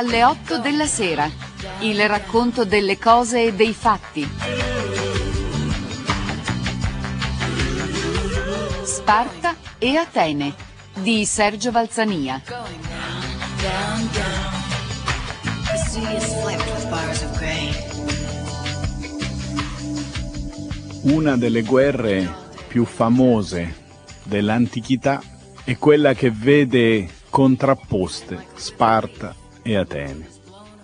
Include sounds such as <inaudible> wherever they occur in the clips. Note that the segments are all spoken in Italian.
alle 8 della sera. Il racconto delle cose e dei fatti. Sparta e Atene di Sergio Valzania. Una delle guerre più famose dell'antichità è quella che vede contrapposte Sparta e Atene.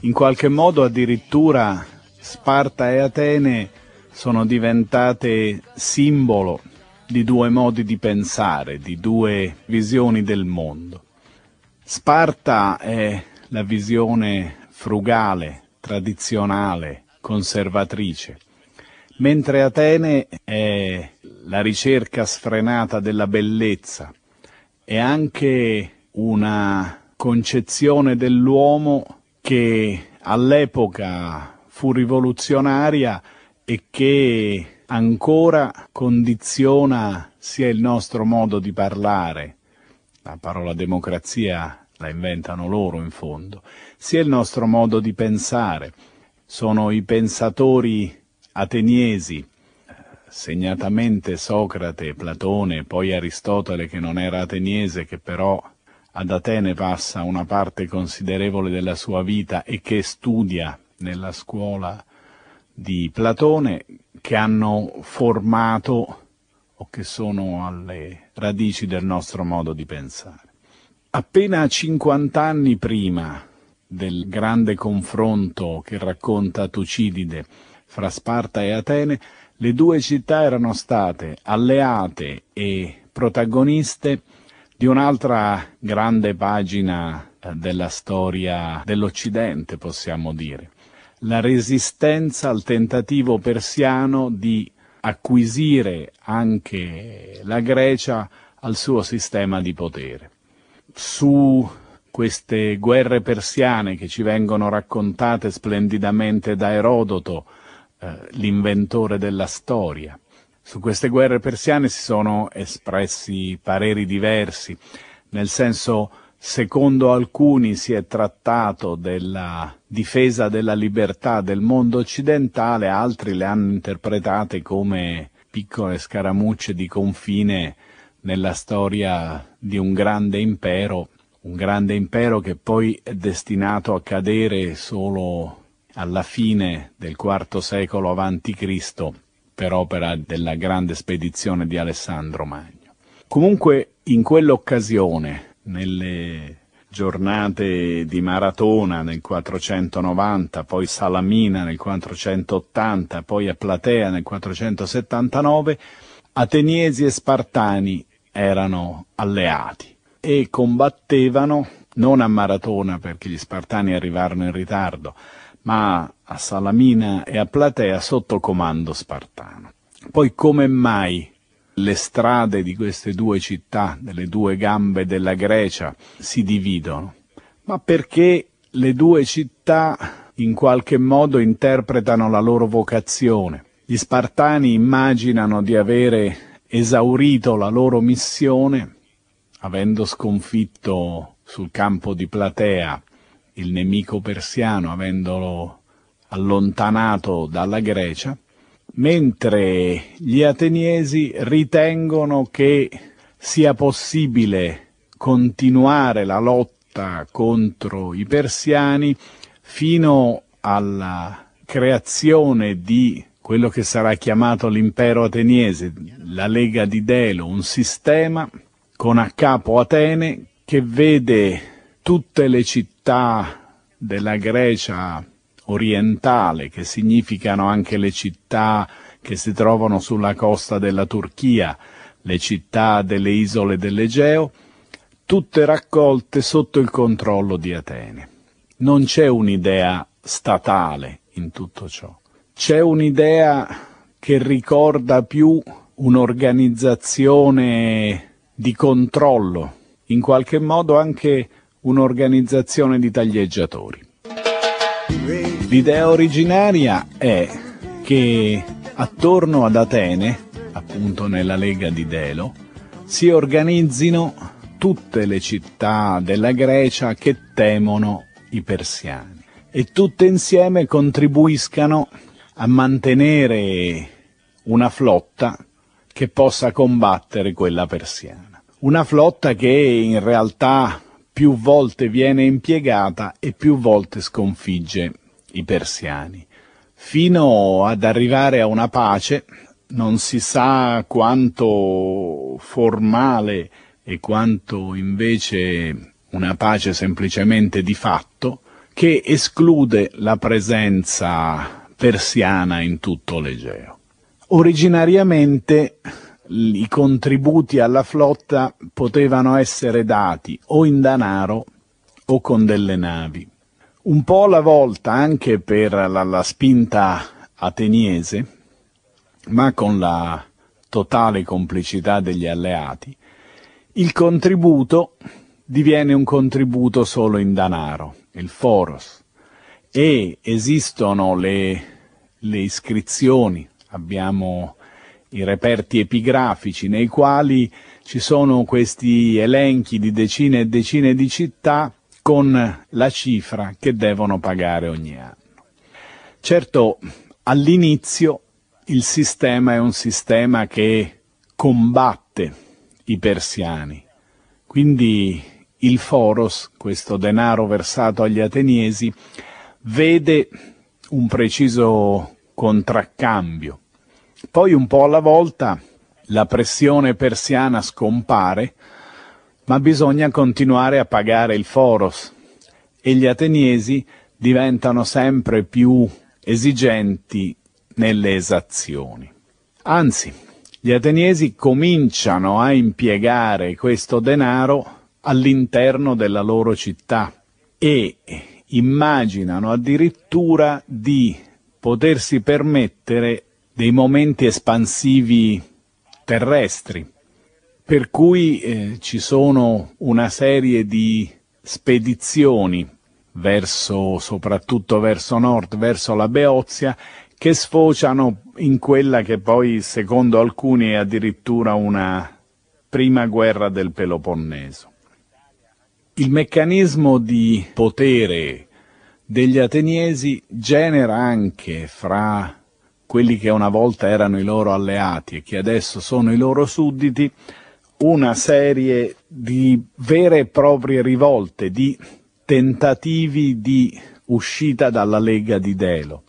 In qualche modo addirittura Sparta e Atene sono diventate simbolo di due modi di pensare, di due visioni del mondo. Sparta è la visione frugale, tradizionale, conservatrice, mentre Atene è la ricerca sfrenata della bellezza, è anche una concezione dell'uomo che all'epoca fu rivoluzionaria e che ancora condiziona sia il nostro modo di parlare, la parola democrazia la inventano loro in fondo, sia il nostro modo di pensare. Sono i pensatori ateniesi, segnatamente Socrate, Platone, poi Aristotele che non era ateniese, che però ad Atene passa una parte considerevole della sua vita e che studia nella scuola di Platone, che hanno formato o che sono alle radici del nostro modo di pensare. Appena 50 anni prima del grande confronto che racconta Tucidide fra Sparta e Atene, le due città erano state alleate e protagoniste di un'altra grande pagina eh, della storia dell'Occidente, possiamo dire, la resistenza al tentativo persiano di acquisire anche la Grecia al suo sistema di potere. Su queste guerre persiane che ci vengono raccontate splendidamente da Erodoto, eh, l'inventore della storia, su queste guerre persiane si sono espressi pareri diversi, nel senso secondo alcuni si è trattato della difesa della libertà del mondo occidentale, altri le hanno interpretate come piccole scaramucce di confine nella storia di un grande impero, un grande impero che poi è destinato a cadere solo alla fine del IV secolo a.C., per opera della grande spedizione di Alessandro Magno. Comunque in quell'occasione, nelle giornate di Maratona nel 490, poi Salamina nel 480, poi a Platea nel 479, Ateniesi e Spartani erano alleati e combattevano non a Maratona perché gli Spartani arrivarono in ritardo, ma a Salamina e a Platea sotto comando spartano. Poi come mai le strade di queste due città, delle due gambe della Grecia, si dividono? Ma perché le due città in qualche modo interpretano la loro vocazione. Gli Spartani immaginano di avere esaurito la loro missione, avendo sconfitto sul campo di Platea il nemico persiano avendolo allontanato dalla Grecia, mentre gli ateniesi ritengono che sia possibile continuare la lotta contro i persiani fino alla creazione di quello che sarà chiamato l'impero ateniese, la Lega di Delo, un sistema con a capo Atene che vede tutte le città della Grecia orientale, che significano anche le città che si trovano sulla costa della Turchia, le città delle isole dell'Egeo, tutte raccolte sotto il controllo di Atene. Non c'è un'idea statale in tutto ciò, c'è un'idea che ricorda più un'organizzazione di controllo, in qualche modo anche un'organizzazione di taglieggiatori. L'idea originaria è che attorno ad Atene, appunto nella Lega di Delo, si organizzino tutte le città della Grecia che temono i persiani e tutte insieme contribuiscano a mantenere una flotta che possa combattere quella persiana. Una flotta che in realtà più volte viene impiegata e più volte sconfigge i persiani, fino ad arrivare a una pace, non si sa quanto formale e quanto invece una pace semplicemente di fatto, che esclude la presenza persiana in tutto l'Egeo. Originariamente i contributi alla flotta potevano essere dati o in denaro o con delle navi. Un po' alla volta anche per la, la spinta ateniese, ma con la totale complicità degli alleati, il contributo diviene un contributo solo in denaro, il foros, e esistono le, le iscrizioni, abbiamo i reperti epigrafici nei quali ci sono questi elenchi di decine e decine di città con la cifra che devono pagare ogni anno. Certo, all'inizio il sistema è un sistema che combatte i persiani, quindi il foros, questo denaro versato agli ateniesi, vede un preciso contraccambio poi un po' alla volta la pressione persiana scompare, ma bisogna continuare a pagare il foros e gli ateniesi diventano sempre più esigenti nelle esazioni. Anzi, gli ateniesi cominciano a impiegare questo denaro all'interno della loro città e immaginano addirittura di potersi permettere dei momenti espansivi terrestri, per cui eh, ci sono una serie di spedizioni verso, soprattutto verso nord, verso la Beozia, che sfociano in quella che poi, secondo alcuni, è addirittura una prima guerra del Peloponneso. Il meccanismo di potere degli ateniesi genera anche fra quelli che una volta erano i loro alleati e che adesso sono i loro sudditi, una serie di vere e proprie rivolte, di tentativi di uscita dalla Lega di Delo.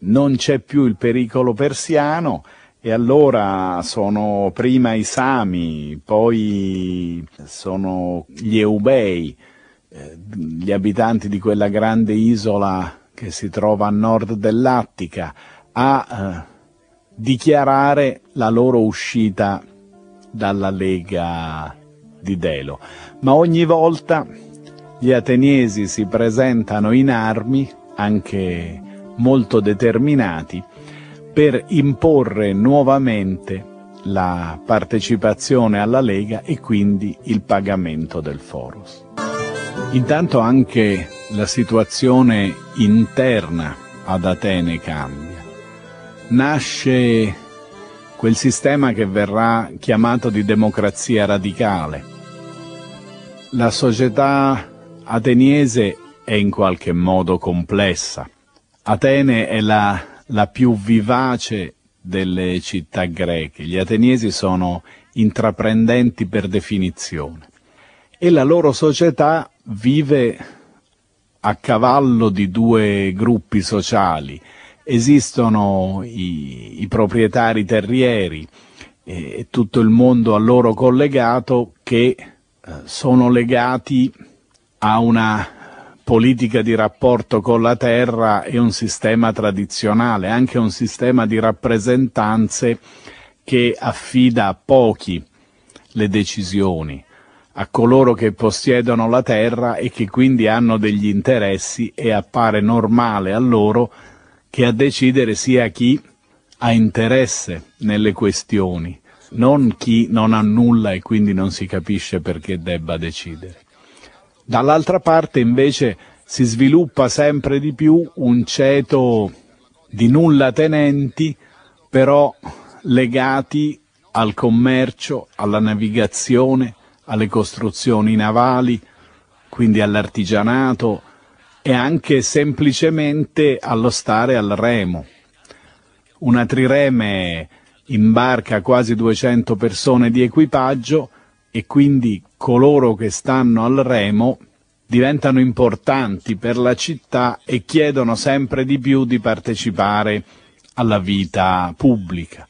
Non c'è più il pericolo persiano e allora sono prima i Sami, poi sono gli Eubei, eh, gli abitanti di quella grande isola che si trova a nord dell'Attica, a eh, dichiarare la loro uscita dalla Lega di Delo. Ma ogni volta gli ateniesi si presentano in armi, anche molto determinati, per imporre nuovamente la partecipazione alla Lega e quindi il pagamento del Foros. Intanto anche la situazione interna ad Atene cambia nasce quel sistema che verrà chiamato di democrazia radicale. La società ateniese è in qualche modo complessa. Atene è la, la più vivace delle città greche. Gli ateniesi sono intraprendenti per definizione e la loro società vive a cavallo di due gruppi sociali, esistono i, i proprietari terrieri e, tutto il mondo a loro collegato che eh, sono legati a una politica di rapporto con la terra e un sistema tradizionale, anche un sistema di rappresentanze che affida a pochi le decisioni, a coloro che possiedono la terra e che quindi hanno degli interessi e appare normale a loro che a decidere sia chi ha interesse nelle questioni, non chi non ha nulla e quindi non si capisce perché debba decidere. Dall'altra parte invece si sviluppa sempre di più un ceto di nulla tenenti, però legati al commercio, alla navigazione, alle costruzioni navali, quindi all'artigianato, e anche semplicemente allo stare al remo. Una trireme imbarca quasi 200 persone di equipaggio e quindi coloro che stanno al remo diventano importanti per la città e chiedono sempre di più di partecipare alla vita pubblica.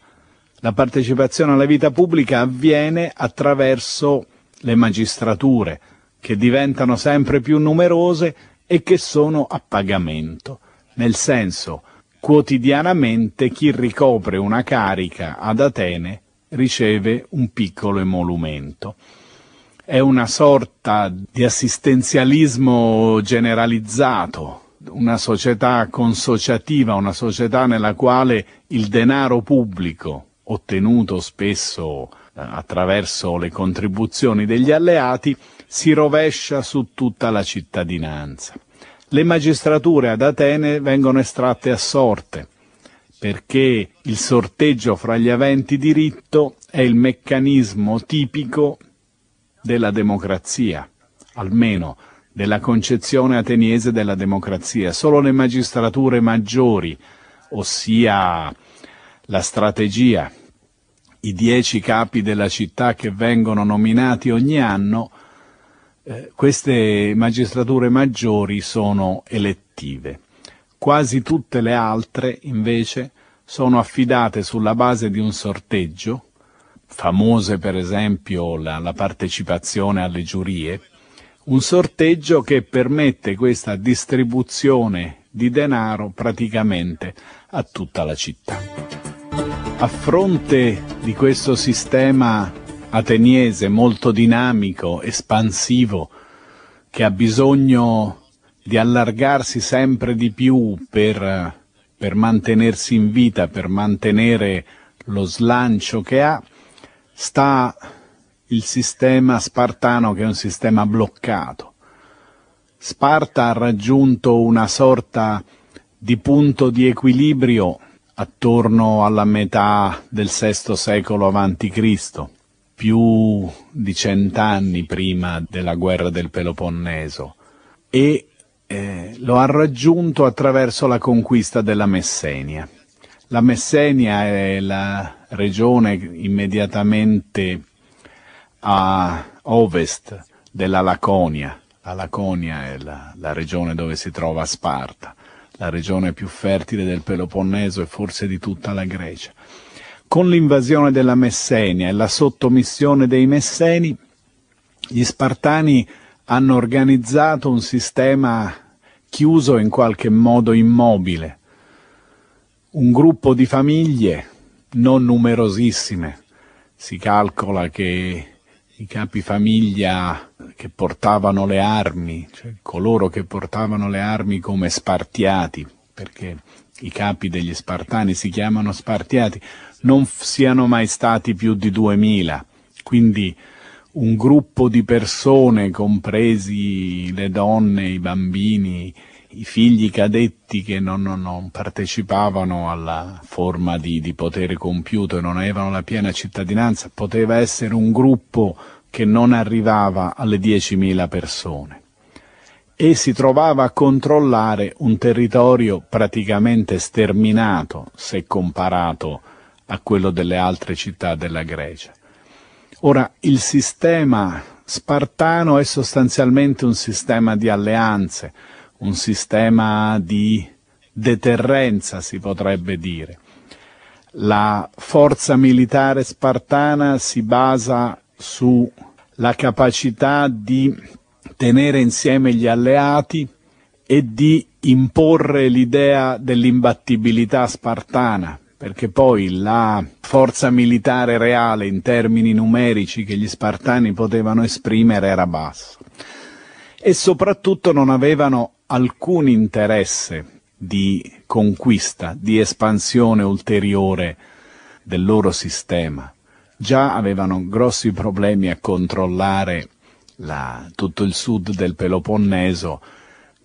La partecipazione alla vita pubblica avviene attraverso le magistrature, che diventano sempre più numerose e che sono a pagamento, nel senso quotidianamente chi ricopre una carica ad Atene riceve un piccolo emolumento. È una sorta di assistenzialismo generalizzato, una società consociativa, una società nella quale il denaro pubblico, ottenuto spesso eh, attraverso le contribuzioni degli alleati, si rovescia su tutta la cittadinanza. Le magistrature ad Atene vengono estratte a sorte, perché il sorteggio fra gli aventi diritto è il meccanismo tipico della democrazia, almeno della concezione ateniese della democrazia. Solo le magistrature maggiori, ossia la strategia, i dieci capi della città che vengono nominati ogni anno, eh, queste magistrature maggiori sono elettive. Quasi tutte le altre, invece, sono affidate sulla base di un sorteggio, famose per esempio la, la partecipazione alle giurie, un sorteggio che permette questa distribuzione di denaro praticamente a tutta la città. A fronte di questo sistema ateniese molto dinamico, espansivo, che ha bisogno di allargarsi sempre di più per, per mantenersi in vita, per mantenere lo slancio che ha, sta il sistema spartano che è un sistema bloccato. Sparta ha raggiunto una sorta di punto di equilibrio attorno alla metà del VI secolo a.C più di cent'anni prima della guerra del Peloponneso e eh, lo ha raggiunto attraverso la conquista della Messenia. La Messenia è la regione immediatamente a ovest della Laconia. La Laconia è la, la regione dove si trova Sparta, la regione più fertile del Peloponneso e forse di tutta la Grecia. Con l'invasione della Messenia e la sottomissione dei Messeni, gli Spartani hanno organizzato un sistema chiuso in qualche modo immobile. Un gruppo di famiglie non numerosissime. Si calcola che i capi famiglia che portavano le armi, cioè coloro che portavano le armi come spartiati, perché i capi degli spartani si chiamano spartiati, non siano mai stati più di 2000. Quindi un gruppo di persone, compresi le donne, i bambini, i figli cadetti che non, non, non partecipavano alla forma di, di potere compiuto e non avevano la piena cittadinanza, poteva essere un gruppo che non arrivava alle 10.000 persone e si trovava a controllare un territorio praticamente sterminato se comparato a quello delle altre città della Grecia. Ora, il sistema spartano è sostanzialmente un sistema di alleanze, un sistema di deterrenza, si potrebbe dire. La forza militare spartana si basa sulla capacità di tenere insieme gli alleati e di imporre l'idea dell'imbattibilità spartana, perché poi la forza militare reale in termini numerici che gli spartani potevano esprimere era bassa e soprattutto non avevano alcun interesse di conquista, di espansione ulteriore del loro sistema. Già avevano grossi problemi a controllare la, tutto il sud del Peloponneso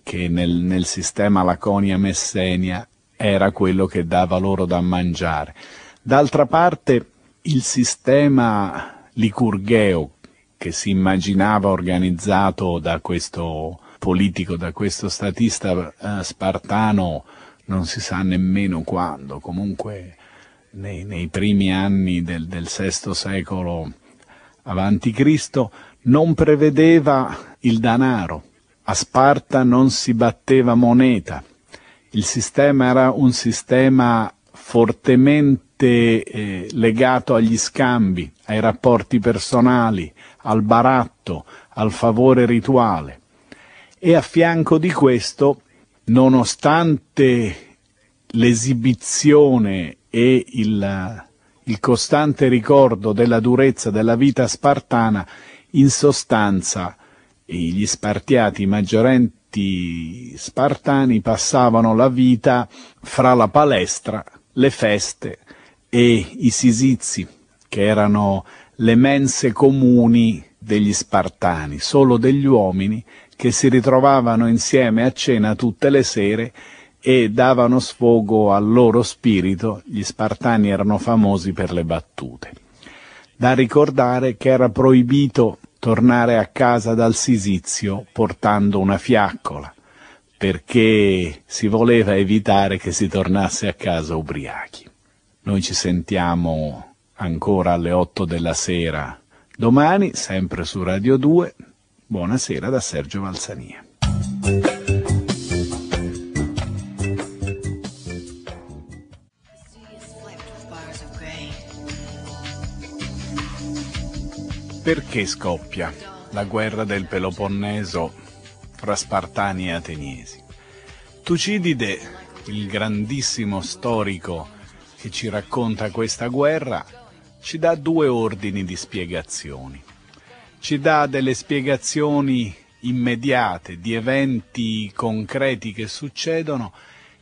che nel, nel sistema Laconia-Messenia era quello che dava loro da mangiare. D'altra parte il sistema licurgheo che si immaginava organizzato da questo politico, da questo statista eh, spartano, non si sa nemmeno quando, comunque nei, nei primi anni del, del VI secolo a.C., non prevedeva il danaro. A Sparta non si batteva moneta, il sistema era un sistema fortemente eh, legato agli scambi, ai rapporti personali, al baratto, al favore rituale. E a fianco di questo, nonostante l'esibizione e il, il costante ricordo della durezza della vita spartana, in sostanza gli spartiati maggiorenti atleti spartani passavano la vita fra la palestra, le feste e i sisizi, che erano le mense comuni degli spartani, solo degli uomini che si ritrovavano insieme a cena tutte le sere e davano sfogo al loro spirito, gli spartani erano famosi per le battute. Da ricordare che era proibito tornare a casa dal sisizio portando una fiaccola, perché si voleva evitare che si tornasse a casa ubriachi. Noi ci sentiamo ancora alle 8 della sera domani, sempre su Radio 2. Buonasera da Sergio Valsania. Perché scoppia la guerra del Peloponneso fra Spartani e Ateniesi? Tucidide, il grandissimo storico che ci racconta questa guerra, ci dà due ordini di spiegazioni. Ci dà delle spiegazioni immediate di eventi concreti che succedono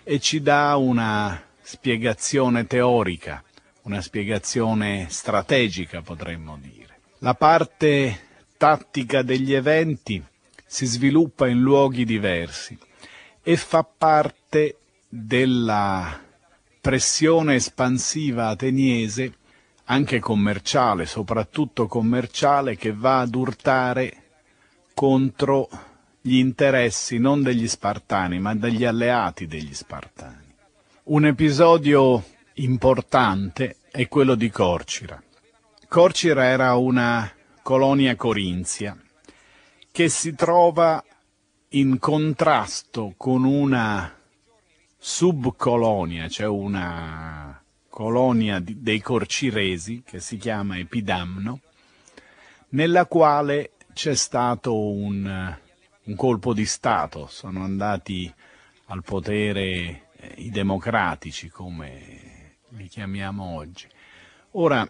e ci dà una spiegazione teorica, una spiegazione strategica potremmo dire. La parte tattica degli eventi si sviluppa in luoghi diversi e fa parte della pressione espansiva ateniese, anche commerciale, soprattutto commerciale, che va ad urtare contro gli interessi non degli Spartani, ma degli alleati degli Spartani. Un episodio importante è quello di Corcira. Corcira era una colonia corinzia che si trova in contrasto con una subcolonia, cioè una colonia dei corciresi che si chiama Epidamno, nella quale c'è stato un, un colpo di Stato, sono andati al potere eh, i democratici come li chiamiamo oggi. Ora,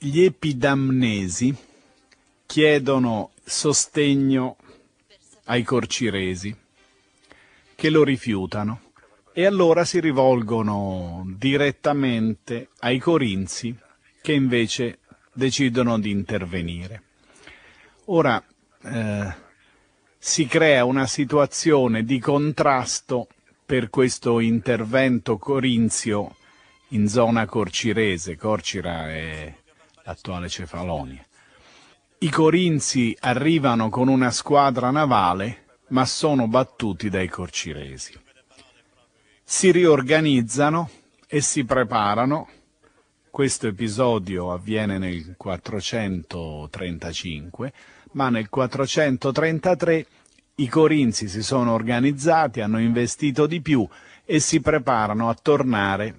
gli epidamnesi chiedono sostegno ai corciresi, che lo rifiutano, e allora si rivolgono direttamente ai corinzi, che invece decidono di intervenire. Ora eh, si crea una situazione di contrasto per questo intervento corinzio in zona corcirese. Corcira è l'attuale Cefalonia. I corinzi arrivano con una squadra navale, ma sono battuti dai corciresi. Si riorganizzano e si preparano. Questo episodio avviene nel 435, ma nel 433 i corinzi si sono organizzati, hanno investito di più e si preparano a tornare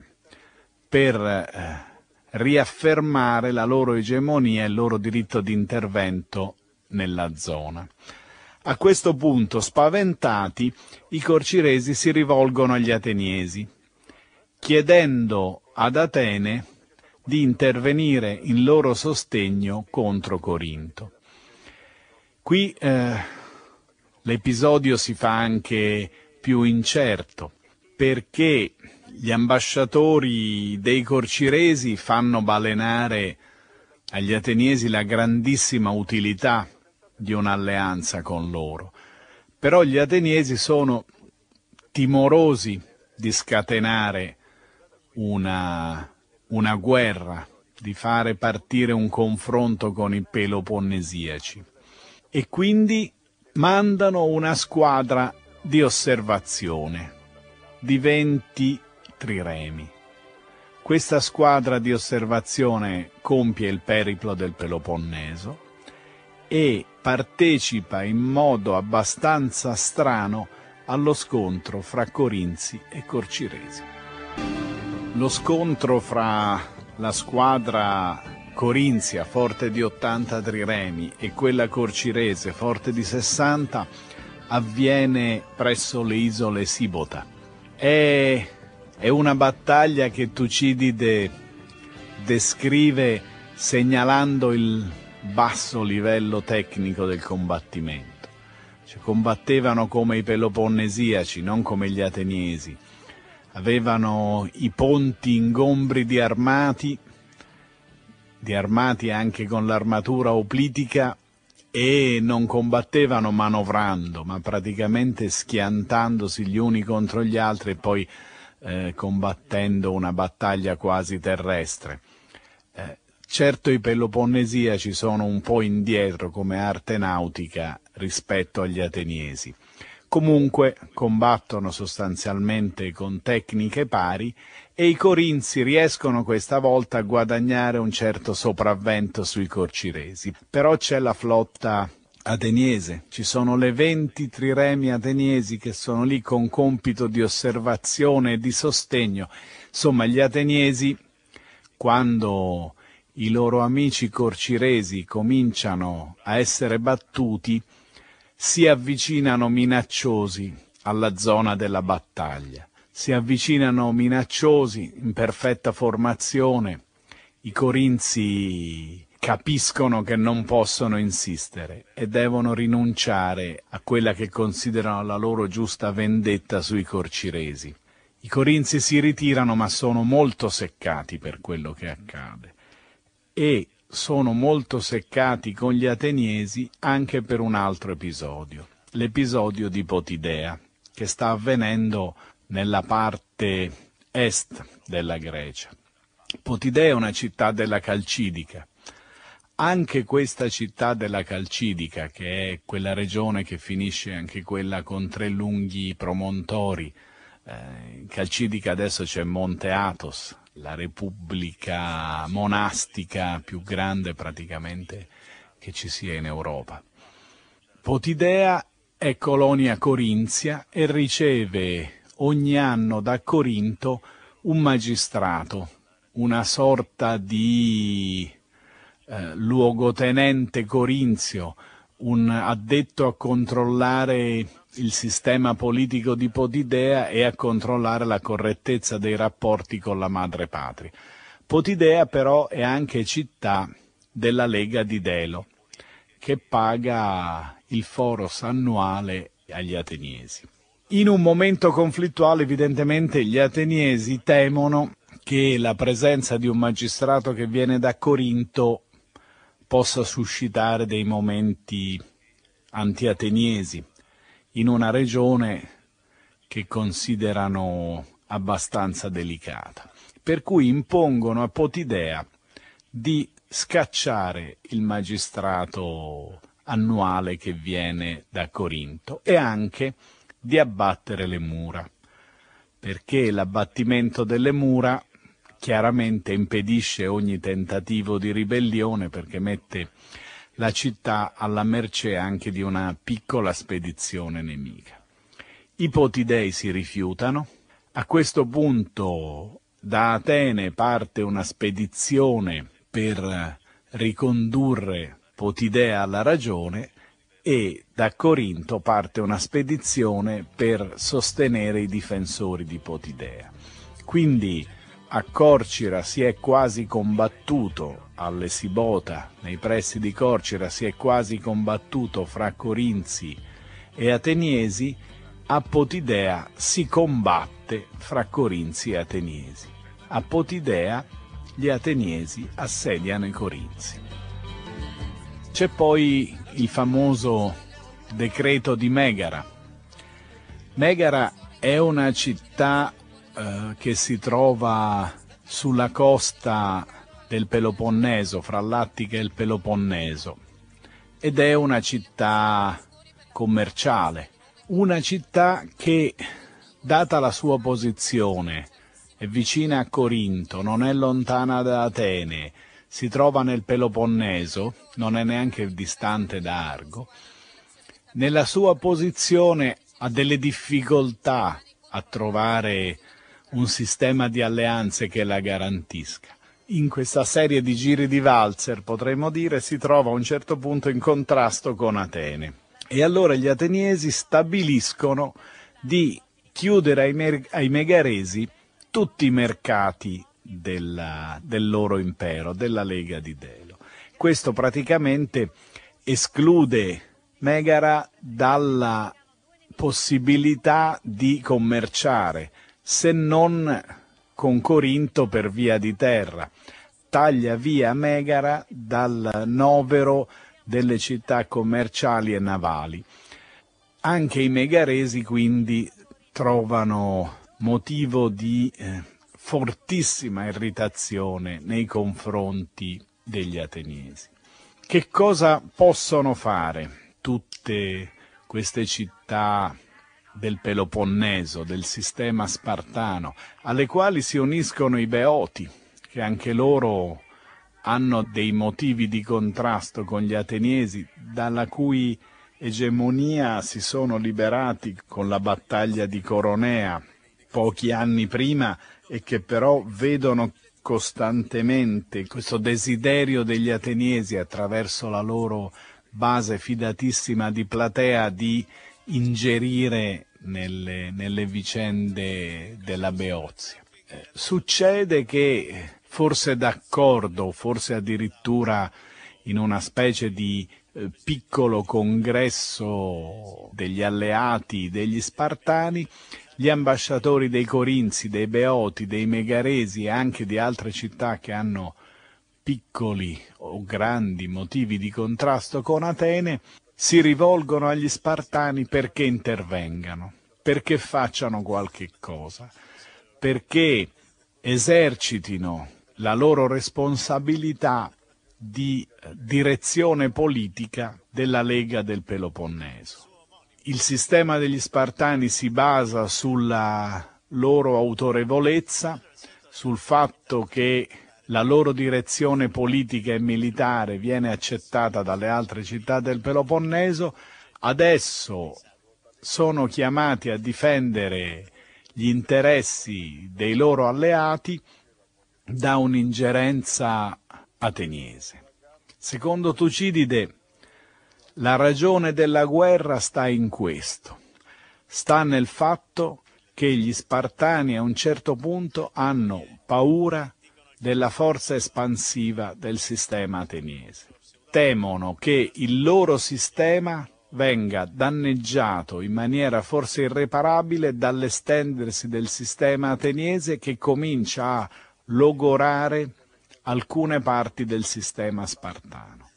per eh, riaffermare la loro egemonia e il loro diritto di intervento nella zona. A questo punto, spaventati, i corciresi si rivolgono agli ateniesi, chiedendo ad Atene di intervenire in loro sostegno contro Corinto. Qui eh, l'episodio si fa anche più incerto, perché gli ambasciatori dei corciresi fanno balenare agli ateniesi la grandissima utilità di un'alleanza con loro. Però gli ateniesi sono timorosi di scatenare una, una guerra, di fare partire un confronto con i peloponnesiaci e quindi mandano una squadra di osservazione di 20 triremi. Questa squadra di osservazione compie il periplo del Peloponneso e partecipa in modo abbastanza strano allo scontro fra Corinzi e Corciresi. Lo scontro fra la squadra corinzia, forte di 80 triremi, e quella corcirese, forte di 60, avviene presso le isole Sibota. È è una battaglia che Tucidide descrive segnalando il basso livello tecnico del combattimento. Cioè, combattevano come i peloponnesiaci, non come gli ateniesi. Avevano i ponti ingombri di armati, di armati anche con l'armatura oplitica e non combattevano manovrando, ma praticamente schiantandosi gli uni contro gli altri e poi eh, combattendo una battaglia quasi terrestre. Eh, certo i Peloponnesiaci sono un po' indietro come arte nautica rispetto agli ateniesi. Comunque combattono sostanzialmente con tecniche pari e i corinzi riescono questa volta a guadagnare un certo sopravvento sui corciresi. Però c'è la flotta ateniese, ci sono le 20 triremi ateniesi che sono lì con compito di osservazione e di sostegno. Insomma, gli ateniesi, quando i loro amici corciresi cominciano a essere battuti, si avvicinano minacciosi alla zona della battaglia. Si avvicinano minacciosi, in perfetta formazione, i corinzi capiscono che non possono insistere e devono rinunciare a quella che considerano la loro giusta vendetta sui corciresi. I corinzi si ritirano ma sono molto seccati per quello che accade e sono molto seccati con gli ateniesi anche per un altro episodio, l'episodio di Potidea, che sta avvenendo nella parte est della Grecia. Potidea è una città della Calcidica, anche questa città della Calcidica, che è quella regione che finisce anche quella con tre lunghi promontori, eh, in Calcidica adesso c'è Monte Athos, la repubblica monastica più grande praticamente che ci sia in Europa. Potidea è colonia corinzia e riceve ogni anno da Corinto un magistrato, una sorta di eh, luogotenente Corinzio, un addetto a controllare il sistema politico di Potidea e a controllare la correttezza dei rapporti con la madre patria. Potidea però è anche città della Lega di Delo, che paga il foros annuale agli ateniesi. In un momento conflittuale evidentemente gli ateniesi temono che la presenza di un magistrato che viene da Corinto possa suscitare dei momenti antiateniesi in una regione che considerano abbastanza delicata, per cui impongono a Potidea di scacciare il magistrato annuale che viene da Corinto e anche di abbattere le mura, perché l'abbattimento delle mura chiaramente impedisce ogni tentativo di ribellione perché mette la città alla mercé anche di una piccola spedizione nemica. I potidei si rifiutano, a questo punto da Atene parte una spedizione per ricondurre Potidea alla ragione e da Corinto parte una spedizione per sostenere i difensori di Potidea. Quindi a Corcira si è quasi combattuto, alle Sibota, nei pressi di Corcira si è quasi combattuto fra Corinzi e Ateniesi, a Potidea si combatte fra Corinzi e Ateniesi. A Potidea gli Ateniesi assediano i Corinzi. C'è poi il famoso decreto di Megara. Megara è una città eh, che si trova sulla costa del Peloponneso, fra l'Attica e il Peloponneso, ed è una città commerciale, una città che, data la sua posizione, è vicina a Corinto, non è lontana da Atene, si trova nel Peloponneso, non è neanche distante da Argo, nella sua posizione ha delle difficoltà a trovare un sistema di alleanze che la garantisca. In questa serie di giri di valzer, potremmo dire, si trova a un certo punto in contrasto con Atene. E allora gli ateniesi stabiliscono di chiudere ai, mer- ai megaresi tutti i mercati della, del loro impero, della Lega di Delo. Questo praticamente esclude Megara dalla possibilità di commerciare se non con Corinto per via di terra. Taglia via Megara dal novero delle città commerciali e navali. Anche i megaresi quindi trovano motivo di eh, fortissima irritazione nei confronti degli ateniesi. Che cosa possono fare tutte queste città del Peloponneso, del sistema spartano, alle quali si uniscono i Beoti, che anche loro hanno dei motivi di contrasto con gli ateniesi, dalla cui egemonia si sono liberati con la battaglia di Coronea pochi anni prima e che però vedono costantemente questo desiderio degli ateniesi attraverso la loro base fidatissima di Platea di ingerire nelle, nelle vicende della Beozia. Eh, succede che forse d'accordo, forse addirittura in una specie di eh, piccolo congresso degli alleati degli Spartani, gli ambasciatori dei Corinzi, dei Beoti, dei Megaresi e anche di altre città che hanno piccoli o grandi motivi di contrasto con Atene si rivolgono agli Spartani perché intervengano, perché facciano qualche cosa, perché esercitino la loro responsabilità di eh, direzione politica della Lega del Peloponneso. Il sistema degli Spartani si basa sulla loro autorevolezza, sul fatto che la loro direzione politica e militare viene accettata dalle altre città del Peloponneso, adesso sono chiamati a difendere gli interessi dei loro alleati da un'ingerenza ateniese. Secondo Tucidide, la ragione della guerra sta in questo, sta nel fatto che gli Spartani a un certo punto hanno paura della forza espansiva del sistema ateniese. Temono che il loro sistema venga danneggiato in maniera forse irreparabile dall'estendersi del sistema ateniese che comincia a logorare alcune parti del sistema spartano.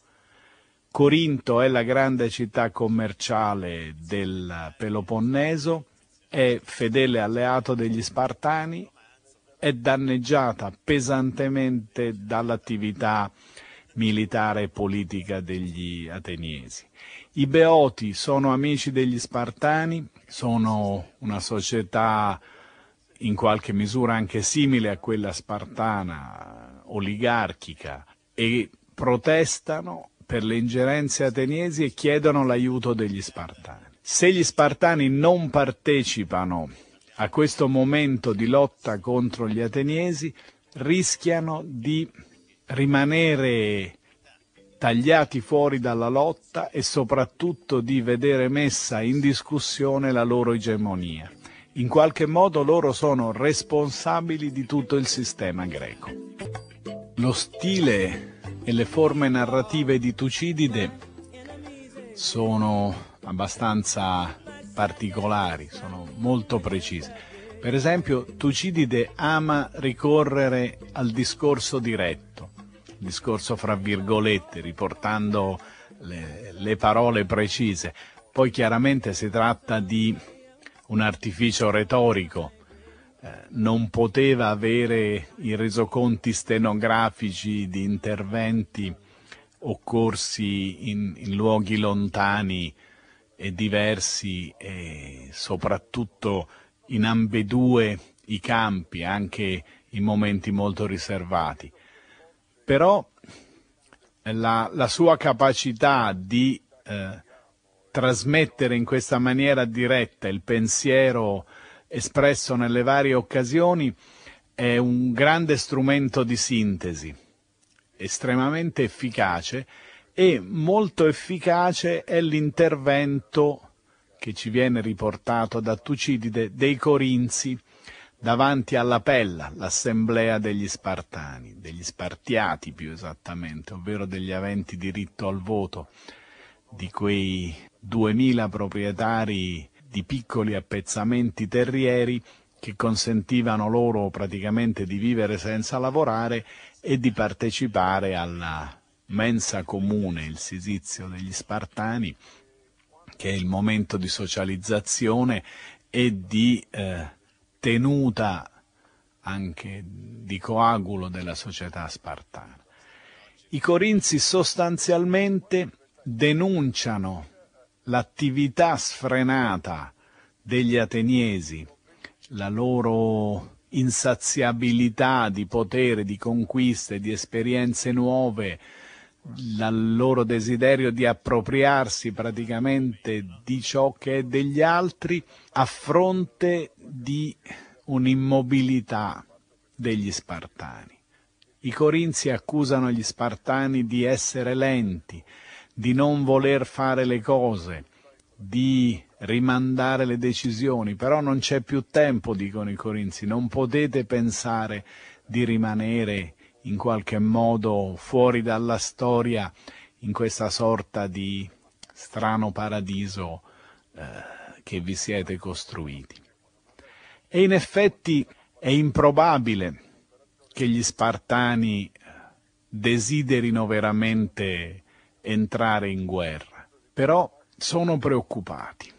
Corinto è la grande città commerciale del Peloponneso, è fedele alleato degli Spartani è danneggiata pesantemente dall'attività militare e politica degli ateniesi. I Beoti sono amici degli Spartani, sono una società in qualche misura anche simile a quella spartana, oligarchica, e protestano per le ingerenze ateniesi e chiedono l'aiuto degli Spartani. Se gli Spartani non partecipano a questo momento di lotta contro gli ateniesi rischiano di rimanere tagliati fuori dalla lotta e soprattutto di vedere messa in discussione la loro egemonia. In qualche modo loro sono responsabili di tutto il sistema greco. Lo stile e le forme narrative di Tucidide sono abbastanza particolari, sono molto precise. Per esempio, Tucidide ama ricorrere al discorso diretto, discorso fra virgolette, riportando le, le parole precise. Poi chiaramente si tratta di un artificio retorico, eh, non poteva avere i resoconti stenografici di interventi occorsi in, in luoghi lontani e diversi e soprattutto in ambedue i campi, anche in momenti molto riservati. Però la, la sua capacità di eh, trasmettere in questa maniera diretta il pensiero espresso nelle varie occasioni è un grande strumento di sintesi, estremamente efficace e molto efficace è l'intervento che ci viene riportato da Tucidide dei Corinzi davanti alla Pella, l'assemblea degli Spartani, degli Spartiati più esattamente, ovvero degli aventi diritto al voto, di quei duemila proprietari di piccoli appezzamenti terrieri che consentivano loro praticamente di vivere senza lavorare e di partecipare alla mensa comune, il sisizio degli Spartani, che è il momento di socializzazione e di eh, tenuta anche di coagulo della società spartana. I corinzi sostanzialmente denunciano l'attività sfrenata degli ateniesi, la loro insaziabilità di potere, di conquiste, di esperienze nuove, dal loro desiderio di appropriarsi praticamente di ciò che è degli altri a fronte di un'immobilità degli Spartani. I Corinzi accusano gli Spartani di essere lenti, di non voler fare le cose, di rimandare le decisioni, però non c'è più tempo, dicono i Corinzi, non potete pensare di rimanere in qualche modo fuori dalla storia in questa sorta di strano paradiso eh, che vi siete costruiti. E in effetti è improbabile che gli spartani eh, desiderino veramente entrare in guerra, però sono preoccupati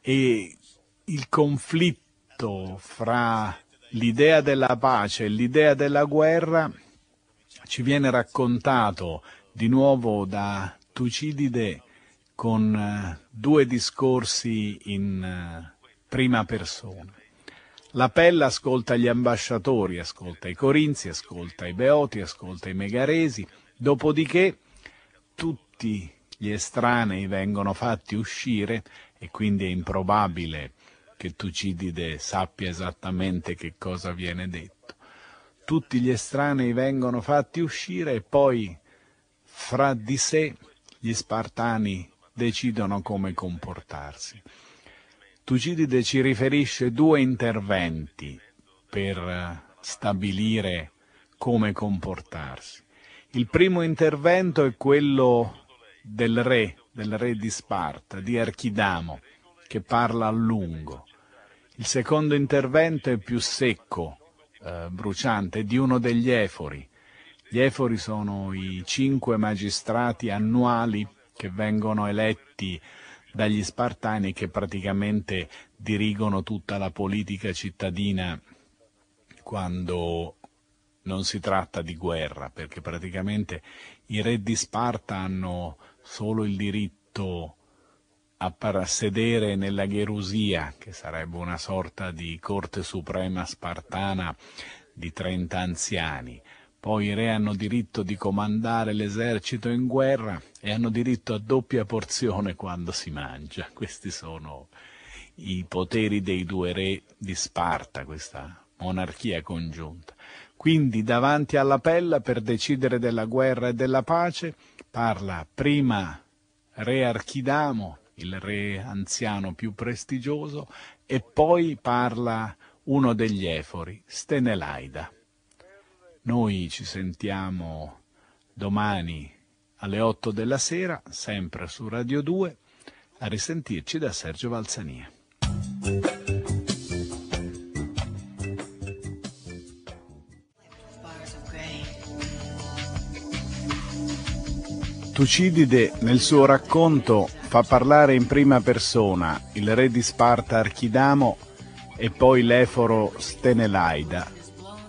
e il conflitto fra l'idea della pace e l'idea della guerra ci viene raccontato di nuovo da Tucidide con eh, due discorsi in eh, prima persona. La pelle ascolta gli ambasciatori, ascolta i Corinzi, ascolta i Beoti, ascolta i Megaresi, dopodiché tutti gli estranei vengono fatti uscire e quindi è improbabile che Tucidide sappia esattamente che cosa viene detto tutti gli estranei vengono fatti uscire e poi fra di sé gli spartani decidono come comportarsi. Tucidide ci riferisce due interventi per eh, stabilire come comportarsi. Il primo intervento è quello del re, del re di Sparta, di Archidamo, che parla a lungo. Il secondo intervento è più secco, eh, bruciante di uno degli efori. Gli efori sono i cinque magistrati annuali che vengono eletti dagli spartani che praticamente dirigono tutta la politica cittadina quando non si tratta di guerra, perché praticamente i re di Sparta hanno solo il diritto a sedere nella Gerusia, che sarebbe una sorta di corte suprema spartana di 30 anziani. Poi i re hanno diritto di comandare l'esercito in guerra e hanno diritto a doppia porzione quando si mangia. Questi sono i poteri dei due re di Sparta, questa monarchia congiunta. Quindi davanti alla pella per decidere della guerra e della pace parla prima re Archidamo il re anziano più prestigioso, e poi parla uno degli efori, Stenelaida. Noi ci sentiamo domani alle 8 della sera, sempre su Radio 2, a risentirci da Sergio Valsania. Tucidide nel suo racconto fa parlare in prima persona il re di Sparta Archidamo e poi l'eforo Stenelaida.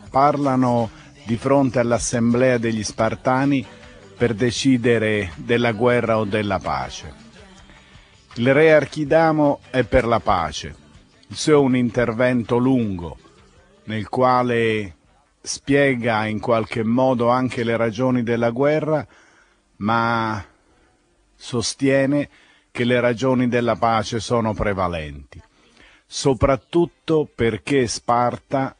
Parlano di fronte all'assemblea degli Spartani per decidere della guerra o della pace. Il re Archidamo è per la pace. Il suo è un intervento lungo nel quale spiega in qualche modo anche le ragioni della guerra, ma sostiene che le ragioni della pace sono prevalenti, soprattutto perché Sparta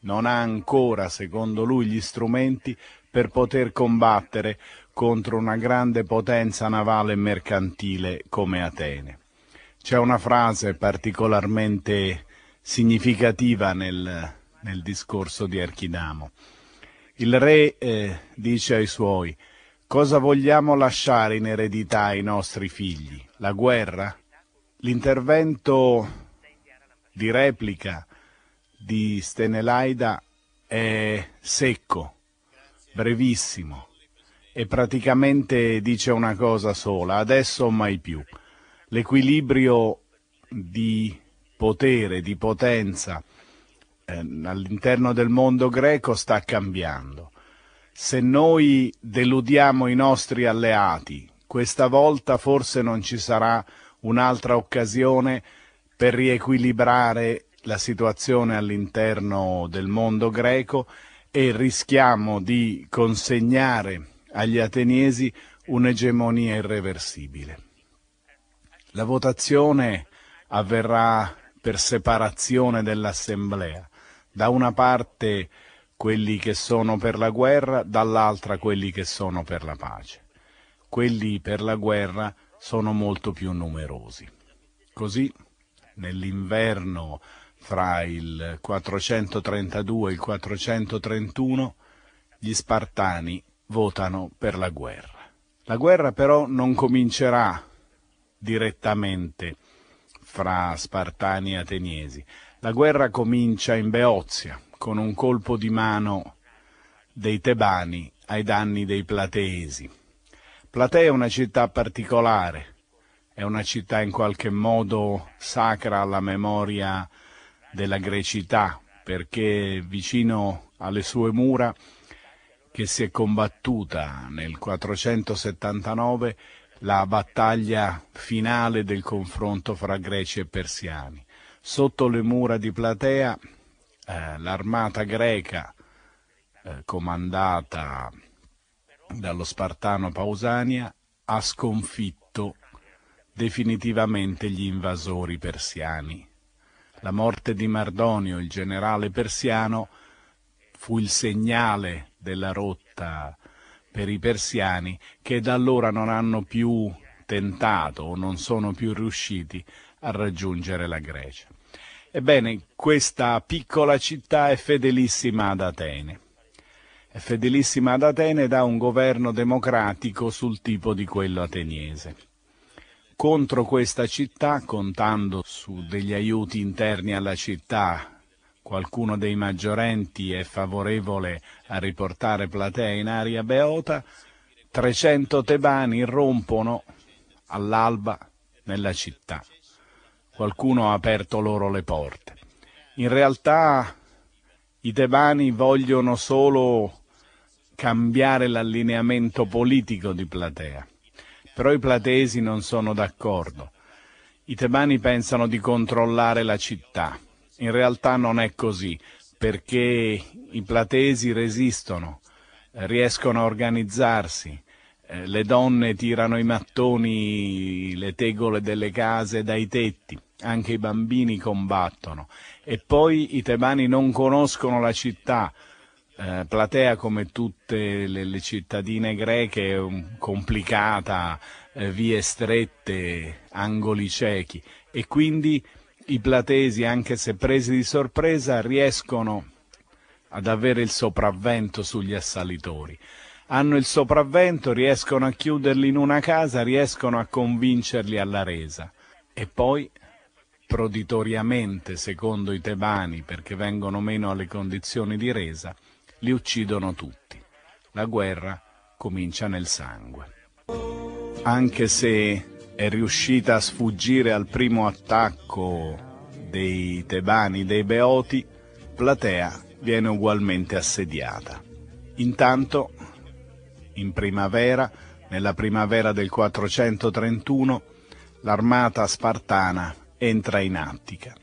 non ha ancora, secondo lui, gli strumenti per poter combattere contro una grande potenza navale e mercantile come Atene. C'è una frase particolarmente significativa nel, nel discorso di Archidamo. Il re eh, dice ai suoi Cosa vogliamo lasciare in eredità ai nostri figli? La guerra? L'intervento di replica di Stenelaida è secco, brevissimo e praticamente dice una cosa sola, adesso o mai più. L'equilibrio di potere, di potenza eh, all'interno del mondo greco sta cambiando se noi deludiamo i nostri alleati, questa volta forse non ci sarà un'altra occasione per riequilibrare la situazione all'interno del mondo greco e rischiamo di consegnare agli ateniesi un'egemonia irreversibile. La votazione avverrà per separazione dell'assemblea. Da una parte quelli che sono per la guerra, dall'altra quelli che sono per la pace. Quelli per la guerra sono molto più numerosi. Così, nell'inverno fra il 432 e il 431, gli Spartani votano per la guerra. La guerra però non comincerà direttamente fra Spartani e Ateniesi. La guerra comincia in Beozia, con un colpo di mano dei tebani ai danni dei plateesi. Platea è una città particolare, è una città in qualche modo sacra alla memoria della grecità, perché vicino alle sue mura, che si è combattuta nel 479, la battaglia finale del confronto fra greci e persiani. Sotto le mura di Platea eh, l'armata greca eh, comandata dallo spartano Pausania ha sconfitto definitivamente gli invasori persiani. La morte di Mardonio, il generale persiano, fu il segnale della rotta per i persiani che da allora non hanno più tentato o non sono più riusciti a raggiungere la Grecia. Ebbene, questa piccola città è fedelissima ad Atene. È fedelissima ad Atene da un governo democratico sul tipo di quello ateniese. Contro questa città, contando su degli aiuti interni alla città, qualcuno dei maggiorenti è favorevole a riportare Platea in aria beota, 300 tebani irrompono all'alba nella città qualcuno ha aperto loro le porte. In realtà i tebani vogliono solo cambiare l'allineamento politico di Platea, però i platesi non sono d'accordo. I tebani pensano di controllare la città, in realtà non è così, perché i platesi resistono, riescono a organizzarsi, eh, le donne tirano i mattoni, le tegole delle case dai tetti anche i bambini combattono. E poi i tebani non conoscono la città. Eh, Platea, come tutte le, le, cittadine greche, è complicata, eh, vie strette, angoli ciechi. E quindi i platesi, anche se presi di sorpresa, riescono ad avere il sopravvento sugli assalitori. Hanno il sopravvento, riescono a chiuderli in una casa, riescono a convincerli alla resa. E poi proditoriamente, secondo i tebani, perché vengono meno alle condizioni di resa, li uccidono tutti. La guerra comincia nel sangue. Anche se è riuscita a sfuggire al primo attacco dei tebani, dei beoti, Platea viene ugualmente assediata. Intanto, in primavera, nella primavera del 431, l'armata spartana entra in Attica.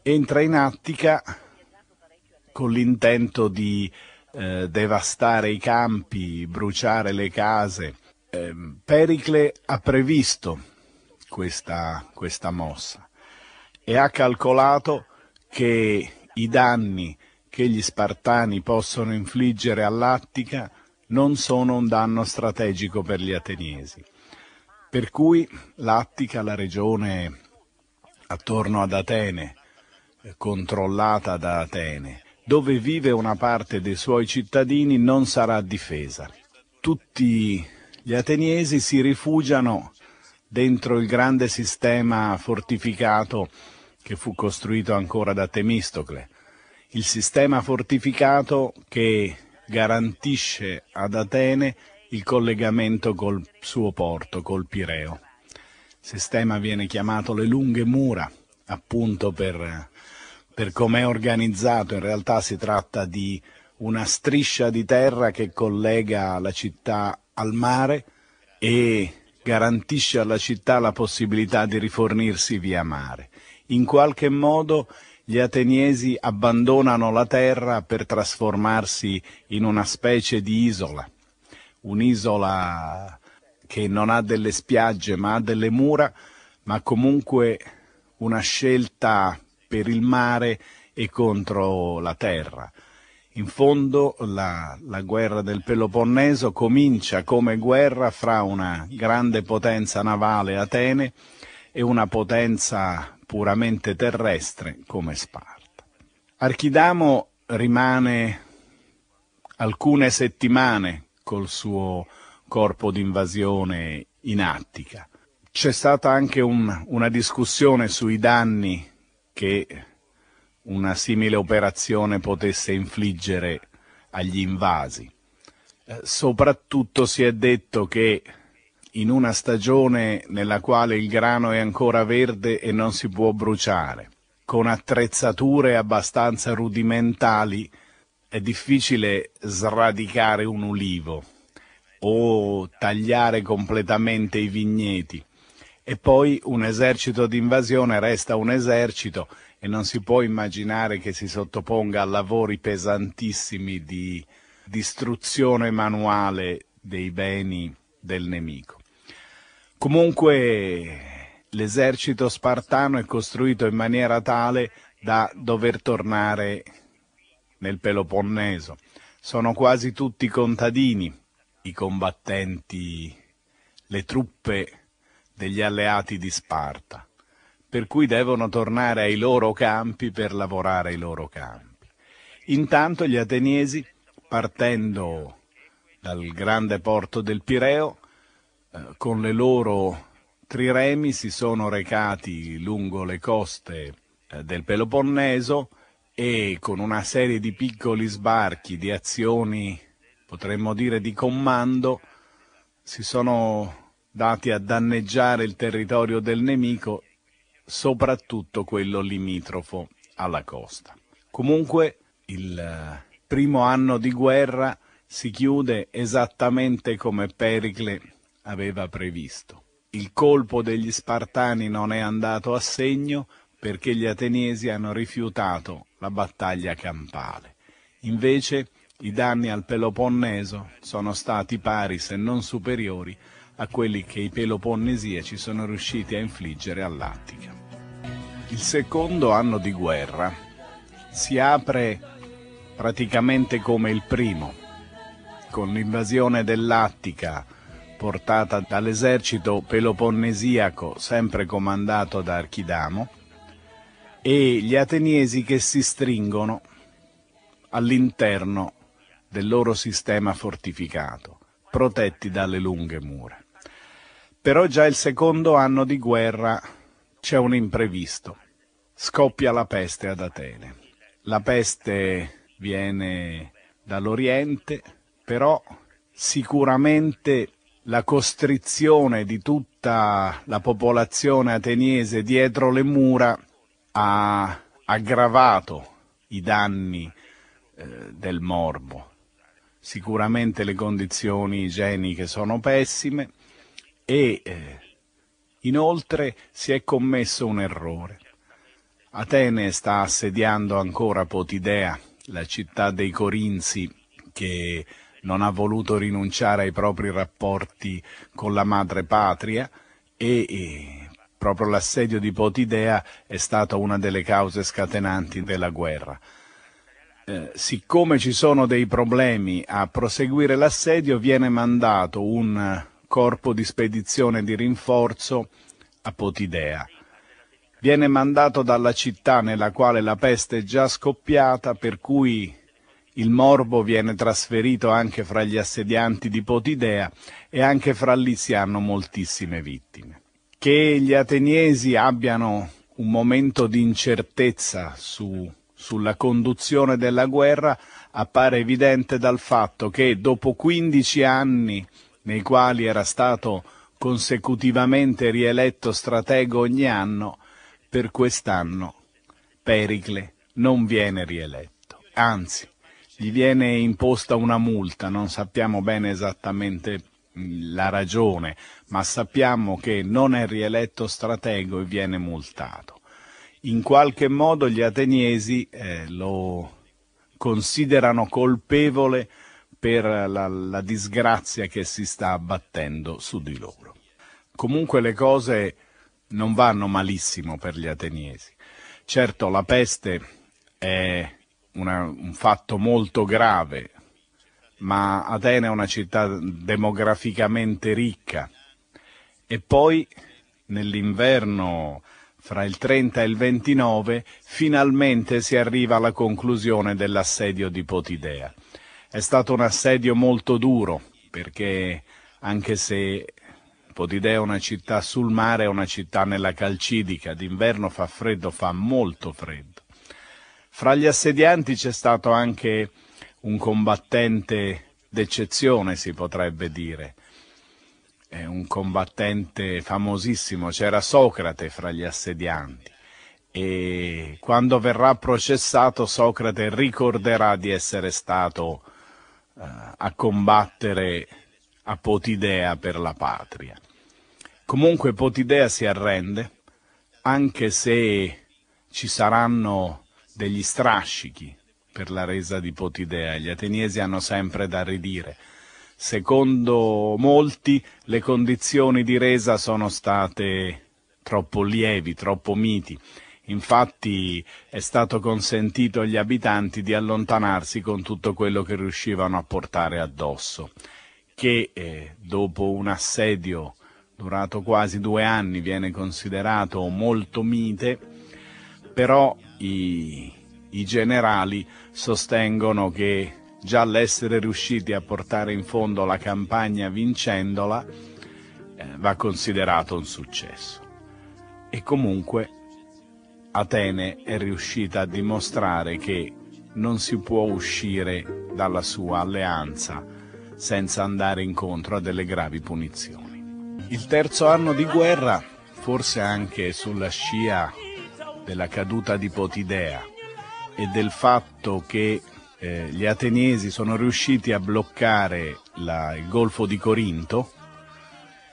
Entra in Attica con l'intento di eh, devastare i campi, bruciare le case. Eh, Pericle ha previsto questa, questa mossa e ha calcolato che i danni che gli Spartani possono infliggere all'Attica non sono un danno strategico per gli ateniesi. Per cui l'Attica, la regione attorno ad Atene, controllata da Atene, dove vive una parte dei suoi cittadini non sarà difesa. Tutti gli ateniesi si rifugiano dentro il grande sistema fortificato che fu costruito ancora da Temistocle, il sistema fortificato che garantisce ad Atene il collegamento col suo porto, col Pireo sistema viene chiamato le lunghe mura, appunto per, per come è organizzato, in realtà si tratta di una striscia di terra che collega la città al mare e garantisce alla città la possibilità di rifornirsi via mare. In qualche modo gli ateniesi abbandonano la terra per trasformarsi in una specie di isola, un'isola che non ha delle spiagge ma ha delle mura, ma comunque una scelta per il mare e contro la terra. In fondo la, la, guerra del Peloponneso comincia come guerra fra una grande potenza navale Atene e una potenza puramente terrestre come Sparta. Archidamo rimane alcune settimane col suo corpo d'invasione in Attica. C'è stata anche un, una discussione sui danni che una simile operazione potesse infliggere agli invasi. Eh, soprattutto si è detto che in una stagione nella quale il grano è ancora verde e non si può bruciare, con attrezzature abbastanza rudimentali, è difficile sradicare un ulivo o tagliare completamente i vigneti. E poi un esercito d'invasione resta un esercito e non si può immaginare che si sottoponga a lavori pesantissimi di distruzione manuale dei beni del nemico. Comunque l'esercito spartano è costruito in maniera tale da dover tornare nel Peloponneso. Sono quasi tutti contadini, i combattenti, le truppe degli alleati di Sparta, per cui devono tornare ai loro campi per lavorare ai loro campi. Intanto gli ateniesi, partendo dal grande porto del Pireo, eh, con le loro triremi si sono recati lungo le coste eh, del Peloponneso e con una serie di piccoli sbarchi, di azioni potremmo dire di commando, si sono dati a danneggiare il territorio del nemico, soprattutto quello limitrofo alla costa. Comunque il eh, primo anno di guerra si chiude esattamente come Pericle aveva previsto. Il colpo degli Spartani non è andato a segno perché gli ateniesi hanno rifiutato la battaglia campale. Invece i danni al Peloponneso sono stati pari se non superiori a quelli che i peloponnesiaci sono riusciti a infliggere all'Attica. Il secondo anno di guerra si apre praticamente come il primo, con l'invasione dell'Attica portata dall'esercito peloponnesiaco sempre comandato da Archidamo e gli ateniesi che si stringono all'interno del loro sistema fortificato, protetti dalle lunghe mura. Però già il secondo anno di guerra c'è un imprevisto. Scoppia la peste ad Atene. La peste viene dall'Oriente, però sicuramente la costrizione di tutta la popolazione ateniese dietro le mura ha aggravato i danni eh, del morbo, sicuramente le condizioni igieniche sono pessime e eh, inoltre si è commesso un errore. Atene sta assediando ancora Potidea, la città dei Corinzi che non ha voluto rinunciare ai propri rapporti con la madre patria e, e eh, proprio l'assedio di Potidea è stata una delle cause scatenanti della guerra. Eh, siccome ci sono dei problemi a proseguire l'assedio, viene mandato un eh, corpo di spedizione di rinforzo a Potidea. Viene mandato dalla città nella quale la peste è già scoppiata, per cui il morbo viene trasferito anche fra gli assedianti di Potidea e anche fra lì si hanno moltissime vittime. Che gli ateniesi abbiano un momento di incertezza su sulla conduzione della guerra appare evidente dal fatto che dopo 15 anni nei quali era stato consecutivamente rieletto stratego ogni anno, per quest'anno Pericle non viene rieletto, anzi gli viene imposta una multa, non sappiamo bene esattamente mm, la ragione, ma sappiamo che non è rieletto stratego e viene multato in qualche modo gli ateniesi eh, lo considerano colpevole per la, la disgrazia che si sta abbattendo su di loro. Comunque le cose non vanno malissimo per gli ateniesi. Certo la peste è una, un fatto molto grave, ma Atene è una città demograficamente ricca e poi nell'inverno fra il 30 e il 29, finalmente si arriva alla conclusione dell'assedio di Potidea. È stato un assedio molto duro, perché anche se Potidea è una città sul mare, è una città nella calcidica, d'inverno fa freddo, fa molto freddo. Fra gli assedianti c'è stato anche un combattente d'eccezione, si potrebbe dire, è un combattente famosissimo, c'era Socrate fra gli assedianti e quando verrà processato Socrate ricorderà di essere stato eh, a combattere a Potidea per la patria. Comunque Potidea si arrende, anche se ci saranno degli strascichi per la resa di Potidea, gli ateniesi hanno sempre da ridire secondo molti le condizioni di resa sono state troppo lievi, troppo miti. Infatti è stato consentito agli abitanti di allontanarsi con tutto quello che riuscivano a portare addosso, che eh, dopo un assedio durato quasi due anni viene considerato molto mite, però i, i generali sostengono che già l'essere riusciti a portare in fondo la campagna vincendola eh, va considerato un successo. E comunque Atene è riuscita a dimostrare che non si può uscire dalla sua alleanza senza andare incontro a delle gravi punizioni. Il terzo anno di guerra, forse anche sulla scia della caduta di Potidea e del fatto che eh, gli ateniesi sono riusciti a bloccare la, il golfo di Corinto,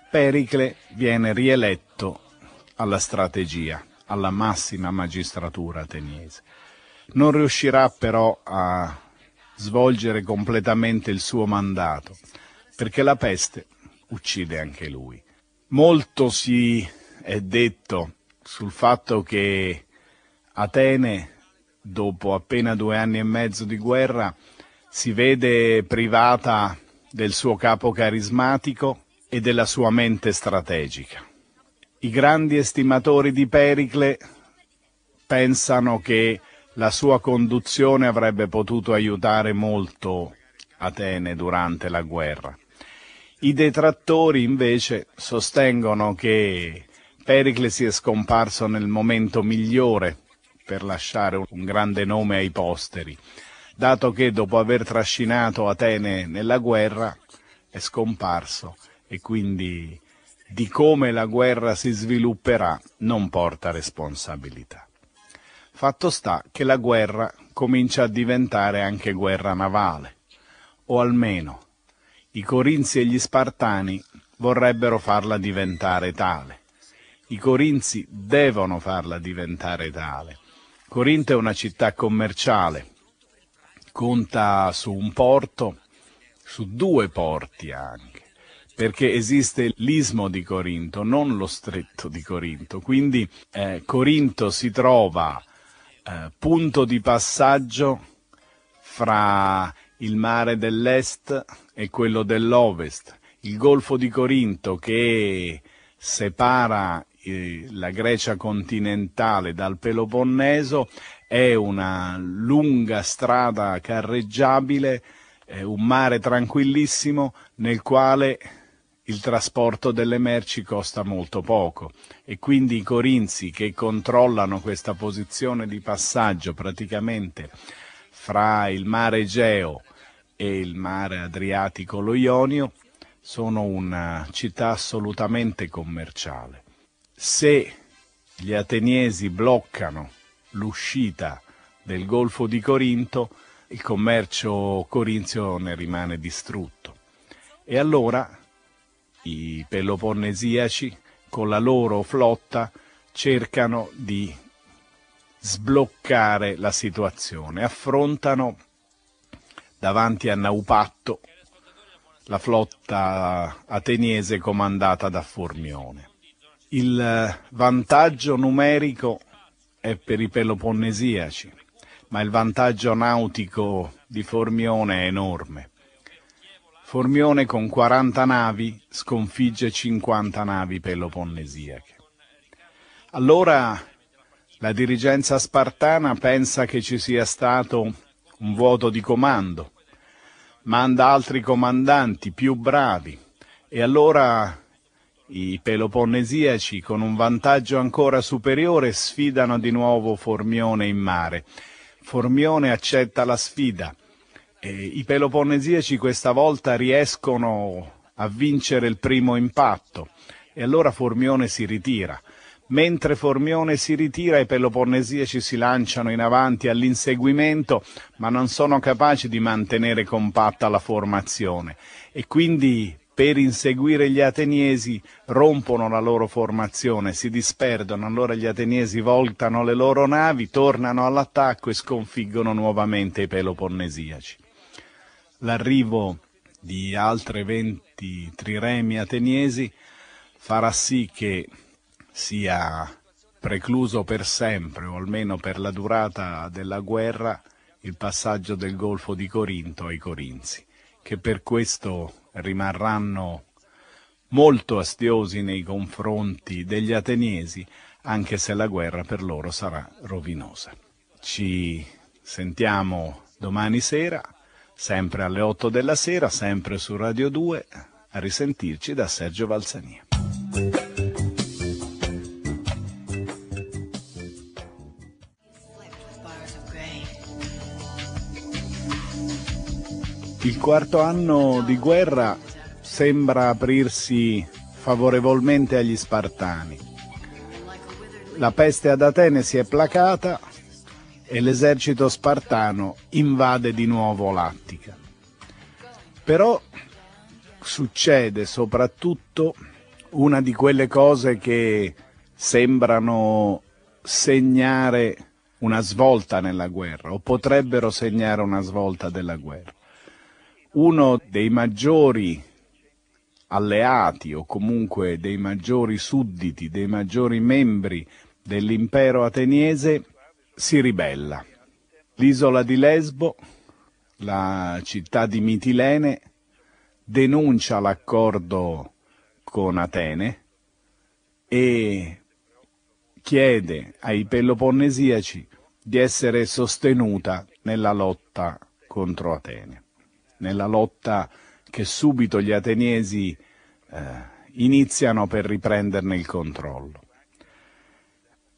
Pericle viene rieletto alla strategia, alla massima magistratura ateniese. Non riuscirà però a svolgere completamente il suo mandato, perché la peste uccide anche lui. Molto si è detto sul fatto che Atene dopo appena due anni e mezzo di guerra, si vede privata del suo capo carismatico e della sua mente strategica. I grandi estimatori di Pericle pensano che la sua conduzione avrebbe potuto aiutare molto Atene durante la guerra. I detrattori invece sostengono che Pericle si è scomparso nel momento migliore per lasciare un grande nome ai posteri, dato che dopo aver trascinato Atene nella guerra è scomparso e quindi di come la guerra si svilupperà non porta responsabilità. Fatto sta che la guerra comincia a diventare anche guerra navale, o almeno i Corinzi e gli Spartani vorrebbero farla diventare tale. I Corinzi devono farla diventare tale, Corinto è una città commerciale, conta su un porto, su due porti anche, perché esiste l'ismo di Corinto, non lo stretto di Corinto. Quindi eh, Corinto si trova eh, punto di passaggio fra il mare dell'est e quello dell'ovest, il golfo di Corinto che separa eh, la Grecia continentale dal Peloponneso è una lunga strada carreggiabile, è un mare tranquillissimo nel quale il trasporto delle merci costa molto poco e quindi i corinzi che controllano questa posizione di passaggio praticamente fra il mare Egeo e il mare Adriatico, lo Ionio, sono una città assolutamente commerciale se gli ateniesi bloccano l'uscita del Golfo di Corinto, il commercio corinzio ne rimane distrutto. E allora i peloponnesiaci con la loro flotta cercano di sbloccare la situazione, affrontano davanti a Naupatto la flotta ateniese comandata da Formione il eh, vantaggio numerico è per i peloponnesiaci, ma il vantaggio nautico di Formione è enorme. Formione con 40 navi sconfigge 50 navi peloponnesiache. Allora la dirigenza spartana pensa che ci sia stato un vuoto di comando, manda altri comandanti più bravi e allora i peloponnesiaci, con un vantaggio ancora superiore, sfidano di nuovo Formione in mare. Formione accetta la sfida. E I peloponnesiaci questa volta riescono a vincere il primo impatto e allora Formione si ritira. Mentre Formione si ritira, i peloponnesiaci si lanciano in avanti all'inseguimento, ma non sono capaci di mantenere compatta la formazione e quindi per inseguire gli ateniesi rompono la loro formazione, si disperdono, allora gli ateniesi voltano le loro navi, tornano all'attacco e sconfiggono nuovamente i peloponnesiaci. L'arrivo di altre 20 triremi ateniesi farà sì che sia precluso per sempre, o almeno per la durata della guerra, il passaggio del Golfo di Corinto ai Corinzi, che per questo rimarranno molto astiosi nei confronti degli ateniesi, anche se la guerra per loro sarà rovinosa. Ci sentiamo domani sera, sempre alle 8 della sera, sempre su Radio 2, a risentirci da Sergio Valsania. Il quarto anno di guerra sembra aprirsi favorevolmente agli Spartani. La peste ad Atene si è placata e l'esercito spartano invade di nuovo l'Attica. Però succede soprattutto una di quelle cose che sembrano segnare una svolta nella guerra o potrebbero segnare una svolta della guerra uno dei maggiori alleati o comunque dei maggiori sudditi, dei maggiori membri dell'impero ateniese si ribella. L'isola di Lesbo, la città di Mitilene, denuncia l'accordo con Atene e chiede ai peloponnesiaci di essere sostenuta nella lotta contro Atene nella lotta che subito gli ateniesi eh, iniziano per riprenderne il controllo.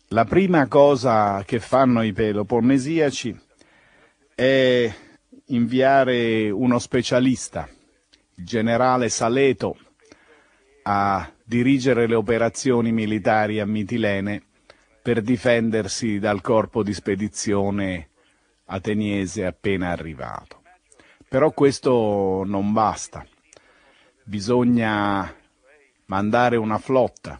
La prima cosa che fanno i peloponnesiaci è inviare uno specialista, il generale Saleto, a dirigere le operazioni militari a Mitilene per difendersi dal corpo di spedizione ateniese appena arrivato. Però questo non basta. Bisogna mandare una flotta,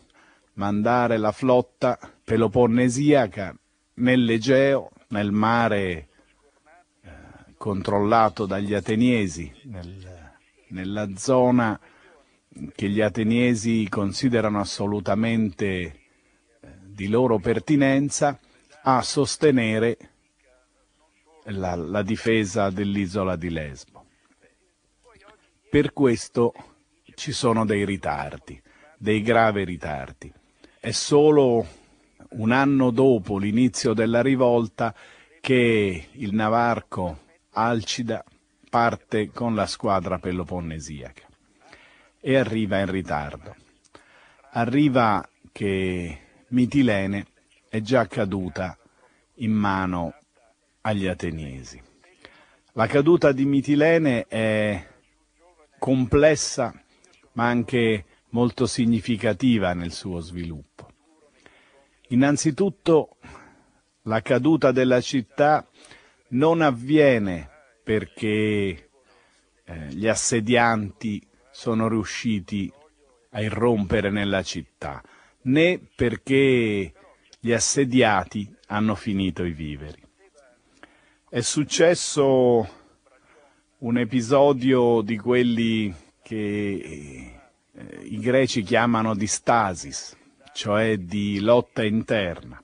mandare la flotta peloponnesiaca nell'Egeo, nel mare eh, controllato dagli ateniesi, nel, nella zona che gli ateniesi considerano assolutamente eh, di loro pertinenza, a sostenere la, la difesa dell'isola di Lesbo. Per questo ci sono dei ritardi, dei gravi ritardi. È solo un anno dopo l'inizio della rivolta che il Navarco Alcida parte con la squadra peloponnesiaca e arriva in ritardo. Arriva che Mitilene è già caduta in mano agli ateniesi. La caduta di Mitilene è complessa ma anche molto significativa nel suo sviluppo. Innanzitutto la caduta della città non avviene perché eh, gli assedianti sono riusciti a irrompere nella città, né perché gli assediati hanno finito i viveri. È successo un episodio di quelli che eh, i greci chiamano di stasis, cioè di lotta interna.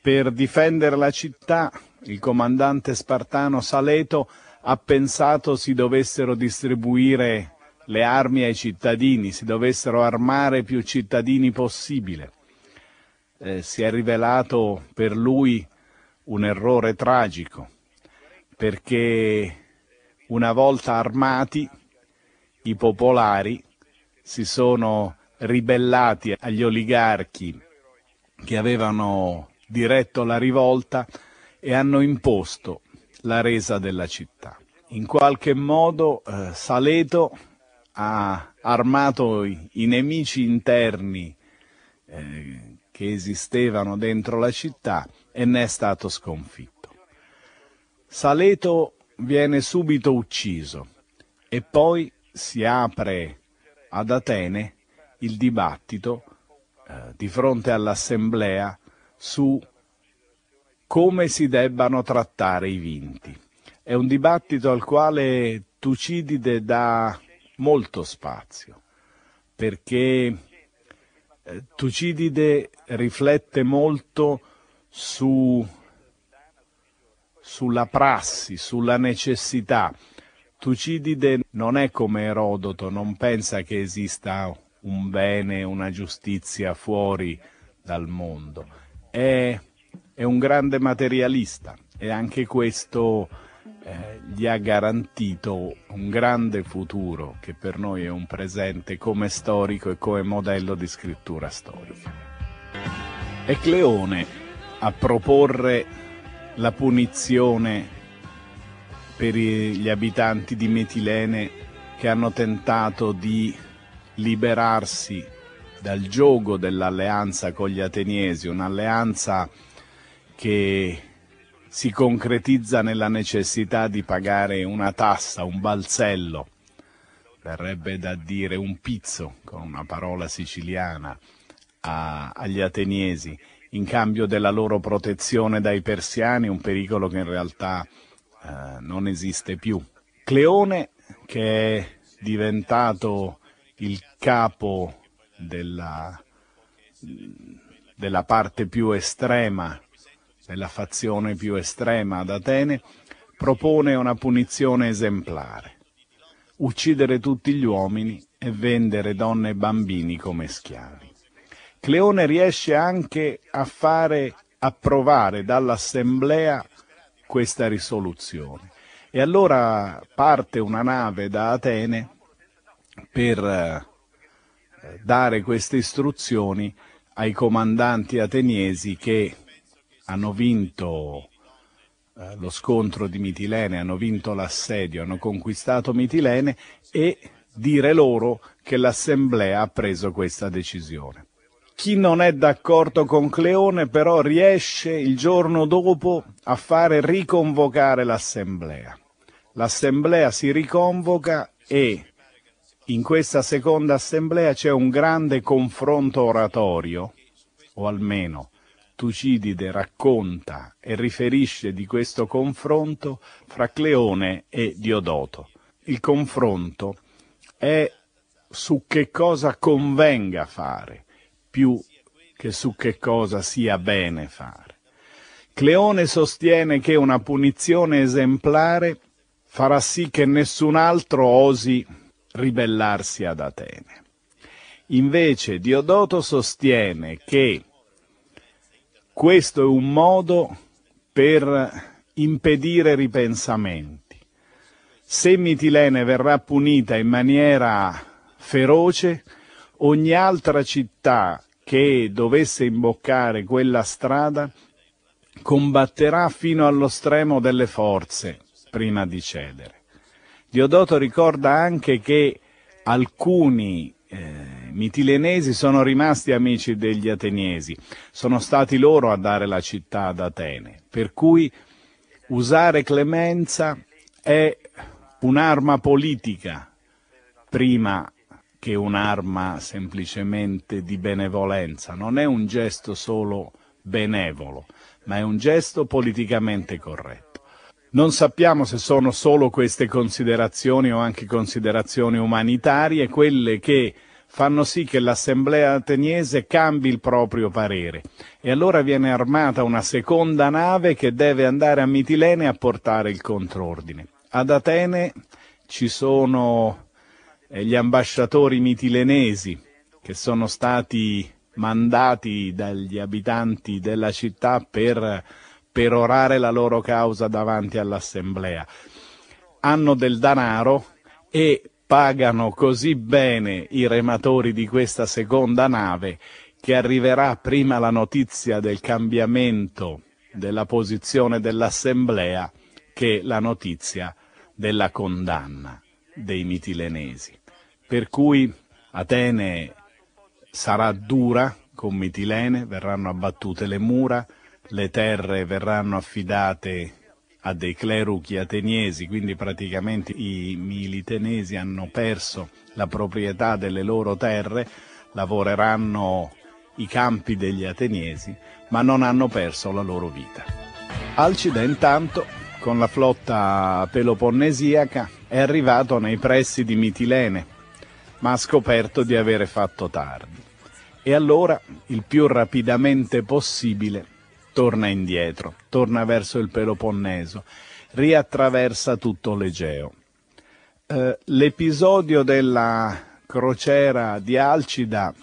Per difendere la città, il comandante spartano Saleto ha pensato si dovessero distribuire le armi ai cittadini, si dovessero armare più cittadini possibile. Eh, si è rivelato per lui un errore tragico, perché una volta armati i popolari si sono ribellati agli oligarchi che avevano diretto la rivolta e hanno imposto la resa della città. In qualche modo eh, Saleto ha armato i, i nemici interni eh, che esistevano dentro la città e ne è stato sconfitto. Saleto viene subito ucciso e poi si apre ad Atene il dibattito eh, di fronte all'assemblea su come si debbano trattare i vinti. È un dibattito al quale Tucidide dà molto spazio, perché eh, Tucidide riflette molto su, sulla prassi, sulla necessità. Tucidide non è come Erodoto, non pensa che esista un bene, una giustizia fuori dal mondo. È, è un grande materialista e anche questo eh, gli ha garantito un grande futuro che per noi è un presente come storico e come modello di scrittura storica. E Cleone a proporre la punizione per gli abitanti di Metilene che hanno tentato di liberarsi dal gioco dell'alleanza con gli ateniesi, un'alleanza che si concretizza nella necessità di pagare una tassa, un balzello, verrebbe da dire un pizzo con una parola siciliana a, agli ateniesi in cambio della loro protezione dai persiani, un pericolo che in realtà eh, non esiste più. Cleone, che è diventato il capo della, della parte più estrema, della fazione più estrema ad Atene, propone una punizione esemplare uccidere tutti gli uomini e vendere donne e bambini come schiavi. Cleone riesce anche a fare approvare dall'Assemblea questa risoluzione. E allora parte una nave da Atene per eh, dare queste istruzioni ai comandanti ateniesi che hanno vinto eh, lo scontro di Mitilene, hanno vinto l'assedio, hanno conquistato Mitilene e dire loro che l'assemblea ha preso questa decisione chi non è d'accordo con Cleone però riesce il giorno dopo a fare riconvocare l'assemblea. L'assemblea si riconvoca e in questa seconda assemblea c'è un grande confronto oratorio, o almeno Tucidide racconta e riferisce di questo confronto fra Cleone e Diodoto. Il confronto è su che cosa convenga fare più che su che cosa sia bene fare. Cleone sostiene che una punizione esemplare farà sì che nessun altro osi ribellarsi ad Atene. Invece Diodoto sostiene che questo è un modo per impedire ripensamenti. Se Mitilene verrà punita in maniera feroce, ogni altra città che dovesse imboccare quella strada combatterà fino allo stremo delle forze prima di cedere. Diodoto ricorda anche che alcuni eh, mitilenesi sono rimasti amici degli ateniesi, sono stati loro a dare la città ad Atene, per cui usare clemenza è un'arma politica prima che un'arma semplicemente di benevolenza, non è un gesto solo benevolo, ma è un gesto politicamente corretto. Non sappiamo se sono solo queste considerazioni o anche considerazioni umanitarie quelle che fanno sì che l'Assemblea ateniese cambi il proprio parere e allora viene armata una seconda nave che deve andare a Mitilene a portare il contrordine. Ad Atene ci sono gli ambasciatori mitilenesi che sono stati mandati dagli abitanti della città per perorare la loro causa davanti all'assemblea. Hanno del danaro e pagano così bene i rematori di questa seconda nave che arriverà prima la notizia del cambiamento della posizione dell'assemblea che la notizia della condanna dei mitilenesi. Per cui Atene sarà dura con Mitilene, verranno abbattute le mura, le terre verranno affidate a dei cleruchi ateniesi, quindi praticamente i militenesi hanno perso la proprietà delle loro terre, lavoreranno i campi degli ateniesi, ma non hanno perso la loro vita. Alcide intanto, con la flotta peloponnesiaca, è arrivato nei pressi di Mitilene, ma ha scoperto di avere fatto tardi. E allora, il più rapidamente possibile, torna indietro, torna verso il Peloponneso, riattraversa tutto l'Egeo. Eh, l'episodio della crociera di Alcida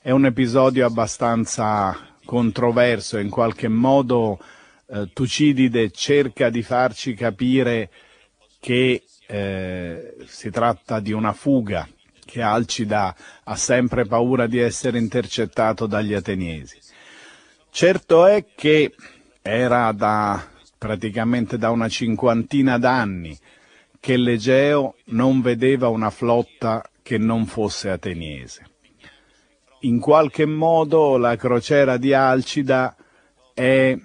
è un episodio abbastanza controverso, in qualche modo eh, Tucidide cerca di farci capire che eh, si tratta di una fuga, che Alcida ha sempre paura di essere intercettato dagli ateniesi. Certo è che era da praticamente da una cinquantina d'anni che l'Egeo non vedeva una flotta che non fosse ateniese. In qualche modo la crociera di Alcida è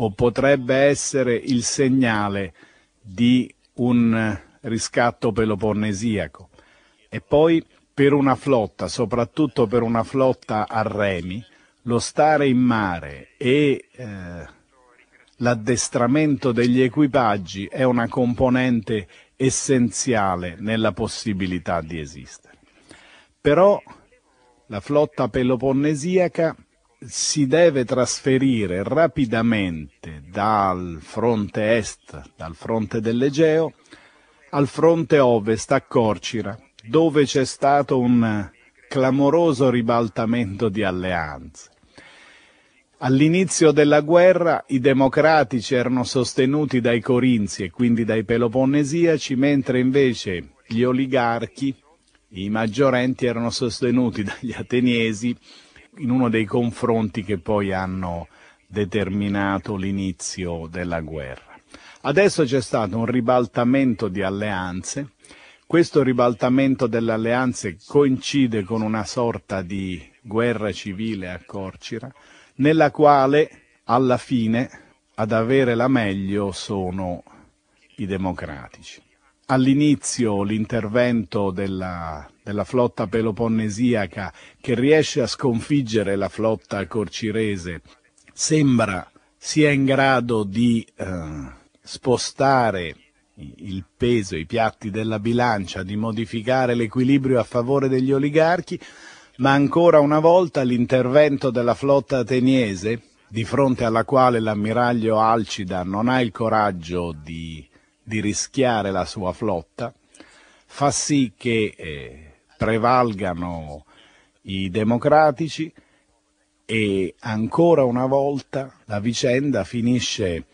o potrebbe essere il segnale di un riscatto peloponnesiaco e poi per una flotta, soprattutto per una flotta a remi, lo stare in mare e eh, l'addestramento degli equipaggi è una componente essenziale nella possibilità di esistere. Però la flotta peloponnesiaca si deve trasferire rapidamente dal fronte est, dal fronte dell'Egeo, al fronte ovest a Corcira dove c'è stato un clamoroso ribaltamento di alleanze. All'inizio della guerra i democratici erano sostenuti dai corinzi e quindi dai peloponnesiaci, mentre invece gli oligarchi, i maggiorenti, erano sostenuti dagli ateniesi in uno dei confronti che poi hanno determinato l'inizio della guerra. Adesso c'è stato un ribaltamento di alleanze questo ribaltamento delle alleanze coincide con una sorta di guerra civile a Corcira, nella quale alla fine ad avere la meglio sono i democratici. All'inizio l'intervento della, della flotta peloponnesiaca che riesce a sconfiggere la flotta corcirese sembra sia in grado di eh, spostare il peso, i piatti della bilancia, di modificare l'equilibrio a favore degli oligarchi, ma ancora una volta l'intervento della flotta ateniese, di fronte alla quale l'ammiraglio Alcida non ha il coraggio di, di rischiare la sua flotta, fa sì che eh, prevalgano i democratici e ancora una volta la vicenda finisce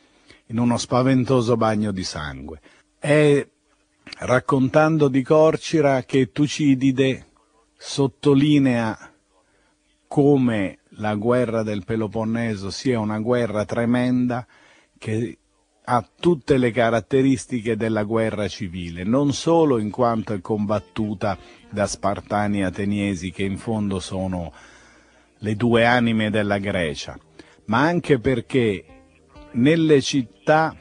in uno spaventoso bagno di sangue è raccontando di Corcira che Tucidide sottolinea come la guerra del Peloponneso sia una guerra tremenda che ha tutte le caratteristiche della guerra civile, non solo in quanto è combattuta da spartani e ateniesi che in fondo sono le due anime della Grecia, ma anche perché nelle città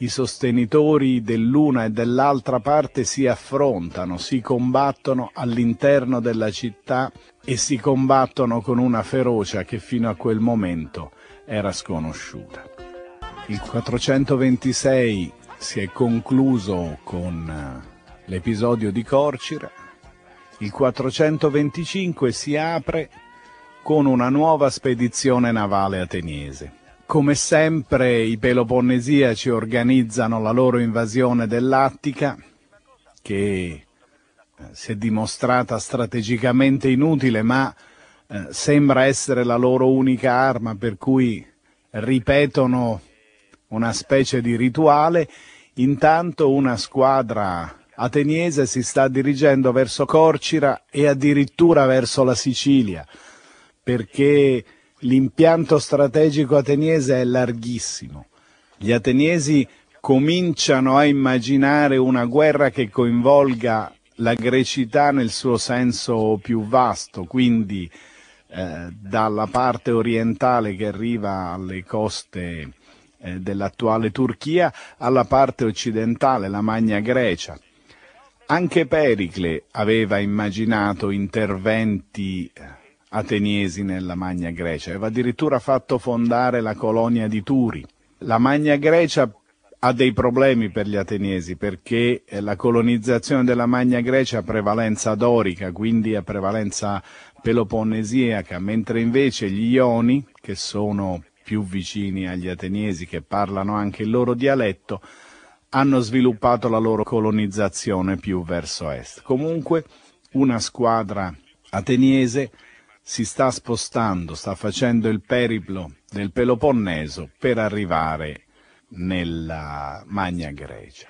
i sostenitori dell'una e dell'altra parte si affrontano, si combattono all'interno della città e si combattono con una ferocia che fino a quel momento era sconosciuta. Il 426 si è concluso con eh, l'episodio di Corcira, il 425 si apre con una nuova spedizione navale ateniese. Come sempre i peloponnesiaci organizzano la loro invasione dell'Attica, che eh, si è dimostrata strategicamente inutile, ma eh, sembra essere la loro unica arma, per cui ripetono una specie di rituale. Intanto una squadra ateniese si sta dirigendo verso Corcira e addirittura verso la Sicilia, perché l'impianto strategico ateniese è larghissimo. Gli ateniesi cominciano a immaginare una guerra che coinvolga la grecità nel suo senso più vasto, quindi eh, dalla parte orientale che arriva alle coste eh, dell'attuale Turchia alla parte occidentale, la Magna Grecia. Anche Pericle aveva immaginato interventi eh, ateniesi nella Magna Grecia. Aveva addirittura fatto fondare la colonia di Turi. La Magna Grecia ha dei problemi per gli ateniesi perché eh, la colonizzazione della Magna Grecia ha prevalenza dorica, quindi ha prevalenza peloponnesiaca, mentre invece gli ioni, che sono più vicini agli ateniesi, che parlano anche il loro dialetto, hanno sviluppato la loro colonizzazione più verso est. Comunque una squadra ateniese si sta spostando, sta facendo il periplo del Peloponneso per arrivare nella Magna Grecia.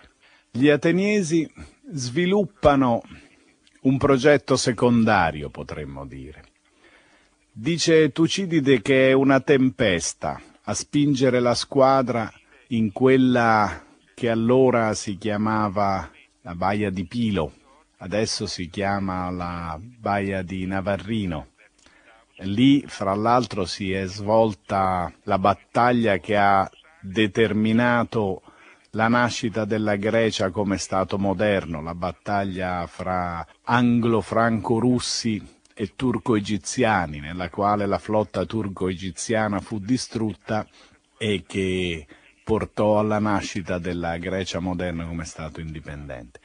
Gli ateniesi sviluppano un progetto secondario, potremmo dire. Dice Tucidide che è una tempesta a spingere la squadra in quella che allora si chiamava la baia di Pilo, adesso si chiama la baia di Navarrino Lì, fra l'altro, si è svolta la battaglia che ha determinato la nascita della Grecia come Stato moderno, la battaglia fra anglo-franco-russi e turco-egiziani, nella quale la flotta turco-egiziana fu distrutta e che portò alla nascita della Grecia moderna come Stato indipendente.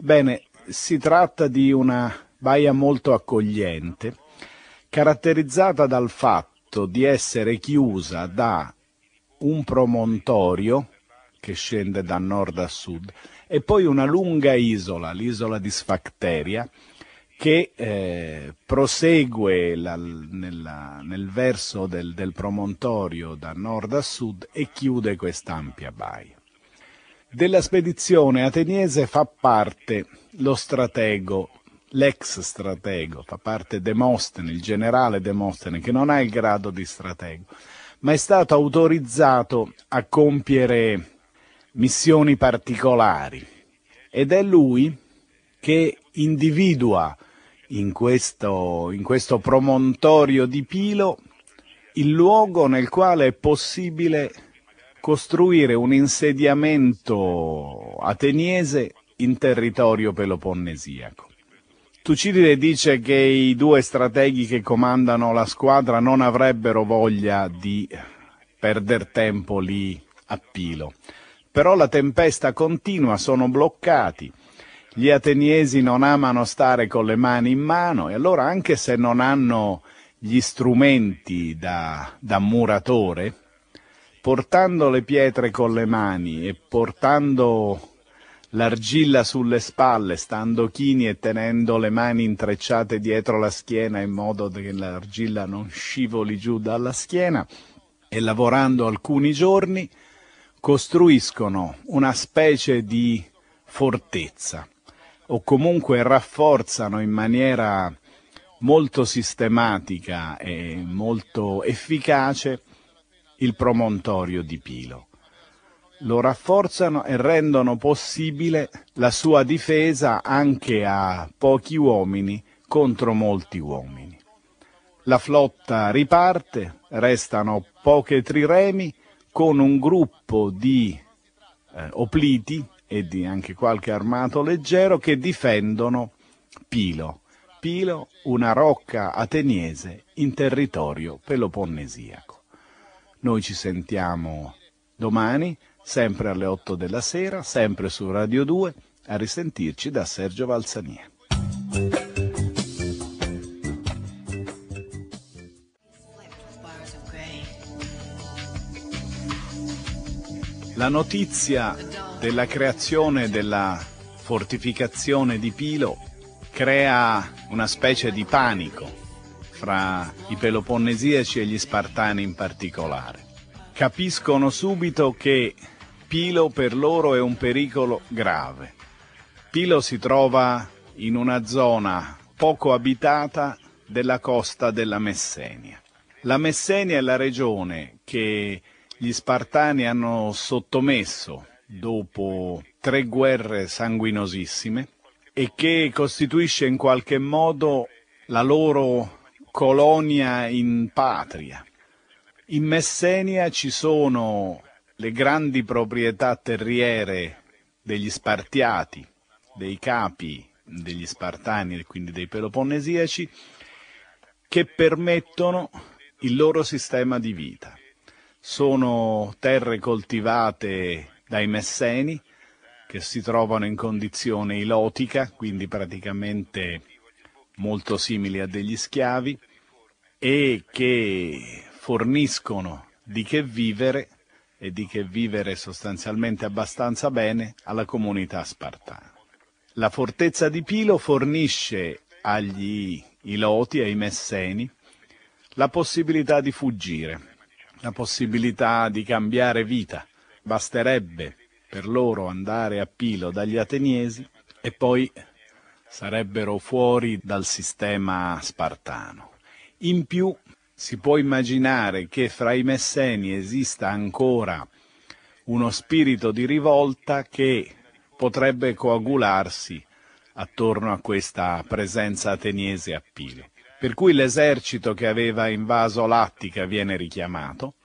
Bene, si tratta di una baia molto accogliente caratterizzata dal fatto di essere chiusa da un promontorio che scende da nord a sud e poi una lunga isola, l'isola di Sfacteria, che eh, prosegue la, nella, nel verso del, del, promontorio da nord a sud e chiude quest'ampia baia. Della spedizione ateniese fa parte lo stratego l'ex stratego, fa parte Demostene, il generale Demostene, che non ha il grado di stratego, ma è stato autorizzato a compiere missioni particolari ed è lui che individua in questo, in questo promontorio di Pilo il luogo nel quale è possibile costruire un insediamento ateniese in territorio peloponnesiaco. Tucidide dice che i due strateghi che comandano la squadra non avrebbero voglia di perdere tempo lì a Pilo. Però la tempesta continua, sono bloccati. Gli ateniesi non amano stare con le mani in mano e allora anche se non hanno gli strumenti da, da muratore, portando le pietre con le mani e portando l'argilla sulle spalle, stando chini e tenendo le mani intrecciate dietro la schiena in modo che l'argilla non scivoli giù dalla schiena, e lavorando alcuni giorni costruiscono una specie di fortezza o comunque rafforzano in maniera molto sistematica e molto efficace il promontorio di Pilo lo rafforzano e rendono possibile la sua difesa anche a pochi uomini contro molti uomini. La flotta riparte, restano poche triremi con un gruppo di eh, opliti e di anche qualche armato leggero che difendono Pilo. Pilo, una rocca ateniese in territorio peloponnesiaco. Noi ci sentiamo domani sempre alle 8 della sera, sempre su Radio 2, a risentirci da Sergio Valsania. La notizia della creazione della fortificazione di Pilo crea una specie di panico fra i peloponnesiaci e gli spartani in particolare. Capiscono subito che Pilo per loro è un pericolo grave. Pilo si trova in una zona poco abitata della costa della Messenia. La Messenia è la regione che gli Spartani hanno sottomesso dopo tre guerre sanguinosissime e che costituisce in qualche modo la loro colonia in patria. In Messenia ci sono le grandi proprietà terriere degli spartiati, dei capi degli spartani e quindi dei peloponnesiaci, che permettono il loro sistema di vita. Sono terre coltivate dai messeni che si trovano in condizione ilotica, quindi praticamente molto simili a degli schiavi, e che forniscono di che vivere e di che vivere sostanzialmente abbastanza bene alla comunità spartana. La fortezza di Pilo fornisce agli Iloti, ai Messeni, la possibilità di fuggire, la possibilità di cambiare vita. Basterebbe per loro andare a Pilo dagli ateniesi e poi sarebbero fuori dal sistema spartano. In più si può immaginare che fra i messeni esista ancora uno spirito di rivolta che potrebbe coagularsi attorno a questa presenza ateniese a Pile. Per cui l'esercito che aveva invaso l'Attica viene richiamato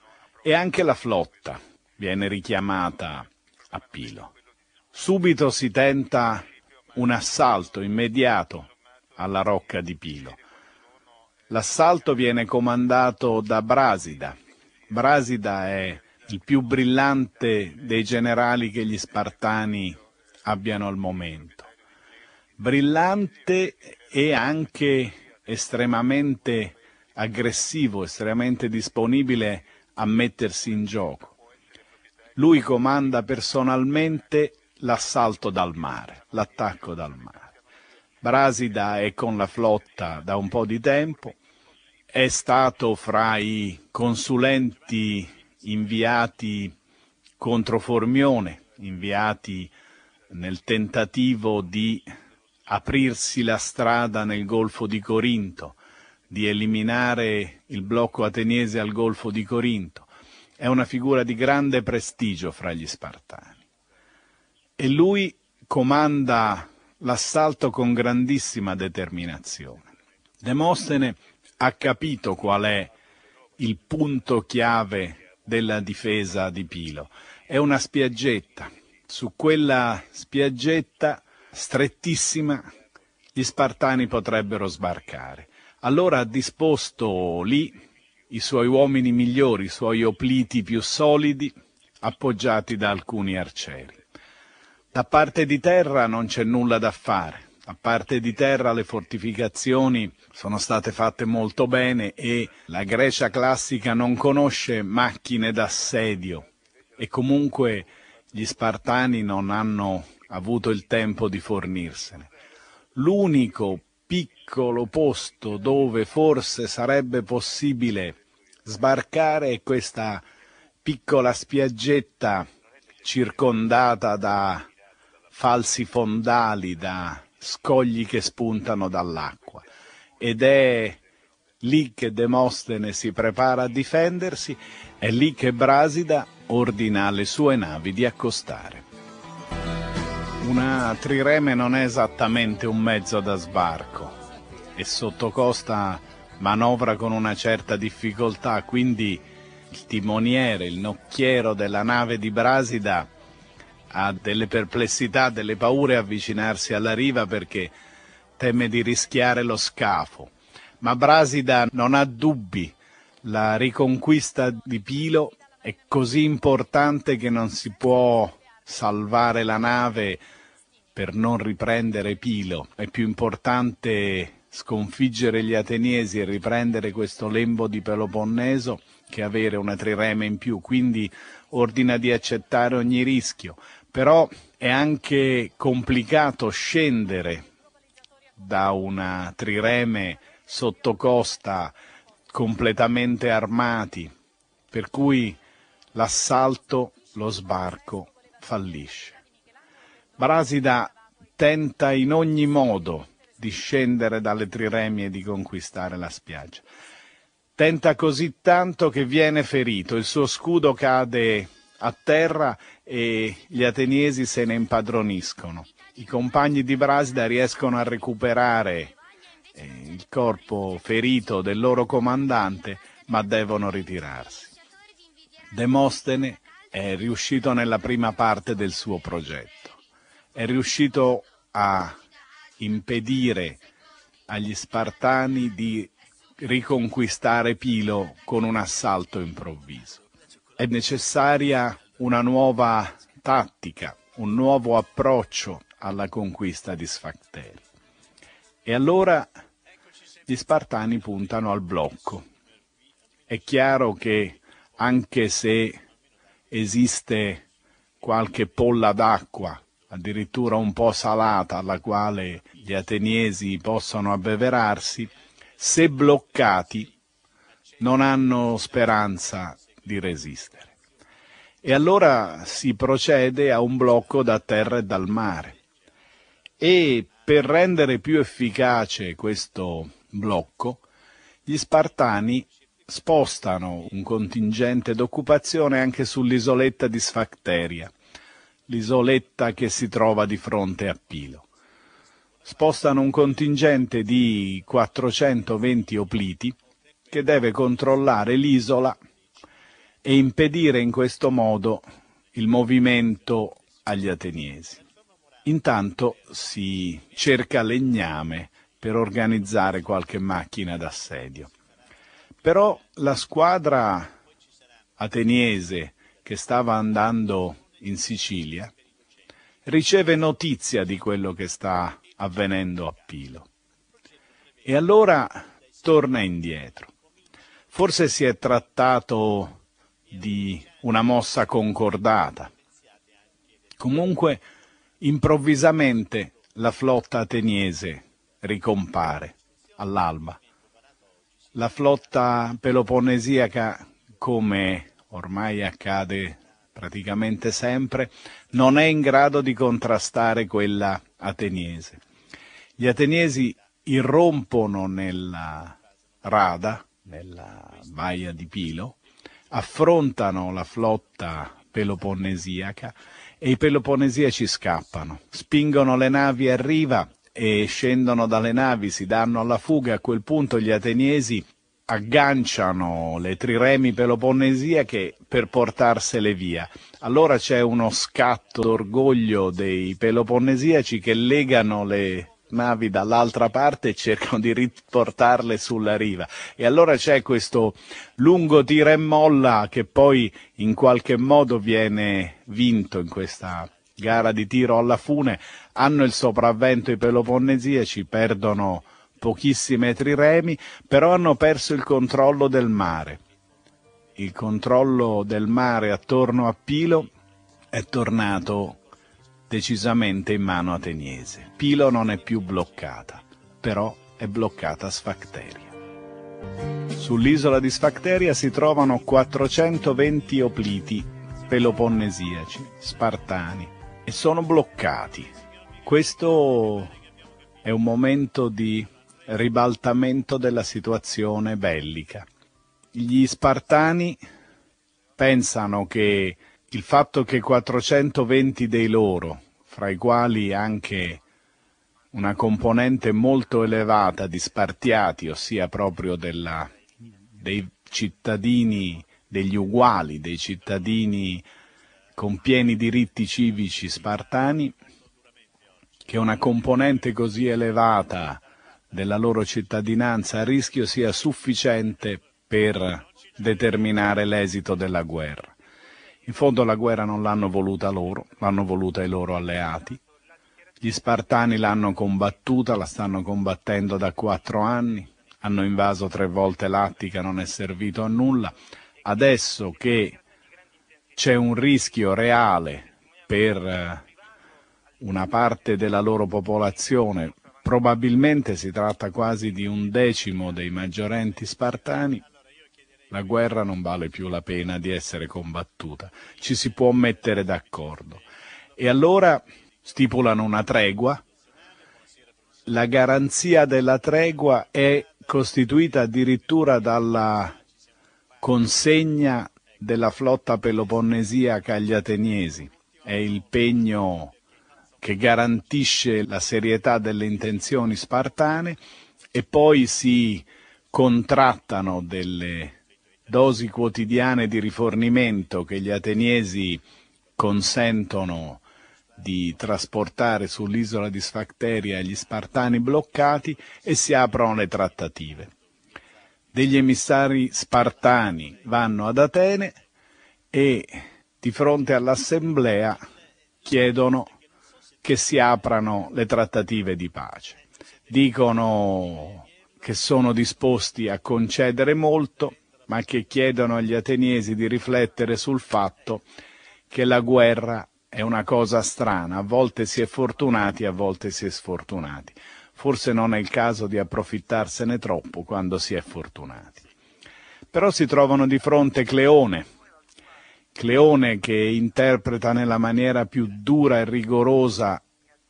e anche la flotta viene richiamata a Pilo. Subito si tenta un assalto immediato alla rocca di Pilo, L'assalto viene comandato da Brasida. Brasida è il più brillante dei generali che gli Spartani abbiano al momento. Brillante e anche estremamente aggressivo, estremamente disponibile a mettersi in gioco. Lui comanda personalmente l'assalto dal mare, l'attacco dal mare. Brasida è con la flotta da un po' di tempo, è stato fra i consulenti inviati contro Formione, inviati nel tentativo di aprirsi la strada nel Golfo di Corinto, di eliminare il blocco ateniese al Golfo di Corinto. È una figura di grande prestigio fra gli Spartani. E lui comanda l'assalto con grandissima determinazione. Demostene ha capito qual è il punto chiave della difesa di Pilo. È una spiaggetta. Su quella spiaggetta strettissima gli spartani potrebbero sbarcare. Allora ha disposto lì i suoi uomini migliori, i suoi opliti più solidi, appoggiati da alcuni arcieri. Da parte di terra non c'è nulla da fare a parte di terra le fortificazioni sono state fatte molto bene e la Grecia classica non conosce macchine d'assedio e comunque gli spartani non hanno avuto il tempo di fornirsene. L'unico piccolo posto dove forse sarebbe possibile sbarcare è questa piccola spiaggetta circondata da falsi fondali, da scogli che spuntano dall'acqua. Ed è lì che Demostene si prepara a difendersi, è lì che Brasida ordina alle sue navi di accostare. Una trireme non è esattamente un mezzo da sbarco e sottocosta manovra con una certa difficoltà, quindi il timoniere, il nocchiero della nave di Brasida ha delle perplessità, delle paure avvicinarsi alla riva perché teme di rischiare lo scafo. Ma Brasida non ha dubbi, la riconquista di Pilo è così importante che non si può salvare la nave per non riprendere Pilo. È più importante sconfiggere gli ateniesi e riprendere questo lembo di Peloponneso che avere una trireme in più, quindi ordina di accettare ogni rischio, però è anche complicato scendere da una trireme sottocosta completamente armati, per cui l'assalto, lo sbarco fallisce. Brasida tenta in ogni modo di scendere dalle triremi e di conquistare la spiaggia. Tenta così tanto che viene ferito, il suo scudo cade a terra e gli ateniesi se ne impadroniscono. I compagni di Brasida riescono a recuperare eh, il corpo ferito del loro comandante, ma devono ritirarsi. Demostene è riuscito nella prima parte del suo progetto, è riuscito a impedire agli Spartani di riconquistare Pilo con un assalto improvviso è necessaria una nuova tattica, un nuovo approccio alla conquista di Sfachteri. E allora gli Spartani puntano al blocco. È chiaro che anche se esiste qualche polla d'acqua, addirittura un po' salata, alla quale gli ateniesi possono abbeverarsi, se bloccati non hanno speranza di resistere. E allora si procede a un blocco da terra e dal mare. E per rendere più efficace questo blocco, gli spartani spostano un contingente d'occupazione anche sull'isoletta di Sfacteria, l'isoletta che si trova di fronte a Pilo. Spostano un contingente di 420 opliti che deve controllare l'isola e impedire in questo modo il movimento agli ateniesi. Intanto si cerca legname per organizzare qualche macchina d'assedio. Però la squadra ateniese che stava andando in Sicilia riceve notizia di quello che sta avvenendo a Pilo e allora torna indietro. Forse si è trattato di una mossa concordata. Comunque, improvvisamente la flotta ateniese ricompare all'alba. La flotta peloponesiaca, come ormai accade praticamente sempre, non è in grado di contrastare quella ateniese. Gli ateniesi irrompono nella rada, nella baia di Pilo, affrontano la flotta peloponnesiaca e i peloponesiaci scappano, spingono le navi a riva e scendono dalle navi, si danno alla fuga, a quel punto gli ateniesi agganciano le triremi peloponnesiache per portarsele via. Allora c'è uno scatto d'orgoglio dei peloponnesiaci che legano le navi dall'altra parte e cercano di riportarle sulla riva. E allora c'è questo lungo tira e molla che poi in qualche modo viene vinto in questa gara di tiro alla fune. Hanno il sopravvento i peloponnesiaci, perdono pochissimi triremi, però hanno perso il controllo del mare. Il controllo del mare attorno a Pilo è tornato decisamente in mano ateniese. Pilo non è più bloccata, però è bloccata Sfacteria. Sull'isola di Sfacteria si trovano 420 opliti peloponnesiaci, spartani, e sono bloccati. Questo è un momento di ribaltamento della situazione bellica. Gli spartani pensano che il fatto che 420 dei loro, fra i quali anche una componente molto elevata di spartiati, ossia proprio della, dei cittadini, degli uguali, dei cittadini con pieni diritti civici spartani, che una componente così elevata della loro cittadinanza a rischio sia sufficiente per determinare l'esito della guerra. In fondo la guerra non l'hanno voluta loro, l'hanno voluta i loro alleati. Gli spartani l'hanno combattuta, la stanno combattendo da quattro anni, hanno invaso tre volte l'Attica, non è servito a nulla. Adesso che c'è un rischio reale per eh, una parte della loro popolazione, probabilmente si tratta quasi di un decimo dei maggiorenti spartani, la guerra non vale più la pena di essere combattuta, ci si può mettere d'accordo. E allora stipulano una tregua. La garanzia della tregua è costituita addirittura dalla consegna della flotta peloponnesiaca agli ateniesi. È il pegno che garantisce la serietà delle intenzioni spartane e poi si contrattano delle dosi quotidiane di rifornimento che gli ateniesi consentono di trasportare sull'isola di Sfacteria gli spartani bloccati e si aprono le trattative. Degli emissari spartani vanno ad Atene e di fronte all'assemblea chiedono che si aprano le trattative di pace. Dicono che sono disposti a concedere molto, ma che chiedono agli ateniesi di riflettere sul fatto che la guerra è una cosa strana, a volte si è fortunati, a volte si è sfortunati. Forse non è il caso di approfittarsene troppo quando si è fortunati. Però si trovano di fronte Cleone, Cleone che interpreta nella maniera più dura e rigorosa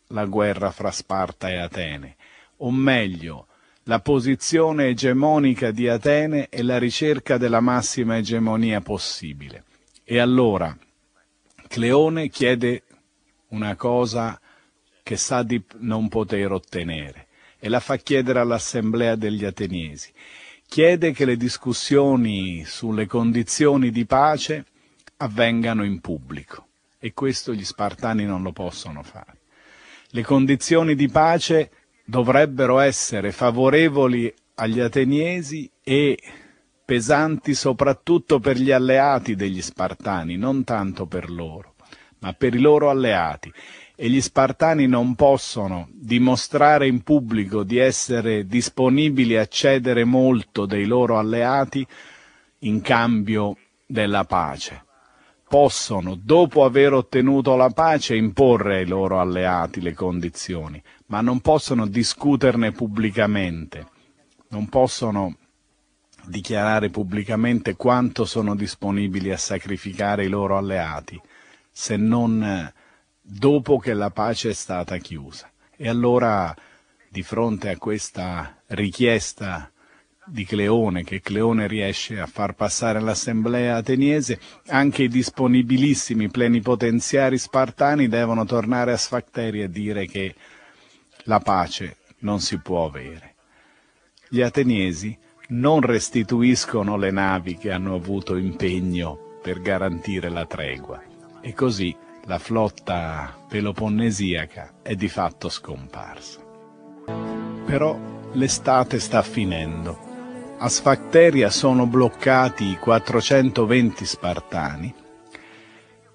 la guerra fra Sparta e Atene, o meglio, la posizione egemonica di Atene e la ricerca della massima egemonia possibile. E allora Cleone chiede una cosa che sa di non poter ottenere e la fa chiedere all'assemblea degli ateniesi. Chiede che le discussioni sulle condizioni di pace avvengano in pubblico e questo gli spartani non lo possono fare. Le condizioni di pace dovrebbero essere favorevoli agli ateniesi e pesanti soprattutto per gli alleati degli Spartani, non tanto per loro, ma per i loro alleati. E gli Spartani non possono dimostrare in pubblico di essere disponibili a cedere molto dei loro alleati in cambio della pace. Possono, dopo aver ottenuto la pace, imporre ai loro alleati le condizioni, ma non possono discuterne pubblicamente, non possono dichiarare pubblicamente quanto sono disponibili a sacrificare i loro alleati, se non eh, dopo che la pace è stata chiusa. E allora, di fronte a questa richiesta di Cleone, che Cleone riesce a far passare all'assemblea ateniese, anche i disponibilissimi plenipotenziari spartani devono tornare a Sfaxteri e dire che la pace non si può avere. Gli ateniesi non restituiscono le navi che hanno avuto impegno per garantire la tregua e così la flotta peloponnesiaca è di fatto scomparsa. Però l'estate sta finendo. A Sfacteria sono bloccati i 420 spartani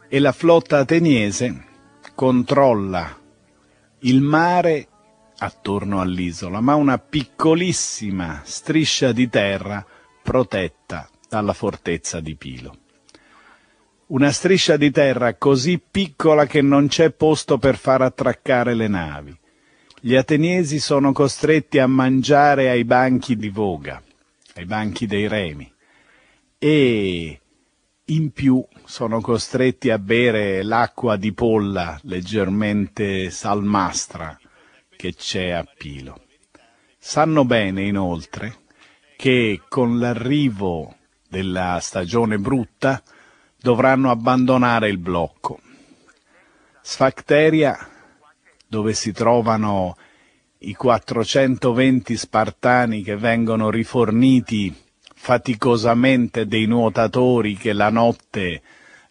e la flotta ateniese controlla il mare attorno all'isola, ma una piccolissima striscia di terra protetta dalla fortezza di Pilo. Una striscia di terra così piccola che non c'è posto per far attraccare le navi. Gli ateniesi sono costretti a mangiare ai banchi di voga, ai banchi dei remi, e in più sono costretti a bere l'acqua di polla leggermente salmastra che c'è a Pilo. Sanno bene inoltre che con l'arrivo della stagione brutta dovranno abbandonare il blocco. Sfacteria, dove si trovano i 420 spartani che vengono riforniti faticosamente dei nuotatori che la notte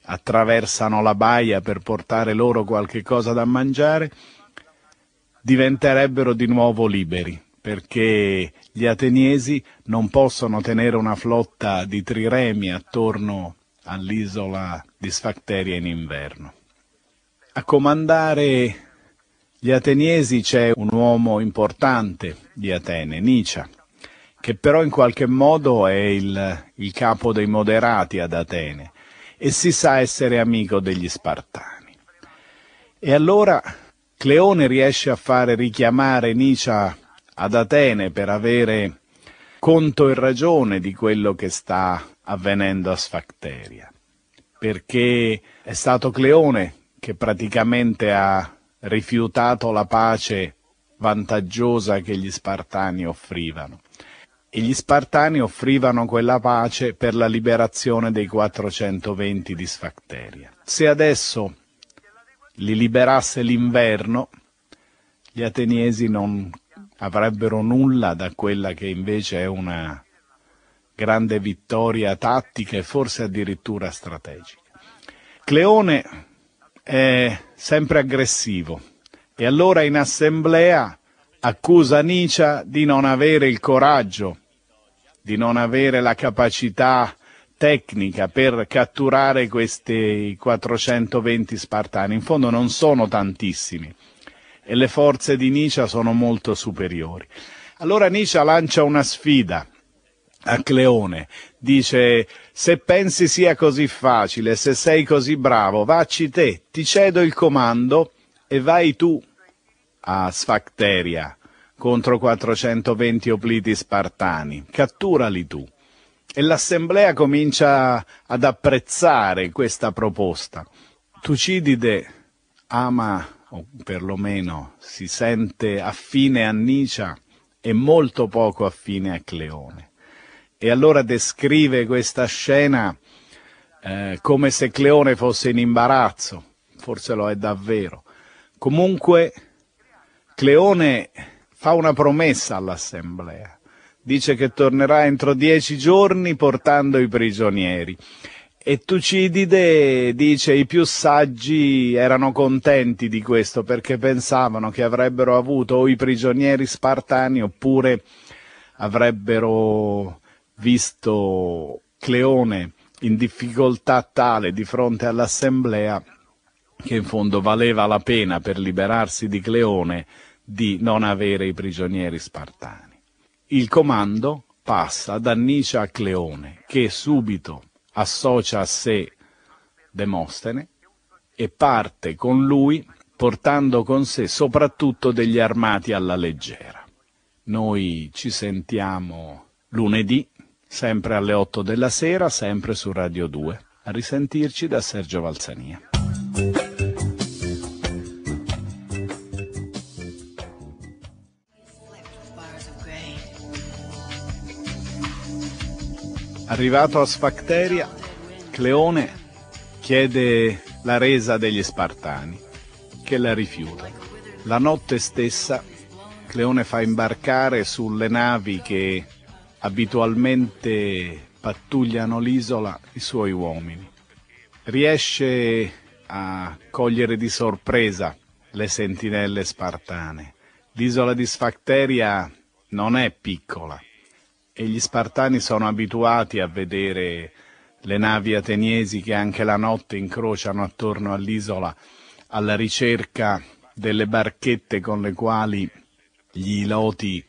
attraversano la baia per portare loro qualche cosa da mangiare, diventerebbero di nuovo liberi perché gli ateniesi non possono tenere una flotta di triremi attorno all'isola di Sfacteria in inverno. A comandare gli ateniesi c'è un uomo importante di Atene, Nicia, che però in qualche modo è il, il capo dei moderati ad Atene e si sa essere amico degli Spartani. E allora Cleone riesce a fare richiamare Nicia ad Atene per avere conto e ragione di quello che sta avvenendo a Sfacteria, perché è stato Cleone che praticamente ha rifiutato la pace vantaggiosa che gli Spartani offrivano. E gli Spartani offrivano quella pace per la liberazione dei 420 di Sfacteria. Se adesso li liberasse l'inverno, gli ateniesi non avrebbero nulla da quella che invece è una grande vittoria tattica e forse addirittura strategica. Cleone è sempre aggressivo e allora in assemblea accusa Nicia di non avere il coraggio, di non avere la capacità tecnica per catturare questi 420 spartani. In fondo non sono tantissimi e le forze di Nicia sono molto superiori. Allora Nicia lancia una sfida a Cleone, dice se pensi sia così facile, se sei così bravo, vacci te, ti cedo il comando e vai tu a Sfacteria contro 420 opliti spartani, catturali tu e l'Assemblea comincia ad apprezzare questa proposta. Tucidide ama, o perlomeno si sente affine a Nicia e molto poco affine a Cleone. E allora descrive questa scena eh, come se Cleone fosse in imbarazzo, forse lo è davvero. Comunque Cleone fa una promessa all'Assemblea dice che tornerà entro dieci giorni portando i prigionieri. E Tucidide dice i più saggi erano contenti di questo perché pensavano che avrebbero avuto o i prigionieri spartani oppure avrebbero visto Cleone in difficoltà tale di fronte all'assemblea che in fondo valeva la pena per liberarsi di Cleone di non avere i prigionieri spartani. Il comando passa da Annicia a Cleone, che subito associa a sé Demostene e parte con lui portando con sé soprattutto degli armati alla leggera. Noi ci sentiamo lunedì, sempre alle 8 della sera, sempre su Radio 2. A risentirci da Sergio Valzania. Arrivato a Sfacteria, Cleone chiede la resa degli Spartani, che la rifiuta. La notte stessa Cleone fa imbarcare sulle navi che abitualmente pattugliano l'isola i suoi uomini. Riesce a cogliere di sorpresa le sentinelle spartane. L'isola di Sfacteria non è piccola, e gli spartani sono abituati a vedere le navi ateniesi che anche la notte incrociano attorno all'isola alla ricerca delle barchette con le quali gli iloti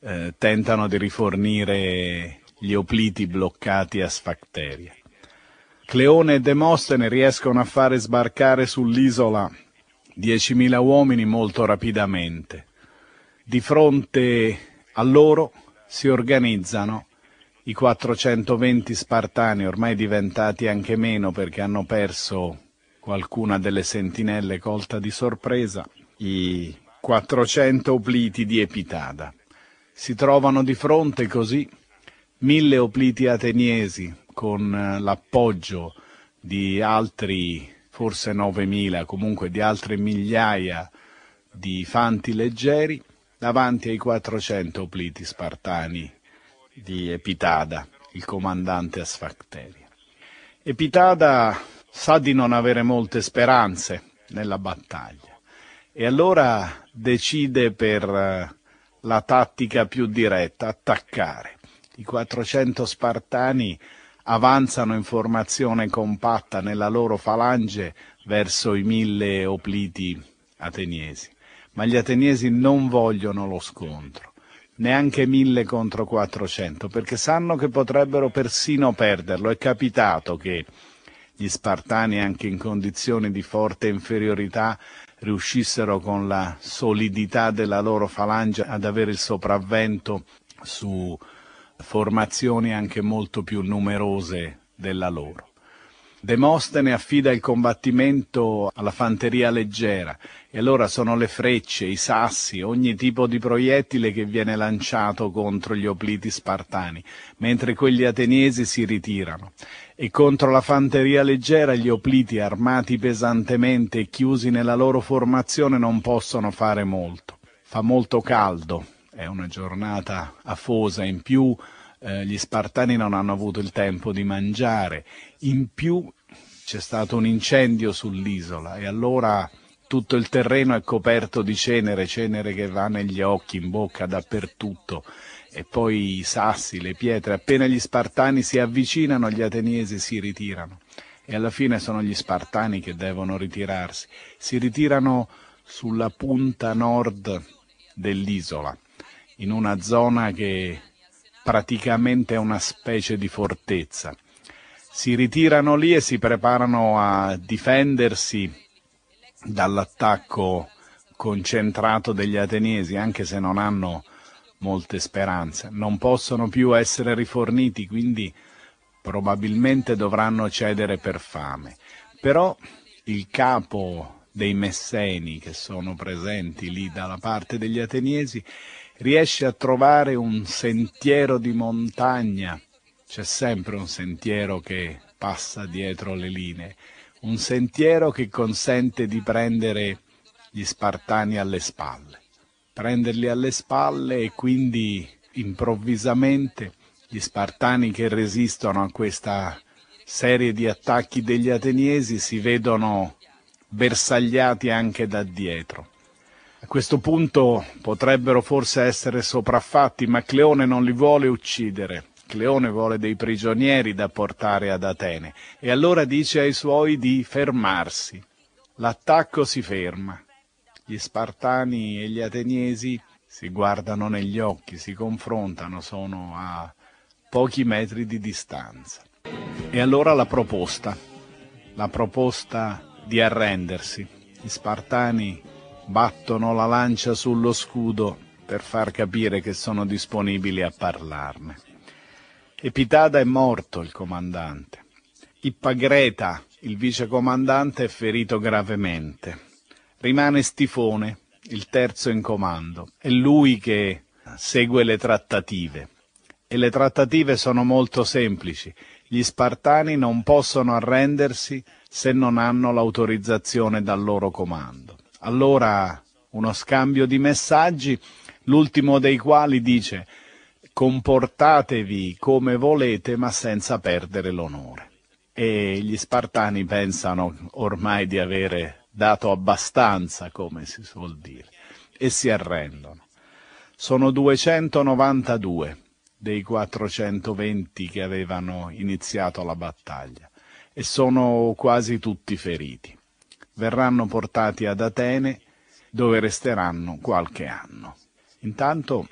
eh, tentano di rifornire gli opliti bloccati a Sfacteria. Cleone e Demostene riescono a fare sbarcare sull'isola 10.000 uomini molto rapidamente. Di fronte a loro si organizzano. I 420 spartani, ormai diventati anche meno perché hanno perso qualcuna delle sentinelle colta di sorpresa, i 400 opliti di Epitada. Si trovano di fronte così mille opliti ateniesi con eh, l'appoggio di altri forse 9.000, comunque di altre migliaia di fanti leggeri davanti ai 400 opliti spartani di Epitada, il comandante Asfacteria. Epitada sa di non avere molte speranze nella battaglia e allora decide per eh, la tattica più diretta, attaccare. I 400 spartani avanzano in formazione compatta nella loro falange verso i mille opliti ateniesi ma gli ateniesi non vogliono lo scontro, neanche 1000 contro 400, perché sanno che potrebbero persino perderlo. È capitato che gli Spartani, anche in condizioni di forte inferiorità, riuscissero con la solidità della loro falange ad avere il sopravvento su formazioni anche molto più numerose della loro. Demostene affida il combattimento alla fanteria leggera e allora sono le frecce, i sassi, ogni tipo di proiettile che viene lanciato contro gli opliti spartani, mentre quelli ateniesi si ritirano. E contro la fanteria leggera gli opliti armati pesantemente e chiusi nella loro formazione non possono fare molto. Fa molto caldo, è una giornata afosa in più, eh, gli spartani non hanno avuto il tempo di mangiare, in più c'è stato un incendio sull'isola e allora tutto il terreno è coperto di cenere, cenere che va negli occhi, in bocca, dappertutto e poi i sassi, le pietre, appena gli spartani si avvicinano gli ateniesi si ritirano e alla fine sono gli spartani che devono ritirarsi, si ritirano sulla punta nord dell'isola, in una zona che praticamente una specie di fortezza. Si ritirano lì e si preparano a difendersi dall'attacco concentrato degli ateniesi, anche se non hanno molte speranze. Non possono più essere riforniti, quindi probabilmente dovranno cedere per fame. Però il capo dei messeni che sono presenti lì dalla parte degli ateniesi riesce a trovare un sentiero di montagna, c'è sempre un sentiero che passa dietro le linee, un sentiero che consente di prendere gli spartani alle spalle, prenderli alle spalle e quindi improvvisamente gli spartani che resistono a questa serie di attacchi degli ateniesi si vedono bersagliati anche da dietro. A questo punto potrebbero forse essere sopraffatti, ma Cleone non li vuole uccidere. Cleone vuole dei prigionieri da portare ad Atene e allora dice ai suoi di fermarsi. L'attacco si ferma. Gli Spartani e gli Ateniesi si guardano negli occhi, si confrontano, sono a pochi metri di distanza. E allora la proposta, la proposta di arrendersi. Gli Spartani battono la lancia sullo scudo per far capire che sono disponibili a parlarne. Epitada è morto il comandante. Ippagreta, il vicecomandante, è ferito gravemente. Rimane Stifone, il terzo in comando. È lui che segue le trattative. E le trattative sono molto semplici. Gli spartani non possono arrendersi se non hanno l'autorizzazione dal loro comando. Allora uno scambio di messaggi, l'ultimo dei quali dice comportatevi come volete ma senza perdere l'onore. E gli spartani pensano ormai di avere dato abbastanza, come si suol dire, e si arrendono. Sono 292 dei 420 che avevano iniziato la battaglia e sono quasi tutti feriti verranno portati ad Atene dove resteranno qualche anno. Intanto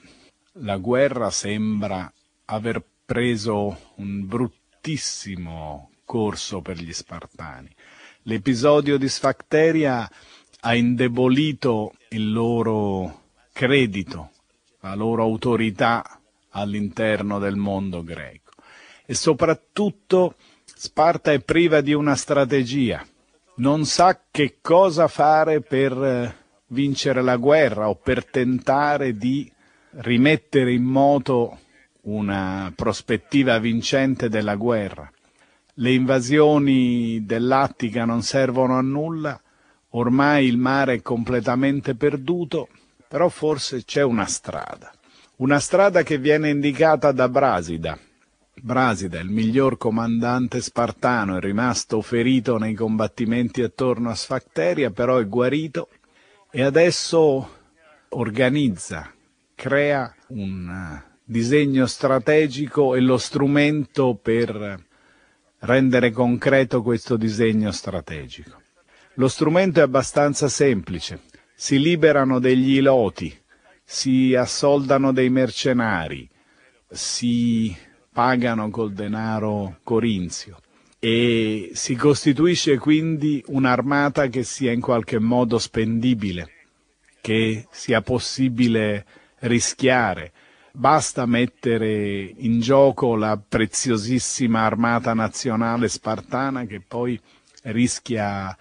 la guerra sembra aver preso un bruttissimo corso per gli Spartani. L'episodio di Sfacteria ha indebolito il loro credito, la loro autorità all'interno del mondo greco e soprattutto Sparta è priva di una strategia non sa che cosa fare per eh, vincere la guerra o per tentare di rimettere in moto una prospettiva vincente della guerra. Le invasioni dell'Attica non servono a nulla, ormai il mare è completamente perduto, però forse c'è una strada. Una strada che viene indicata da Brasida, Brasida, il miglior comandante spartano, è rimasto ferito nei combattimenti attorno a Sfacteria, però è guarito e adesso organizza, crea un eh, disegno strategico e lo strumento per rendere concreto questo disegno strategico. Lo strumento è abbastanza semplice, si liberano degli iloti, si assoldano dei mercenari, si pagano col denaro corinzio e si costituisce quindi un'armata che sia in qualche modo spendibile, che sia possibile rischiare. Basta mettere in gioco la preziosissima armata nazionale spartana che poi rischia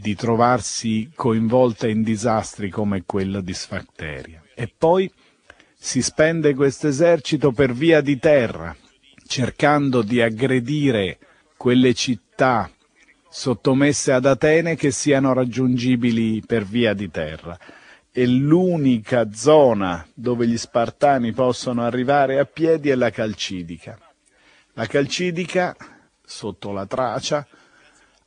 di trovarsi coinvolta in disastri come quello di Sfacteria. E poi si spende questo esercito per via di terra, cercando di aggredire quelle città sottomesse ad Atene che siano raggiungibili per via di terra. E l'unica zona dove gli spartani possono arrivare a piedi è la Calcidica. La Calcidica, sotto la Tracia,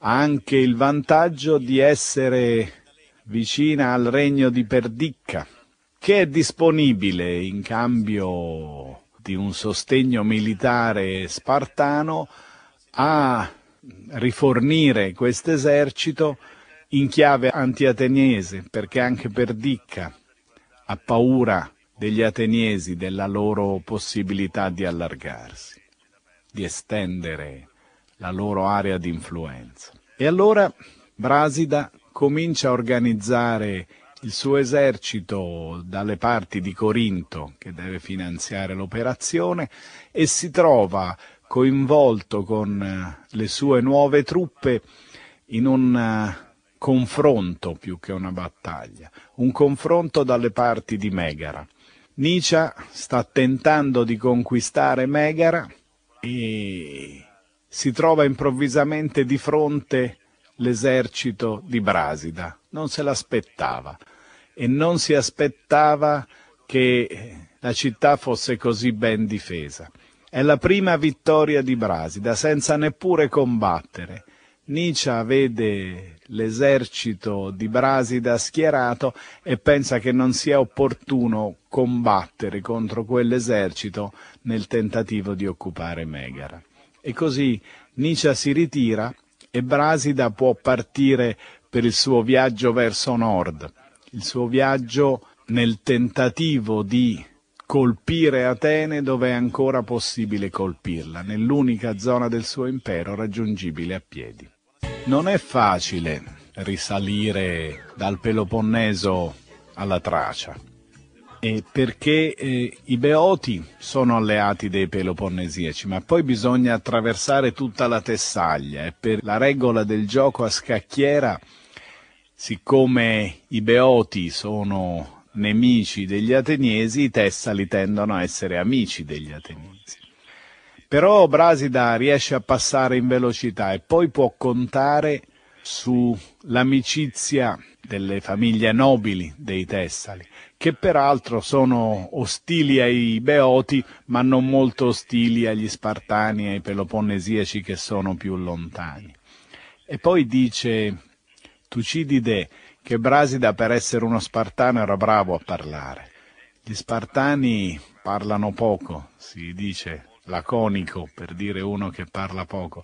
ha anche il vantaggio di essere vicina al regno di Perdicca, che è disponibile in cambio di un sostegno militare spartano a rifornire questo esercito in chiave antiateniese, perché anche Perdicca ha paura degli ateniesi, della loro possibilità di allargarsi, di estendere la loro area di influenza. E allora Brasida comincia a organizzare il suo esercito dalle parti di Corinto che deve finanziare l'operazione e si trova coinvolto con eh, le sue nuove truppe in un eh, confronto più che una battaglia, un confronto dalle parti di Megara. Nicia sta tentando di conquistare Megara e si trova improvvisamente di fronte l'esercito di Brasida. Non se l'aspettava e non si aspettava che la città fosse così ben difesa. È la prima vittoria di Brasida senza neppure combattere. Nicia vede l'esercito di Brasida schierato e pensa che non sia opportuno combattere contro quell'esercito nel tentativo di occupare Megara. E così Nicia si ritira e Brasida può partire per il suo viaggio verso nord il suo viaggio nel tentativo di colpire Atene dove è ancora possibile colpirla, nell'unica zona del suo impero raggiungibile a piedi. Non è facile risalire dal Peloponneso alla Tracia, eh, perché eh, i Beoti sono alleati dei Peloponnesiaci, ma poi bisogna attraversare tutta la Tessaglia e per la regola del gioco a scacchiera siccome i Beoti sono nemici degli ateniesi, i Tessali tendono a essere amici degli ateniesi. Però Brasida riesce a passare in velocità e poi può contare sull'amicizia delle famiglie nobili dei Tessali, che peraltro sono ostili ai Beoti, ma non molto ostili agli Spartani e ai Peloponnesiaci che sono più lontani. E poi dice Tucidide, che Brasida per essere uno spartano era bravo a parlare. Gli spartani parlano poco, si dice laconico per dire uno che parla poco.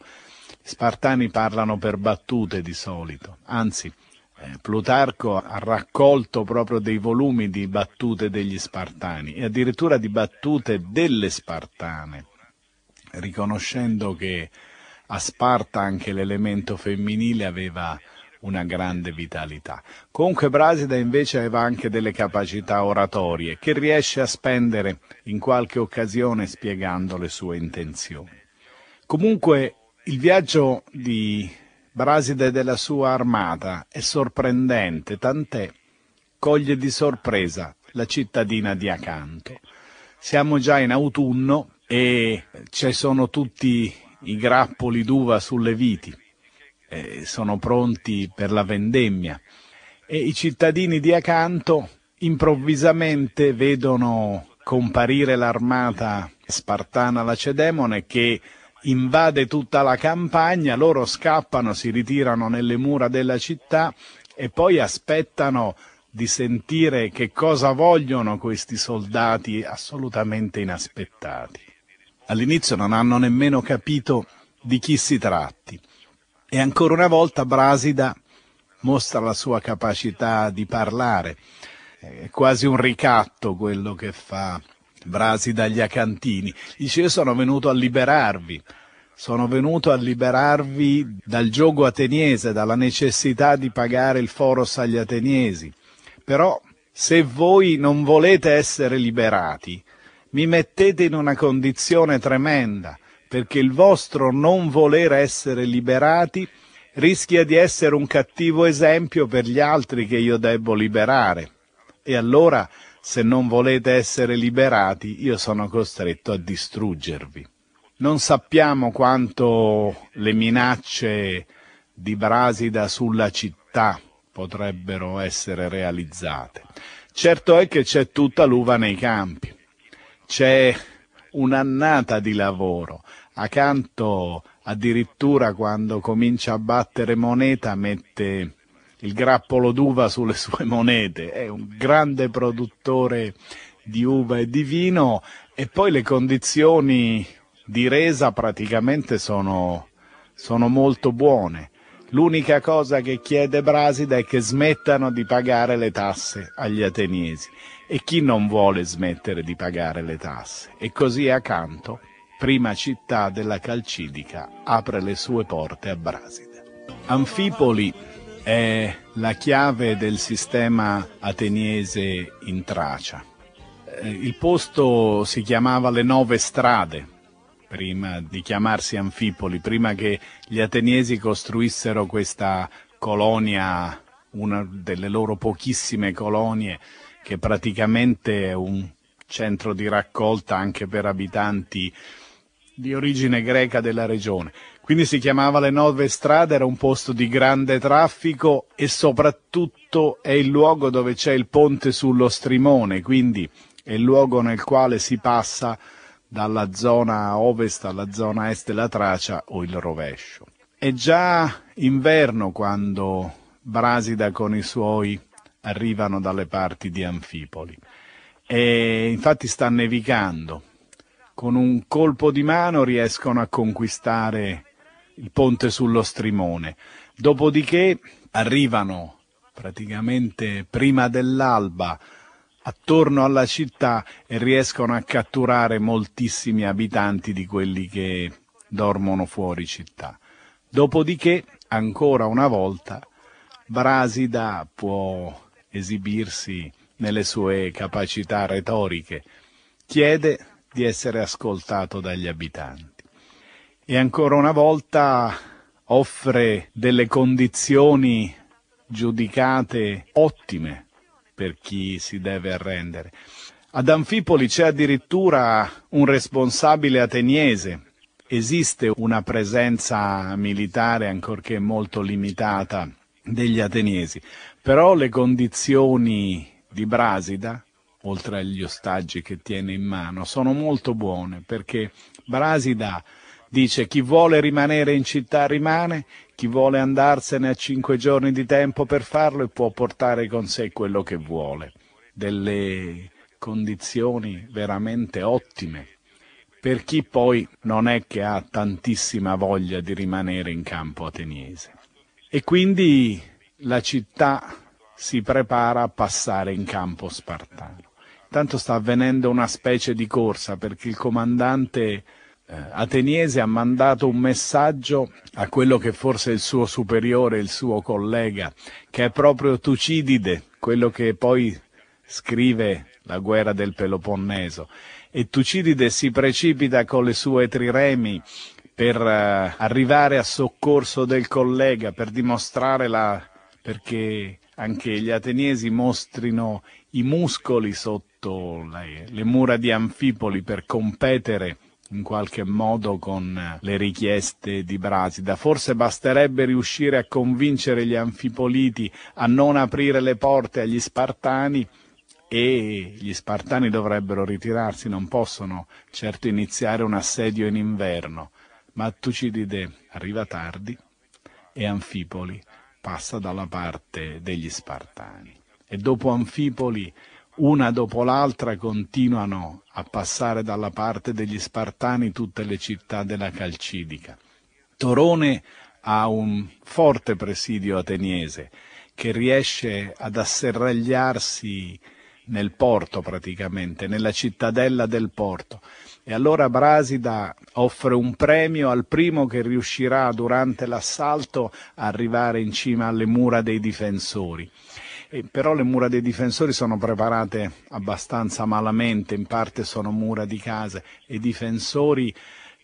Gli spartani parlano per battute di solito, anzi eh, Plutarco ha raccolto proprio dei volumi di battute degli spartani e addirittura di battute delle spartane, riconoscendo che a Sparta anche l'elemento femminile aveva una grande vitalità. Comunque Brasida invece aveva anche delle capacità oratorie che riesce a spendere in qualche occasione spiegando le sue intenzioni. Comunque il viaggio di Braside e della sua armata è sorprendente, tant'è coglie di sorpresa la cittadina di Acanto. Siamo già in autunno e ci sono tutti i grappoli d'uva sulle viti eh, sono pronti per la vendemmia e i cittadini di Acanto improvvisamente vedono comparire l'armata spartana lacedemone che invade tutta la campagna, loro scappano, si ritirano nelle mura della città e poi aspettano di sentire che cosa vogliono questi soldati assolutamente inaspettati. All'inizio non hanno nemmeno capito di chi si tratti e ancora una volta Brasida mostra la sua capacità di parlare. È quasi un ricatto quello che fa Brasida agli acantini. Dice io sono venuto a liberarvi, sono venuto a liberarvi dal gioco ateniese, dalla necessità di pagare il foros agli ateniesi. Però se voi non volete essere liberati, mi mettete in una condizione tremenda, perché il vostro non voler essere liberati rischia di essere un cattivo esempio per gli altri che io debbo liberare. E allora, se non volete essere liberati, io sono costretto a distruggervi. Non sappiamo quanto le minacce di Brasida sulla città potrebbero essere realizzate. Certo è che c'è tutta l'uva nei campi, c'è un'annata di lavoro, accanto addirittura quando comincia a battere moneta mette il grappolo d'uva sulle sue monete, è un grande produttore di uva e di vino e poi le condizioni di resa praticamente sono, sono molto buone. L'unica cosa che chiede Brasida è che smettano di pagare le tasse agli ateniesi. E chi non vuole smettere di pagare le tasse? E così accanto prima città della Calcidica, apre le sue porte a Braside. Anfipoli è la chiave del sistema ateniese in Tracia. Eh, il posto si chiamava le Nove Strade, prima di chiamarsi Anfipoli, prima che gli ateniesi costruissero questa colonia, una delle loro pochissime colonie, che praticamente è un centro di raccolta anche per abitanti di origine greca della regione. Quindi si chiamava Le Nove Strade, era un posto di grande traffico e soprattutto è il luogo dove c'è il ponte sullo Strimone, quindi è il luogo nel quale si passa dalla zona ovest alla zona est della Tracia o il rovescio. È già inverno quando Brasida con i suoi arrivano dalle parti di Anfipoli e infatti sta nevicando con un colpo di mano riescono a conquistare il ponte sullo Strimone. Dopodiché arrivano praticamente prima dell'alba attorno alla città e riescono a catturare moltissimi abitanti di quelli che dormono fuori città. Dopodiché, ancora una volta, Brasida può esibirsi nelle sue capacità retoriche. Chiede di essere ascoltato dagli abitanti. E ancora una volta offre delle condizioni giudicate ottime per chi si deve arrendere. Ad Anfipoli c'è addirittura un responsabile ateniese. Esiste una presenza militare, ancorché molto limitata, degli ateniesi, però le condizioni di Brasida oltre agli ostaggi che tiene in mano, sono molto buone perché Brasida dà, dice chi vuole rimanere in città rimane, chi vuole andarsene ha cinque giorni di tempo per farlo e può portare con sé quello che vuole. Delle condizioni veramente ottime per chi poi non è che ha tantissima voglia di rimanere in campo ateniese. E quindi la città si prepara a passare in campo spartano intanto sta avvenendo una specie di corsa perché il comandante eh, ateniese ha mandato un messaggio a quello che forse è il suo superiore, il suo collega, che è proprio Tucidide, quello che poi scrive la guerra del Peloponneso. E Tucidide si precipita con le sue triremi per eh, arrivare a soccorso del collega, per dimostrare la... perché anche gli ateniesi mostrino i muscoli sotto sotto le, le mura di Anfipoli per competere in qualche modo con eh, le richieste di Brasida. Forse basterebbe riuscire a convincere gli anfipoliti a non aprire le porte agli spartani e gli spartani dovrebbero ritirarsi, non possono certo iniziare un assedio in inverno. Ma Tucidide arriva tardi e Anfipoli passa dalla parte degli spartani. E dopo Anfipoli una dopo l'altra continuano a passare dalla parte degli Spartani tutte le città della Calcidica. Torone ha un forte presidio ateniese che riesce ad asserragliarsi nel porto praticamente, nella cittadella del porto. E allora Brasida offre un premio al primo che riuscirà durante l'assalto a arrivare in cima alle mura dei difensori. Eh, però le mura dei difensori sono preparate abbastanza malamente, in parte sono mura di case e i difensori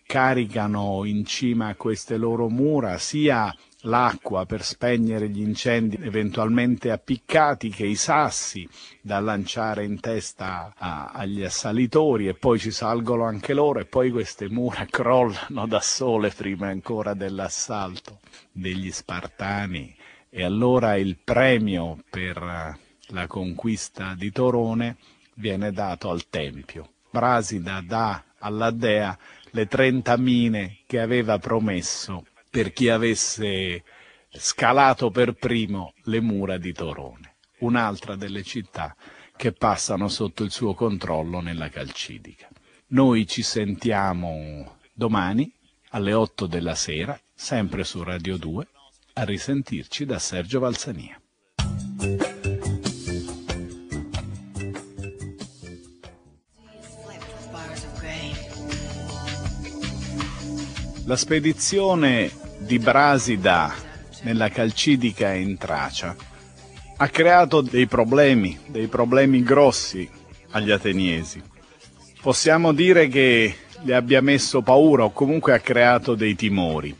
caricano in cima a queste loro mura sia l'acqua per spegnere gli incendi eventualmente appiccati che i sassi da lanciare in testa a, agli assalitori e poi ci salgono anche loro e poi queste mura <laughs> crollano da sole prima ancora dell'assalto degli spartani e allora il premio per eh, la conquista di Torone viene dato al Tempio. Brasida dà alla dea le 30 mine che aveva promesso per chi avesse scalato per primo le mura di Torone, un'altra delle città che passano sotto il suo controllo nella Calcidica. Noi ci sentiamo domani alle 8 della sera, sempre su Radio 2 a risentirci da Sergio Valsania. La spedizione di Brasida nella Calcidica in Tracia ha creato dei problemi, dei problemi grossi agli ateniesi. Possiamo dire che le abbia messo paura o comunque ha creato dei timori.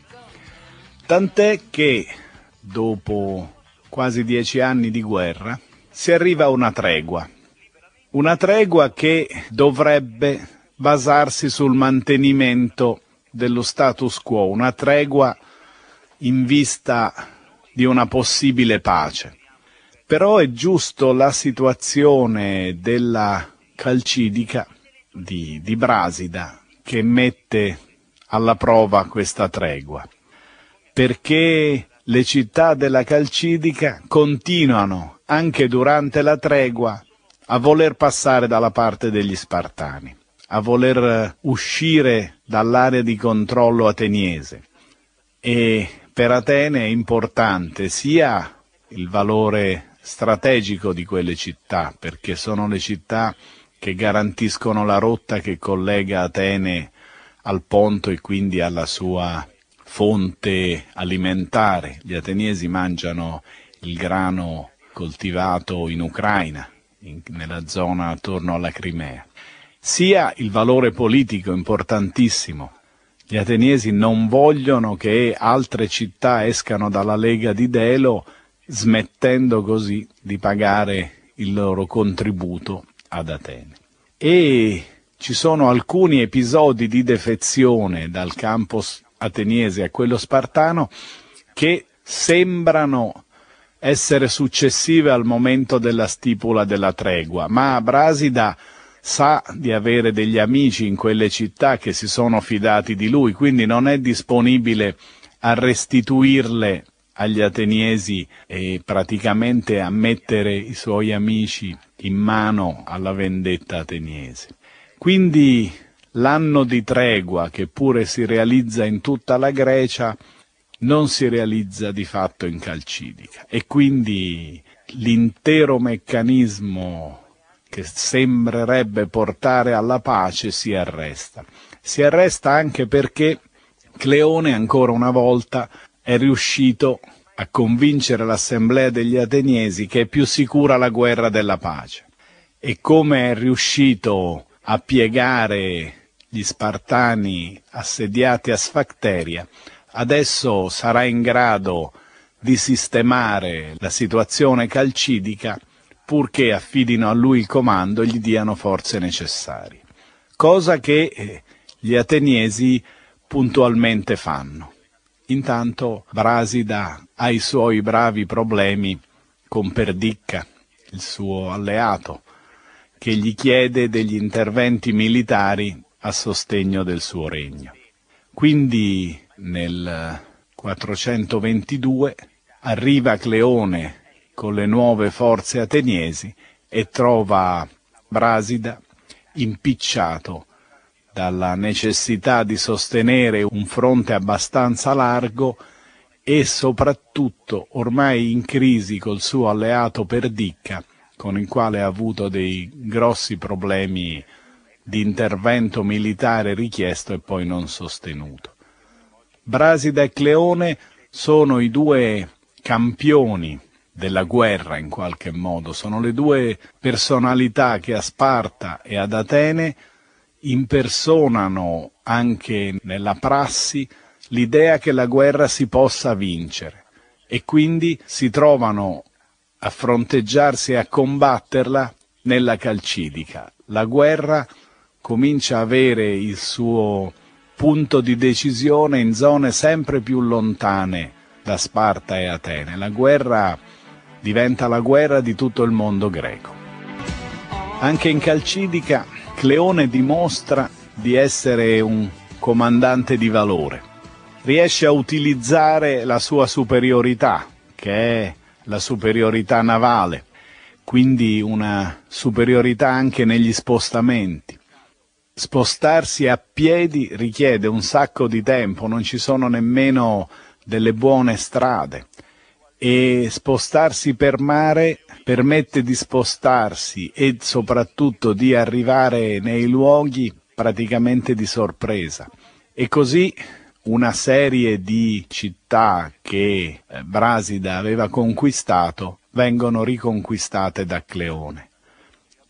Tant'è che dopo quasi dieci anni di guerra si arriva a una tregua. Una tregua che dovrebbe basarsi sul mantenimento dello status quo, una tregua in vista di una possibile pace. Però è giusto la situazione della calcidica di, di Brasida che mette alla prova questa tregua perché le città della Calcidica continuano, anche durante la tregua, a voler passare dalla parte degli Spartani, a voler eh, uscire dall'area di controllo ateniese. E per Atene è importante sia il valore strategico di quelle città, perché sono le città che garantiscono la rotta che collega Atene al Ponto e quindi alla sua fonte alimentare. Gli ateniesi mangiano il grano coltivato in Ucraina, in, nella zona attorno alla Crimea. Sia il valore politico importantissimo. Gli ateniesi non vogliono che altre città escano dalla Lega di Delo, smettendo così di pagare il loro contributo ad Atene. E ci sono alcuni episodi di defezione dal campo ateniese e a quello spartano che sembrano essere successive al momento della stipula della tregua, ma Brasida sa di avere degli amici in quelle città che si sono fidati di lui, quindi non è disponibile a restituirle agli ateniesi e praticamente a mettere i suoi amici in mano alla vendetta ateniese. Quindi l'anno di tregua, che pure si realizza in tutta la Grecia, non si realizza di fatto in Calcidica e quindi l'intero meccanismo che sembrerebbe portare alla pace si arresta. Si arresta anche perché Cleone ancora una volta è riuscito a convincere l'assemblea degli ateniesi che è più sicura la guerra della pace e come è riuscito a piegare gli Spartani assediati a Sfacteria, adesso sarà in grado di sistemare la situazione calcidica purché affidino a lui il comando e gli diano forze necessarie, cosa che eh, gli ateniesi puntualmente fanno. Intanto Brasida ha i suoi bravi problemi con Perdicca, il suo alleato, che gli chiede degli interventi militari a sostegno del suo regno. Quindi nel 422 arriva Cleone con le nuove forze ateniesi e trova Brasida impicciato dalla necessità di sostenere un fronte abbastanza largo e soprattutto ormai in crisi col suo alleato Perdicca, con il quale ha avuto dei grossi problemi di intervento militare richiesto e poi non sostenuto. Brasida e Cleone sono i due campioni della guerra in qualche modo, sono le due personalità che a Sparta e ad Atene impersonano anche nella prassi l'idea che la guerra si possa vincere e quindi si trovano a fronteggiarsi e a combatterla nella calcidica. La guerra comincia a avere il suo punto di decisione in zone sempre più lontane da Sparta e Atene. La guerra diventa la guerra di tutto il mondo greco. Anche in Calcidica Cleone dimostra di essere un comandante di valore. Riesce a utilizzare la sua superiorità, che è la superiorità navale, quindi una superiorità anche negli spostamenti spostarsi a piedi richiede un sacco di tempo, non ci sono nemmeno delle buone strade e spostarsi per mare permette di spostarsi e soprattutto di arrivare nei luoghi praticamente di sorpresa. E così una serie di città che eh, Brasida aveva conquistato vengono riconquistate da Cleone.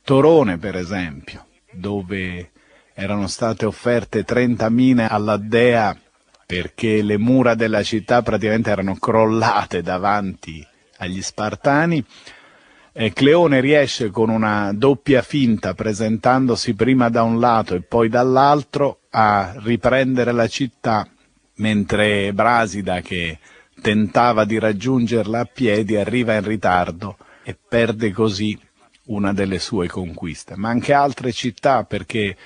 Torone, per esempio, dove erano state offerte 30 mine alla dea perché le mura della città praticamente erano crollate davanti agli Spartani. E Cleone riesce con una doppia finta, presentandosi prima da un lato e poi dall'altro, a riprendere la città, mentre Brasida, che tentava di raggiungerla a piedi, arriva in ritardo e perde così una delle sue conquiste. Ma anche altre città, perché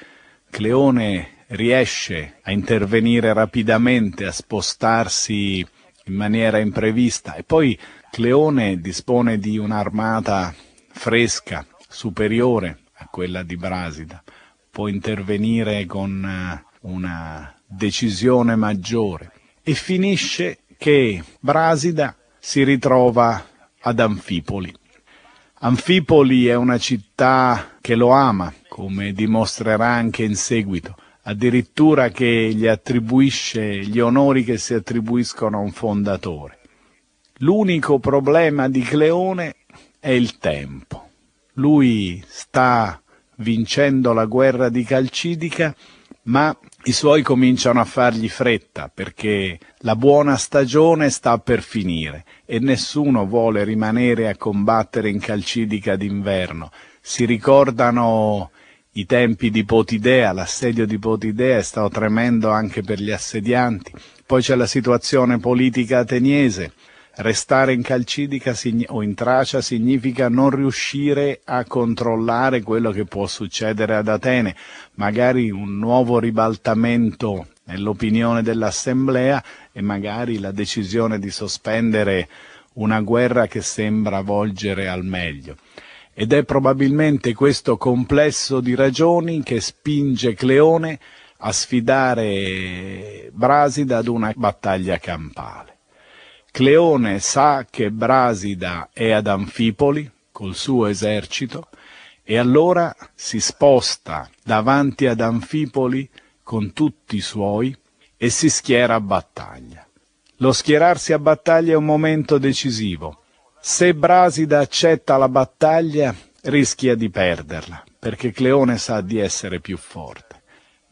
Cleone riesce a intervenire rapidamente, a spostarsi in maniera imprevista e poi Cleone dispone di un'armata fresca, superiore a quella di Brasida, può intervenire con eh, una decisione maggiore e finisce che Brasida si ritrova ad Anfipoli. Anfipoli è una città che lo ama, come dimostrerà anche in seguito, addirittura che gli attribuisce gli onori che si attribuiscono a un fondatore. L'unico problema di Cleone è il tempo. Lui sta vincendo la guerra di Calcidica, ma i suoi cominciano a fargli fretta perché la buona stagione sta per finire e nessuno vuole rimanere a combattere in Calcidica d'inverno. Si ricordano i tempi di Potidea, l'assedio di Potidea è stato tremendo anche per gli assedianti. Poi c'è la situazione politica ateniese. Restare in Calcidica o in Tracia significa non riuscire a controllare quello che può succedere ad Atene, magari un nuovo ribaltamento nell'opinione dell'Assemblea e magari la decisione di sospendere una guerra che sembra volgere al meglio. Ed è probabilmente questo complesso di ragioni che spinge Cleone a sfidare Brasida ad una battaglia campale. Cleone sa che Brasida è ad Anfipoli col suo esercito e allora si sposta davanti ad Anfipoli con tutti i suoi e si schiera a battaglia. Lo schierarsi a battaglia è un momento decisivo se Brasida accetta la battaglia, rischia di perderla, perché Cleone sa di essere più forte.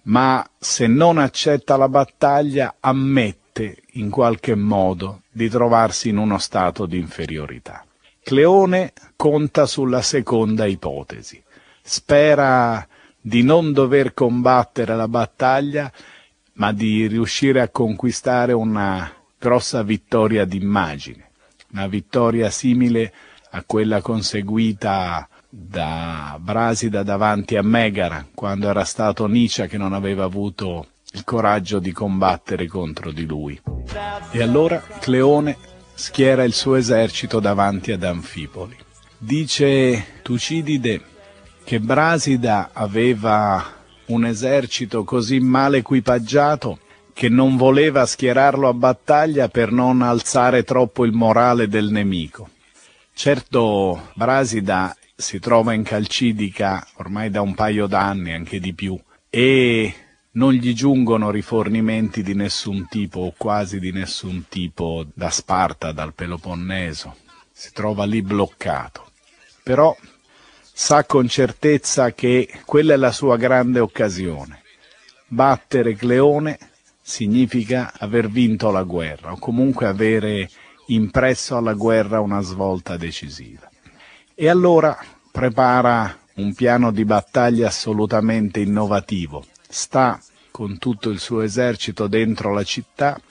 Ma se non accetta la battaglia, ammette in qualche modo di trovarsi in uno stato di inferiorità. Cleone conta sulla seconda ipotesi. Spera di non dover combattere la battaglia, ma di riuscire a conquistare una grossa vittoria d'immagine una vittoria simile a quella conseguita da Brasida davanti a Megara, quando era stato Nietzsche che non aveva avuto il coraggio di combattere contro di lui. E allora Cleone schiera il suo esercito davanti ad Anfipoli. Dice Tucidide che Brasida aveva un esercito così male equipaggiato che non voleva schierarlo a battaglia per non alzare troppo il morale del nemico. Certo, Brasida si trova in Calcidica ormai da un paio d'anni, anche di più, e non gli giungono rifornimenti di nessun tipo o quasi di nessun tipo da Sparta, dal Peloponneso. Si trova lì bloccato. Però sa con certezza che quella è la sua grande occasione. Battere Cleone significa aver vinto la guerra o comunque avere impresso alla guerra una svolta decisiva. E allora prepara un piano di battaglia assolutamente innovativo. Sta con tutto il suo esercito dentro la città,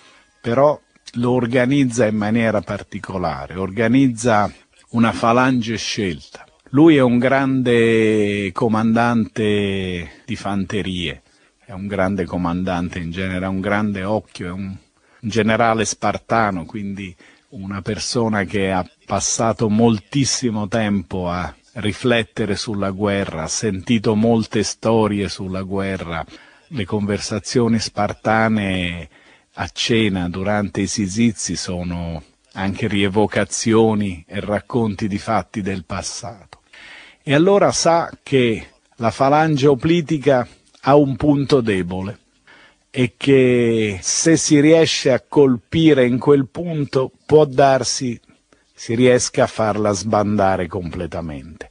però lo organizza in maniera particolare, organizza una falange scelta. Lui è un grande comandante di fanterie, è un grande comandante in genere, ha un grande occhio, è un, generale spartano, quindi una persona che ha passato moltissimo tempo a riflettere sulla guerra, ha sentito molte storie sulla guerra, le conversazioni spartane a cena durante i sisizi sono anche rievocazioni e racconti di fatti del passato. E allora sa che la falange oplitica ha un punto debole e che se si riesce a colpire in quel punto può darsi si riesca a farla sbandare completamente.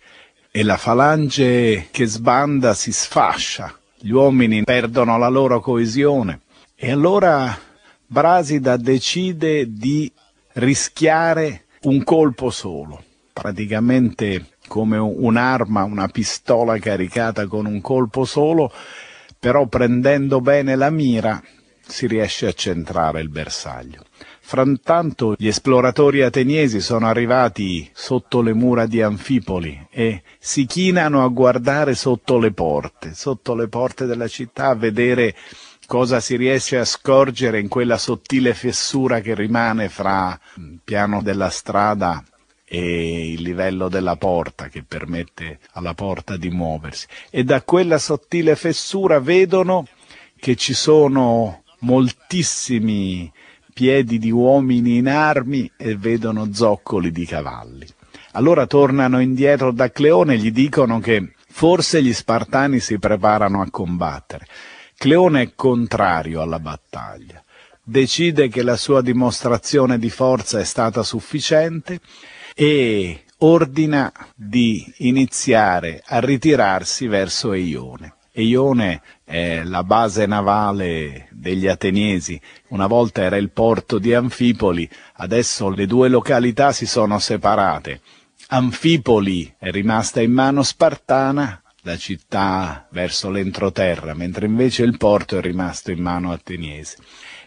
E la falange che sbanda si sfascia, gli uomini perdono la loro coesione e allora Brasida decide di rischiare un colpo solo. Praticamente come un'arma, una pistola caricata con un colpo solo, però prendendo bene la mira si riesce a centrare il bersaglio. Frattanto gli esploratori ateniesi sono arrivati sotto le mura di Anfipoli e si chinano a guardare sotto le porte, sotto le porte della città, a vedere cosa si riesce a scorgere in quella sottile fessura che rimane fra il mm, piano della strada e il livello della porta che permette alla porta di muoversi e da quella sottile fessura vedono che ci sono moltissimi piedi di uomini in armi e vedono zoccoli di cavalli. Allora tornano indietro da Cleone e gli dicono che forse gli Spartani si preparano a combattere. Cleone è contrario alla battaglia, decide che la sua dimostrazione di forza è stata sufficiente e ordina di iniziare a ritirarsi verso Eione. Eione è la base navale degli ateniesi, una volta era il porto di Anfipoli, adesso le due località si sono separate. Anfipoli è rimasta in mano spartana, la città verso l'entroterra, mentre invece il porto è rimasto in mano ateniese.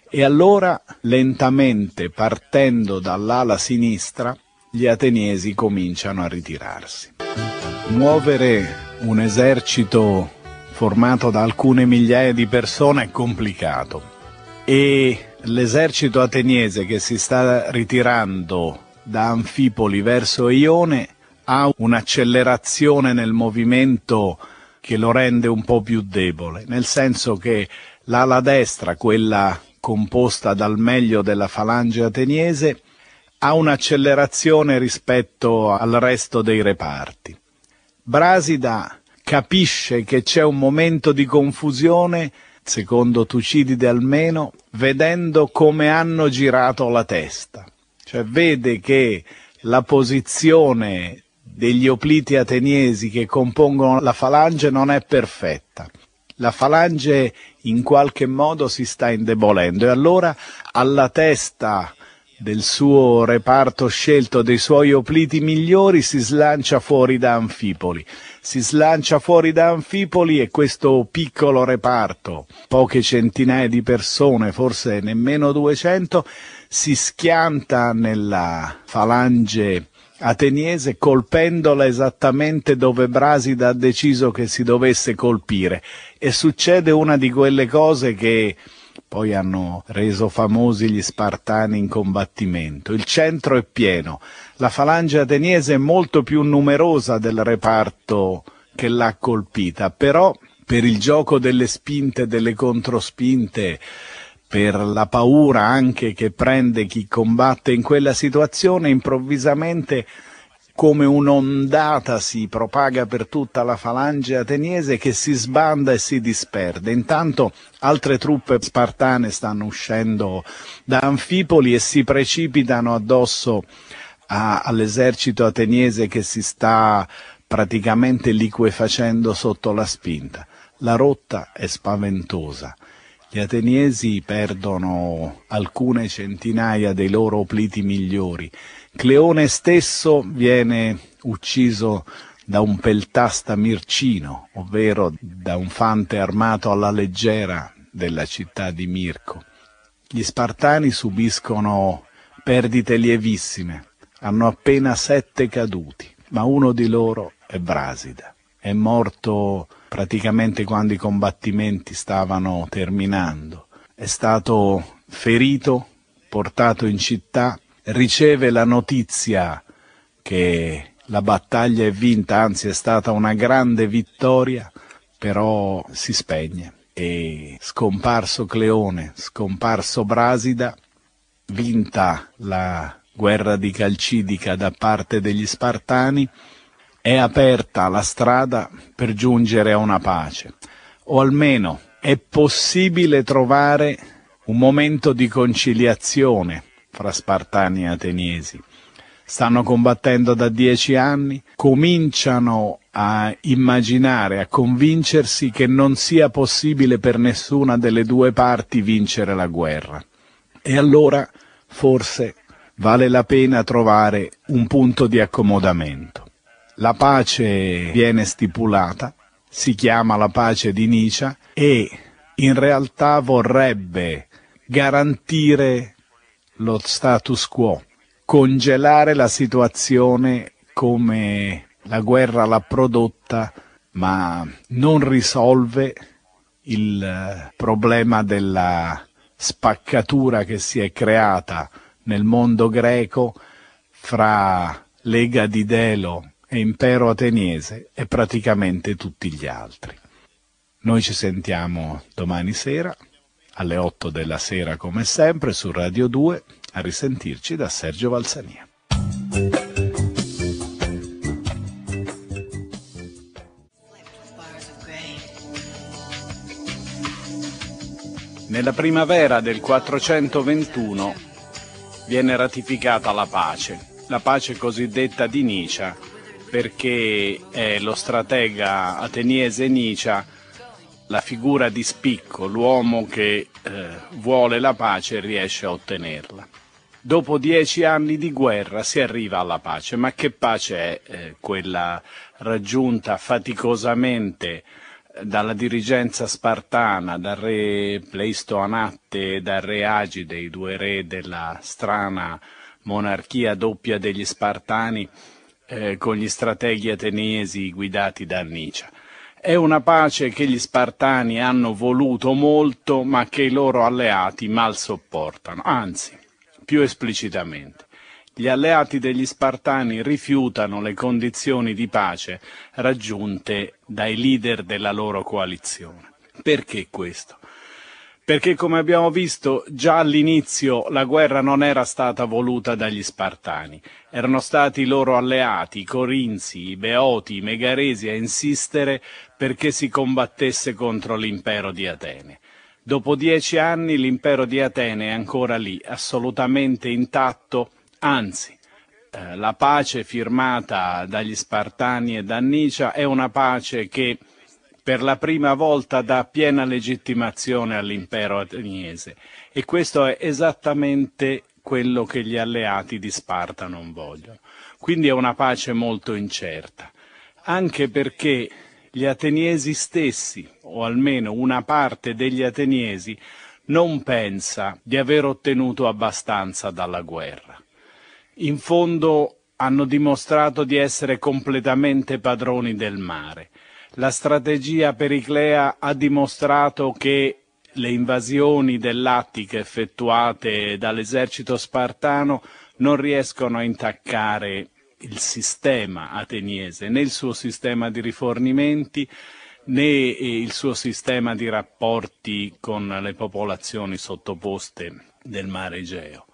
E allora, lentamente partendo dall'ala sinistra, gli ateniesi cominciano a ritirarsi. Muovere un esercito formato da alcune migliaia di persone è complicato e l'esercito ateniese che si sta ritirando da Anfipoli verso Ione ha un'accelerazione nel movimento che lo rende un po' più debole, nel senso che l'ala destra, quella composta dal meglio della falange ateniese, ha un'accelerazione rispetto al resto dei reparti. Brasida capisce che c'è un momento di confusione, secondo Tucidide almeno, vedendo come hanno girato la testa, cioè vede che la posizione degli opliti ateniesi che compongono la falange non è perfetta. La falange in qualche modo si sta indebolendo e allora alla testa del suo reparto scelto, dei suoi opliti migliori, si slancia fuori da Anfipoli. Si slancia fuori da Anfipoli e questo piccolo reparto, poche centinaia di persone, forse nemmeno 200, si schianta nella falange ateniese colpendola esattamente dove Brasida ha deciso che si dovesse colpire e succede una di quelle cose che poi hanno reso famosi gli spartani in combattimento. Il centro è pieno. La falange ateniese è molto più numerosa del reparto che l'ha colpita, però per il gioco delle spinte e delle controspinte, per la paura anche che prende chi combatte in quella situazione, improvvisamente come un'ondata si propaga per tutta la falange ateniese che si sbanda e si disperde. Intanto altre truppe spartane stanno uscendo da Anfipoli e si precipitano addosso a, all'esercito ateniese che si sta praticamente liquefacendo sotto la spinta. La rotta è spaventosa. Gli ateniesi perdono alcune centinaia dei loro pliti migliori, Cleone stesso viene ucciso da un peltasta mircino, ovvero da un fante armato alla leggera della città di Mirco. Gli Spartani subiscono perdite lievissime, hanno appena sette caduti, ma uno di loro è Brasida. È morto praticamente quando i combattimenti stavano terminando. È stato ferito, portato in città riceve la notizia che la battaglia è vinta, anzi è stata una grande vittoria, però si spegne e scomparso Cleone, scomparso Brasida, vinta la guerra di Calcidica da parte degli Spartani, è aperta la strada per giungere a una pace, o almeno è possibile trovare un momento di conciliazione fra spartani e ateniesi. Stanno combattendo da dieci anni, cominciano a immaginare, a convincersi che non sia possibile per nessuna delle due parti vincere la guerra. E allora forse vale la pena trovare un punto di accomodamento. La pace viene stipulata, si chiama la pace di Nicia e in realtà vorrebbe garantire lo status quo, congelare la situazione come la guerra l'ha prodotta, ma non risolve il eh, problema della spaccatura che si è creata nel mondo greco fra Lega di Delo e Impero ateniese e praticamente tutti gli altri. Noi ci sentiamo domani sera alle 8 della sera come sempre su Radio 2. A risentirci da Sergio Valsania. Nella primavera del 421 viene ratificata la pace, la pace cosiddetta di Nicia, perché lo stratega ateniese Nicia la figura di spicco, l'uomo che eh, vuole la pace e riesce a ottenerla. Dopo dieci anni di guerra si arriva alla pace, ma che pace è eh, quella raggiunta faticosamente eh, dalla dirigenza spartana, dal re Pleistoanatte e dal re Agide, i due re della strana monarchia doppia degli Spartani, eh, con gli strateghi ateniesi guidati da Nicia. È una pace che gli Spartani hanno voluto molto, ma che i loro alleati mal sopportano. Anzi, più esplicitamente, gli alleati degli Spartani rifiutano le condizioni di pace raggiunte dai leader della loro coalizione. Perché questo? perché come abbiamo visto già all'inizio la guerra non era stata voluta dagli Spartani, erano stati i loro alleati, i Corinzi, i Beoti, i Megaresi a insistere perché si combattesse contro l'impero di Atene. Dopo dieci anni l'impero di Atene è ancora lì, assolutamente intatto, anzi eh, la pace firmata dagli Spartani e da Nicia è una pace che per la prima volta dà piena legittimazione all'impero ateniese e questo è esattamente quello che gli alleati di Sparta non vogliono. Quindi è una pace molto incerta, anche perché gli ateniesi stessi, o almeno una parte degli ateniesi, non pensa di aver ottenuto abbastanza dalla guerra. In fondo hanno dimostrato di essere completamente padroni del mare la strategia periclea ha dimostrato che le invasioni dell'Attica effettuate dall'esercito spartano non riescono a intaccare il sistema ateniese, né il suo sistema di rifornimenti né eh, il suo sistema di rapporti con le popolazioni sottoposte del mare Egeo.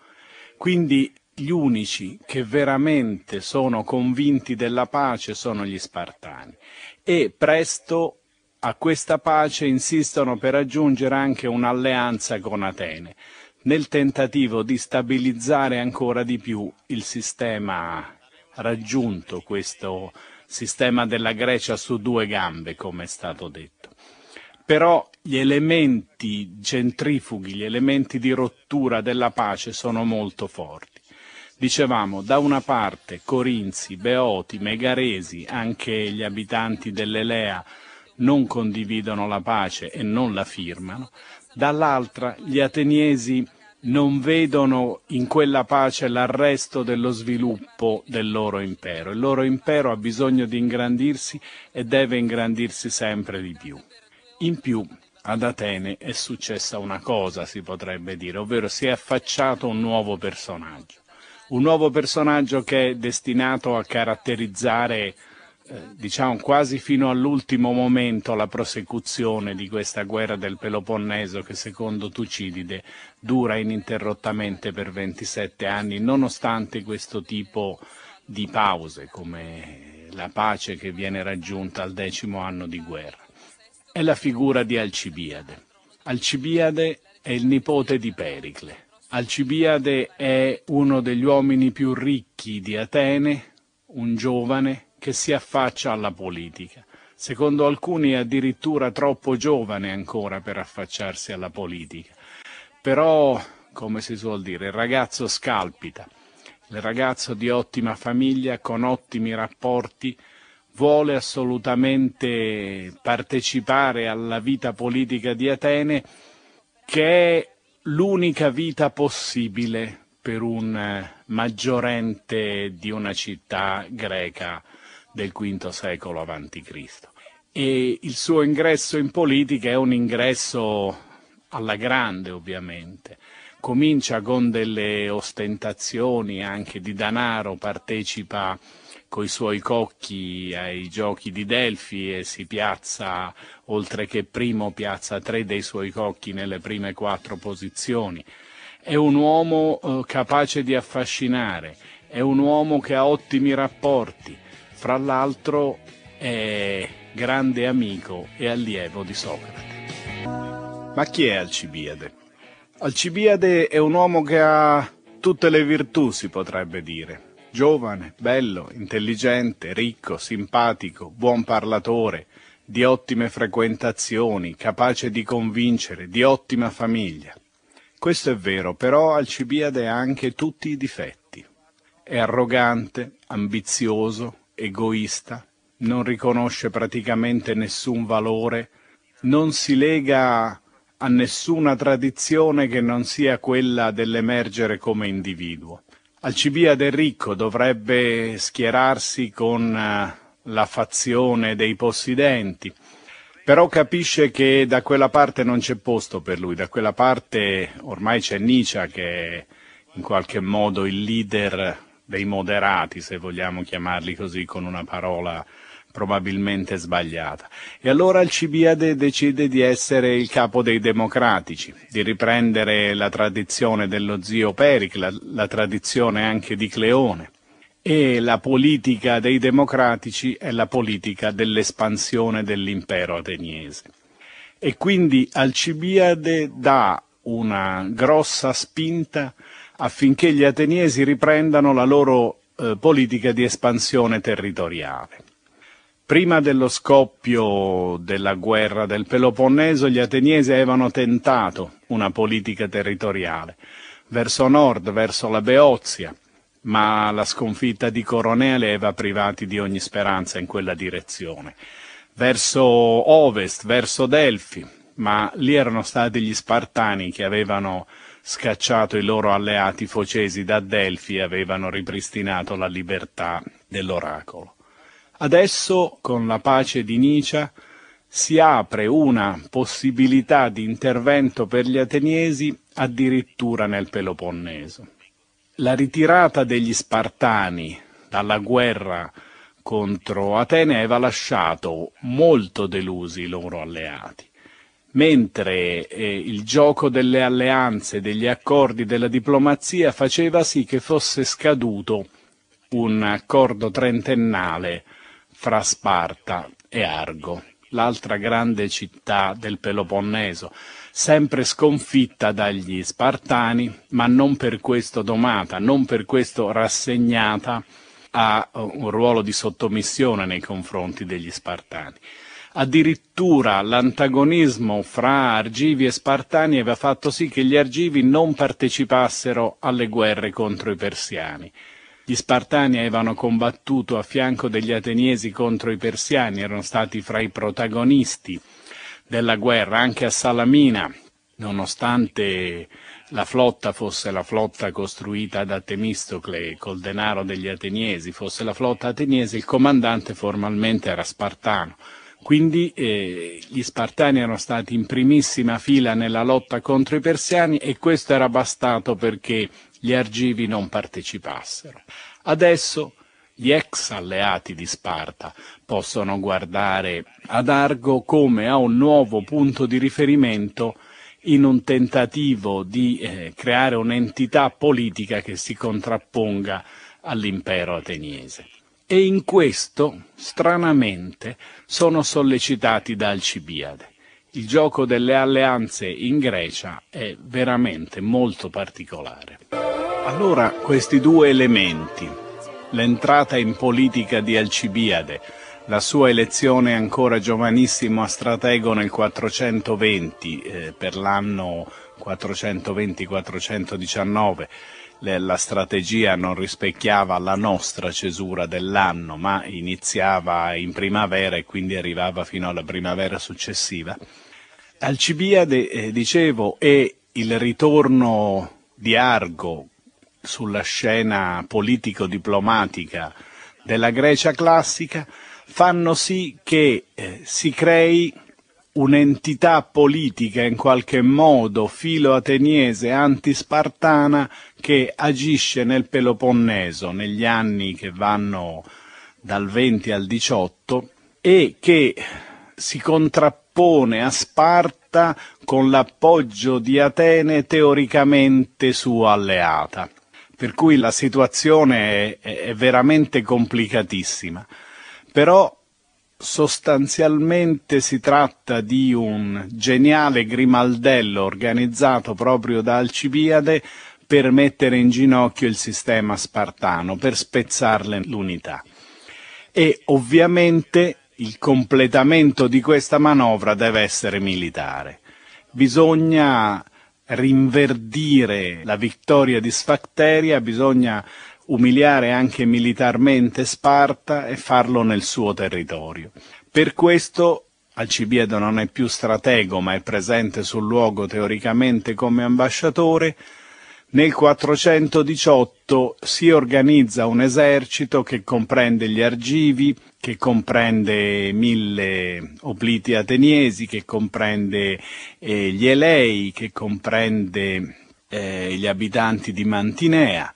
Quindi gli unici che veramente sono convinti della pace sono gli spartani e presto a questa pace insistono per aggiungere anche un'alleanza con Atene, nel tentativo di stabilizzare ancora di più il sistema raggiunto, questo sistema della Grecia su due gambe, come è stato detto. Però gli elementi centrifughi, gli elementi di rottura della pace sono molto forti dicevamo, da una parte Corinzi, Beoti, Megaresi, anche gli abitanti dell'Elea non condividono la pace e non la firmano, dall'altra gli ateniesi non vedono in quella pace l'arresto dello sviluppo del loro impero. Il loro impero ha bisogno di ingrandirsi e deve ingrandirsi sempre di più. In più, ad Atene è successa una cosa, si potrebbe dire, ovvero si è affacciato un nuovo personaggio un nuovo personaggio che è destinato a caratterizzare eh, diciamo quasi fino all'ultimo momento la prosecuzione di questa guerra del Peloponneso che secondo Tucidide dura ininterrottamente per 27 anni nonostante questo tipo di pause come la pace che viene raggiunta al decimo anno di guerra. È la figura di Alcibiade. Alcibiade è il nipote di Pericle. Alcibiade è uno degli uomini più ricchi di Atene, un giovane che si affaccia alla politica. Secondo alcuni è addirittura troppo giovane ancora per affacciarsi alla politica. Però, come si suol dire, il ragazzo scalpita. Il ragazzo di ottima famiglia, con ottimi rapporti, vuole assolutamente partecipare alla vita politica di Atene, che è l'unica vita possibile per un eh, maggiorente di una città greca del V secolo a.C. E il suo ingresso in politica è un ingresso alla grande, ovviamente. Comincia con delle ostentazioni anche di danaro, partecipa coi suoi cocchi ai giochi di Delfi e si piazza, oltre che primo, piazza tre dei suoi cocchi nelle prime quattro posizioni. È un uomo eh, capace di affascinare, è un uomo che ha ottimi rapporti, fra l'altro è grande amico e allievo di Socrate. Ma chi è Alcibiade? Alcibiade è un uomo che ha tutte le virtù, si potrebbe dire giovane, bello, intelligente, ricco, simpatico, buon parlatore, di ottime frequentazioni, capace di convincere, di ottima famiglia. Questo è vero, però Alcibiade ha anche tutti i difetti. È arrogante, ambizioso, egoista, non riconosce praticamente nessun valore, non si lega a nessuna tradizione che non sia quella dell'emergere come individuo. Alcibia del Ricco dovrebbe schierarsi con eh, la fazione dei possidenti, però capisce che da quella parte non c'è posto per lui, da quella parte ormai c'è Nicia che è in qualche modo il leader dei moderati, se vogliamo chiamarli così con una parola probabilmente sbagliata. E allora Alcibiade decide di essere il capo dei democratici, di riprendere la tradizione dello zio Pericle, la, la tradizione anche di Cleone. E la politica dei democratici è la politica dell'espansione dell'impero ateniese. E quindi Alcibiade dà una grossa spinta affinché gli ateniesi riprendano la loro eh, politica di espansione territoriale Prima dello scoppio della guerra del Peloponneso gli ateniesi avevano tentato una politica territoriale verso nord, verso la Beozia, ma la sconfitta di Coronea li aveva privati di ogni speranza in quella direzione. Verso ovest, verso Delfi, ma lì erano stati gli Spartani che avevano scacciato i loro alleati focesi da Delfi e avevano ripristinato la libertà dell'oracolo. Adesso, con la pace di Nicia, si apre una possibilità di intervento per gli ateniesi addirittura nel Peloponneso. La ritirata degli Spartani dalla guerra contro Atene aveva lasciato molto delusi i loro alleati, mentre eh, il gioco delle alleanze, degli accordi, della diplomazia faceva sì che fosse scaduto un accordo trentennale fra Sparta e Argo, l'altra grande città del Peloponneso, sempre sconfitta dagli Spartani, ma non per questo domata, non per questo rassegnata a uh, un ruolo di sottomissione nei confronti degli Spartani. Addirittura l'antagonismo fra Argivi e Spartani aveva fatto sì che gli Argivi non partecipassero alle guerre contro i Persiani gli Spartani avevano combattuto a fianco degli Ateniesi contro i Persiani, erano stati fra i protagonisti della guerra, anche a Salamina, nonostante la flotta fosse la flotta costruita da Temistocle col denaro degli ateniesi, fosse la flotta ateniese, il comandante formalmente era spartano. Quindi eh, gli spartani erano stati in primissima fila nella lotta contro i persiani e questo era bastato perché gli argivi non partecipassero. Adesso gli ex alleati di Sparta possono guardare ad Argo come a un nuovo punto di riferimento in un tentativo di eh, creare un'entità politica che si contrapponga all'impero ateniese. E in questo, stranamente, sono sollecitati da Alcibiade il gioco delle alleanze in Grecia è veramente molto particolare. Allora questi due elementi, l'entrata in politica di Alcibiade, la sua elezione ancora giovanissimo a stratego nel 420 eh, per l'anno 420-419, la strategia non rispecchiava la nostra cesura dell'anno, ma iniziava in primavera e quindi arrivava fino alla primavera successiva. Alcibiade, eh, dicevo, è il ritorno di Argo sulla scena politico-diplomatica della Grecia classica fanno sì che eh, si crei un'entità politica in qualche modo filo-ateniese antispartana che agisce nel Peloponneso negli anni che vanno dal 20 al 18 e che si contrappone oppone a Sparta con l'appoggio di Atene teoricamente sua alleata. Per cui la situazione è, è veramente complicatissima. Però sostanzialmente si tratta di un geniale grimaldello organizzato proprio da Alcibiade per mettere in ginocchio il sistema spartano, per spezzarle l'unità. E ovviamente il completamento di questa manovra deve essere militare. Bisogna rinverdire la vittoria di Sfacteria, bisogna umiliare anche militarmente Sparta e farlo nel suo territorio. Per questo Alcibiade non è più stratego ma è presente sul luogo teoricamente come ambasciatore, nel 418 si organizza un esercito che comprende gli Argivi, che comprende mille obliti ateniesi, che comprende eh, gli Elei, che comprende eh, gli abitanti di Mantinea,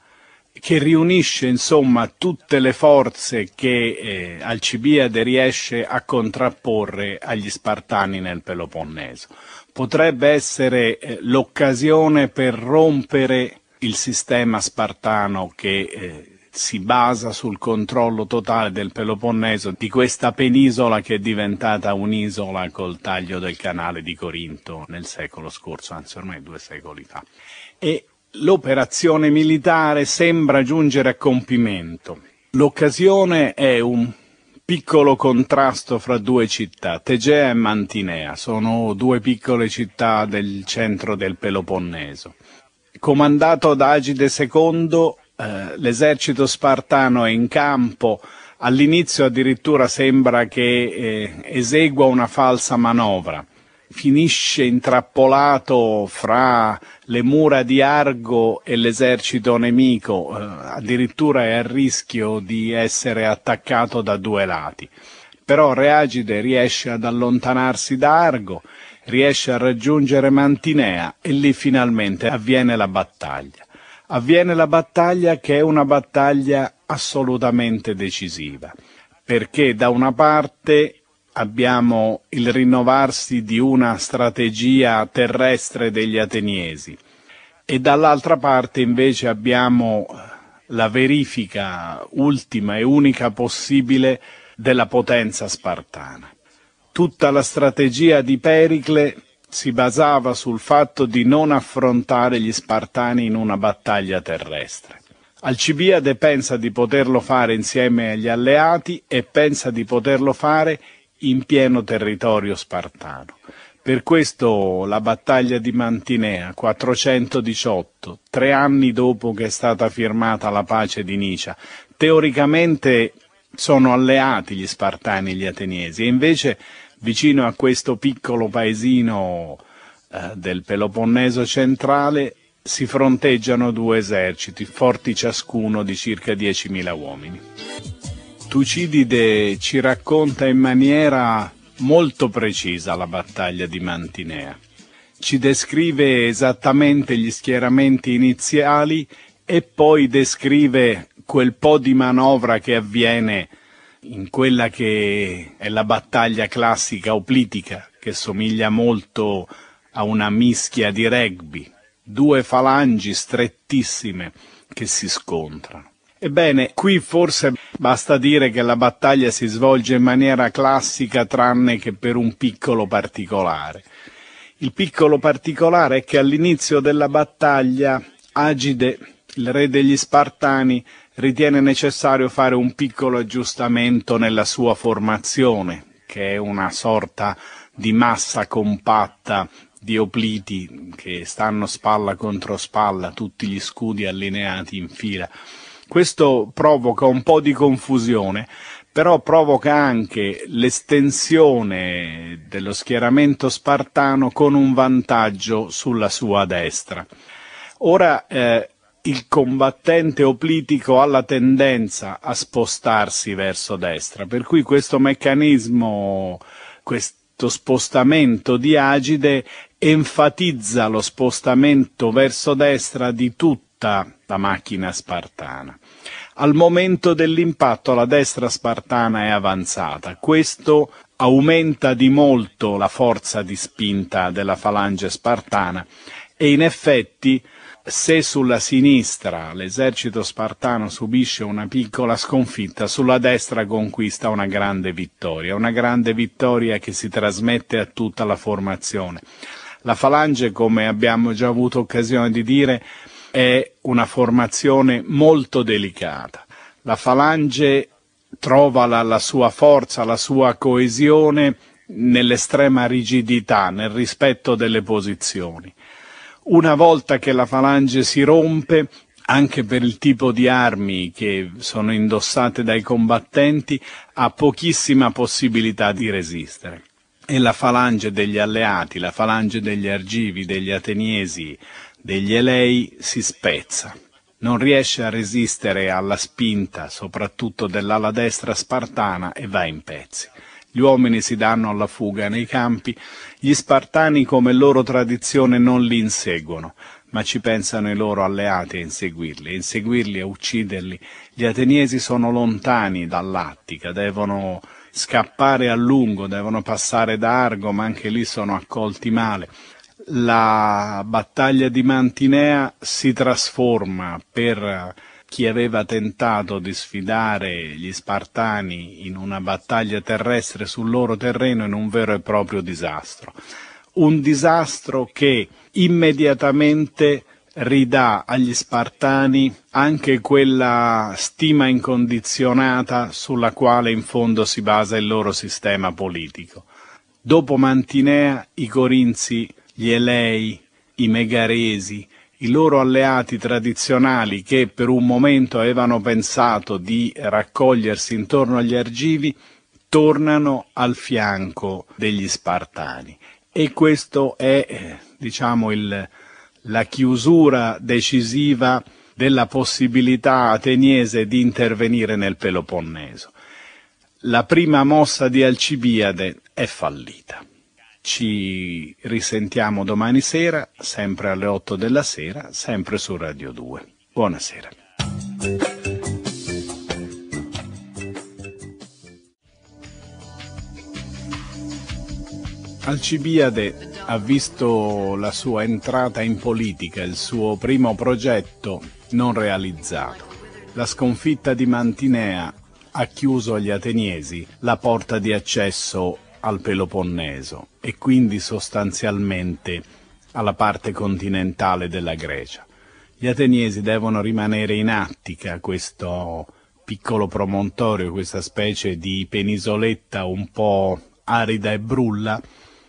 che riunisce insomma tutte le forze che eh, Alcibiade riesce a contrapporre agli Spartani nel Peloponneso potrebbe essere eh, l'occasione per rompere il sistema spartano che eh, si basa sul controllo totale del Peloponneso, di questa penisola che è diventata un'isola col taglio del canale di Corinto nel secolo scorso, anzi ormai due secoli fa. E l'operazione militare sembra giungere a compimento. L'occasione è un piccolo contrasto fra due città, Tegea e Mantinea, sono due piccole città del centro del Peloponneso. Comandato da Agide II, eh, l'esercito spartano è in campo, all'inizio addirittura sembra che eh, esegua una falsa manovra finisce intrappolato fra le mura di Argo e l'esercito nemico, eh, addirittura è a rischio di essere attaccato da due lati. Però Reagide riesce ad allontanarsi da Argo, riesce a raggiungere Mantinea e lì finalmente avviene la battaglia. Avviene la battaglia che è una battaglia assolutamente decisiva, perché da una parte abbiamo il rinnovarsi di una strategia terrestre degli ateniesi e dall'altra parte invece abbiamo eh, la verifica ultima e unica possibile della potenza spartana. Tutta la strategia di Pericle si basava sul fatto di non affrontare gli spartani in una battaglia terrestre. Alcibiade pensa di poterlo fare insieme agli alleati e pensa di poterlo fare in pieno territorio spartano. Per questo la battaglia di Mantinea 418, tre anni dopo che è stata firmata la pace di Nicia, teoricamente sono alleati gli spartani e gli ateniesi e invece vicino a questo piccolo paesino eh, del Peloponneso centrale si fronteggiano due eserciti, forti ciascuno di circa 10.000 uomini. Tucidide ci racconta in maniera molto precisa la battaglia di Mantinea. Ci descrive esattamente gli schieramenti iniziali e poi descrive quel po' di manovra che avviene in quella che è la battaglia classica oplitica, che somiglia molto a una mischia di rugby, due falangi strettissime che si scontrano. Ebbene, qui forse basta dire che la battaglia si svolge in maniera classica tranne che per un piccolo particolare. Il piccolo particolare è che all'inizio della battaglia Agide, il re degli Spartani, ritiene necessario fare un piccolo aggiustamento nella sua formazione, che è una sorta di massa compatta di opliti che stanno spalla contro spalla, tutti gli scudi allineati in fila questo provoca un po' di confusione, però provoca anche l'estensione dello schieramento spartano con un vantaggio sulla sua destra. Ora eh, il combattente oplitico ha la tendenza a spostarsi verso destra, per cui questo meccanismo, questo spostamento di Agide enfatizza lo spostamento verso destra di tutta la macchina spartana. Al momento dell'impatto la destra spartana è avanzata, questo aumenta di molto la forza di spinta della falange spartana e in effetti se sulla sinistra l'esercito spartano subisce una piccola sconfitta, sulla destra conquista una grande vittoria, una grande vittoria che si trasmette a tutta la formazione. La falange, come abbiamo già avuto occasione di dire, è una formazione molto delicata. La falange trova la, la sua forza, la sua coesione nell'estrema rigidità, nel rispetto delle posizioni. Una volta che la falange si rompe, anche per il tipo di armi che sono indossate dai combattenti, ha pochissima possibilità di resistere. E la falange degli alleati, la falange degli argivi, degli ateniesi, degli Elei si spezza. Non riesce a resistere alla spinta, soprattutto dell'ala destra spartana, e va in pezzi. Gli uomini si danno alla fuga nei campi, gli spartani come loro tradizione non li inseguono, ma ci pensano i loro alleati a inseguirli, a inseguirli, a ucciderli. Gli ateniesi sono lontani dall'Attica, devono scappare a lungo, devono passare da Argo, ma anche lì sono accolti male la battaglia di Mantinea si trasforma per chi aveva tentato di sfidare gli Spartani in una battaglia terrestre sul loro terreno in un vero e proprio disastro. Un disastro che immediatamente ridà agli Spartani anche quella stima incondizionata sulla quale in fondo si basa il loro sistema politico. Dopo Mantinea i Corinzi gli Elei, i Megaresi, i loro alleati tradizionali che per un momento avevano pensato di raccogliersi intorno agli Argivi, tornano al fianco degli Spartani. E questo è, eh, diciamo, il, la chiusura decisiva della possibilità ateniese di intervenire nel Peloponneso. La prima mossa di Alcibiade è fallita. Ci risentiamo domani sera, sempre alle 8 della sera, sempre su Radio 2. Buonasera. Alcibiade ha visto la sua entrata in politica, il suo primo progetto non realizzato. La sconfitta di Mantinea ha chiuso agli ateniesi la porta di accesso al Peloponneso e quindi sostanzialmente alla parte continentale della Grecia. Gli ateniesi devono rimanere in Attica, questo piccolo promontorio, questa specie di penisoletta un po' arida e brulla,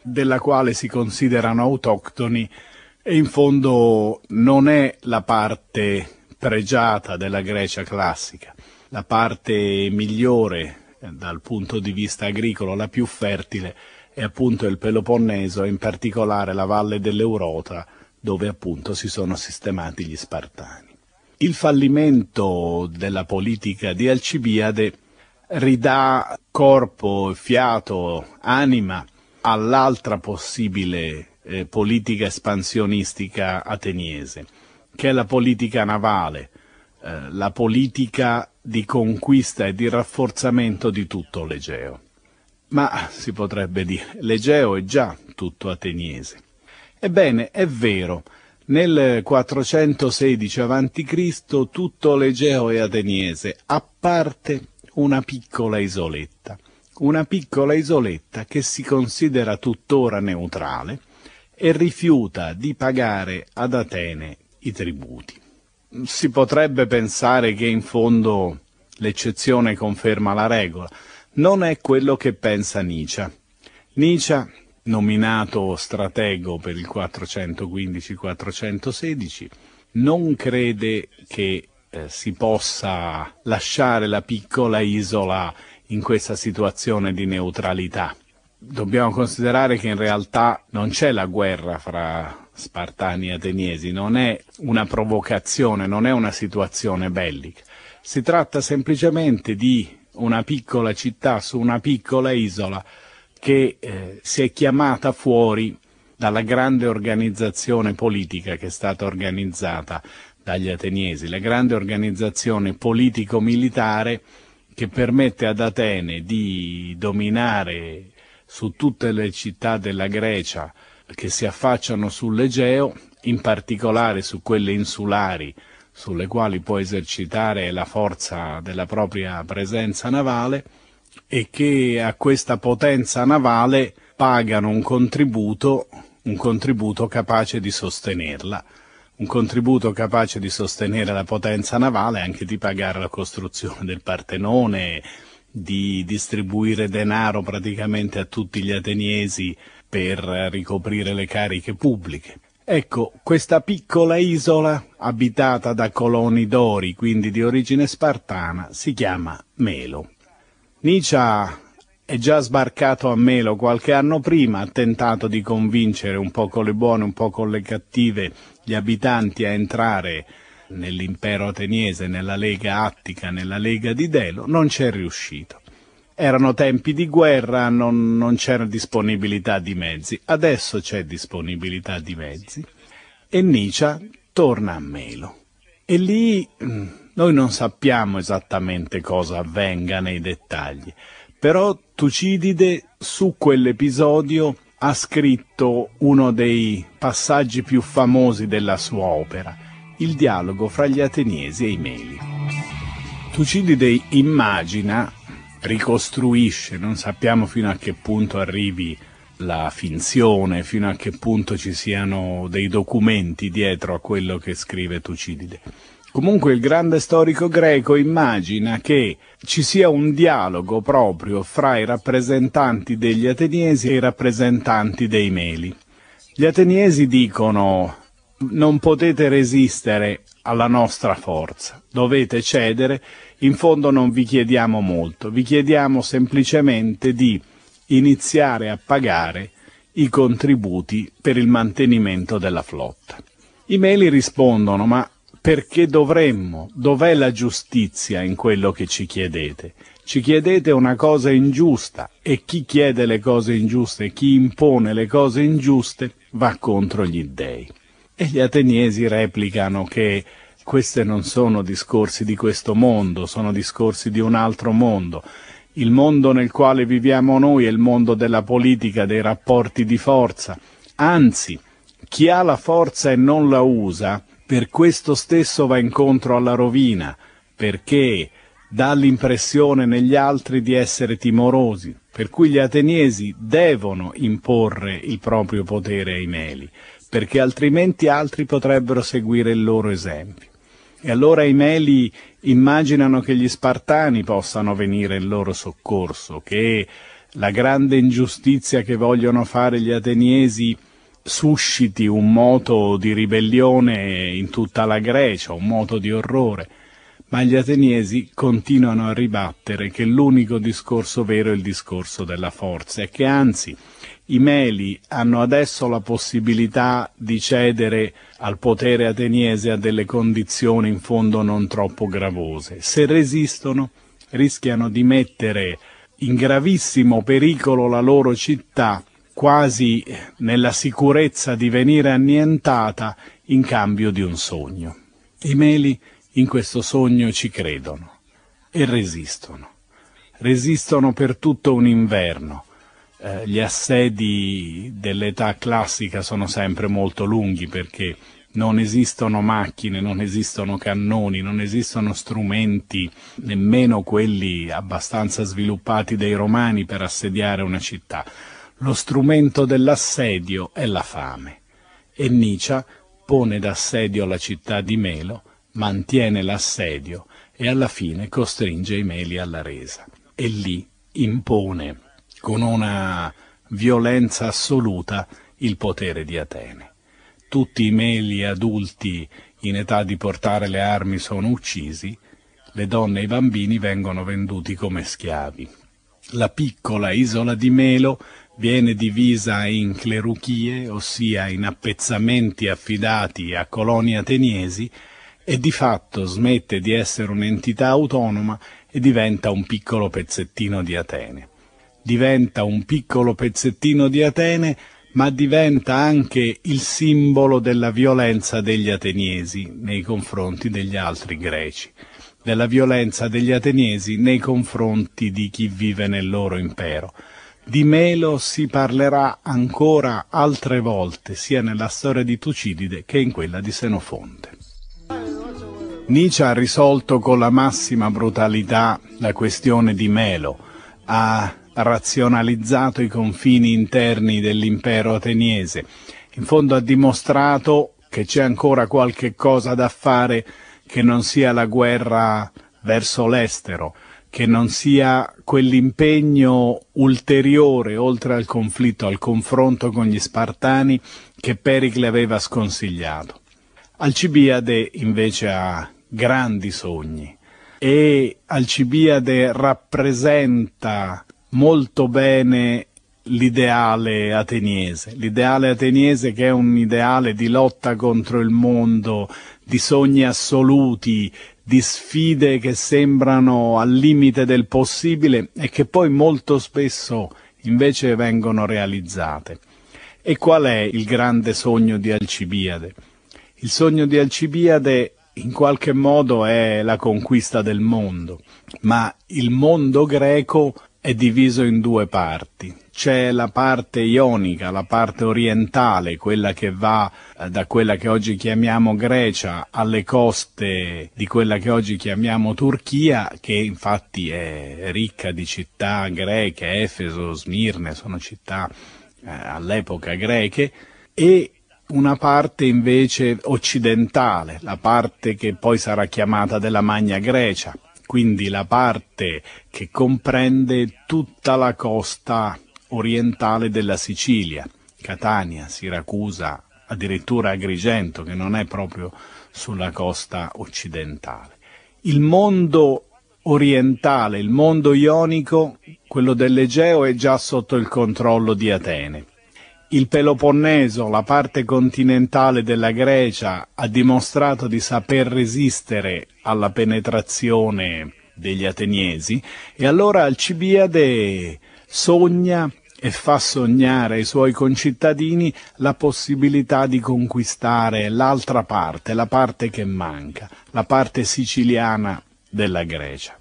della quale si considerano autoctoni e in fondo non è la parte pregiata della Grecia classica. La parte migliore dal punto di vista agricolo la più fertile è appunto il Peloponneso e in particolare la valle dell'Eurota dove appunto si sono sistemati gli Spartani. Il fallimento della politica di Alcibiade ridà corpo, fiato, anima all'altra possibile eh, politica espansionistica ateniese, che è la politica navale, eh, la politica di conquista e di rafforzamento di tutto l'Egeo. Ma si potrebbe dire, l'Egeo è già tutto ateniese. Ebbene, è vero, nel 416 a.C. tutto l'Egeo è ateniese, a parte una piccola isoletta, una piccola isoletta che si considera tuttora neutrale e rifiuta di pagare ad Atene i tributi si potrebbe pensare che in fondo l'eccezione conferma la regola. Non è quello che pensa Nietzsche. Nietzsche, nominato stratego per il 415-416, non crede che eh, si possa lasciare la piccola isola in questa situazione di neutralità. Dobbiamo considerare che in realtà non c'è la guerra fra spartani ateniesi, non è una provocazione, non è una situazione bellica. Si tratta semplicemente di una piccola città su una piccola isola che eh, si è chiamata fuori dalla grande organizzazione politica che è stata organizzata dagli ateniesi, la grande organizzazione politico-militare che permette ad Atene di dominare su tutte le città della Grecia che si affacciano sull'Egeo, in particolare su quelle insulari sulle quali può esercitare la forza della propria presenza navale e che a questa potenza navale pagano un contributo, un contributo capace di sostenerla, un contributo capace di sostenere la potenza navale anche di pagare la costruzione del Partenone, di distribuire denaro praticamente a tutti gli ateniesi per ricoprire le cariche pubbliche. Ecco, questa piccola isola, abitata da coloni dori, quindi di origine spartana, si chiama Melo. Nicia è già sbarcato a Melo qualche anno prima, ha tentato di convincere un po' con le buone, un po' con le cattive, gli abitanti a entrare nell'impero ateniese, nella Lega Attica, nella Lega di Delo, non c'è riuscito erano tempi di guerra, non, non c'era disponibilità di mezzi. Adesso c'è disponibilità di mezzi e Nietzsche torna a Melo. E lì mm, noi non sappiamo esattamente cosa avvenga nei dettagli, però Tucidide su quell'episodio ha scritto uno dei passaggi più famosi della sua opera, il dialogo fra gli ateniesi e i meli. Tucidide immagina ricostruisce, non sappiamo fino a che punto arrivi la finzione, fino a che punto ci siano dei documenti dietro a quello che scrive Tucidide. Comunque il grande storico greco immagina che ci sia un dialogo proprio fra i rappresentanti degli ateniesi e i rappresentanti dei meli. Gli ateniesi dicono non potete resistere alla nostra forza, dovete cedere, in fondo non vi chiediamo molto, vi chiediamo semplicemente di iniziare a pagare i contributi per il mantenimento della flotta. I meli rispondono, ma perché dovremmo? Dov'è la giustizia in quello che ci chiedete? Ci chiedete una cosa ingiusta e chi chiede le cose ingiuste, chi impone le cose ingiuste, va contro gli dèi. E gli ateniesi replicano che questi non sono discorsi di questo mondo, sono discorsi di un altro mondo. Il mondo nel quale viviamo noi è il mondo della politica, dei rapporti di forza. Anzi, chi ha la forza e non la usa, per questo stesso va incontro alla rovina, perché dà l'impressione negli altri di essere timorosi, per cui gli ateniesi devono imporre il proprio potere ai meli perché altrimenti altri potrebbero seguire il loro esempio. E allora i Meli immaginano che gli Spartani possano venire in loro soccorso, che la grande ingiustizia che vogliono fare gli ateniesi susciti un moto di ribellione in tutta la Grecia, un moto di orrore. Ma gli ateniesi continuano a ribattere che l'unico discorso vero è il discorso della forza e che anzi i Meli hanno adesso la possibilità di cedere al potere ateniese a delle condizioni in fondo non troppo gravose. Se resistono, rischiano di mettere in gravissimo pericolo la loro città, quasi nella sicurezza di venire annientata in cambio di un sogno. I Meli in questo sogno ci credono e resistono. Resistono per tutto un inverno, eh, gli assedi dell'età classica sono sempre molto lunghi perché non esistono macchine, non esistono cannoni, non esistono strumenti, nemmeno quelli abbastanza sviluppati dei romani per assediare una città. Lo strumento dell'assedio è la fame. E Nicia pone d'assedio la città di Melo, mantiene l'assedio e alla fine costringe i Meli alla resa. E lì impone con una violenza assoluta il potere di Atene. Tutti i meli adulti in età di portare le armi sono uccisi, le donne e i bambini vengono venduti come schiavi. La piccola isola di Melo viene divisa in cleruchie, ossia in appezzamenti affidati a coloni ateniesi, e di fatto smette di essere un'entità autonoma e diventa un piccolo pezzettino di Atene diventa un piccolo pezzettino di Atene, ma diventa anche il simbolo della violenza degli ateniesi nei confronti degli altri greci, della violenza degli ateniesi nei confronti di chi vive nel loro impero. Di Melo si parlerà ancora altre volte, sia nella storia di Tucidide che in quella di Senofonte. Nietzsche ha risolto con la massima brutalità la questione di Melo, ha razionalizzato i confini interni dell'impero ateniese. In fondo ha dimostrato che c'è ancora qualche cosa da fare che non sia la guerra verso l'estero, che non sia quell'impegno ulteriore oltre al conflitto, al confronto con gli Spartani che Pericle aveva sconsigliato. Alcibiade invece ha grandi sogni e Alcibiade rappresenta molto bene l'ideale ateniese, l'ideale ateniese che è un ideale di lotta contro il mondo, di sogni assoluti, di sfide che sembrano al limite del possibile e che poi molto spesso invece vengono realizzate. E qual è il grande sogno di Alcibiade? Il sogno di Alcibiade in qualche modo è la conquista del mondo, ma il mondo greco è diviso in due parti. C'è la parte ionica, la parte orientale, quella che va eh, da quella che oggi chiamiamo Grecia alle coste di quella che oggi chiamiamo Turchia, che infatti è ricca di città greche, Efeso, Smirne, sono città eh, all'epoca greche, e una parte invece occidentale, la parte che poi sarà chiamata della Magna Grecia, quindi la parte che comprende tutta la costa orientale della Sicilia, Catania, Siracusa, addirittura Agrigento, che non è proprio sulla costa occidentale. Il mondo orientale, il mondo ionico, quello dell'Egeo, è già sotto il controllo di Atene il Peloponneso, la parte continentale della Grecia, ha dimostrato di saper resistere alla penetrazione degli ateniesi e allora Alcibiade sogna e fa sognare ai suoi concittadini la possibilità di conquistare l'altra parte, la parte che manca, la parte siciliana della Grecia.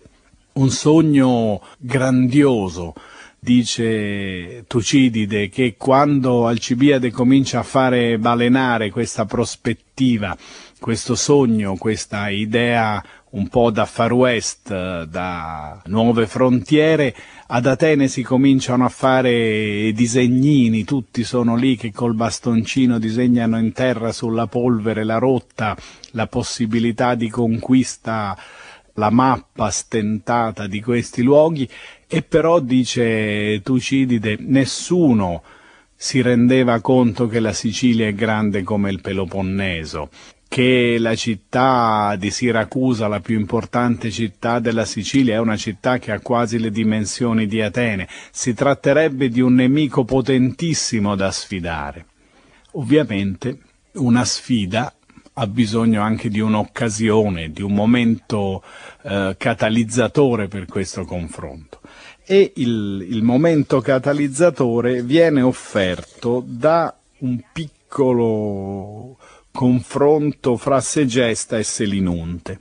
Un sogno grandioso, dice Tucidide che quando Alcibiade comincia a fare balenare questa prospettiva, questo sogno, questa idea un po' da far west, da nuove frontiere, ad Atene si cominciano a fare disegnini, tutti sono lì che col bastoncino disegnano in terra sulla polvere la rotta, la possibilità di conquista la mappa stentata di questi luoghi e però, dice Tucidide, nessuno si rendeva conto che la Sicilia è grande come il Peloponneso, che la città di Siracusa, la più importante città della Sicilia, è una città che ha quasi le dimensioni di Atene. Si tratterebbe di un nemico potentissimo da sfidare. Ovviamente una sfida ha bisogno anche di un'occasione, di un momento eh, catalizzatore per questo confronto e il, il momento catalizzatore viene offerto da un piccolo confronto fra Segesta e Selinunte.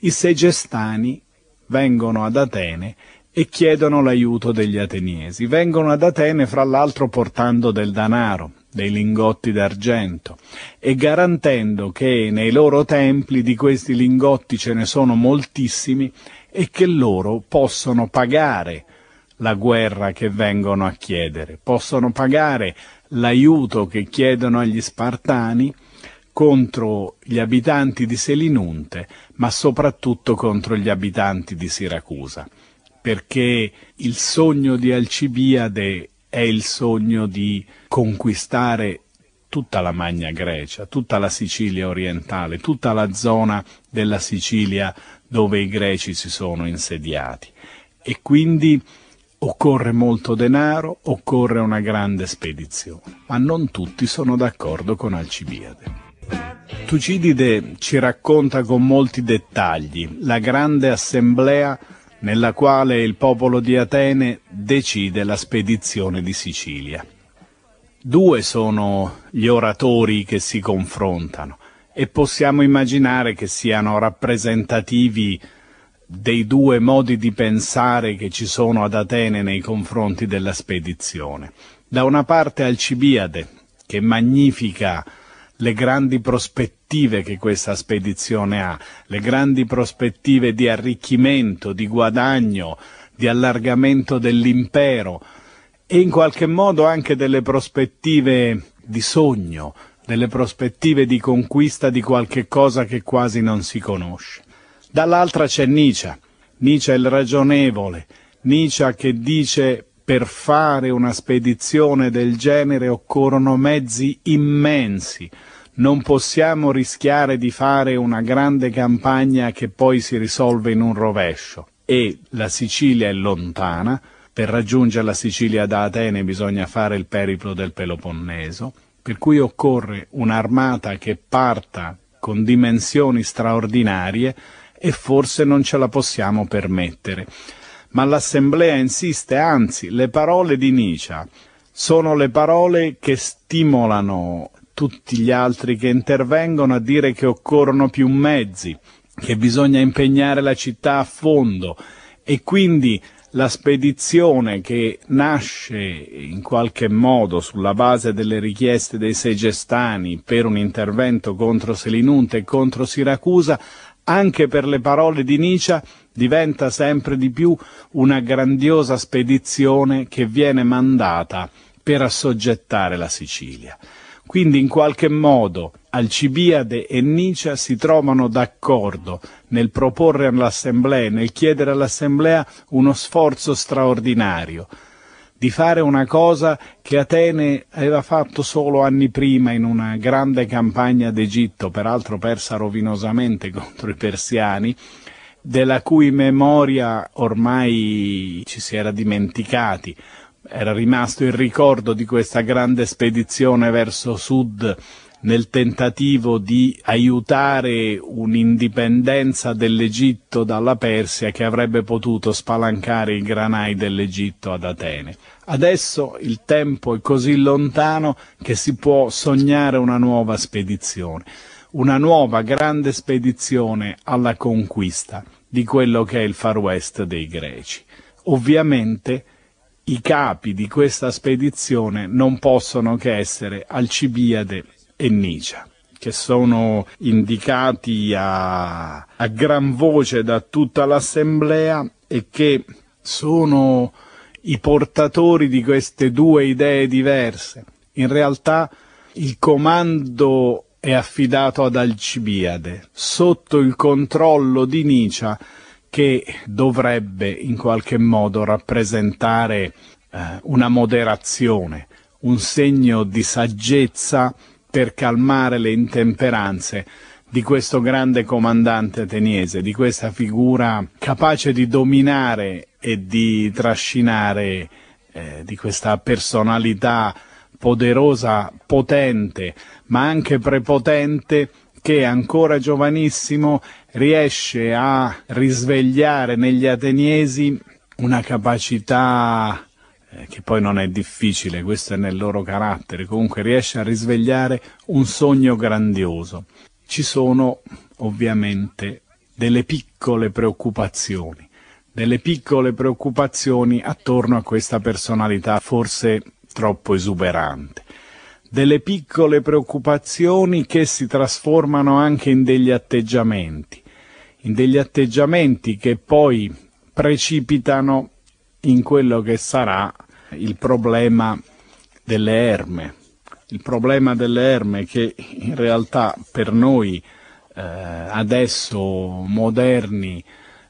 I segestani vengono ad Atene e chiedono l'aiuto degli ateniesi. Vengono ad Atene, fra l'altro, portando del danaro, dei lingotti d'argento, e garantendo che nei loro templi di questi lingotti ce ne sono moltissimi e che loro possono pagare la guerra che vengono a chiedere, possono pagare l'aiuto che chiedono agli Spartani contro gli abitanti di Selinunte, ma soprattutto contro gli abitanti di Siracusa, perché il sogno di Alcibiade è il sogno di conquistare tutta la Magna Grecia, tutta la Sicilia orientale, tutta la zona della Sicilia orientale dove i greci si sono insediati e quindi occorre molto denaro, occorre una grande spedizione, ma non tutti sono d'accordo con Alcibiade. Tucidide ci racconta con molti dettagli la grande assemblea nella quale il popolo di Atene decide la spedizione di Sicilia. Due sono gli oratori che si confrontano, e possiamo immaginare che siano rappresentativi dei due modi di pensare che ci sono ad Atene nei confronti della spedizione. Da una parte Alcibiade, che magnifica le grandi prospettive che questa spedizione ha, le grandi prospettive di arricchimento, di guadagno, di allargamento dell'impero e in qualche modo anche delle prospettive di sogno, delle prospettive di conquista di qualche cosa che quasi non si conosce. Dall'altra c'è Nietzsche, Nietzsche il ragionevole, Nietzsche che dice per fare una spedizione del genere occorrono mezzi immensi, non possiamo rischiare di fare una grande campagna che poi si risolve in un rovescio e la Sicilia è lontana, per raggiungere la Sicilia da Atene bisogna fare il periplo del Peloponneso, per cui occorre un'armata che parta con dimensioni straordinarie e forse non ce la possiamo permettere. Ma l'Assemblea insiste, anzi, le parole di Nicia sono le parole che stimolano tutti gli altri che intervengono a dire che occorrono più mezzi, che bisogna impegnare la città a fondo e quindi la spedizione che nasce in qualche modo sulla base delle richieste dei segestani per un intervento contro Selinunte e contro Siracusa, anche per le parole di Nicia, diventa sempre di più una grandiosa spedizione che viene mandata per assoggettare la Sicilia. Quindi in qualche modo Alcibiade e Nicia si trovano d'accordo nel proporre all'Assemblea, nel chiedere all'Assemblea uno sforzo straordinario di fare una cosa che Atene aveva fatto solo anni prima in una grande campagna d'Egitto, peraltro persa rovinosamente <laughs> contro i persiani, della cui memoria ormai ci si era dimenticati era rimasto il ricordo di questa grande spedizione verso sud nel tentativo di aiutare un'indipendenza dell'Egitto dalla Persia che avrebbe potuto spalancare i granai dell'Egitto ad Atene. Adesso il tempo è così lontano che si può sognare una nuova spedizione, una nuova grande spedizione alla conquista di quello che è il far west dei greci. Ovviamente i capi di questa spedizione non possono che essere Alcibiade e Nicia che sono indicati a, a gran voce da tutta l'assemblea e che sono i portatori di queste due idee diverse. In realtà il comando è affidato ad Alcibiade, sotto il controllo di Nicia che dovrebbe in qualche modo rappresentare eh, una moderazione, un segno di saggezza per calmare le intemperanze di questo grande comandante ateniese, di questa figura capace di dominare e di trascinare eh, di questa personalità poderosa, potente, ma anche prepotente, che ancora giovanissimo riesce a risvegliare negli ateniesi una capacità eh, che poi non è difficile, questo è nel loro carattere, comunque riesce a risvegliare un sogno grandioso. Ci sono ovviamente delle piccole preoccupazioni, delle piccole preoccupazioni attorno a questa personalità forse troppo esuberante delle piccole preoccupazioni che si trasformano anche in degli atteggiamenti, in degli atteggiamenti che poi precipitano in quello che sarà il problema delle erme. Il problema delle erme che in realtà per noi eh, adesso moderni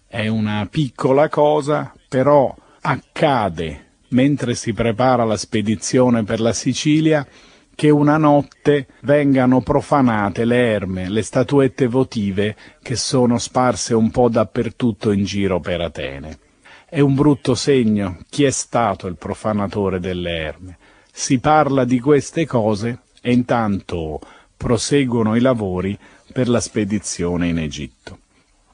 è una piccola cosa, però accade mentre si prepara la spedizione per la Sicilia che una notte vengano profanate le erme, le statuette votive che sono sparse un po' dappertutto in giro per Atene. È un brutto segno chi è stato il profanatore delle erme. Si parla di queste cose e intanto proseguono i lavori per la spedizione in Egitto.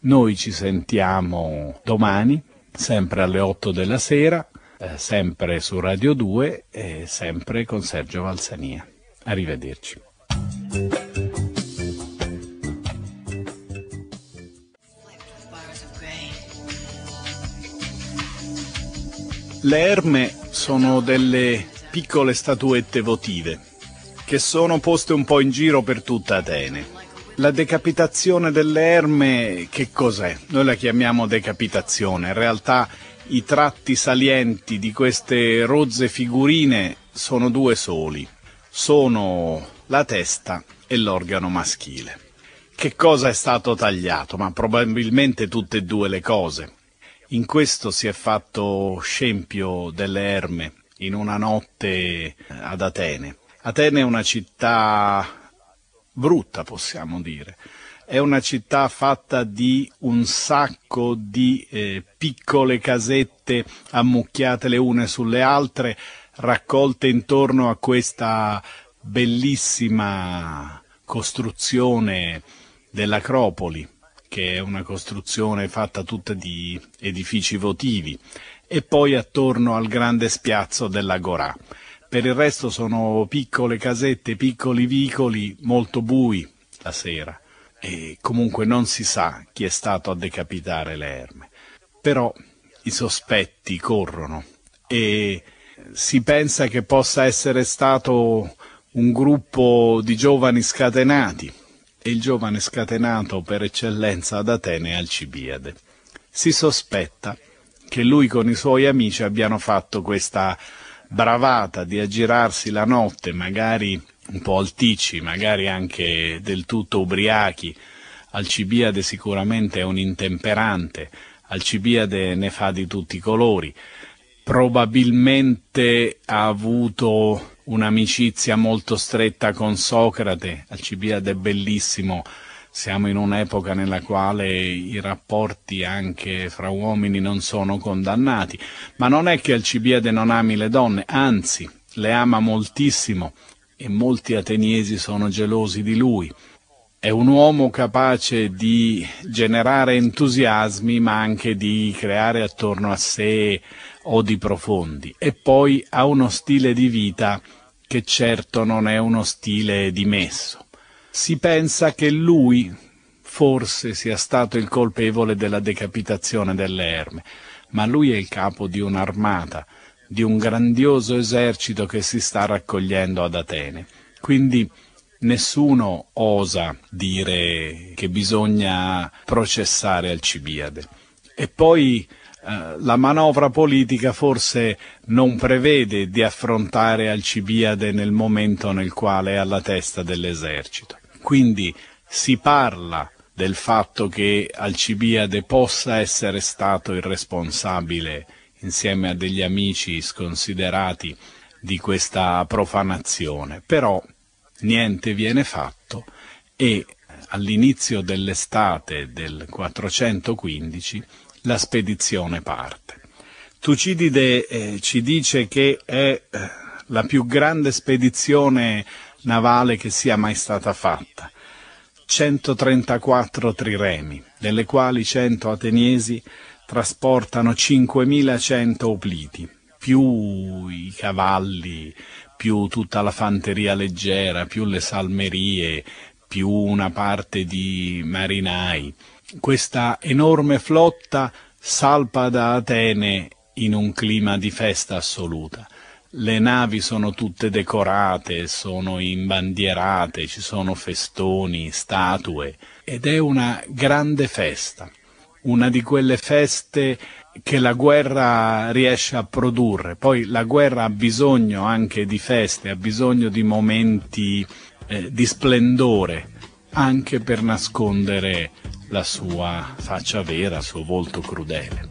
Noi ci sentiamo domani, sempre alle 8 della sera, eh, sempre su Radio 2 e sempre con Sergio Valsania. Arrivederci. Le erme sono delle piccole statuette votive che sono poste un po' in giro per tutta Atene. La decapitazione delle erme che cos'è? Noi la chiamiamo decapitazione, in realtà i tratti salienti di queste rozze figurine sono due soli, sono la testa e l'organo maschile. Che cosa è stato tagliato? Ma probabilmente tutte e due le cose. In questo si è fatto scempio delle erme in una notte ad Atene. Atene è una città brutta, possiamo dire. È una città fatta di un sacco di eh, piccole casette ammucchiate le une sulle altre, raccolte intorno a questa bellissima costruzione dell'Acropoli, che è una costruzione fatta tutta di edifici votivi, e poi attorno al grande spiazzo dell'Agorà. Per il resto sono piccole casette, piccoli vicoli, molto bui la sera e comunque non si sa chi è stato a decapitare le erme. Però i sospetti corrono e si pensa che possa essere stato un gruppo di giovani scatenati e il giovane scatenato per eccellenza ad Atene è Alcibiade. Si sospetta che lui con i suoi amici abbiano fatto questa bravata di aggirarsi la notte, magari un po' alticci, magari anche del tutto ubriachi. Alcibiade sicuramente è un intemperante, Alcibiade ne fa di tutti i colori probabilmente ha avuto un'amicizia molto stretta con Socrate, Alcibiade è bellissimo, siamo in un'epoca nella quale i rapporti anche fra uomini non sono condannati, ma non è che Alcibiade non ami le donne, anzi le ama moltissimo e molti ateniesi sono gelosi di lui. È un uomo capace di generare entusiasmi ma anche di creare attorno a sé odi profondi e poi ha uno stile di vita che certo non è uno stile dimesso. Si pensa che lui forse sia stato il colpevole della decapitazione delle erme, ma lui è il capo di un'armata, di un grandioso esercito che si sta raccogliendo ad Atene. Quindi nessuno osa dire che bisogna processare Alcibiade. E poi eh, la manovra politica forse non prevede di affrontare Alcibiade nel momento nel quale è alla testa dell'esercito. Quindi si parla del fatto che Alcibiade possa essere stato il responsabile, insieme a degli amici sconsiderati, di questa profanazione, però niente viene fatto e all'inizio dell'estate del 415 la spedizione parte. Tucidide eh, ci dice che è eh, la più grande spedizione navale che sia mai stata fatta. 134 triremi, delle quali 100 ateniesi trasportano 5.100 opliti, più i cavalli, più tutta la fanteria leggera, più le salmerie, più una parte di marinai questa enorme flotta salpa da Atene in un clima di festa assoluta. Le navi sono tutte decorate, sono imbandierate, ci sono festoni, statue ed è una grande festa, una di quelle feste che la guerra riesce a produrre. Poi la guerra ha bisogno anche di feste, ha bisogno di momenti eh, di splendore, anche per nascondere la sua faccia vera, il suo volto crudele.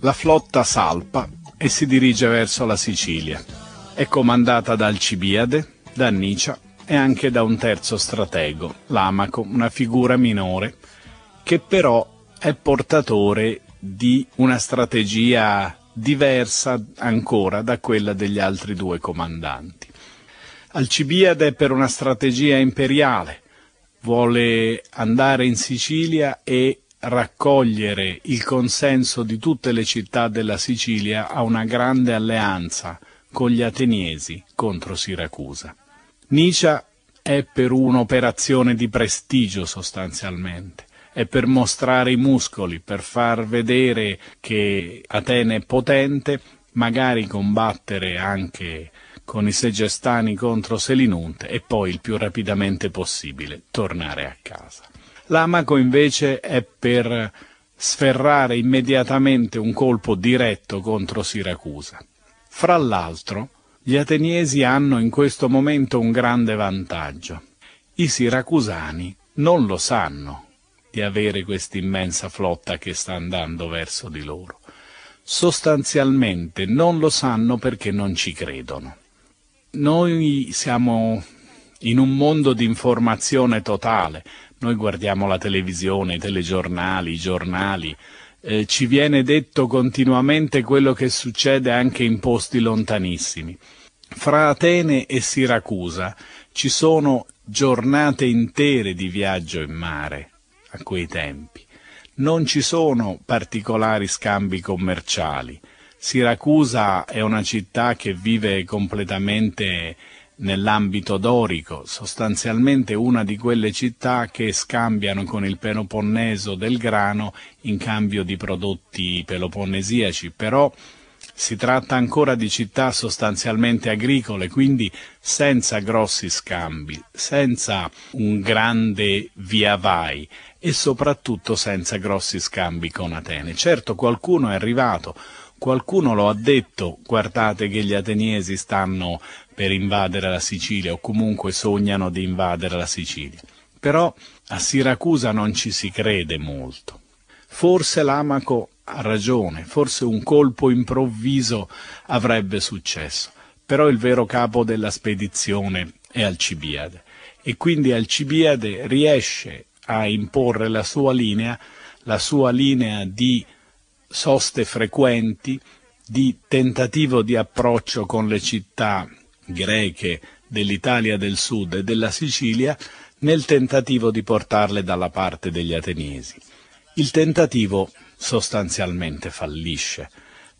La flotta salpa e si dirige verso la Sicilia. È comandata da Alcibiade, da Nicia e anche da un terzo stratego, Lamaco, una figura minore, che però è portatore di una strategia diversa ancora da quella degli altri due comandanti. Alcibiade per una strategia imperiale, vuole andare in Sicilia e raccogliere il consenso di tutte le città della Sicilia a una grande alleanza con gli ateniesi contro Siracusa. Nicia è per un'operazione di prestigio sostanzialmente, è per mostrare i muscoli, per far vedere che Atene è potente, magari combattere anche con i segestani contro Selinunte e poi il più rapidamente possibile tornare a casa. L'amaco invece è per sferrare immediatamente un colpo diretto contro Siracusa. Fra l'altro, gli ateniesi hanno in questo momento un grande vantaggio. I siracusani non lo sanno di avere quest'immensa flotta che sta andando verso di loro. Sostanzialmente non lo sanno perché non ci credono. Noi siamo in un mondo di informazione totale, noi guardiamo la televisione, i telegiornali, i giornali, eh, ci viene detto continuamente quello che succede anche in posti lontanissimi. Fra Atene e Siracusa ci sono giornate intere di viaggio in mare a quei tempi. Non ci sono particolari scambi commerciali. Siracusa è una città che vive completamente nell'ambito dorico, sostanzialmente una di quelle città che scambiano con il Peloponneso del grano in cambio di prodotti peloponnesiaci, però si tratta ancora di città sostanzialmente agricole, quindi senza grossi scambi, senza un grande via vai e soprattutto senza grossi scambi con Atene. Certo qualcuno è arrivato qualcuno lo ha detto, guardate che gli ateniesi stanno per invadere la Sicilia o comunque sognano di invadere la Sicilia. Però a Siracusa non ci si crede molto. Forse l'Amaco ha ragione, forse un colpo improvviso avrebbe successo, però il vero capo della spedizione è Alcibiade e quindi Alcibiade riesce a imporre la sua linea, la sua linea di soste frequenti di tentativo di approccio con le città greche dell'Italia del Sud e della Sicilia nel tentativo di portarle dalla parte degli ateniesi. Il tentativo sostanzialmente fallisce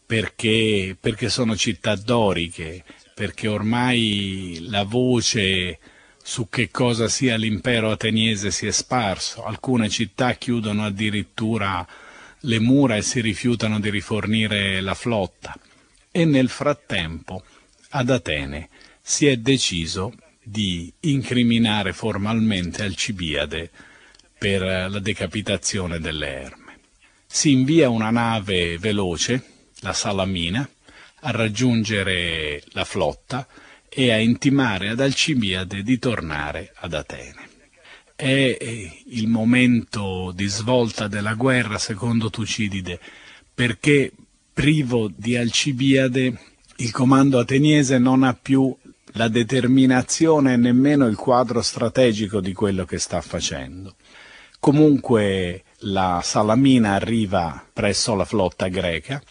perché, perché sono città doriche, perché ormai la voce su che cosa sia l'impero ateniese si è sparso, alcune città chiudono addirittura le mura si rifiutano di rifornire la flotta e nel frattempo ad Atene si è deciso di incriminare formalmente Alcibiade per la decapitazione delle Erme. Si invia una nave veloce, la Salamina, a raggiungere la flotta e a intimare ad Alcibiade di tornare ad Atene è il momento di svolta della guerra secondo Tucidide, perché privo di Alcibiade il comando ateniese non ha più la determinazione e nemmeno il quadro strategico di quello che sta facendo. Comunque la Salamina arriva presso la flotta greca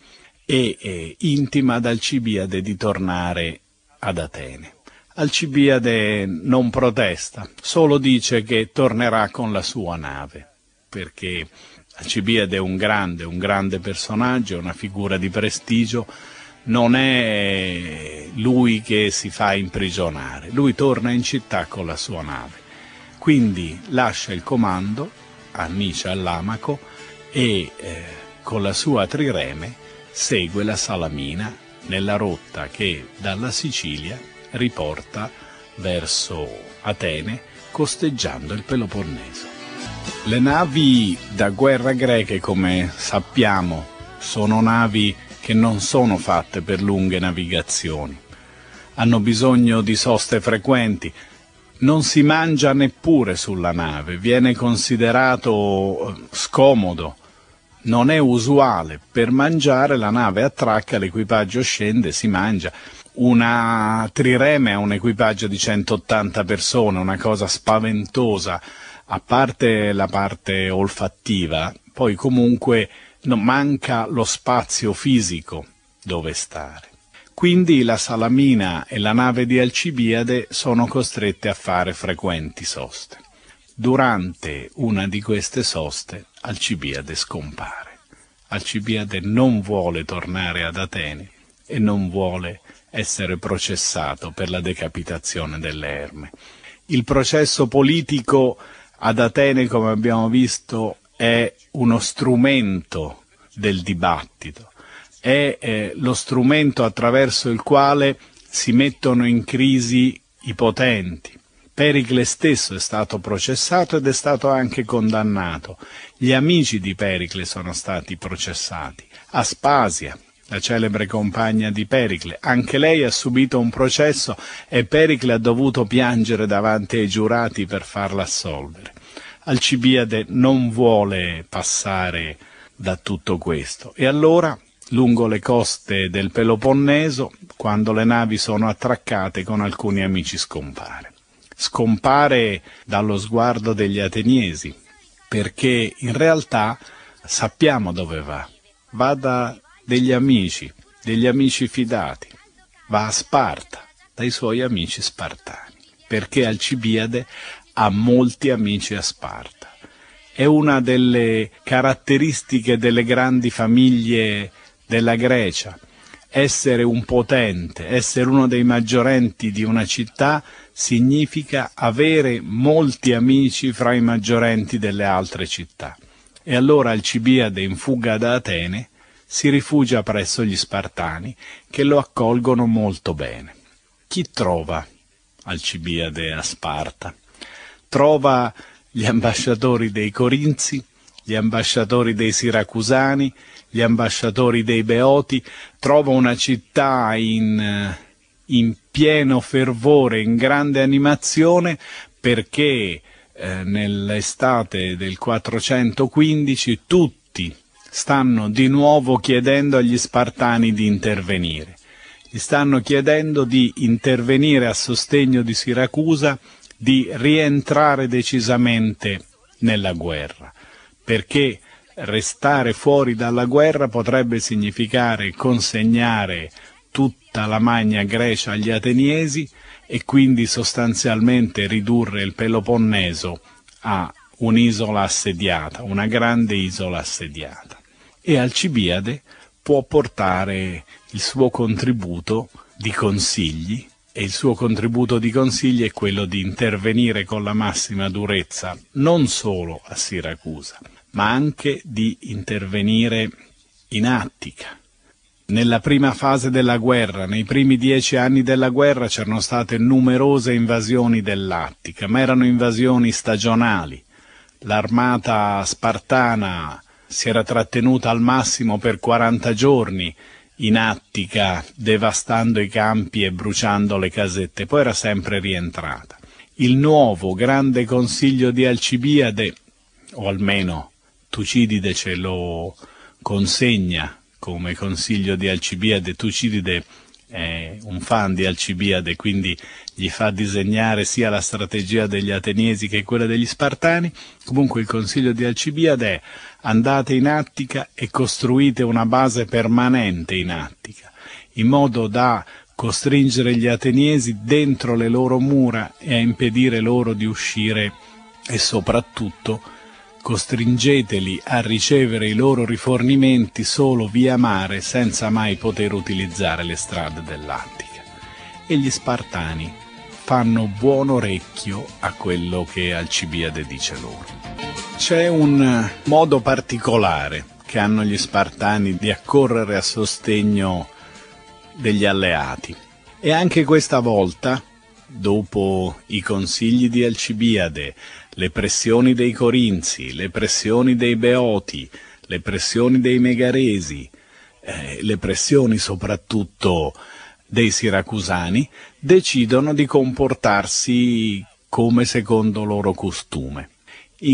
e intima ad Alcibiade di tornare ad Atene. Alcibiade non protesta, solo dice che tornerà con la sua nave, perché Alcibiade è un grande, un grande personaggio, una figura di prestigio, non è lui che si fa imprigionare, lui torna in città con la sua nave. Quindi lascia il comando a Nice all'Amaco e eh, con la sua trireme segue la Salamina nella rotta che dalla Sicilia riporta verso Atene costeggiando il Peloponneso. Le navi da guerra greche, come sappiamo, sono navi che non sono fatte per lunghe navigazioni. Hanno bisogno di soste frequenti, non si mangia neppure sulla nave, viene considerato eh, scomodo. Non è usuale, per mangiare la nave attracca, l'equipaggio scende, si mangia una trireme ha un equipaggio di 180 persone, una cosa spaventosa, a parte la parte olfattiva, poi comunque no, manca lo spazio fisico dove stare. Quindi la Salamina e la nave di Alcibiade sono costrette a fare frequenti soste. Durante una di queste soste Alcibiade scompare. Alcibiade non vuole tornare ad Atene e non vuole essere processato per la decapitazione delle erme. Il processo politico ad Atene, come abbiamo visto, è uno strumento del dibattito, è eh, lo strumento attraverso il quale si mettono in crisi i potenti. Pericle stesso è stato processato ed è stato anche condannato. Gli amici di Pericle sono stati processati. Aspasia, la celebre compagna di Pericle. Anche lei ha subito un processo e Pericle ha dovuto piangere davanti ai giurati per farla assolvere. Alcibiade non vuole passare da tutto questo e allora lungo le coste del Peloponneso, quando le navi sono attraccate con alcuni amici scompare. Scompare dallo sguardo degli ateniesi, perché in realtà sappiamo dove va. Va da degli amici, degli amici fidati, va a Sparta, dai suoi amici spartani, perché Alcibiade ha molti amici a Sparta. È una delle caratteristiche delle grandi famiglie della Grecia. Essere un potente, essere uno dei maggiorenti di una città significa avere molti amici fra i maggiorenti delle altre città. E allora Alcibiade in fuga da Atene si rifugia presso gli Spartani, che lo accolgono molto bene. Chi trova Alcibiade a Sparta? Trova gli ambasciatori dei Corinzi, gli ambasciatori dei Siracusani, gli ambasciatori dei Beoti, trova una città in, eh, in pieno fervore, in grande animazione, perché eh, nell'estate del 415 tutti stanno di nuovo chiedendo agli spartani di intervenire. Gli stanno chiedendo di intervenire a sostegno di Siracusa, di rientrare decisamente nella guerra, perché restare fuori dalla guerra potrebbe significare consegnare tutta la Magna Grecia agli ateniesi e quindi sostanzialmente ridurre il Peloponneso a un'isola assediata, una grande isola assediata e Alcibiade può portare il suo contributo di consigli e il suo contributo di consigli è quello di intervenire con la massima durezza non solo a Siracusa, ma anche di intervenire in Attica. Nella prima fase della guerra, nei primi dieci anni della guerra, c'erano state numerose invasioni dell'Attica, ma erano invasioni stagionali. L'armata spartana si era trattenuta al massimo per 40 giorni in Attica, devastando i campi e bruciando le casette, poi era sempre rientrata. Il nuovo grande consiglio di Alcibiade, o almeno Tucidide ce lo consegna come consiglio di Alcibiade, Tucidide è un fan di Alcibiade, quindi gli fa disegnare sia la strategia degli ateniesi che quella degli spartani. Comunque il consiglio di Alcibiade è andate in Attica e costruite una base permanente in Attica, in modo da costringere gli ateniesi dentro le loro mura e a impedire loro di uscire e soprattutto costringeteli a ricevere i loro rifornimenti solo via mare senza mai poter utilizzare le strade dell'Attica. E gli Spartani fanno buon orecchio a quello che Alcibiade dice loro. C'è un eh, modo particolare che hanno gli spartani di accorrere a sostegno degli alleati. E anche questa volta, dopo i consigli di Alcibiade, le pressioni dei Corinzi, le pressioni dei Beoti, le pressioni dei Megaresi, eh, le pressioni soprattutto dei siracusani decidono di comportarsi come secondo loro costume.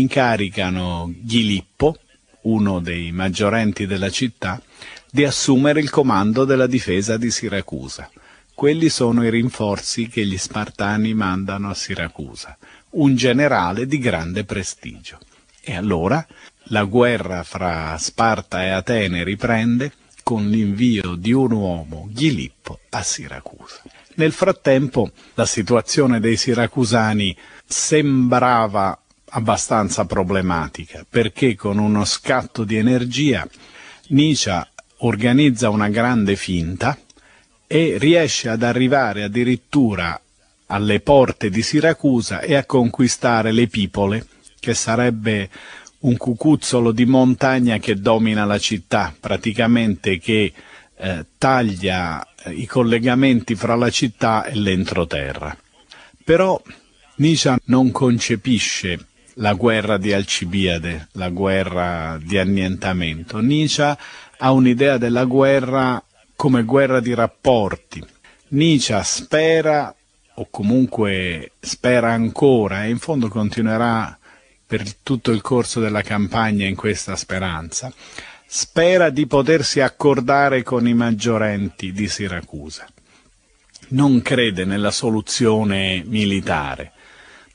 Incaricano Ghilippo, uno dei maggiorenti della città, di assumere il comando della difesa di Siracusa. Quelli sono i rinforzi che gli Spartani mandano a Siracusa, un generale di grande prestigio. E allora la guerra fra Sparta e Atene riprende con l'invio di un uomo, Ghilippo, a Siracusa. Nel frattempo la situazione dei siracusani sembrava abbastanza problematica perché con uno scatto di energia Nicia organizza una grande finta e riesce ad arrivare addirittura alle porte di Siracusa e a conquistare le pipole, che sarebbe un cucuzzolo di montagna che domina la città, praticamente che eh, taglia eh, i collegamenti fra la città e l'entroterra. Però Nisa non concepisce la guerra di Alcibiade, la guerra di annientamento. Nietzsche ha un'idea della guerra come guerra di rapporti. Nietzsche spera, o comunque spera ancora, e in fondo continuerà a per tutto il corso della campagna in questa speranza, spera di potersi accordare con i maggiorenti di Siracusa. Non crede nella soluzione militare,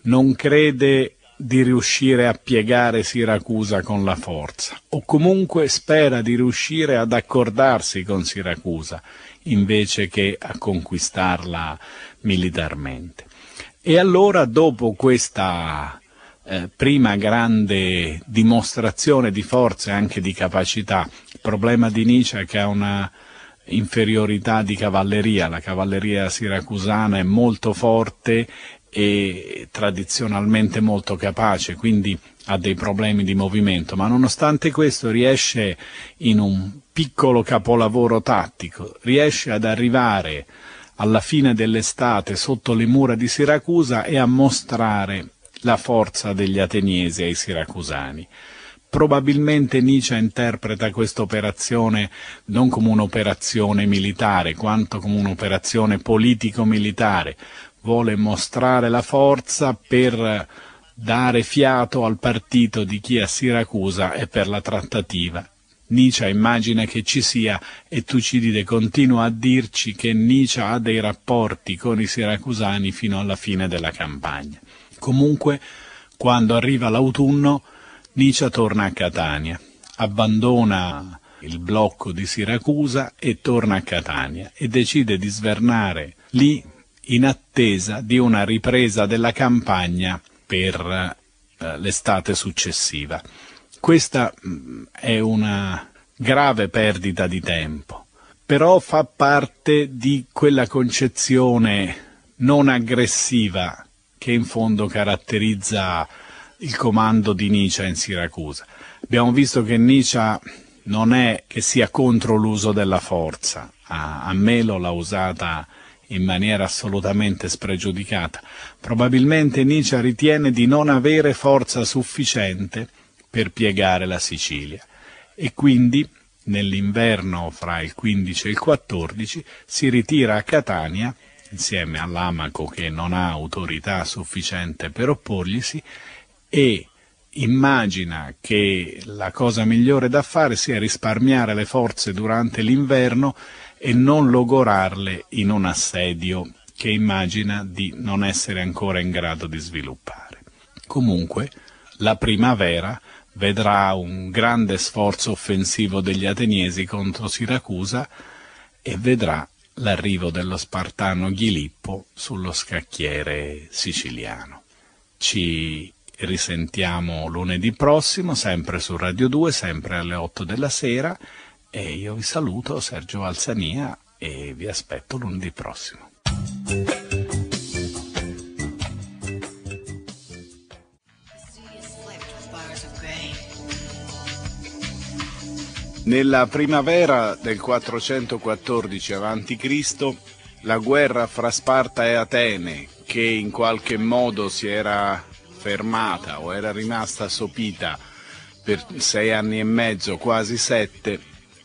non crede di riuscire a piegare Siracusa con la forza, o comunque spera di riuscire ad accordarsi con Siracusa invece che a conquistarla militarmente. E allora dopo questa eh, prima grande dimostrazione di forza e anche di capacità. Il problema di Nice è che ha una inferiorità di cavalleria, la cavalleria siracusana è molto forte e tradizionalmente molto capace, quindi ha dei problemi di movimento, ma nonostante questo riesce in un piccolo capolavoro tattico, riesce ad arrivare alla fine dell'estate sotto le mura di Siracusa e a mostrare la forza degli ateniesi ai siracusani. Probabilmente Nietzsche interpreta questa operazione non come un'operazione militare, quanto come un'operazione politico-militare. Vuole mostrare la forza per dare fiato al partito di chi a Siracusa è per la trattativa Nietzsche immagina che ci sia e Tucidide continua a dirci che Nietzsche ha dei rapporti con i siracusani fino alla fine della campagna. Comunque, quando arriva l'autunno, Nica torna a Catania, abbandona il blocco di Siracusa e torna a Catania e decide di svernare lì in attesa di una ripresa della campagna per eh, l'estate successiva. Questa mm, è una grave perdita di tempo, però fa parte di quella concezione non aggressiva che in fondo caratterizza il comando di Nicia in Siracusa. Abbiamo visto che Nicia non è che sia contro l'uso della forza, a, a Melo l'ha usata in maniera assolutamente spregiudicata. Probabilmente Nietzsche ritiene di non avere forza sufficiente per piegare la Sicilia e quindi nell'inverno fra il 15 e il 14 si ritira a Catania insieme all'amaco che non ha autorità sufficiente per opporglisi e immagina che la cosa migliore da fare sia risparmiare le forze durante l'inverno e non logorarle in un assedio che immagina di non essere ancora in grado di sviluppare. Comunque, la primavera vedrà un grande sforzo offensivo degli ateniesi contro Siracusa e vedrà l'arrivo dello spartano Ghilippo sullo scacchiere siciliano. Ci risentiamo lunedì prossimo, sempre su Radio 2, sempre alle 8 della sera e io vi saluto Sergio Valsania, e vi aspetto lunedì prossimo. Nella primavera del 414 a.C., la guerra fra Sparta e Atene, che in qualche modo si era fermata o era rimasta sopita per sei anni e mezzo, quasi sette,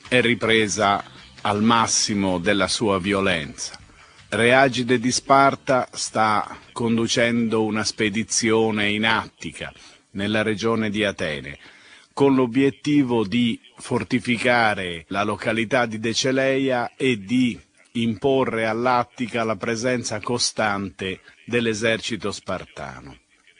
è ripresa al massimo della sua violenza. Reagide di Sparta sta conducendo una spedizione in Attica, nella regione di Atene, con l'obiettivo di fortificare la località di Deceleia e di imporre all'Attica la presenza costante dell'esercito spartano.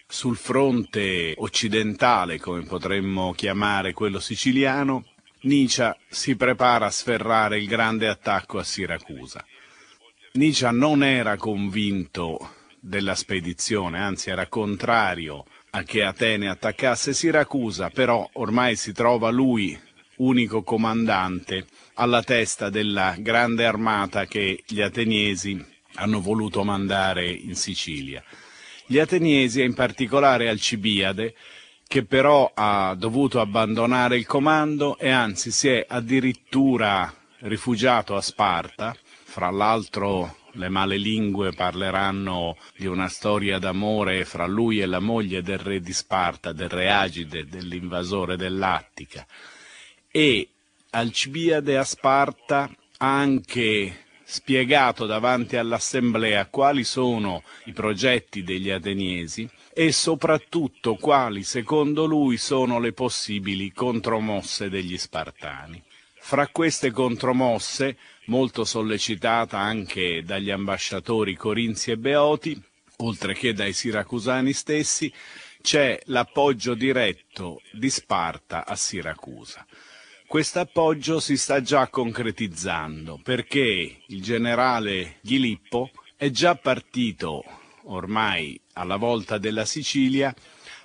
Sul fronte occidentale, come potremmo chiamare quello siciliano, Nicia si prepara a sferrare il grande attacco a Siracusa. Nicia non era convinto della spedizione, anzi era contrario a che Atene attaccasse Siracusa, però ormai si trova lui, unico comandante, alla testa della grande armata che gli ateniesi hanno voluto mandare in Sicilia. Gli ateniesi e in particolare Alcibiade, che però ha dovuto abbandonare il comando e anzi si è addirittura rifugiato a Sparta, fra l'altro le male lingue parleranno di una storia d'amore fra lui e la moglie del re di Sparta, del re Agide, dell'invasore dell'Attica. E Alcibiade a Sparta ha anche spiegato davanti all'assemblea quali sono i progetti degli ateniesi e soprattutto quali secondo lui sono le possibili contromosse degli spartani. Fra queste contromosse molto sollecitata anche dagli ambasciatori Corinzi e Beoti, oltre che dai siracusani stessi, c'è l'appoggio diretto di Sparta a Siracusa. Questo appoggio si sta già concretizzando perché il generale Ghilippo è già partito ormai alla volta della Sicilia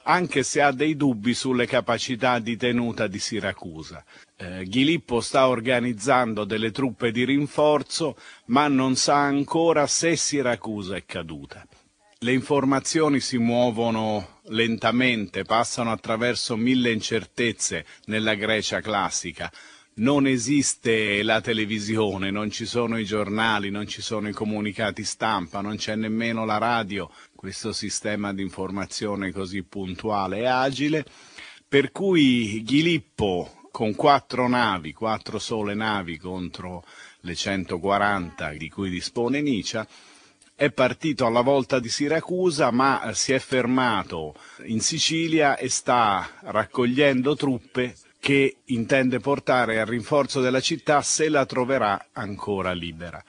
anche se ha dei dubbi sulle capacità di tenuta di Siracusa. Eh, Ghilippo sta organizzando delle truppe di rinforzo, ma non sa ancora se Siracusa è caduta. Le informazioni si muovono lentamente, passano attraverso mille incertezze nella Grecia classica. Non esiste la televisione, non ci sono i giornali, non ci sono i comunicati stampa, non c'è nemmeno la radio, questo sistema di informazione così puntuale e agile, per cui Ghilippo con quattro navi, quattro sole navi contro le 140 di cui dispone Nicia, è partito alla volta di Siracusa ma si è fermato in Sicilia e sta raccogliendo truppe che intende portare al rinforzo della città se la troverà ancora libera.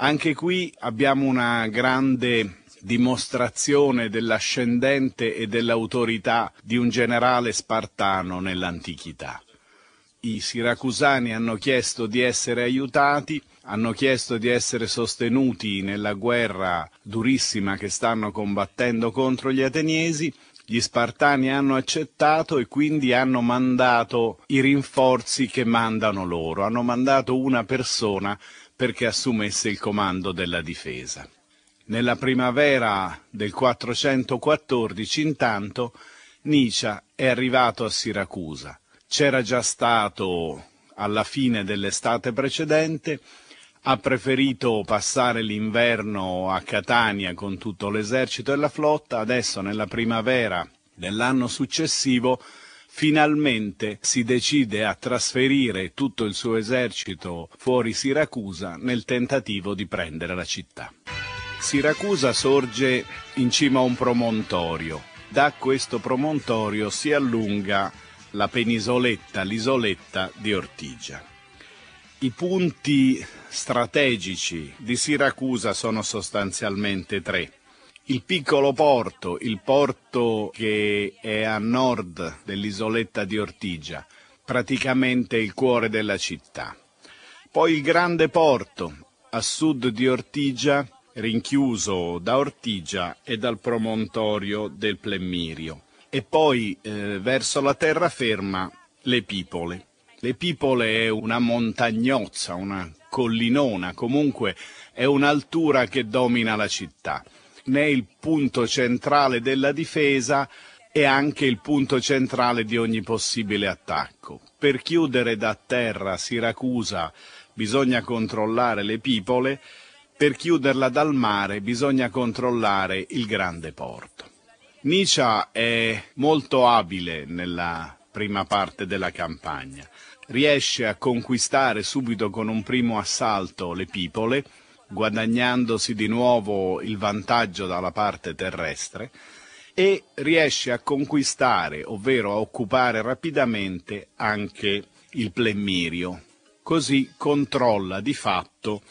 Anche qui abbiamo una grande dimostrazione dell'ascendente e dell'autorità di un generale spartano nell'antichità. I siracusani hanno chiesto di essere aiutati, hanno chiesto di essere sostenuti nella guerra durissima che stanno combattendo contro gli ateniesi, gli spartani hanno accettato e quindi hanno mandato i rinforzi che mandano loro, hanno mandato una persona perché assumesse il comando della difesa. Nella primavera del 414, intanto, Nicia è arrivato a Siracusa. C'era già stato alla fine dell'estate precedente, ha preferito passare l'inverno a Catania con tutto l'esercito e la flotta, adesso nella primavera dell'anno successivo finalmente si decide a trasferire tutto il suo esercito fuori Siracusa nel tentativo di prendere la città. Siracusa sorge in cima a un promontorio. Da questo promontorio si allunga la penisoletta, l'isoletta di Ortigia. I punti strategici di Siracusa sono sostanzialmente tre. Il piccolo porto, il porto che è a nord dell'isoletta di Ortigia, praticamente il cuore della città. Poi il grande porto, a sud di Ortigia, rinchiuso da Ortigia e dal promontorio del Plemmirio e poi eh, verso la terraferma le Pipole. Le Pipole è una montagnozza, una collinona, comunque è un'altura che domina la città. Ne è il punto centrale della difesa e anche il punto centrale di ogni possibile attacco. Per chiudere da terra Siracusa bisogna controllare le Pipole per chiuderla dal mare bisogna controllare il grande porto. Nica è molto abile nella prima parte della campagna. Riesce a conquistare subito con un primo assalto le pipole, guadagnandosi di nuovo il vantaggio dalla parte terrestre e riesce a conquistare, ovvero a occupare rapidamente anche il plemmirio. Così controlla di fatto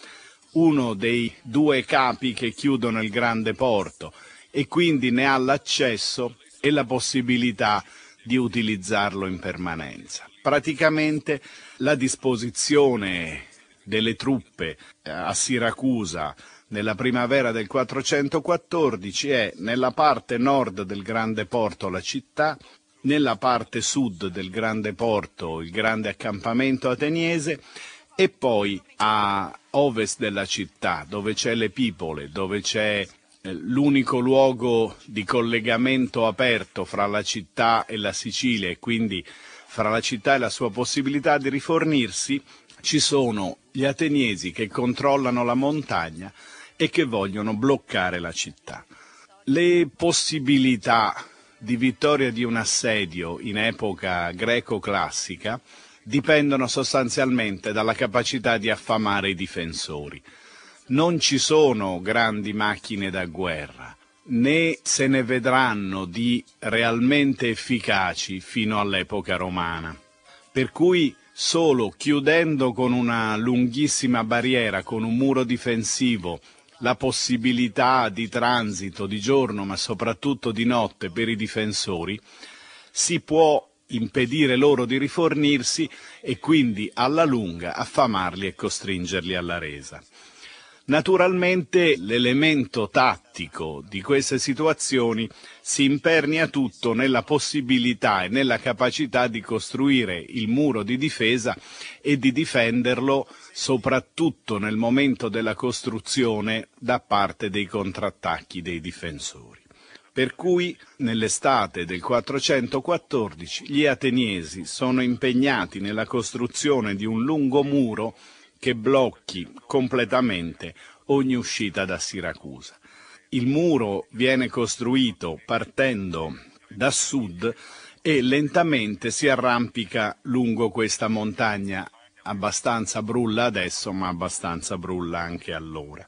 uno dei due capi che chiudono il grande porto e quindi ne ha l'accesso e la possibilità di utilizzarlo in permanenza. Praticamente la disposizione delle truppe eh, a Siracusa nella primavera del 414 è nella parte nord del grande porto la città, nella parte sud del grande porto il grande accampamento ateniese e poi a ovest della città, dove c'è le pipole, dove c'è eh, l'unico luogo di collegamento aperto fra la città e la Sicilia e quindi fra la città e la sua possibilità di rifornirsi, ci sono gli ateniesi che controllano la montagna e che vogliono bloccare la città. Le possibilità di vittoria di un assedio in epoca greco-classica dipendono sostanzialmente dalla capacità di affamare i difensori. Non ci sono grandi macchine da guerra, né se ne vedranno di realmente efficaci fino all'epoca romana. Per cui solo chiudendo con una lunghissima barriera, con un muro difensivo, la possibilità di transito di giorno, ma soprattutto di notte per i difensori, si può impedire loro di rifornirsi e quindi alla lunga affamarli e costringerli alla resa. Naturalmente l'elemento tattico di queste situazioni si impernia tutto nella possibilità e nella capacità di costruire il muro di difesa e di difenderlo soprattutto nel momento della costruzione da parte dei contrattacchi dei difensori per cui nell'estate del 414 gli ateniesi sono impegnati nella costruzione di un lungo muro che blocchi completamente ogni uscita da Siracusa. Il muro viene costruito partendo da sud e lentamente si arrampica lungo questa montagna abbastanza brulla adesso ma abbastanza brulla anche allora.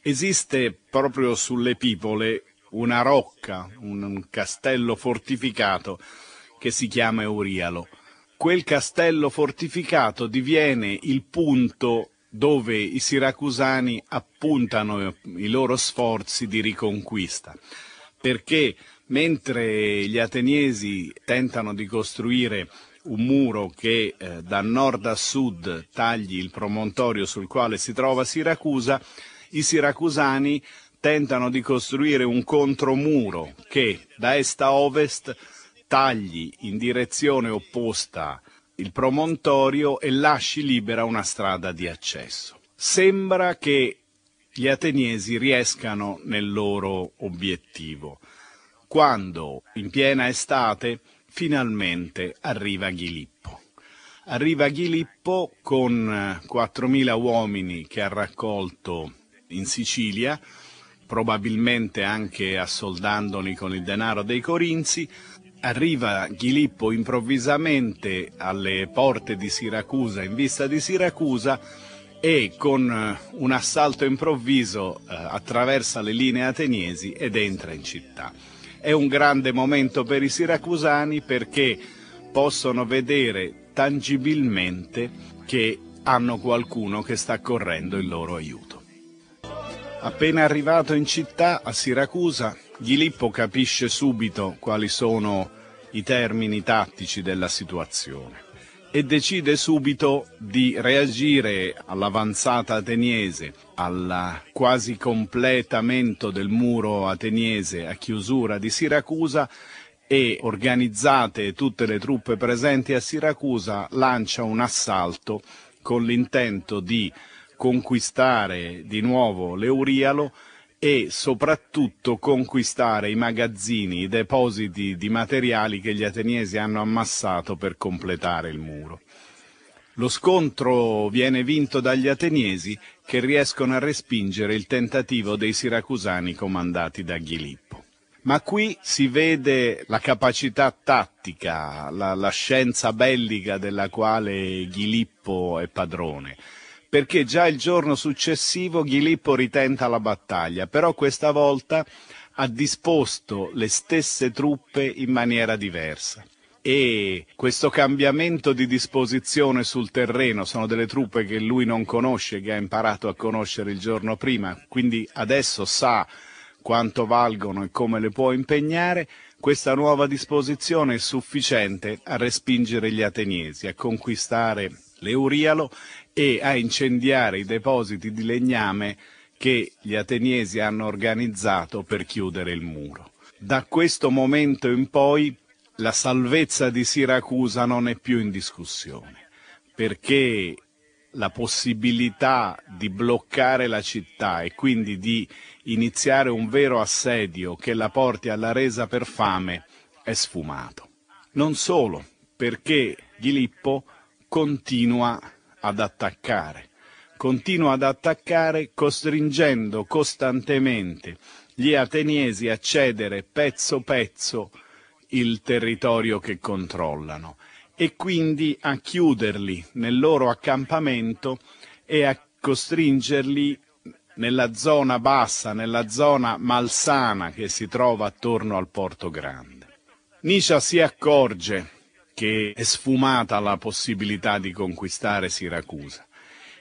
Esiste proprio sulle pipole una rocca, un castello fortificato che si chiama Eurialo. Quel castello fortificato diviene il punto dove i siracusani appuntano i loro sforzi di riconquista, perché mentre gli ateniesi tentano di costruire un muro che eh, da nord a sud tagli il promontorio sul quale si trova Siracusa, i siracusani tentano di costruire un contromuro che da est a ovest tagli in direzione opposta il promontorio e lasci libera una strada di accesso. Sembra che gli ateniesi riescano nel loro obiettivo, quando in piena estate finalmente arriva Ghilippo. Arriva Ghilippo con 4.000 eh, uomini che ha raccolto in Sicilia, probabilmente anche assoldandoli con il denaro dei corinzi, arriva Ghilippo improvvisamente alle porte di Siracusa, in vista di Siracusa, e con eh, un assalto improvviso eh, attraversa le linee ateniesi ed entra in città. È un grande momento per i siracusani perché possono vedere tangibilmente che hanno qualcuno che sta correndo in loro aiuto. Appena arrivato in città, a Siracusa, Ghilippo capisce subito quali sono i termini tattici della situazione e decide subito di reagire all'avanzata ateniese, al quasi completamento del muro ateniese a chiusura di Siracusa e organizzate tutte le truppe presenti a Siracusa lancia un assalto con l'intento di conquistare di nuovo l'Eurialo e soprattutto conquistare i magazzini, i depositi di materiali che gli ateniesi hanno ammassato per completare il muro. Lo scontro viene vinto dagli ateniesi che riescono a respingere il tentativo dei siracusani comandati da Ghilippo. Ma qui si vede la capacità tattica, la, la scienza bellica della quale Ghilippo è padrone perché già il giorno successivo Ghilippo ritenta la battaglia, però questa volta ha disposto le stesse truppe in maniera diversa e questo cambiamento di disposizione sul terreno sono delle truppe che lui non conosce, che ha imparato a conoscere il giorno prima, quindi adesso sa quanto valgono e come le può impegnare, questa nuova disposizione è sufficiente a respingere gli ateniesi, a conquistare l'Eurialo e a incendiare i depositi di legname che gli ateniesi hanno organizzato per chiudere il muro. Da questo momento in poi la salvezza di Siracusa non è più in discussione, perché la possibilità di bloccare la città e quindi di iniziare un vero assedio che la porti alla resa per fame è sfumato. Non solo, perché Gilippo continua ad attaccare, continua ad attaccare costringendo costantemente gli ateniesi a cedere pezzo pezzo il territorio che controllano e quindi a chiuderli nel loro accampamento e a costringerli nella zona bassa, nella zona malsana che si trova attorno al porto grande. Niscia si accorge che è sfumata la possibilità di conquistare Siracusa.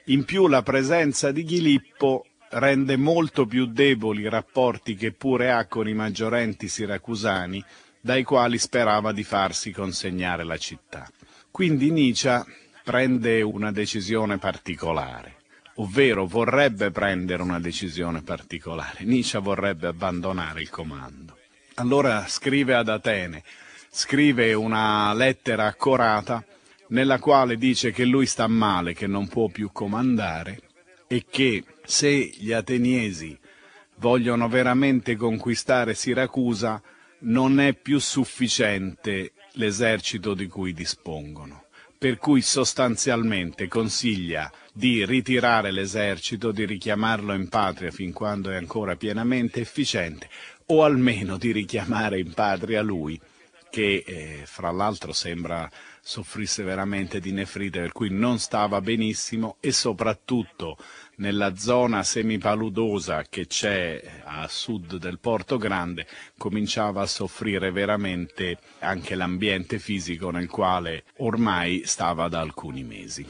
In più la presenza di Ghilippo rende molto più deboli i rapporti che pure ha con i maggiorenti siracusani, dai quali sperava di farsi consegnare la città. Quindi Nicia prende una decisione particolare, ovvero vorrebbe prendere una decisione particolare. Nicia vorrebbe abbandonare il comando. Allora scrive ad Atene, scrive una lettera accorata nella quale dice che lui sta male, che non può più comandare e che se gli ateniesi vogliono veramente conquistare Siracusa non è più sufficiente l'esercito di cui dispongono. Per cui sostanzialmente consiglia di ritirare l'esercito, di richiamarlo in patria fin quando è ancora pienamente efficiente, o almeno di richiamare in patria lui che eh, fra l'altro sembra soffrisse veramente di nefrite, per cui non stava benissimo e soprattutto nella zona semipaludosa che c'è eh, a sud del Porto Grande cominciava a soffrire veramente anche l'ambiente fisico nel quale ormai stava da alcuni mesi.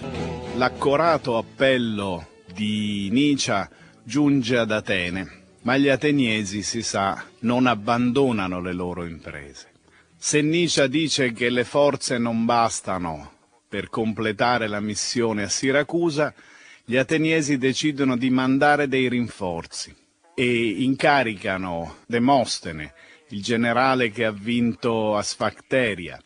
L'accorato appello di Nicia giunge ad Atene, ma gli ateniesi, si sa, non abbandonano le loro imprese se Nietzsche dice che le forze non bastano per completare la missione a Siracusa, gli ateniesi decidono di mandare dei rinforzi e incaricano Demostene, il generale che ha vinto Asfacteria,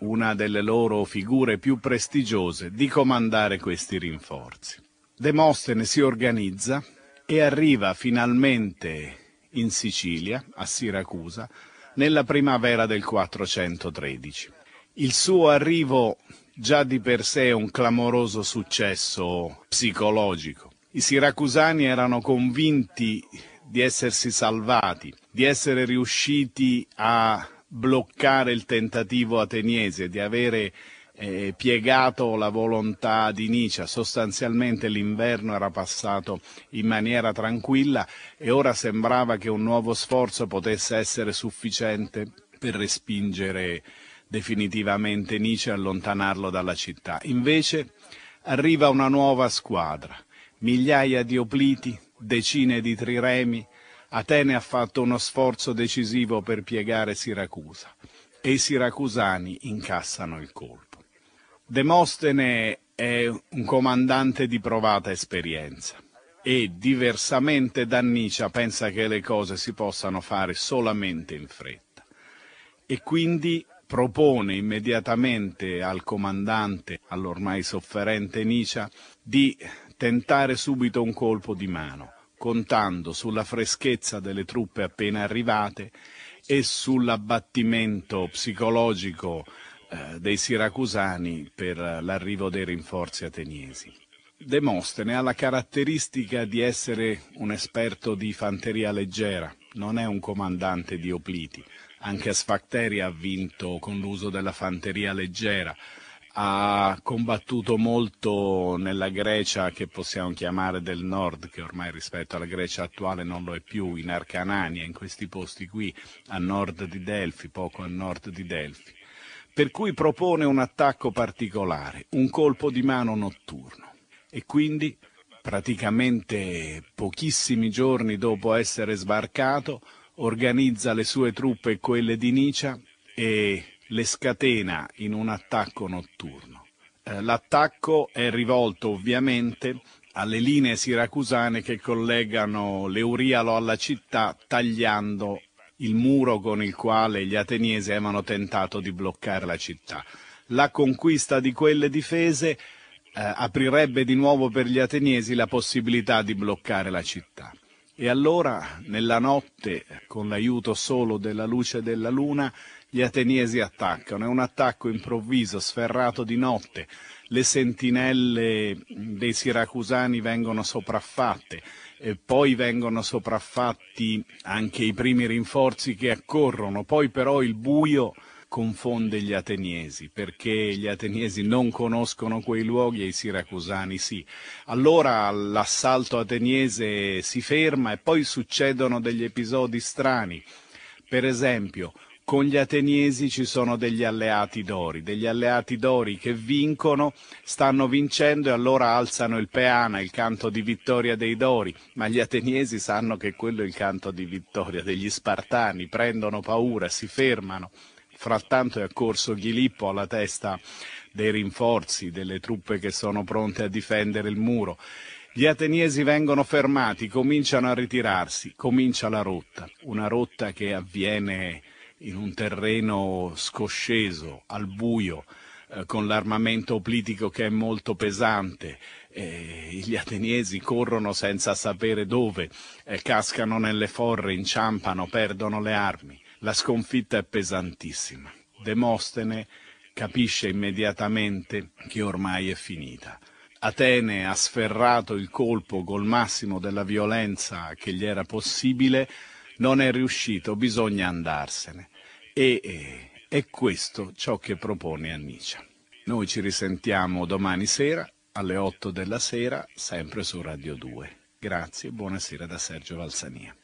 una delle loro figure più prestigiose, di comandare questi rinforzi. Demostene si organizza e arriva finalmente in Sicilia, a Siracusa, nella primavera del 413. Il suo arrivo già di per sé è un clamoroso successo psicologico. I siracusani erano convinti di essersi salvati, di essere riusciti a bloccare il tentativo ateniese, di avere eh, piegato la volontà di Nietzsche, sostanzialmente l'inverno era passato in maniera tranquilla e ora sembrava che un nuovo sforzo potesse essere sufficiente per respingere definitivamente Nietzsche e allontanarlo dalla città. Invece arriva una nuova squadra, migliaia di opliti, decine di triremi, Atene ha fatto uno sforzo decisivo per piegare Siracusa e i siracusani incassano il colpo. Demostene è un comandante di provata esperienza e diversamente da Nietzsche pensa che le cose si possano fare solamente in fretta e quindi propone immediatamente al comandante, all'ormai sofferente Nietzsche, di tentare subito un colpo di mano, contando sulla freschezza delle truppe appena arrivate e sull'abbattimento psicologico eh, dei siracusani per eh, l'arrivo dei rinforzi ateniesi. Demostene ha la caratteristica di essere un esperto di fanteria leggera, non è un comandante di Opliti. Anche Sfacteria ha vinto con l'uso della fanteria leggera, ha combattuto molto nella Grecia che possiamo chiamare del nord, che ormai rispetto alla Grecia attuale non lo è più, in Arcanania, in questi posti qui, a nord di Delfi, poco a nord di Delfi per cui propone un attacco particolare, un colpo di mano notturno. E quindi, praticamente pochissimi giorni dopo essere sbarcato, organizza le sue truppe e quelle di Nicia e le scatena in un attacco notturno. Eh, l'attacco è rivolto ovviamente alle linee siracusane che collegano l'Eurialo alla città tagliando il muro con il quale gli ateniesi avevano tentato di bloccare la città. La conquista di quelle difese eh, aprirebbe di nuovo per gli ateniesi la possibilità di bloccare la città. E allora, nella notte, con l'aiuto solo della luce della luna, gli ateniesi attaccano. È un attacco improvviso, sferrato di notte. Le sentinelle dei siracusani vengono sopraffatte e poi vengono sopraffatti anche i primi rinforzi che accorrono, poi però il buio confonde gli ateniesi, perché gli ateniesi non conoscono quei luoghi e i siracusani sì. Allora l'assalto ateniese si ferma e poi succedono degli episodi strani. Per esempio, con gli ateniesi ci sono degli alleati d'ori, degli alleati d'ori che vincono, stanno vincendo e allora alzano il peana, il canto di vittoria dei dori, ma gli ateniesi sanno che quello è il canto di vittoria degli spartani, prendono paura, si fermano. Frattanto è accorso Ghilippo alla testa dei rinforzi, delle truppe che sono pronte a difendere il muro. Gli ateniesi vengono fermati, cominciano a ritirarsi, comincia la rotta, una rotta che avviene in un terreno scosceso, al buio, eh, con l'armamento plitico che è molto pesante, eh, gli ateniesi corrono senza sapere dove, eh, cascano nelle forre, inciampano, perdono le armi. La sconfitta è pesantissima. Demostene capisce immediatamente che ormai è finita. Atene ha sferrato il colpo col massimo della violenza che gli era possibile, non è riuscito, bisogna andarsene. E eh, è questo ciò che propone Annicia. Noi ci risentiamo domani sera alle 8 della sera, sempre su Radio 2. Grazie, e buonasera da Sergio Valsania.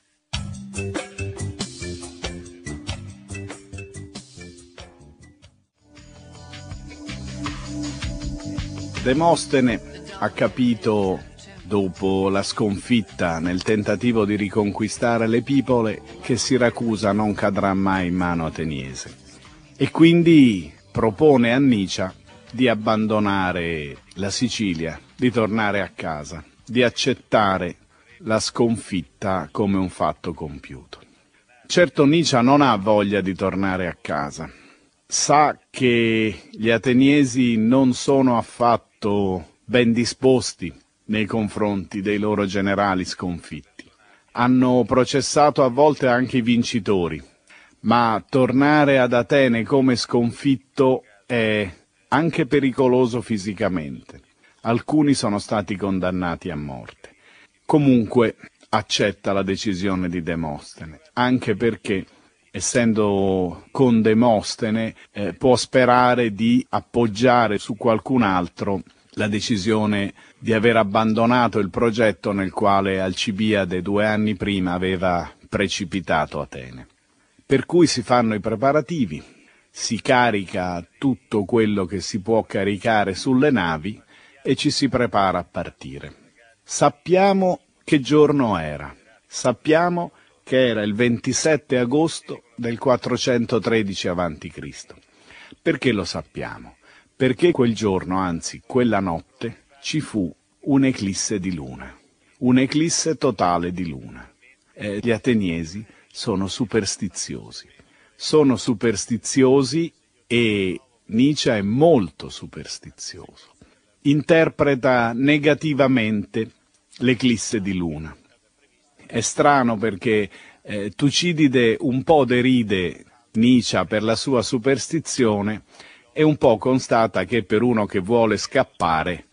Demostene ha capito dopo la sconfitta nel tentativo di riconquistare le pipole che Siracusa non cadrà mai in mano ateniese. E quindi propone a Nicia di abbandonare la Sicilia, di tornare a casa, di accettare la sconfitta come un fatto compiuto. Certo Nicia non ha voglia di tornare a casa, sa che gli ateniesi non sono affatto ben disposti nei confronti dei loro generali sconfitti. Hanno processato a volte anche i vincitori, ma tornare ad Atene come sconfitto è anche pericoloso fisicamente. Alcuni sono stati condannati a morte. Comunque accetta la decisione di Demostene, anche perché essendo con Demostene eh, può sperare di appoggiare su qualcun altro la decisione di aver abbandonato il progetto nel quale Alcibiade due anni prima aveva precipitato Atene. Per cui si fanno i preparativi, si carica tutto quello che si può caricare sulle navi e ci si prepara a partire. Sappiamo che giorno era, sappiamo che era il 27 agosto del 413 a.C. Perché lo sappiamo? Perché quel giorno, anzi quella notte, ci fu un'eclisse di luna, un'eclisse totale di luna. Eh, gli ateniesi sono superstiziosi, sono superstiziosi e Nietzsche è molto superstizioso. Interpreta negativamente l'eclisse di luna. È strano perché eh, Tucidide un po' deride Nietzsche per la sua superstizione e un po' constata che per uno che vuole scappare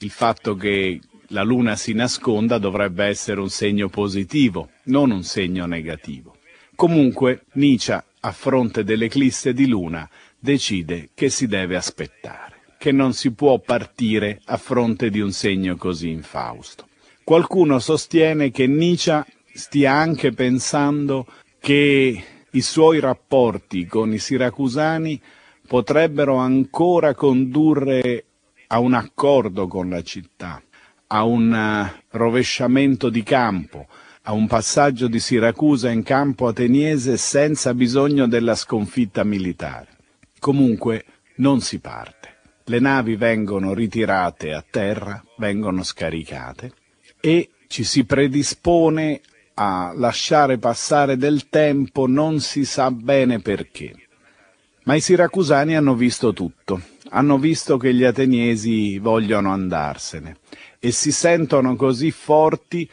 il fatto che la luna si nasconda dovrebbe essere un segno positivo, non un segno negativo. Comunque Nietzsche, a fronte dell'eclisse di luna, decide che si deve aspettare, che non si può partire a fronte di un segno così infausto. Qualcuno sostiene che Nietzsche stia anche pensando che i suoi rapporti con i siracusani potrebbero ancora condurre a un accordo con la città, a un eh, rovesciamento di campo, a un passaggio di Siracusa in campo ateniese senza bisogno della sconfitta militare. Comunque non si parte. Le navi vengono ritirate a terra, vengono scaricate e ci si predispone a lasciare passare del tempo non si sa bene perché. Ma i siracusani hanno visto tutto hanno visto che gli ateniesi vogliono andarsene e si sentono così forti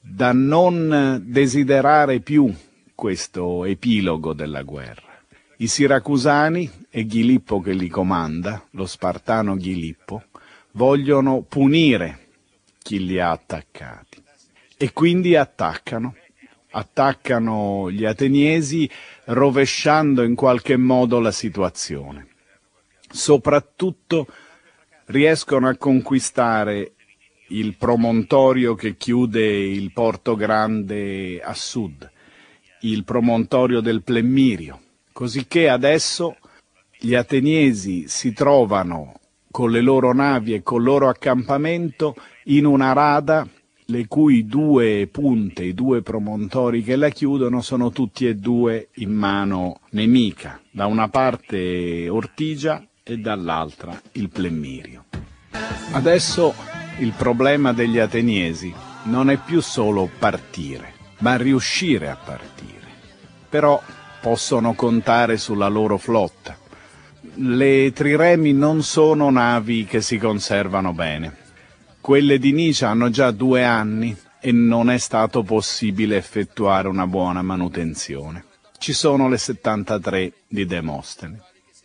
da non desiderare più questo epilogo della guerra. I siracusani e Ghilippo che li comanda, lo spartano Ghilippo, vogliono punire chi li ha attaccati e quindi attaccano attaccano gli ateniesi rovesciando in qualche modo la situazione soprattutto riescono a conquistare il promontorio che chiude il porto grande a sud, il promontorio del Plemmirio, cosicché adesso gli ateniesi si trovano con le loro navi e col loro accampamento in una rada le cui due punte, i due promontori che la chiudono, sono tutti e due in mano nemica. Da una parte Ortigia e dall'altra il plemmirio. Adesso il problema degli ateniesi non è più solo partire, ma riuscire a partire. Però possono contare sulla loro flotta. Le triremi non sono navi che si conservano bene. Quelle di Nice hanno già due anni e non è stato possibile effettuare una buona manutenzione. Ci sono le 73 di Demostene.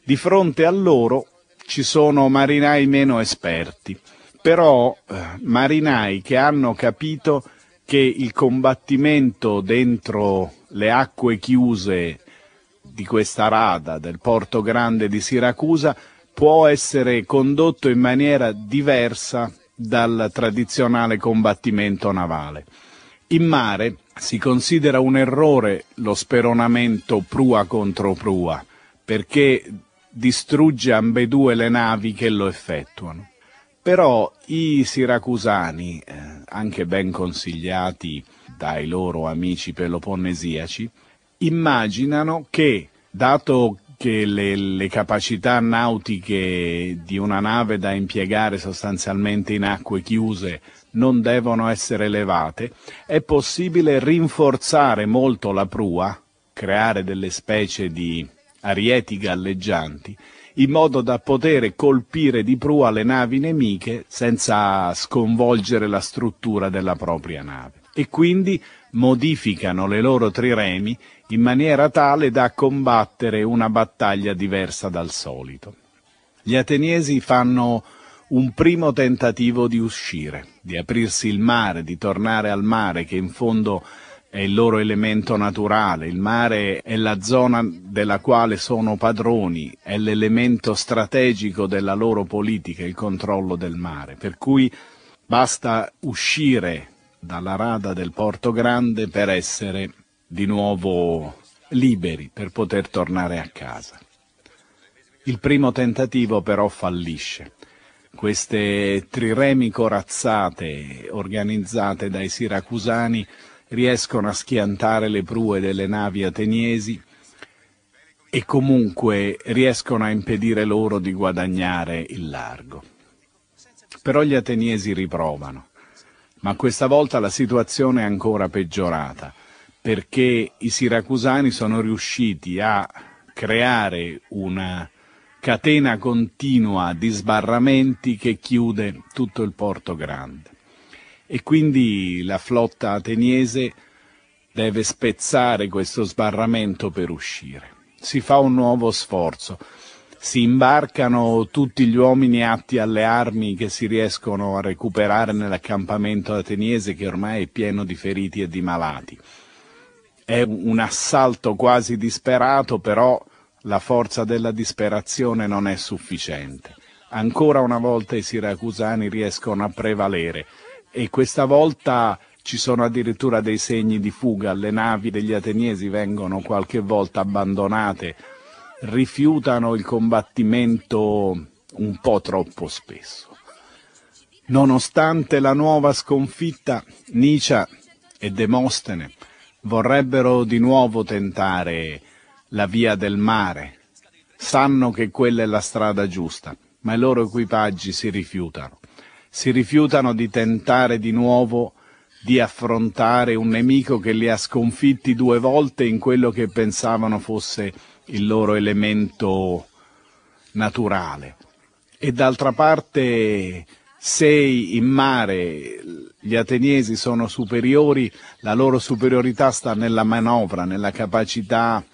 Di fronte a loro ci sono marinai meno esperti, però eh, marinai che hanno capito che il combattimento dentro le acque chiuse di questa rada del porto grande di Siracusa può essere condotto in maniera diversa dal tradizionale combattimento navale. In mare si considera un errore lo speronamento prua contro prua, perché distrugge ambedue le navi che lo effettuano. Però i siracusani, eh, anche ben consigliati dai loro amici peloponnesiaci, immaginano che, dato che le, le, capacità nautiche di una nave da impiegare sostanzialmente in acque chiuse non devono essere elevate, è possibile rinforzare molto la prua, creare delle specie di arieti galleggianti, in modo da poter colpire di prua le navi nemiche senza sconvolgere la struttura della propria nave. E quindi modificano le loro triremi in maniera tale da combattere una battaglia diversa dal solito. Gli ateniesi fanno un primo tentativo di uscire, di aprirsi il mare, di tornare al mare che in fondo è il loro elemento naturale, il mare è la zona della quale sono padroni, è l'elemento strategico della loro politica, il controllo del mare, per cui basta uscire dalla rada del Porto Grande per essere di nuovo liberi, per poter tornare a casa. Il primo tentativo però fallisce. Queste triremi corazzate organizzate dai siracusani riescono a schiantare le prue delle navi ateniesi e comunque riescono a impedire loro di guadagnare il largo. Però gli ateniesi riprovano, ma questa volta la situazione è ancora peggiorata perché i siracusani sono riusciti a creare una catena continua di sbarramenti che chiude tutto il porto grande e quindi la flotta ateniese deve spezzare questo sbarramento per uscire. Si fa un nuovo sforzo. Si imbarcano tutti gli uomini atti alle armi che si riescono a recuperare nell'accampamento ateniese che ormai è pieno di feriti e di malati. È un assalto quasi disperato, però la forza della disperazione non è sufficiente. Ancora una volta i siracusani riescono a prevalere e questa volta ci sono addirittura dei segni di fuga, le navi degli ateniesi vengono qualche volta abbandonate, rifiutano il combattimento un po' troppo spesso. Nonostante la nuova sconfitta, Nicia e Demostene vorrebbero di nuovo tentare la via del mare. Sanno che quella è la strada giusta, ma i loro equipaggi si rifiutano si rifiutano di tentare di nuovo di affrontare un nemico che li ha sconfitti due volte in quello che pensavano fosse il loro elemento naturale. E d'altra parte, se in mare gli ateniesi sono superiori, la loro superiorità sta nella manovra, nella capacità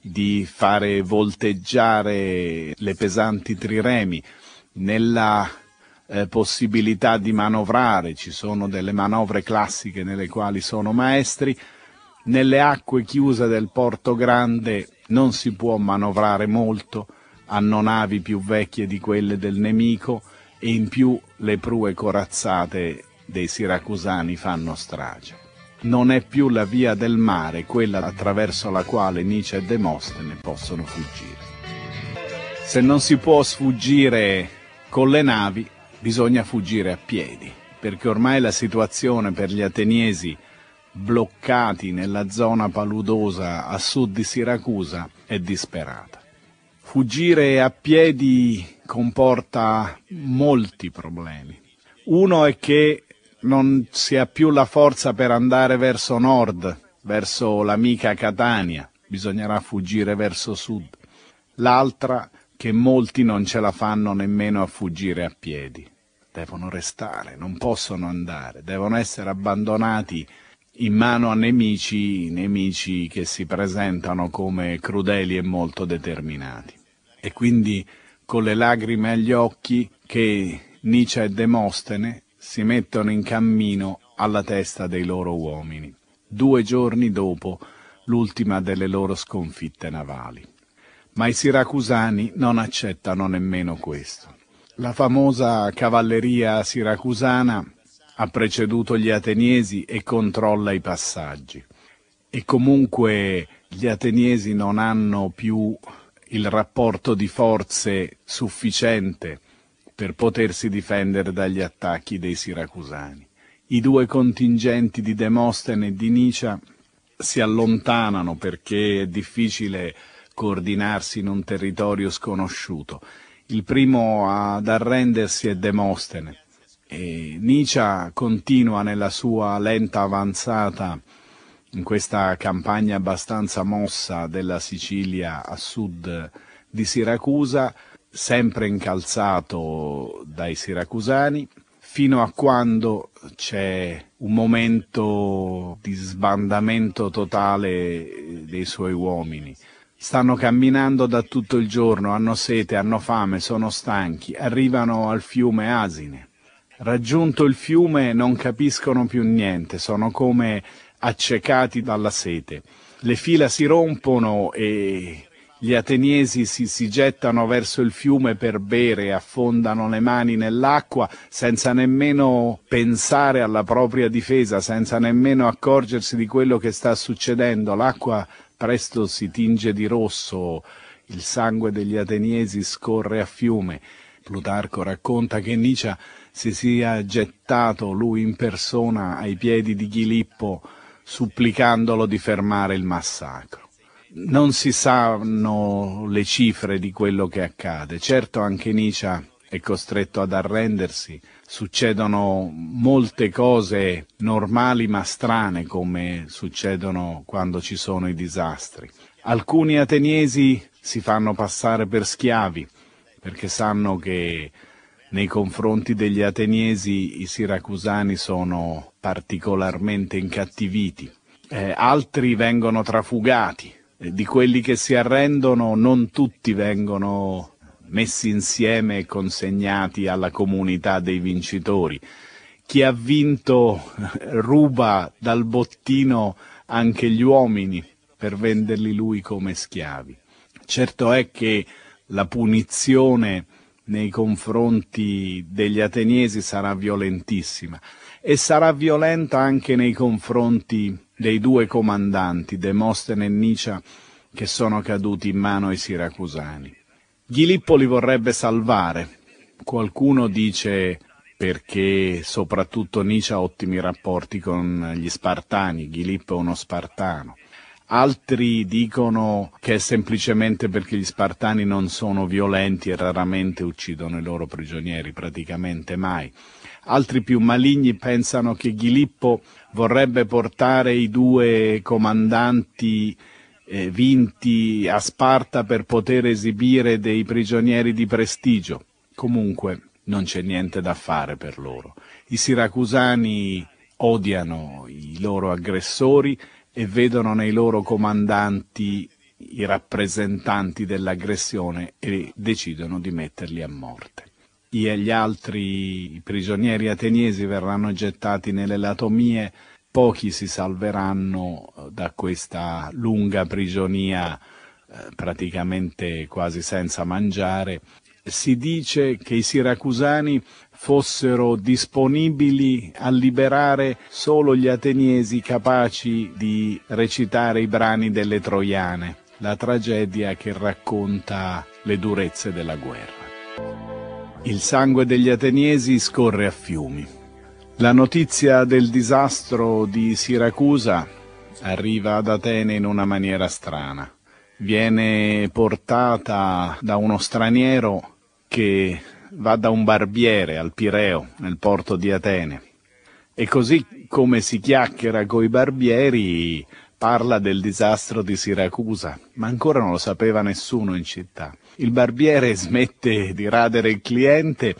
di fare volteggiare le pesanti triremi, nella eh, possibilità di manovrare, ci sono delle manovre classiche nelle quali sono maestri, nelle acque chiuse del Porto Grande non si può manovrare molto, hanno navi più vecchie di quelle del nemico e in più le prue corazzate dei siracusani fanno strage. Non è più la via del mare quella attraverso la quale Nice e Demostene possono fuggire. Se non si può sfuggire con le navi, bisogna fuggire a piedi, perché ormai la situazione per gli ateniesi bloccati nella zona paludosa a sud di Siracusa è disperata. Fuggire a piedi comporta molti problemi. Uno è che non si ha più la forza per andare verso nord, verso l'amica Catania, bisognerà fuggire verso sud. L'altra che molti non ce la fanno nemmeno a fuggire a piedi. Devono restare, non possono andare, devono essere abbandonati in mano a nemici, nemici che si presentano come crudeli e molto determinati. E quindi con le lacrime agli occhi che Nietzsche e Demostene si mettono in cammino alla testa dei loro uomini, due giorni dopo l'ultima delle loro sconfitte navali ma i siracusani non accettano nemmeno questo. La famosa cavalleria siracusana ha preceduto gli ateniesi e controlla i passaggi. E comunque gli ateniesi non hanno più il rapporto di forze sufficiente per potersi difendere dagli attacchi dei siracusani. I due contingenti di Demostene e di Nicia si allontanano perché è difficile coordinarsi in un territorio sconosciuto. Il primo ad arrendersi è Demostene. E Nietzsche continua nella sua lenta avanzata in questa campagna abbastanza mossa della Sicilia a sud di Siracusa, sempre incalzato dai siracusani, fino a quando c'è un momento di sbandamento totale dei suoi uomini. Stanno camminando da tutto il giorno, hanno sete, hanno fame, sono stanchi, arrivano al fiume Asine. Raggiunto il fiume non capiscono più niente, sono come accecati dalla sete. Le fila si rompono e gli ateniesi si, si, gettano verso il fiume per bere, affondano le mani nell'acqua senza nemmeno pensare alla propria difesa, senza nemmeno accorgersi di quello che sta succedendo. L'acqua presto si tinge di rosso, il sangue degli ateniesi scorre a fiume. Plutarco racconta che Nicia si sia gettato lui in persona ai piedi di Ghilippo supplicandolo di fermare il massacro. Non si sanno le cifre di quello che accade, certo anche Nicia è costretto ad arrendersi, succedono molte cose normali ma strane come succedono quando ci sono i disastri. Alcuni ateniesi si fanno passare per schiavi perché sanno che nei confronti degli ateniesi i siracusani sono particolarmente incattiviti. Eh, altri vengono trafugati, eh, di quelli che si arrendono non tutti vengono messi insieme e consegnati alla comunità dei vincitori. Chi ha vinto <laughs> ruba dal bottino anche gli uomini per venderli lui come schiavi. Certo è che la punizione nei confronti degli ateniesi sarà violentissima e sarà violenta anche nei confronti dei due comandanti, Demostene e Nicia, che sono caduti in mano ai siracusani. Ghilippo li vorrebbe salvare. Qualcuno dice perché soprattutto Nietzsche ha ottimi rapporti con gli spartani, Ghilippo è uno spartano. Altri dicono che è semplicemente perché gli spartani non sono violenti e raramente uccidono i loro prigionieri, praticamente mai. Altri più maligni pensano che Ghilippo vorrebbe portare i due comandanti eh, vinti a Sparta per poter esibire dei prigionieri di prestigio. Comunque non c'è niente da fare per loro. I siracusani odiano i loro aggressori e vedono nei loro comandanti i rappresentanti dell'aggressione e decidono di metterli a morte. I e gli altri prigionieri ateniesi verranno gettati nelle latomie pochi si salveranno eh, da questa lunga prigionia eh, praticamente quasi senza mangiare. Si dice che i siracusani fossero disponibili a liberare solo gli ateniesi capaci di recitare i brani delle Troiane, la tragedia che racconta le durezze della guerra. Il sangue degli ateniesi scorre a fiumi. La notizia del disastro di Siracusa arriva ad Atene in una maniera strana. Viene portata da uno straniero che va da un barbiere al Pireo, nel porto di Atene. E così come si chiacchiera coi barbieri, parla del disastro di Siracusa, ma ancora non lo sapeva nessuno in città. Il barbiere smette di radere il cliente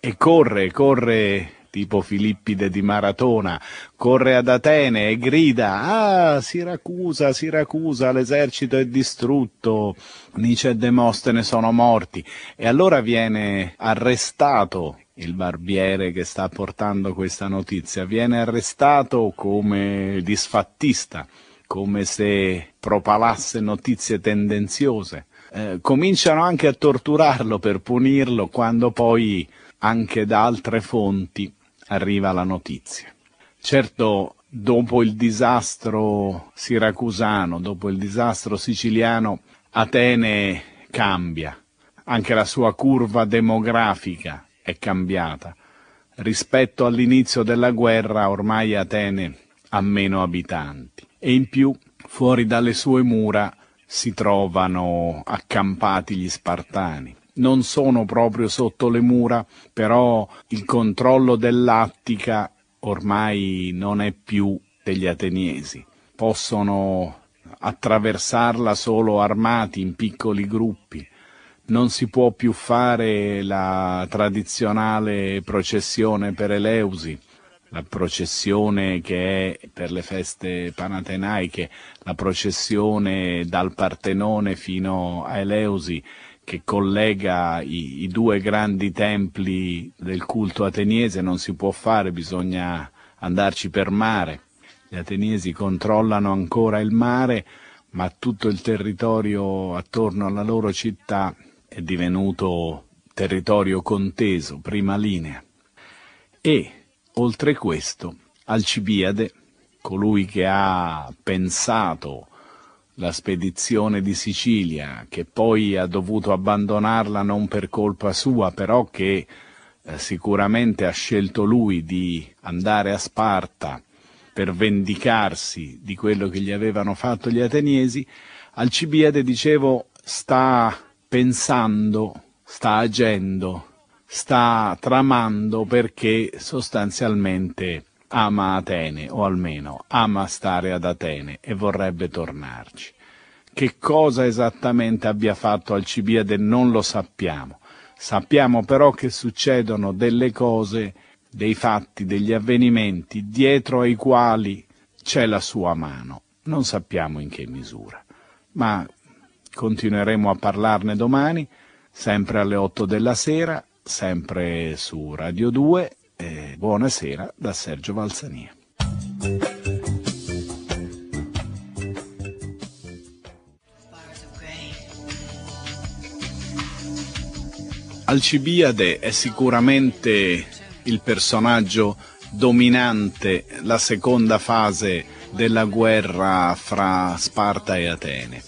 e corre, corre tipo Filippide di Maratona, corre ad Atene e grida Ah, Siracusa, Siracusa, l'esercito è distrutto, Nice e Demostene sono morti. E allora viene arrestato il barbiere che sta portando questa notizia, viene arrestato come disfattista, come se propalasse notizie tendenziose. Eh, cominciano anche a torturarlo per punirlo quando poi anche da altre fonti arriva la notizia. Certo, dopo il disastro siracusano, dopo il disastro siciliano, Atene cambia, anche la sua curva demografica è cambiata. Rispetto all'inizio della guerra ormai Atene ha meno abitanti e in più fuori dalle sue mura si trovano accampati gli spartani non sono proprio sotto le mura, però il controllo dell'Attica ormai non è più degli ateniesi. Possono attraversarla solo armati in piccoli gruppi. Non si può più fare la tradizionale processione per Eleusi, la processione che è per le feste panatenaiche, la processione dal Partenone fino a Eleusi che collega i, i, due grandi templi del culto ateniese non si può fare, bisogna andarci per mare. Gli ateniesi controllano ancora il mare, ma tutto il territorio attorno alla loro città è divenuto territorio conteso, prima linea. E, oltre questo, Alcibiade, colui che ha pensato la spedizione di Sicilia, che poi ha dovuto abbandonarla non per colpa sua, però che eh, sicuramente ha scelto lui di andare a Sparta per vendicarsi di quello che gli avevano fatto gli ateniesi, Alcibiade, dicevo, sta pensando, sta agendo, sta tramando perché sostanzialmente ama Atene, o almeno ama stare ad Atene e vorrebbe tornarci. Che cosa esattamente abbia fatto Alcibiade non lo sappiamo. Sappiamo però che succedono delle cose, dei fatti, degli avvenimenti dietro ai quali c'è la sua mano. Non sappiamo in che misura, ma continueremo a parlarne domani, sempre alle 8 della sera, sempre su Radio 2 e buonasera da Sergio Valsania. Alcibiade è sicuramente il personaggio dominante la seconda fase della guerra fra Sparta e Atene.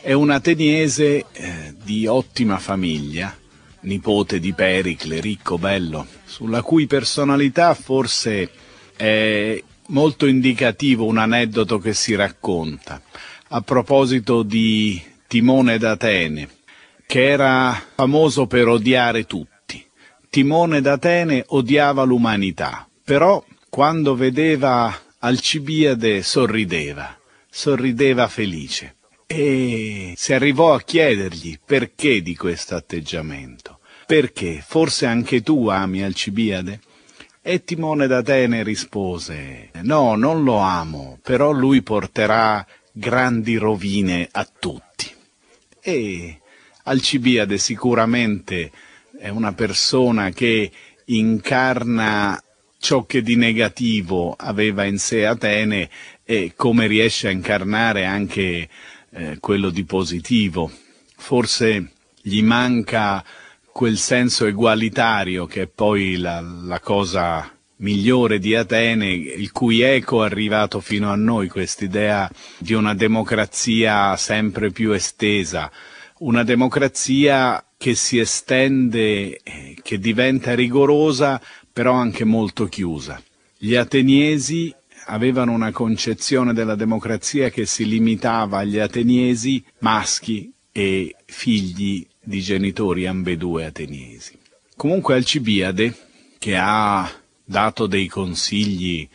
È un ateniese eh, di ottima famiglia, nipote di Pericle, ricco, bello, sulla cui personalità forse è molto indicativo un aneddoto che si racconta a proposito di Timone d'Atene, che era famoso per odiare tutti. Timone d'Atene odiava l'umanità, però quando vedeva Alcibiade sorrideva, sorrideva felice e si arrivò a chiedergli perché di questo atteggiamento. Perché forse anche tu ami Alcibiade? E Timone d'Atene rispose No, non lo amo, però lui porterà grandi rovine a tutti. E Alcibiade sicuramente è una persona che incarna ciò che di negativo aveva in sé Atene e come riesce a incarnare anche eh, quello di positivo. Forse gli manca quel senso egualitario che è poi la, la cosa migliore di Atene, il cui eco è arrivato fino a noi, quest'idea di una democrazia sempre più estesa, una democrazia che si estende, eh, che diventa rigorosa, però anche molto chiusa. Gli ateniesi avevano una concezione della democrazia che si limitava agli ateniesi maschi e figli di genitori ambedue ateniesi. Comunque Alcibiade, che ha dato dei consigli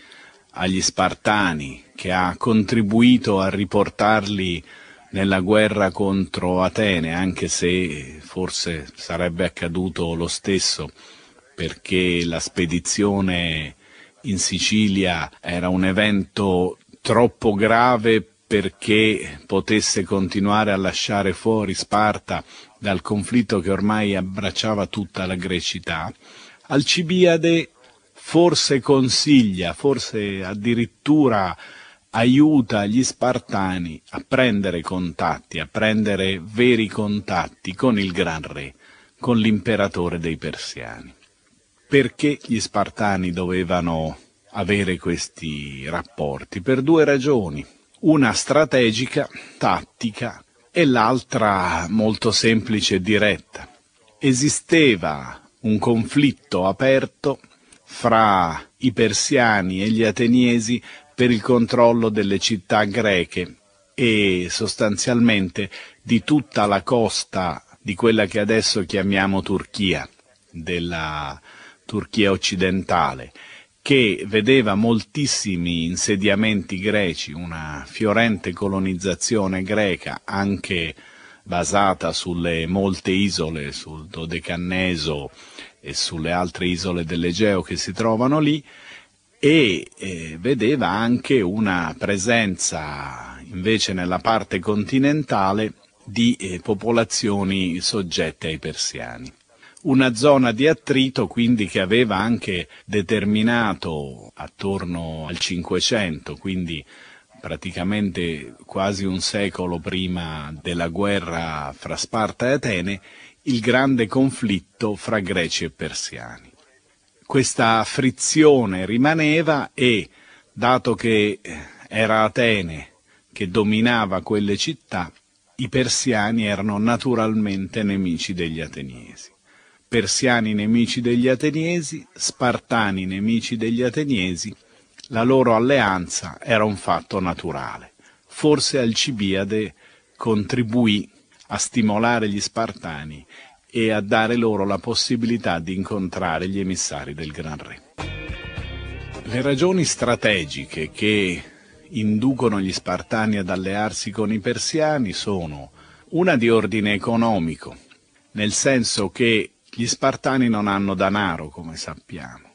agli Spartani, che ha contribuito a riportarli nella guerra contro Atene, anche se forse sarebbe accaduto lo stesso, perché la spedizione in Sicilia era un evento troppo grave perché potesse continuare a lasciare fuori Sparta dal conflitto che ormai abbracciava tutta la Grecità, Alcibiade forse consiglia, forse addirittura aiuta gli spartani a prendere contatti, a prendere veri contatti con il Gran Re, con l'imperatore dei Persiani. Perché gli spartani dovevano avere questi rapporti? Per due ragioni, una strategica, tattica e l'altra molto semplice e diretta. Esisteva un conflitto aperto fra i persiani e gli ateniesi per il controllo delle città greche e sostanzialmente di tutta la costa di quella che adesso chiamiamo Turchia, della Turchia occidentale, che vedeva moltissimi insediamenti greci, una fiorente colonizzazione greca, anche basata sulle molte isole, sul Dodecanneso e sulle altre isole dell'Egeo che si trovano lì, e eh, vedeva anche una presenza invece nella parte continentale di eh, popolazioni soggette ai persiani una zona di attrito quindi che aveva anche determinato attorno al 500, quindi praticamente quasi un secolo prima della guerra fra Sparta e Atene, il grande conflitto fra greci e persiani. Questa frizione rimaneva e, dato che era Atene che dominava quelle città, i persiani erano naturalmente nemici degli ateniesi persiani nemici degli ateniesi, spartani nemici degli ateniesi, la loro alleanza era un fatto naturale. Forse Alcibiade contribuì a stimolare gli spartani e a dare loro la possibilità di incontrare gli emissari del Gran Re. Le ragioni strategiche che inducono gli spartani ad allearsi con i persiani sono una di ordine economico, nel senso che gli spartani non hanno danaro, come sappiamo,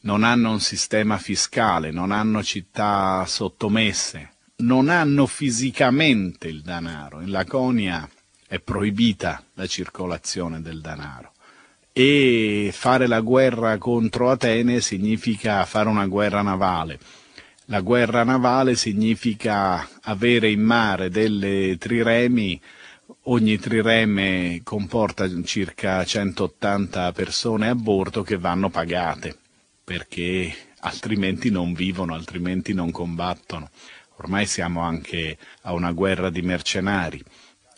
non hanno un sistema fiscale, non hanno città sottomesse, non hanno fisicamente il danaro. In Laconia è proibita la circolazione del danaro e fare la guerra contro Atene significa fare una guerra navale. La guerra navale significa avere in mare delle triremi Ogni trireme comporta circa 180 persone a bordo che vanno pagate perché altrimenti non vivono, altrimenti non combattono. Ormai siamo anche a una guerra di mercenari.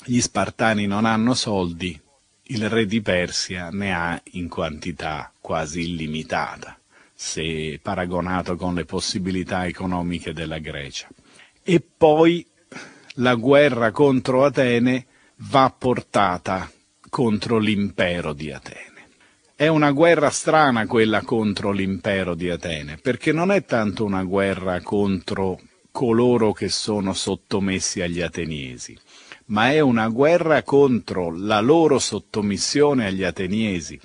Gli spartani non hanno soldi, il re di Persia ne ha in quantità quasi illimitata, se paragonato con le possibilità economiche della Grecia. E poi la guerra contro Atene va portata contro l'impero di Atene. È una guerra strana quella contro l'impero di Atene, perché non è tanto una guerra contro coloro che sono sottomessi agli ateniesi, ma è una guerra contro la loro sottomissione agli ateniesi,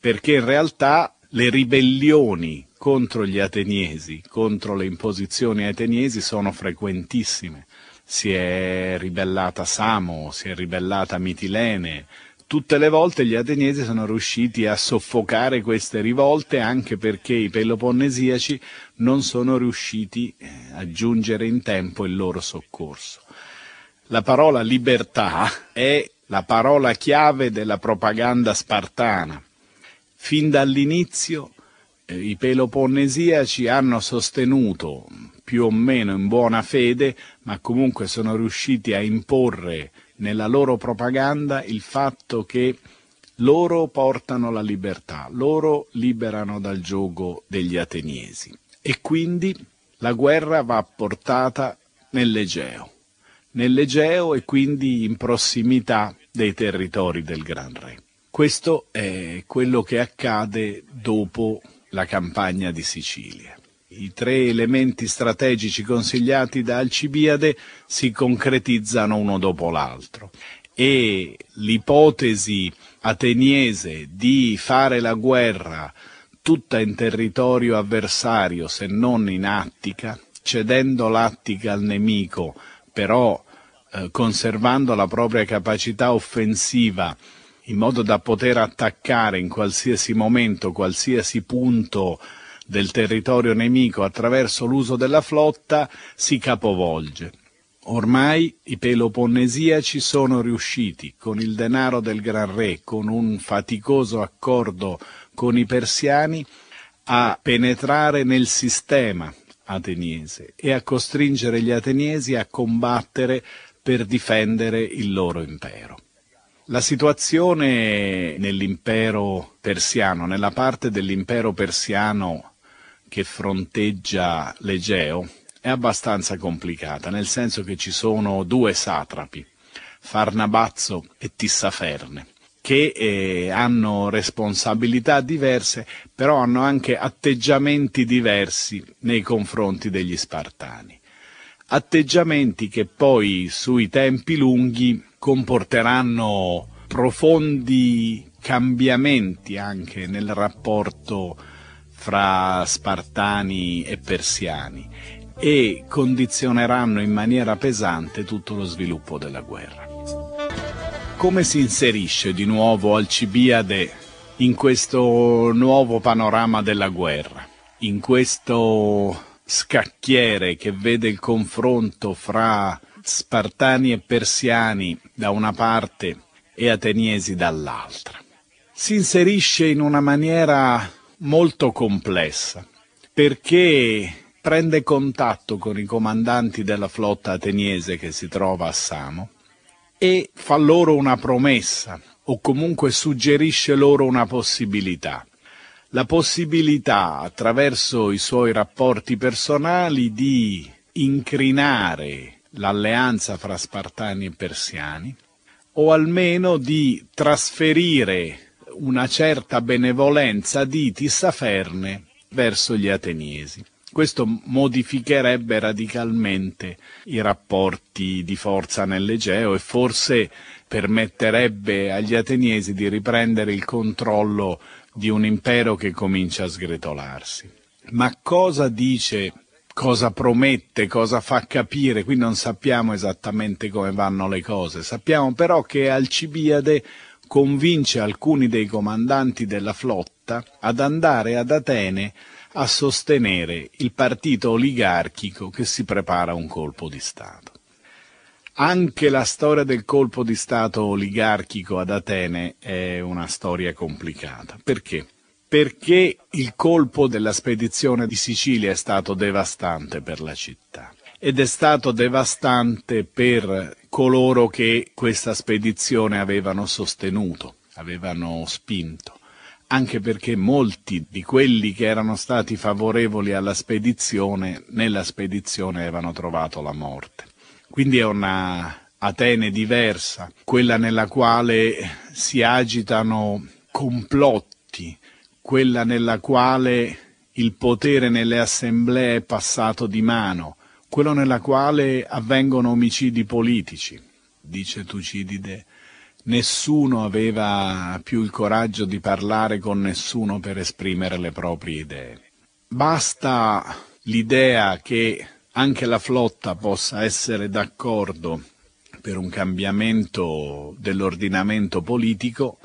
perché in realtà le ribellioni contro gli ateniesi, contro le imposizioni ateniesi sono frequentissime si è ribellata Samo, si è ribellata Mitilene. Tutte le volte gli ateniesi sono riusciti a soffocare queste rivolte anche perché i peloponnesiaci non sono riusciti eh, a giungere in tempo il loro soccorso. La parola libertà è la parola chiave della propaganda spartana. Fin dall'inizio eh, i peloponnesiaci hanno sostenuto, più o meno in buona fede, ma comunque sono riusciti a imporre nella loro propaganda il fatto che loro portano la libertà, loro liberano dal gioco degli ateniesi e quindi la guerra va portata nell'Egeo, nell'Egeo e quindi in prossimità dei territori del Gran Re. Questo è quello che accade dopo la campagna di Sicilia i tre elementi strategici consigliati da Alcibiade si concretizzano uno dopo l'altro e l'ipotesi ateniese di fare la guerra tutta in territorio avversario se non in Attica, cedendo l'Attica al nemico, però eh, conservando la propria capacità offensiva in modo da poter attaccare in qualsiasi momento, qualsiasi punto del territorio nemico attraverso l'uso della flotta si capovolge. Ormai i peloponnesiaci sono riusciti, con il denaro del Gran Re, con un faticoso accordo con i persiani, a penetrare nel sistema ateniese e a costringere gli ateniesi a combattere per difendere il loro impero. La situazione nell'impero persiano, nella parte dell'impero persiano che fronteggia l'Egeo è abbastanza complicata, nel senso che ci sono due satrapi, Farnabazzo e Tissaferne che eh, hanno responsabilità diverse, però hanno anche atteggiamenti diversi nei confronti degli Spartani. Atteggiamenti che poi sui tempi lunghi comporteranno profondi cambiamenti anche nel rapporto fra spartani e persiani e condizioneranno in maniera pesante tutto lo sviluppo della guerra. Come si inserisce di nuovo Alcibiade in questo nuovo panorama della guerra, in questo scacchiere che vede il confronto fra spartani e persiani da una parte e ateniesi dall'altra? Si inserisce in una maniera molto complessa perché prende contatto con i comandanti della flotta ateniese che si trova a Samo e fa loro una promessa o comunque suggerisce loro una possibilità. La possibilità, attraverso i suoi rapporti personali, di incrinare l'alleanza fra Spartani e Persiani o almeno di trasferire una certa benevolenza di Tissaferne verso gli ateniesi. Questo modificherebbe radicalmente i rapporti di forza nell'Egeo e forse permetterebbe agli ateniesi di riprendere il controllo di un impero che comincia a sgretolarsi. Ma cosa dice, cosa promette, cosa fa capire? Qui non sappiamo esattamente come vanno le cose. Sappiamo però che Alcibiade convince alcuni dei comandanti della flotta ad andare ad Atene a sostenere il partito oligarchico che si prepara a un colpo di Stato. Anche la storia del colpo di Stato oligarchico ad Atene è una storia complicata. Perché? Perché il colpo della spedizione di Sicilia è stato devastante per la città ed è stato devastante per coloro che questa spedizione avevano sostenuto, avevano spinto, anche perché molti di quelli che erano stati favorevoli alla spedizione, nella spedizione avevano trovato la morte. Quindi è una Atene diversa, quella nella quale si agitano complotti, quella nella quale il potere nelle assemblee è passato di mano, quello nella quale avvengono omicidi politici, dice Tucidide. Nessuno aveva più il coraggio di parlare con nessuno per esprimere le proprie idee. Basta l'idea che anche la flotta possa essere d'accordo per un cambiamento dell'ordinamento politico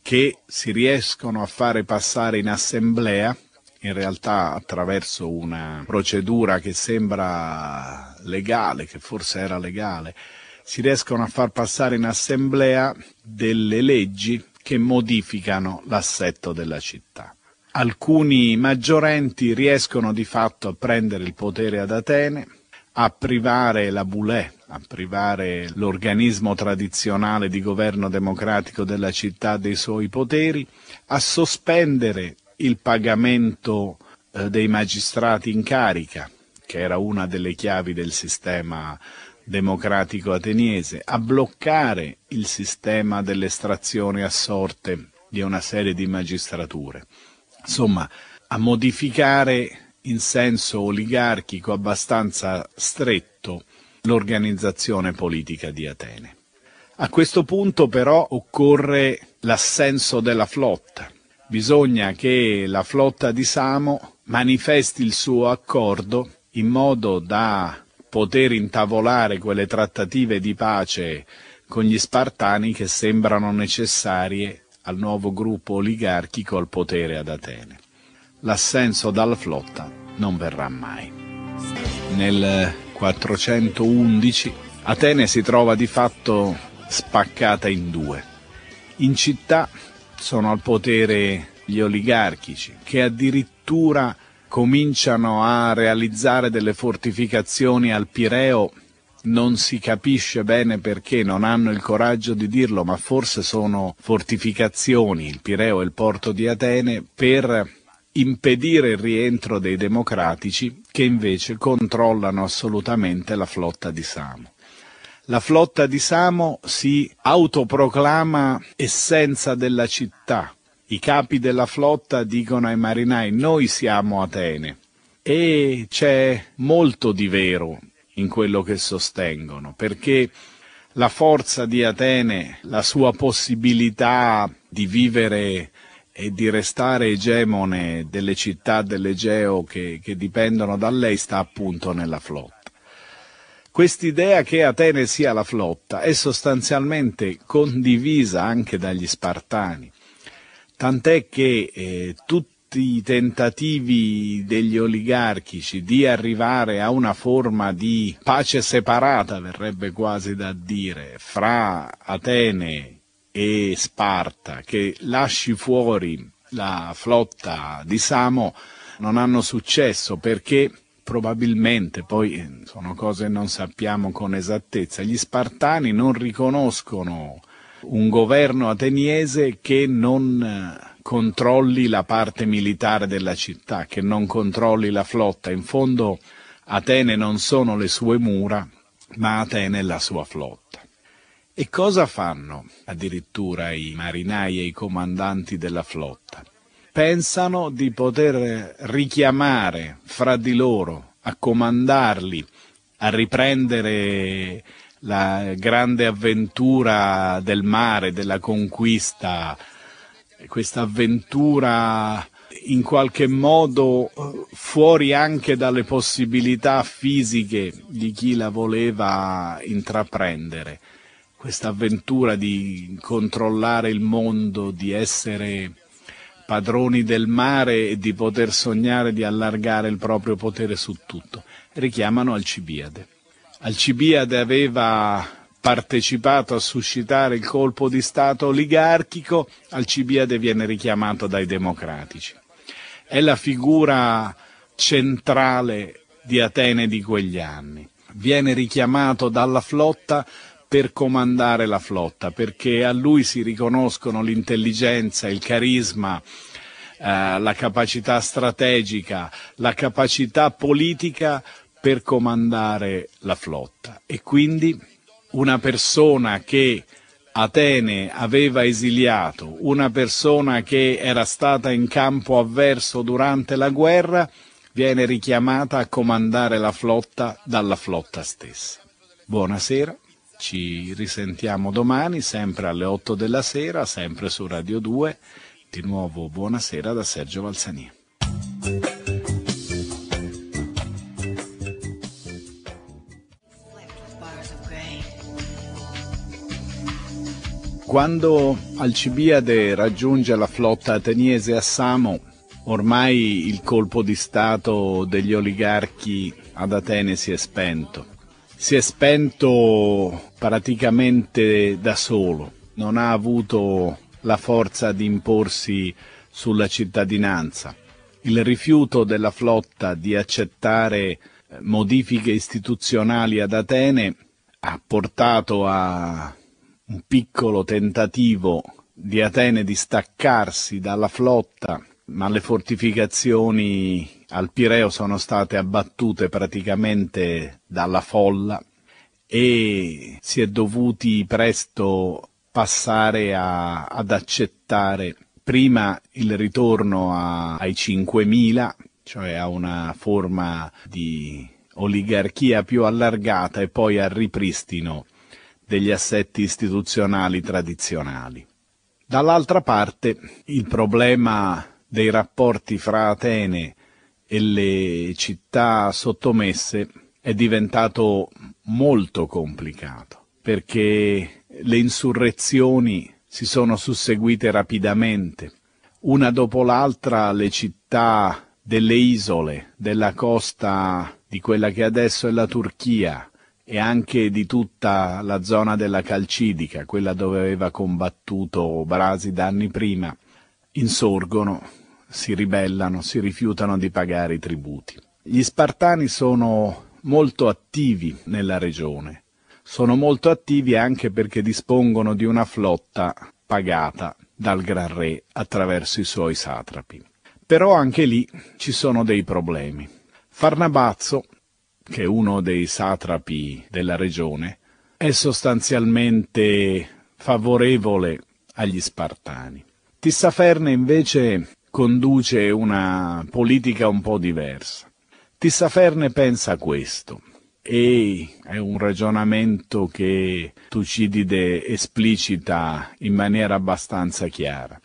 che si riescono a fare passare in assemblea in realtà attraverso una procedura che sembra legale, che forse era legale, si riescono a far passare in assemblea delle leggi che modificano l'assetto della città. Alcuni maggiorenti riescono di fatto a prendere il potere ad Atene, a privare la Boulè, a privare l'organismo tradizionale di governo democratico della città dei suoi poteri, a sospendere il pagamento eh, dei magistrati in carica, che era una delle chiavi del sistema democratico ateniese, a bloccare il sistema dell'estrazione a sorte di una serie di magistrature. Insomma, a modificare in senso oligarchico abbastanza stretto l'organizzazione politica di Atene. A questo punto però occorre l'assenso della flotta, Bisogna che la flotta di Samo manifesti il suo accordo in modo da poter intavolare quelle trattative di pace con gli spartani che sembrano necessarie al nuovo gruppo oligarchico al potere ad Atene. L'assenso dalla flotta non verrà mai. Nel 411 Atene si trova di fatto spaccata in due. In città sono al potere gli oligarchici, che addirittura cominciano a realizzare delle fortificazioni al Pireo, non si capisce bene perché, non hanno il coraggio di dirlo, ma forse sono fortificazioni, il Pireo e il porto di Atene, per impedire il rientro dei democratici che invece controllano assolutamente la flotta di Samo. La flotta di Samo si autoproclama essenza della città. I capi della flotta dicono ai marinai noi siamo Atene e c'è molto di vero in quello che sostengono perché la forza di Atene, la sua possibilità di vivere e di restare egemone delle città dell'Egeo che, che dipendono da lei sta appunto nella flotta. Quest'idea che Atene sia la flotta è sostanzialmente condivisa anche dagli Spartani, tant'è che eh, tutti i tentativi degli oligarchici di arrivare a una forma di pace separata, verrebbe quasi da dire, fra Atene e Sparta, che lasci fuori la flotta di Samo, non hanno successo perché probabilmente, poi eh, sono cose che non sappiamo con esattezza, gli spartani non riconoscono un governo ateniese che non eh, controlli la parte militare della città, che non controlli la flotta. In fondo Atene non sono le sue mura, ma Atene è la sua flotta. E cosa fanno addirittura i marinai e i comandanti della flotta? pensano di poter richiamare fra di loro, a comandarli, a riprendere la grande avventura del mare, della conquista, questa avventura in qualche modo eh, fuori anche dalle possibilità fisiche di chi la voleva intraprendere, questa avventura di controllare il mondo, di essere padroni del mare e di poter sognare di allargare il proprio potere su tutto, richiamano Alcibiade. Alcibiade aveva partecipato a suscitare il colpo di Stato oligarchico, Alcibiade viene richiamato dai democratici. È la figura centrale di Atene di quegli anni. Viene richiamato dalla flotta per comandare la flotta, perché a lui si riconoscono l'intelligenza, il carisma, eh, la capacità strategica, la capacità politica per comandare la flotta. E quindi una persona che Atene aveva esiliato, una persona che era stata in campo avverso durante la guerra, viene richiamata a comandare la flotta dalla flotta stessa. Buonasera. Ci risentiamo domani, sempre alle 8 della sera, sempre su Radio 2. Di nuovo buonasera da Sergio Valsania. Quando Alcibiade raggiunge la flotta ateniese a Samo, ormai il colpo di Stato degli oligarchi ad Atene si è spento si è spento praticamente da solo, non ha avuto la forza di imporsi sulla cittadinanza. Il rifiuto della flotta di accettare eh, modifiche istituzionali ad Atene ha portato a un piccolo tentativo di Atene di staccarsi dalla flotta, ma le fortificazioni al Pireo sono state abbattute praticamente dalla folla e si è dovuti presto passare a, ad accettare prima il ritorno a, ai 5.000, cioè a una forma di oligarchia più allargata e poi al ripristino degli assetti istituzionali tradizionali. Dall'altra parte il problema dei rapporti fra Atene e le città sottomesse è diventato molto complicato perché le insurrezioni si sono susseguite rapidamente. Una dopo l'altra le città delle isole, della costa di quella che adesso è la Turchia e anche di tutta la zona della Calcidica, quella dove aveva combattuto Brasi da anni prima, insorgono si ribellano, si rifiutano di pagare i tributi. Gli spartani sono molto attivi nella regione, sono molto attivi anche perché dispongono di una flotta pagata dal Gran Re attraverso i suoi satrapi. Però anche lì ci sono dei problemi. Farnabazzo, che è uno dei satrapi della regione, è sostanzialmente favorevole agli spartani. Tissaferne invece conduce una politica un po' diversa. Tissaferne pensa questo e è un ragionamento che Tucidide esplicita in maniera abbastanza chiara.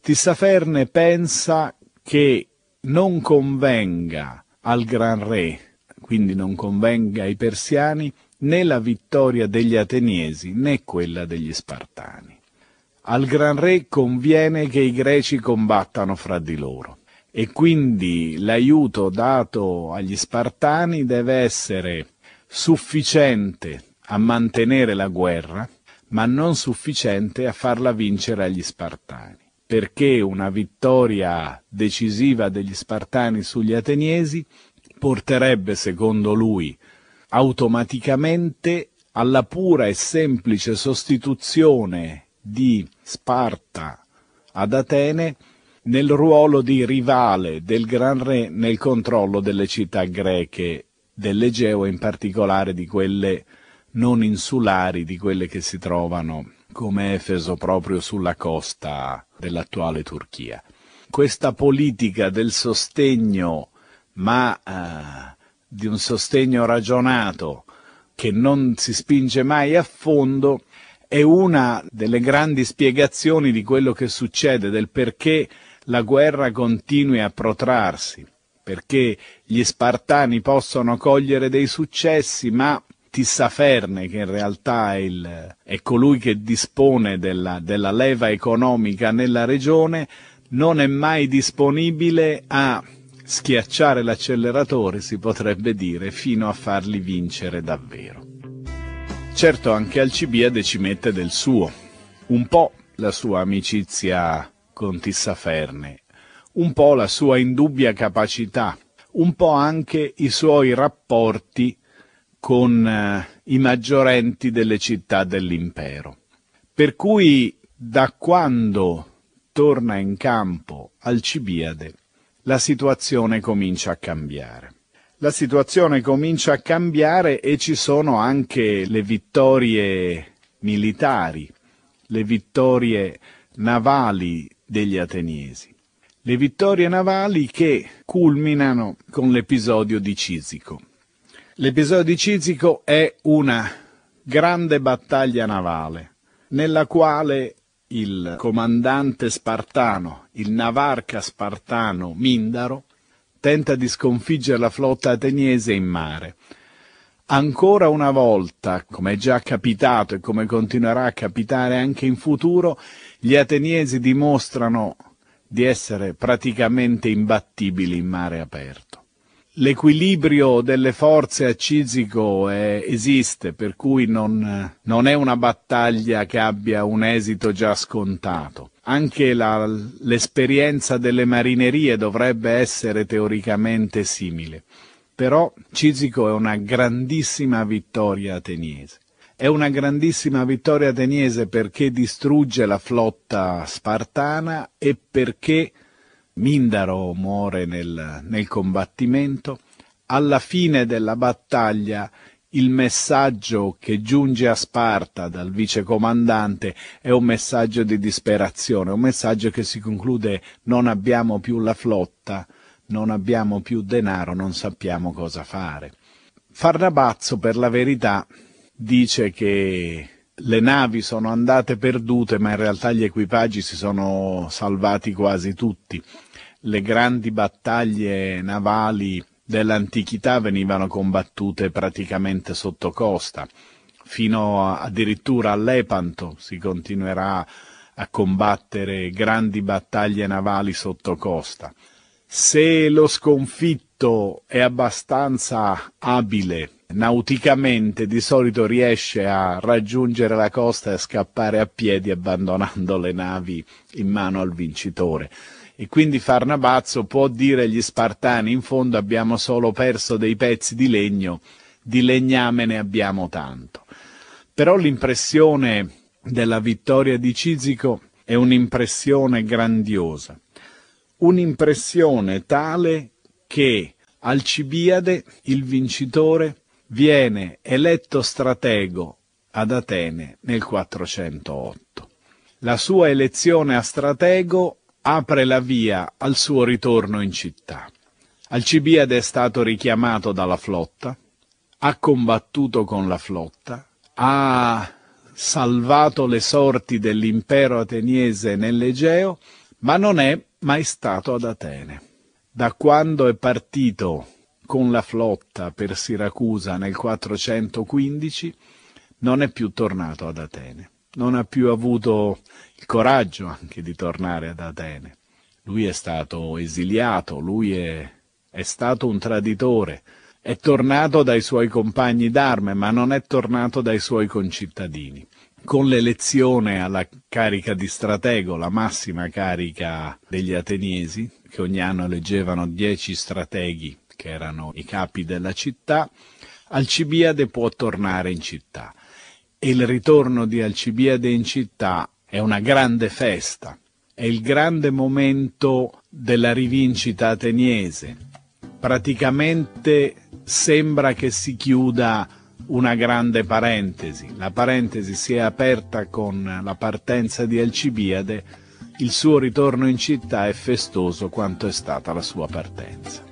Tissaferne pensa che non convenga al Gran Re, quindi non convenga ai persiani, né la vittoria degli ateniesi né quella degli spartani al Gran Re conviene che i greci combattano fra di loro e quindi l'aiuto dato agli Spartani deve essere sufficiente a mantenere la guerra, ma non sufficiente a farla vincere agli Spartani, perché una vittoria decisiva degli Spartani sugli Ateniesi porterebbe, secondo lui, automaticamente alla pura e semplice sostituzione di Sparta ad Atene nel ruolo di rivale del Gran Re nel controllo delle città greche dell'Egeo e in particolare di quelle non insulari, di quelle che si trovano come Efeso proprio sulla costa dell'attuale Turchia. Questa politica del sostegno, ma eh, di un sostegno ragionato che non si spinge mai a fondo, è una delle grandi spiegazioni di quello che succede, del perché la guerra continui a protrarsi, perché gli spartani possono cogliere dei successi, ma Tissaferne, che in realtà è, il, è colui che dispone della, della leva economica nella regione, non è mai disponibile a schiacciare l'acceleratore, si potrebbe dire, fino a farli vincere davvero. Certo anche Alcibiade ci mette del suo, un po' la sua amicizia con Tissaferne, un po' la sua indubbia capacità, un po' anche i suoi rapporti con eh, i maggiorenti delle città dell'impero. Per cui da quando torna in campo Alcibiade la situazione comincia a cambiare la situazione comincia a cambiare e ci sono anche le vittorie militari, le vittorie navali degli ateniesi. Le vittorie navali che culminano con l'episodio di Cisico. L'episodio di Cisico è una grande battaglia navale nella quale il comandante spartano, il navarca spartano Mindaro, tenta di sconfiggere la flotta ateniese in mare. Ancora una volta, come è già capitato e come continuerà a capitare anche in futuro, gli ateniesi dimostrano di essere praticamente imbattibili in mare aperto l'equilibrio delle forze a Cisico è, eh, esiste, per cui non, non, è una battaglia che abbia un esito già scontato. Anche la, l'esperienza delle marinerie dovrebbe essere teoricamente simile. Però Cisico è una grandissima vittoria ateniese. È una grandissima vittoria ateniese perché distrugge la flotta spartana e perché Mindaro muore nel, nel combattimento. Alla fine della battaglia il messaggio che giunge a Sparta dal vicecomandante è un messaggio di disperazione, un messaggio che si conclude non abbiamo più la flotta, non abbiamo più denaro, non sappiamo cosa fare. Farrabazzo per la verità dice che le navi sono andate perdute, ma in realtà gli equipaggi si sono salvati quasi tutti. Le grandi battaglie navali dell'antichità venivano combattute praticamente sotto costa. Fino a, addirittura all'Epanto si continuerà a combattere grandi battaglie navali sotto costa. Se lo sconfitto è abbastanza abile nauticamente di solito riesce a raggiungere la costa e a scappare a piedi abbandonando le navi in mano al vincitore. E quindi Farnabazzo può dire agli Spartani in fondo abbiamo solo perso dei pezzi di legno, di legname ne abbiamo tanto. Però l'impressione della vittoria di Cizico è un'impressione grandiosa, un'impressione tale che Alcibiade, il vincitore, viene eletto stratego ad Atene nel 408. La sua elezione a stratego apre la via al suo ritorno in città. Alcibiade è stato richiamato dalla flotta, ha combattuto con la flotta, ha salvato le sorti dell'impero ateniese nell'Egeo, ma non è mai stato ad Atene. Da quando è partito con la flotta per Siracusa nel 415, non è più tornato ad Atene. Non ha più avuto il coraggio anche di tornare ad Atene. Lui è stato esiliato, lui è, è stato un traditore. È tornato dai suoi compagni d'arme, ma non è tornato dai suoi concittadini. Con l'elezione alla carica di stratego, la massima carica degli ateniesi, che ogni anno eleggevano dieci strateghi che erano i capi della città, Alcibiade può tornare in città. E il ritorno di Alcibiade in città è una grande festa, è il grande momento della rivincita ateniese. Praticamente sembra che si chiuda una grande parentesi. La parentesi si è aperta con la partenza di Alcibiade il suo ritorno in città è festoso quanto è stata la sua partenza.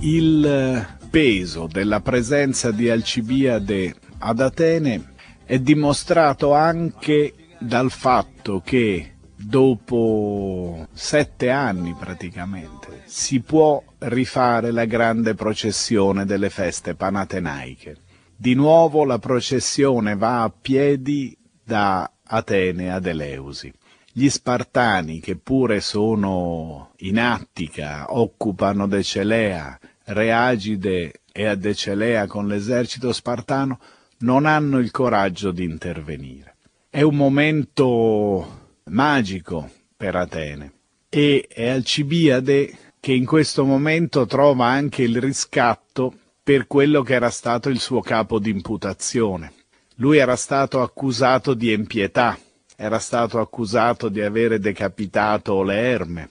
Il eh, peso della presenza di Alcibiade ad Atene è dimostrato anche dal fatto che dopo sette anni praticamente si può rifare la grande processione delle feste panatenaiche. Di nuovo la processione va a piedi da Atene ad Eleusi. Gli Spartani, che pure sono in Attica, occupano Decelea, Reagide e a Decelea con l'esercito spartano, non hanno il coraggio di intervenire. È un momento magico per Atene e è Alcibiade che in questo momento trova anche il riscatto per quello che era stato il suo capo d'imputazione. Lui era stato accusato di empietà era stato accusato di avere decapitato le erme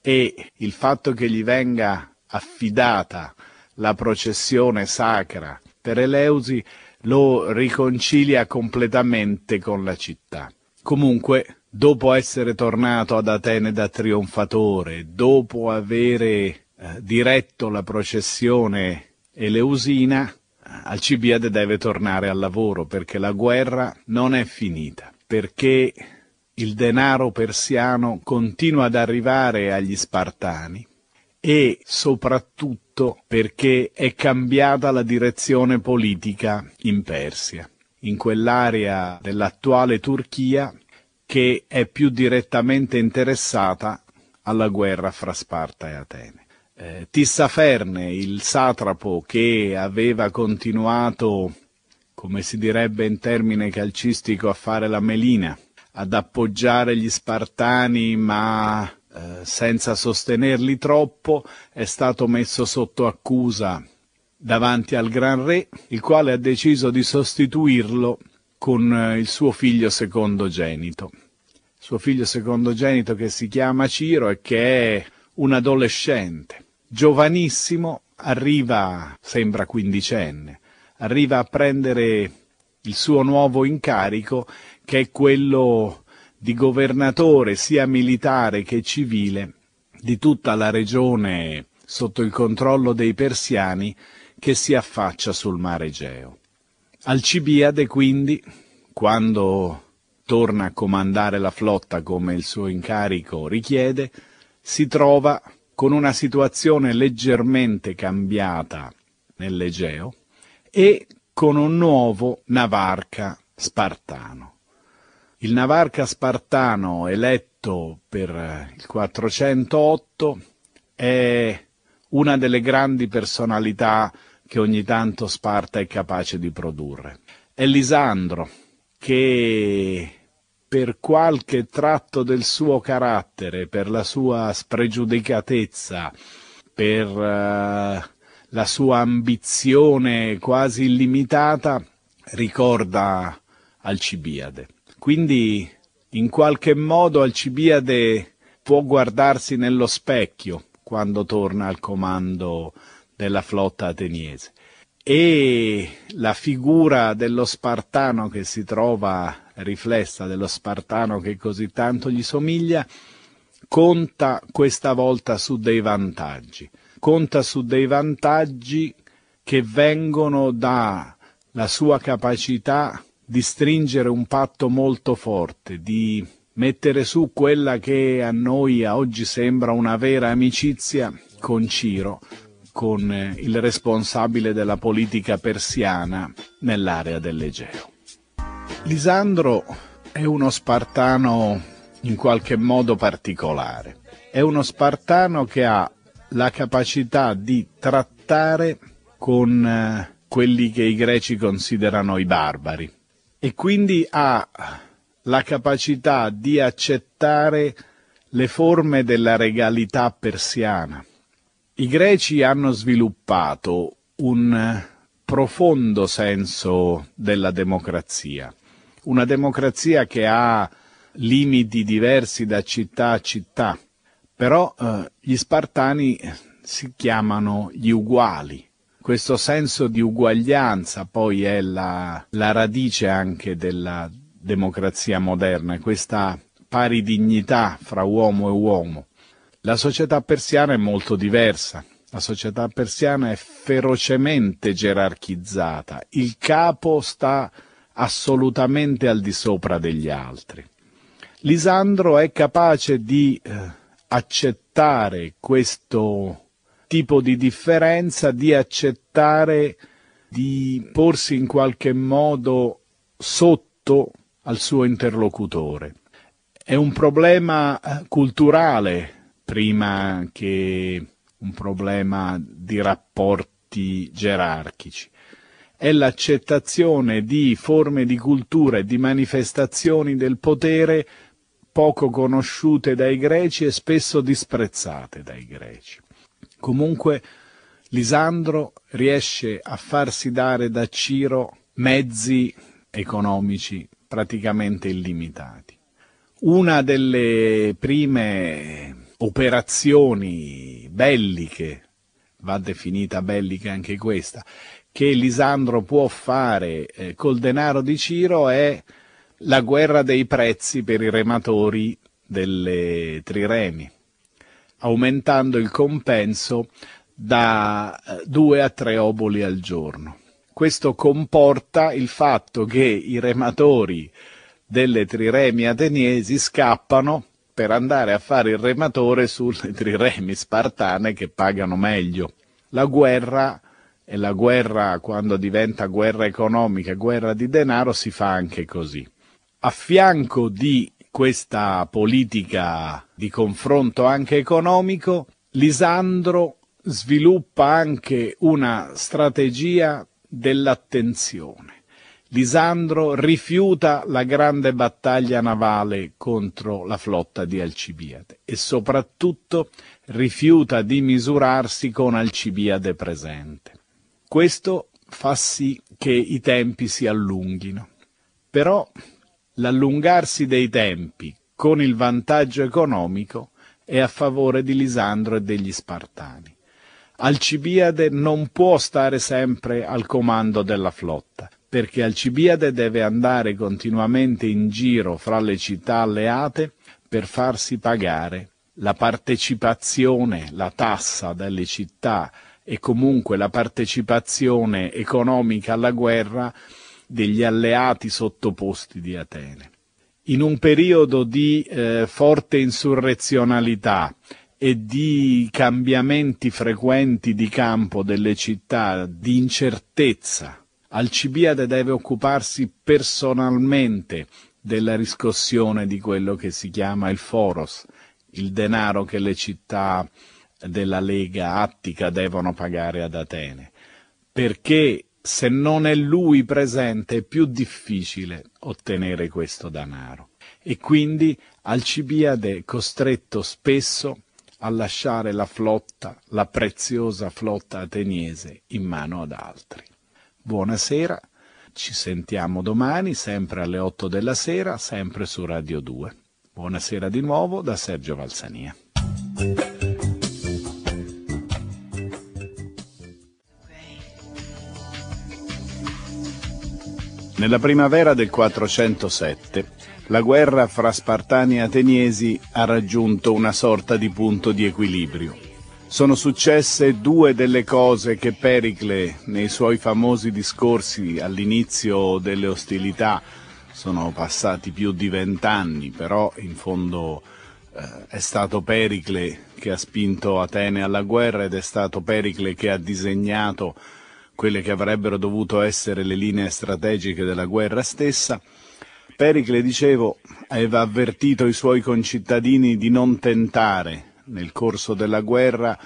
e il fatto che gli venga affidata la processione sacra per Eleusi lo riconcilia completamente con la città. Comunque, dopo essere tornato ad Atene da trionfatore, dopo avere eh, diretto la processione eleusina, eh, Alcibiade deve tornare al lavoro perché la guerra non è finita perché il denaro persiano continua ad arrivare agli spartani e soprattutto perché è cambiata la direzione politica in Persia, in quell'area dell'attuale Turchia che è più direttamente interessata alla guerra fra Sparta e Atene. Eh, Tissaferne, il satrapo che aveva continuato come si direbbe in termine calcistico, a fare la melina, ad appoggiare gli spartani ma eh, senza sostenerli troppo, è stato messo sotto accusa davanti al Gran Re, il quale ha deciso di sostituirlo con eh, il suo figlio secondogenito. Suo figlio secondogenito che si chiama Ciro e che è un adolescente, giovanissimo, arriva, sembra quindicenne, arriva a prendere il suo nuovo incarico che è quello di governatore sia militare che civile di tutta la regione sotto il controllo dei persiani che si affaccia sul mare Egeo. Alcibiade quindi, quando torna a comandare la flotta come il suo incarico richiede, si trova con una situazione leggermente cambiata nell'Egeo, e con un nuovo Navarca spartano. Il Navarca spartano eletto per eh, il 408 è una delle grandi personalità che ogni tanto Sparta è capace di produrre. È Lisandro che per qualche tratto del suo carattere, per la sua spregiudicatezza, per eh, la sua ambizione quasi illimitata ricorda Alcibiade. Quindi in qualche modo Alcibiade può guardarsi nello specchio quando torna al comando della flotta ateniese e la figura dello spartano che si trova riflessa, dello spartano che così tanto gli somiglia, conta questa volta su dei vantaggi conta su dei vantaggi che vengono dalla sua capacità di stringere un patto molto forte, di mettere su quella che a noi a oggi sembra una vera amicizia con Ciro, con il responsabile della politica persiana nell'area dell'Egeo. Lisandro è uno spartano in qualche modo particolare, è uno spartano che ha la capacità di trattare con eh, quelli che i greci considerano i barbari e quindi ha la capacità di accettare le forme della regalità persiana. I greci hanno sviluppato un eh, profondo senso della democrazia, una democrazia che ha limiti diversi da città a città, però eh, gli spartani si chiamano gli uguali. Questo senso di uguaglianza poi è la, la radice anche della democrazia moderna, questa pari dignità fra uomo e uomo. La società persiana è molto diversa, la società persiana è ferocemente gerarchizzata, il capo sta assolutamente al di sopra degli altri. Lisandro è capace di eh, accettare questo tipo di differenza, di accettare di porsi in qualche modo sotto al suo interlocutore. È un problema eh, culturale prima che un problema di rapporti gerarchici. È l'accettazione di forme di cultura e di manifestazioni del potere poco conosciute dai greci e spesso disprezzate dai greci. Comunque Lisandro riesce a farsi dare da Ciro mezzi economici praticamente illimitati. Una delle prime operazioni belliche, va definita bellica anche questa, che Lisandro può fare eh, col denaro di Ciro è la guerra dei prezzi per i rematori delle triremi, aumentando il compenso da 2 eh, a 3 oboli al giorno. Questo comporta il fatto che i rematori delle triremi ateniesi scappano per andare a fare il rematore sulle <laughs> triremi spartane che pagano meglio. La guerra e la guerra quando diventa guerra economica, guerra di denaro, si fa anche così a fianco di questa politica di confronto anche economico, Lisandro sviluppa anche una strategia dell'attenzione. Lisandro rifiuta la grande battaglia navale contro la flotta di Alcibiade e soprattutto rifiuta di misurarsi con Alcibiade presente. Questo fa sì che i tempi si allunghino. Però L'allungarsi dei tempi, con il vantaggio economico, è a favore di Lisandro e degli Spartani. Alcibiade non può stare sempre al comando della flotta, perché Alcibiade deve andare continuamente in giro fra le città alleate per farsi pagare la partecipazione, la tassa delle città e comunque la partecipazione economica alla guerra degli alleati sottoposti di Atene. In un periodo di eh, forte insurrezionalità e di cambiamenti frequenti di campo delle città, di incertezza, Alcibiade deve occuparsi personalmente della riscossione di quello che si chiama il foros, il denaro che le città della Lega Attica devono pagare ad Atene, perché se non è lui presente è più difficile ottenere questo danaro. E quindi Alcibiade è costretto spesso a lasciare la flotta, la preziosa flotta ateniese, in mano ad altri. Buonasera, ci sentiamo domani, sempre alle 8 della sera, sempre su Radio 2. Buonasera di nuovo da Sergio Valsania. Nella primavera del 407 la guerra fra Spartani e Ateniesi ha raggiunto una sorta di punto di equilibrio. Sono successe due delle cose che Pericle, nei suoi famosi discorsi all'inizio delle ostilità, sono passati più di vent'anni, però in fondo eh, è stato Pericle che ha spinto Atene alla guerra ed è stato Pericle che ha disegnato quelle che avrebbero dovuto essere le linee strategiche della guerra stessa, Pericle, dicevo, aveva avvertito i suoi concittadini di non tentare, nel corso della guerra,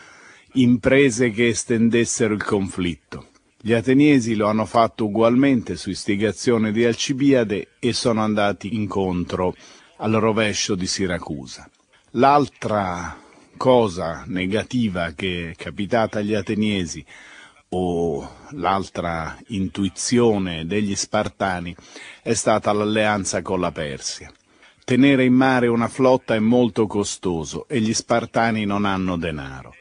imprese che estendessero il conflitto. Gli ateniesi lo hanno fatto ugualmente su istigazione di Alcibiade e sono andati incontro al rovescio di Siracusa. L'altra cosa negativa che è capitata agli ateniesi o l'altra intuizione degli Spartani è stata l'alleanza con la Persia. Tenere in mare una flotta è molto costoso e gli Spartani non hanno denaro,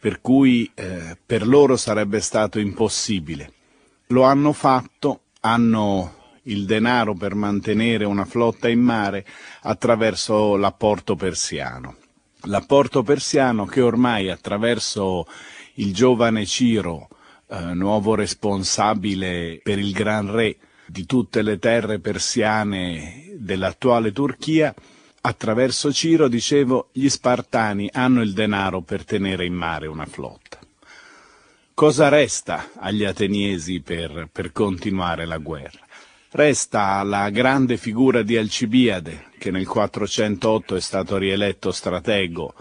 per cui eh, per loro sarebbe stato impossibile. Lo hanno fatto, hanno il denaro per mantenere una flotta in mare attraverso l'apporto persiano. L'apporto persiano che ormai attraverso il giovane Ciro, eh, nuovo responsabile per il Gran Re di tutte le terre persiane dell'attuale Turchia, attraverso Ciro, dicevo, gli Spartani hanno il denaro per tenere in mare una flotta. Cosa resta agli ateniesi per, per continuare la guerra? Resta la grande figura di Alcibiade, che nel 408 è stato rieletto stratego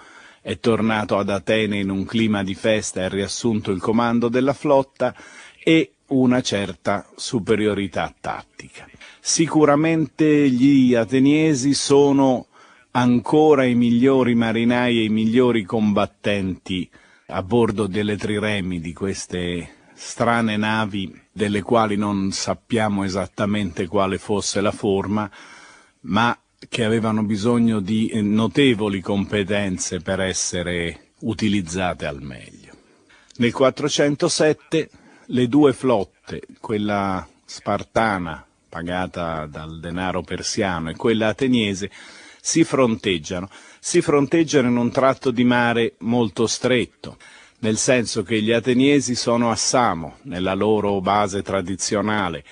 è tornato ad Atene in un clima di festa e ha riassunto il comando della flotta e una certa superiorità tattica. Sicuramente gli ateniesi sono ancora i migliori marinai e i migliori combattenti a bordo delle triremi di queste strane navi delle quali non sappiamo esattamente quale fosse la forma, ma che avevano bisogno di eh, notevoli competenze per essere utilizzate al meglio. Nel 407 le due flotte, quella spartana pagata dal denaro persiano e quella ateniese, si fronteggiano. Si fronteggiano in un tratto di mare molto stretto, nel senso che gli ateniesi sono a Samo, nella loro base tradizionale,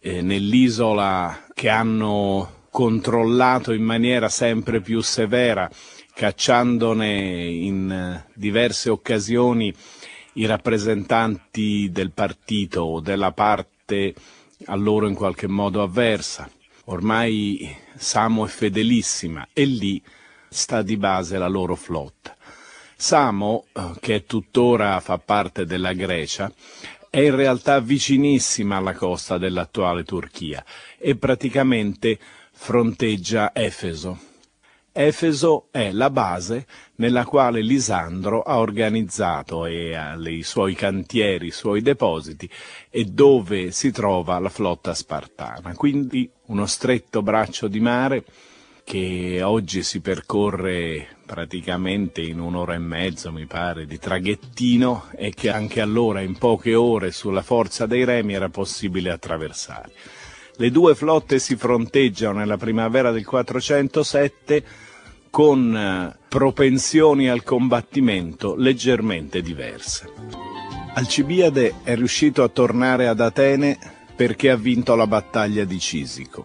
eh, nell'isola che hanno controllato in maniera sempre più severa, cacciandone in eh, diverse occasioni i rappresentanti del partito o della parte a loro in qualche modo avversa. Ormai Samo è fedelissima e lì sta di base la loro flotta. Samo, eh, che tuttora fa parte della Grecia, è in realtà vicinissima alla costa dell'attuale Turchia e praticamente fronteggia Efeso. Efeso è la base nella quale Lisandro ha organizzato e ha eh, i suoi cantieri, i suoi depositi e dove si trova la flotta spartana. Quindi uno stretto braccio di mare che oggi si percorre praticamente in un'ora e mezzo, mi pare, di traghettino e che anche allora in poche ore sulla forza dei remi era possibile attraversare. Le due flotte si fronteggiano nella primavera del 407 con eh, propensioni al combattimento leggermente diverse. Alcibiade è riuscito a tornare ad Atene perché ha vinto la battaglia di Cisico,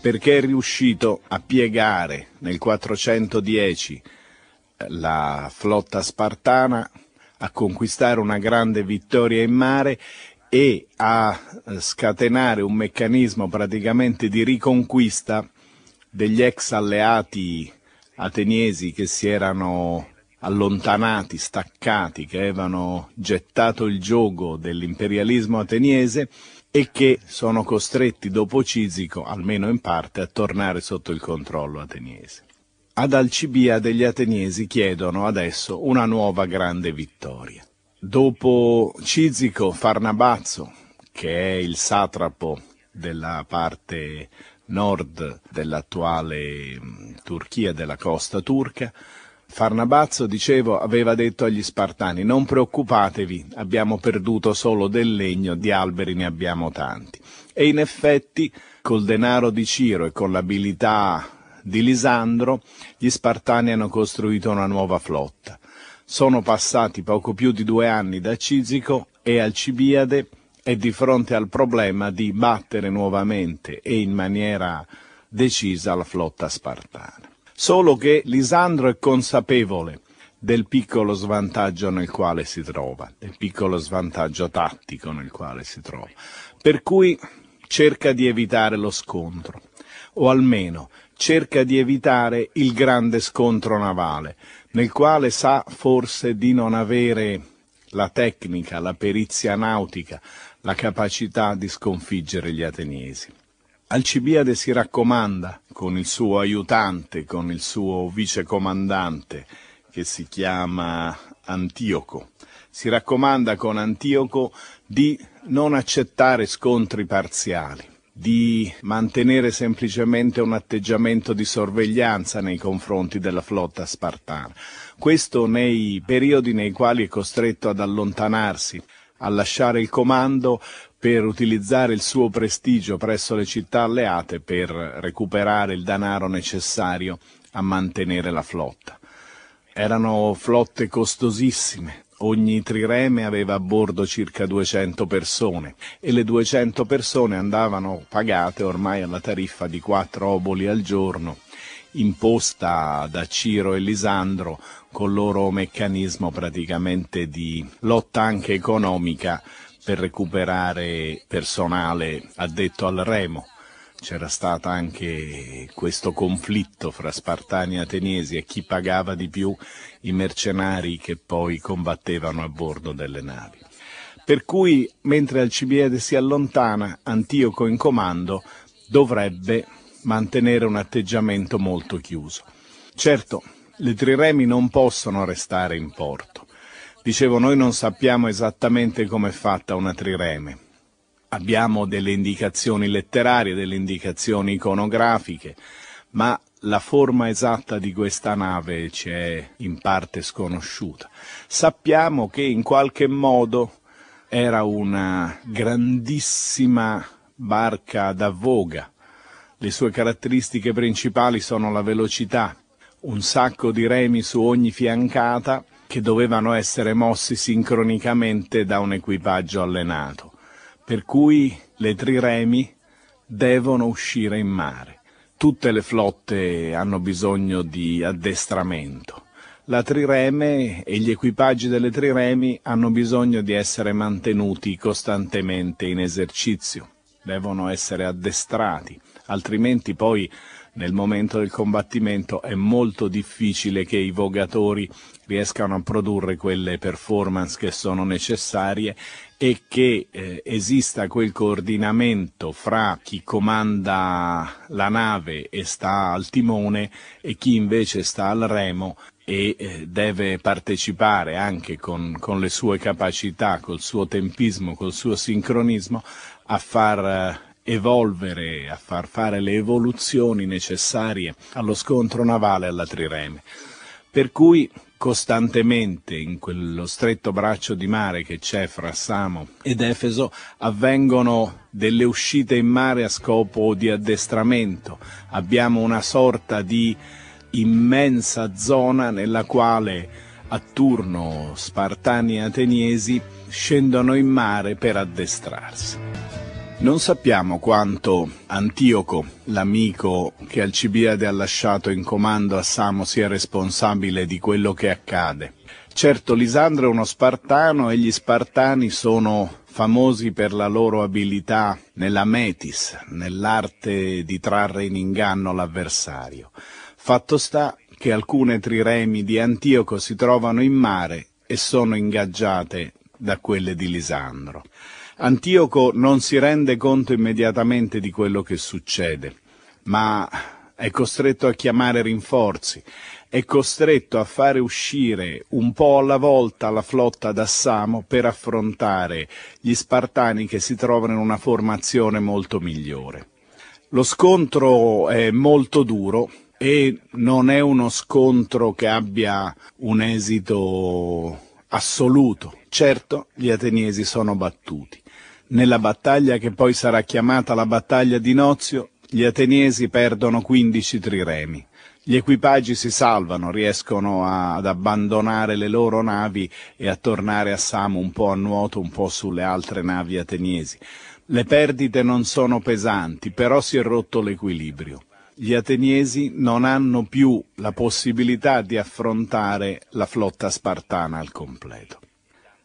perché è riuscito a piegare nel 410 eh, la flotta spartana, a conquistare una grande vittoria in mare e a scatenare un meccanismo praticamente di riconquista degli ex alleati ateniesi che si erano allontanati, staccati, che avevano gettato il gioco dell'imperialismo ateniese e che sono costretti dopo Cisico, almeno in parte, a tornare sotto il controllo ateniese. Ad Alcibia degli ateniesi chiedono adesso una nuova grande vittoria. Dopo Cizico, Farnabazzo, che è il satrapo della parte nord dell'attuale mm, Turchia, della costa turca, Farnabazzo, dicevo, aveva detto agli Spartani non preoccupatevi, abbiamo perduto solo del legno, di alberi ne abbiamo tanti. E in effetti, col denaro di Ciro e con l'abilità di Lisandro, gli Spartani hanno costruito una nuova flotta sono passati poco più di due anni da Cizico e Alcibiade è di fronte al problema di battere nuovamente e in maniera decisa la flotta spartana. Solo che Lisandro è consapevole del piccolo svantaggio nel quale si trova, del piccolo svantaggio tattico nel quale si trova, per cui cerca di evitare lo scontro, o almeno cerca di evitare il grande scontro navale, nel quale sa forse di non avere la tecnica, la perizia nautica, la capacità di sconfiggere gli ateniesi. Alcibiade si raccomanda con il suo aiutante, con il suo vicecomandante, che si chiama Antioco. Si raccomanda con Antioco di non accettare scontri parziali di mantenere semplicemente un atteggiamento di sorveglianza nei confronti della flotta spartana. Questo nei periodi nei quali è costretto ad allontanarsi, a lasciare il comando per utilizzare il suo prestigio presso le città alleate per recuperare il danaro necessario a mantenere la flotta. Erano flotte costosissime, Ogni trireme aveva a bordo circa 200 persone e le 200 persone andavano pagate ormai alla tariffa di 4 oboli al giorno, imposta da Ciro e Lisandro col loro meccanismo praticamente di lotta anche economica per recuperare personale addetto al remo. C'era stato anche questo conflitto fra spartani e ateniesi e chi pagava di più i mercenari che poi combattevano a bordo delle navi. Per cui, mentre Alcibiade si allontana, Antioco in comando dovrebbe mantenere un atteggiamento molto chiuso. Certo, le triremi non possono restare in porto. Dicevo, noi non sappiamo esattamente come è fatta una trireme. Abbiamo delle indicazioni letterarie, delle indicazioni iconografiche, ma la forma esatta di questa nave ci è in parte sconosciuta. Sappiamo che in qualche modo era una grandissima barca da voga. Le sue caratteristiche principali sono la velocità, un sacco di remi su ogni fiancata che dovevano essere mossi sincronicamente da un equipaggio allenato, per cui le triremi devono uscire in mare tutte le flotte hanno bisogno di addestramento. La trireme e gli equipaggi delle triremi hanno bisogno di essere mantenuti costantemente in esercizio, devono essere addestrati, altrimenti poi nel momento del combattimento è molto difficile che i vogatori riescano a produrre quelle performance che sono necessarie e che eh, esista quel coordinamento fra chi comanda la nave e sta al timone e chi invece sta al remo e eh, deve partecipare anche con, con, le sue capacità, col suo tempismo, col suo sincronismo a far eh, evolvere, a far fare le evoluzioni necessarie allo scontro navale alla trireme. Per cui costantemente in quello stretto braccio di mare che c'è fra Samo ed Efeso avvengono delle uscite in mare a scopo di addestramento. Abbiamo una sorta di immensa zona nella quale a turno spartani e ateniesi scendono in mare per addestrarsi. Non sappiamo quanto Antioco, l'amico che Alcibiade ha lasciato in comando a Samo, sia responsabile di quello che accade. Certo, Lisandro è uno spartano e gli spartani sono famosi per la loro abilità nella metis, nell'arte di trarre in inganno l'avversario. Fatto sta che alcune triremi di Antioco si trovano in mare e sono ingaggiate da quelle di Lisandro. Antioco non si rende conto immediatamente di quello che succede, ma è costretto a chiamare rinforzi, è costretto a fare uscire un po' alla volta la flotta da Samo per affrontare gli spartani che si trovano in una formazione molto migliore. Lo scontro è molto duro e non è uno scontro che abbia un esito assoluto. Certo, gli ateniesi sono battuti. Nella battaglia che poi sarà chiamata la battaglia di Nozio, gli ateniesi perdono 15 triremi. Gli equipaggi si salvano, riescono a, ad abbandonare le loro navi e a tornare a Samo un po' a nuoto, un po' sulle altre navi ateniesi. Le perdite non sono pesanti, però si è rotto l'equilibrio. Gli ateniesi non hanno più la possibilità di affrontare la flotta spartana al completo.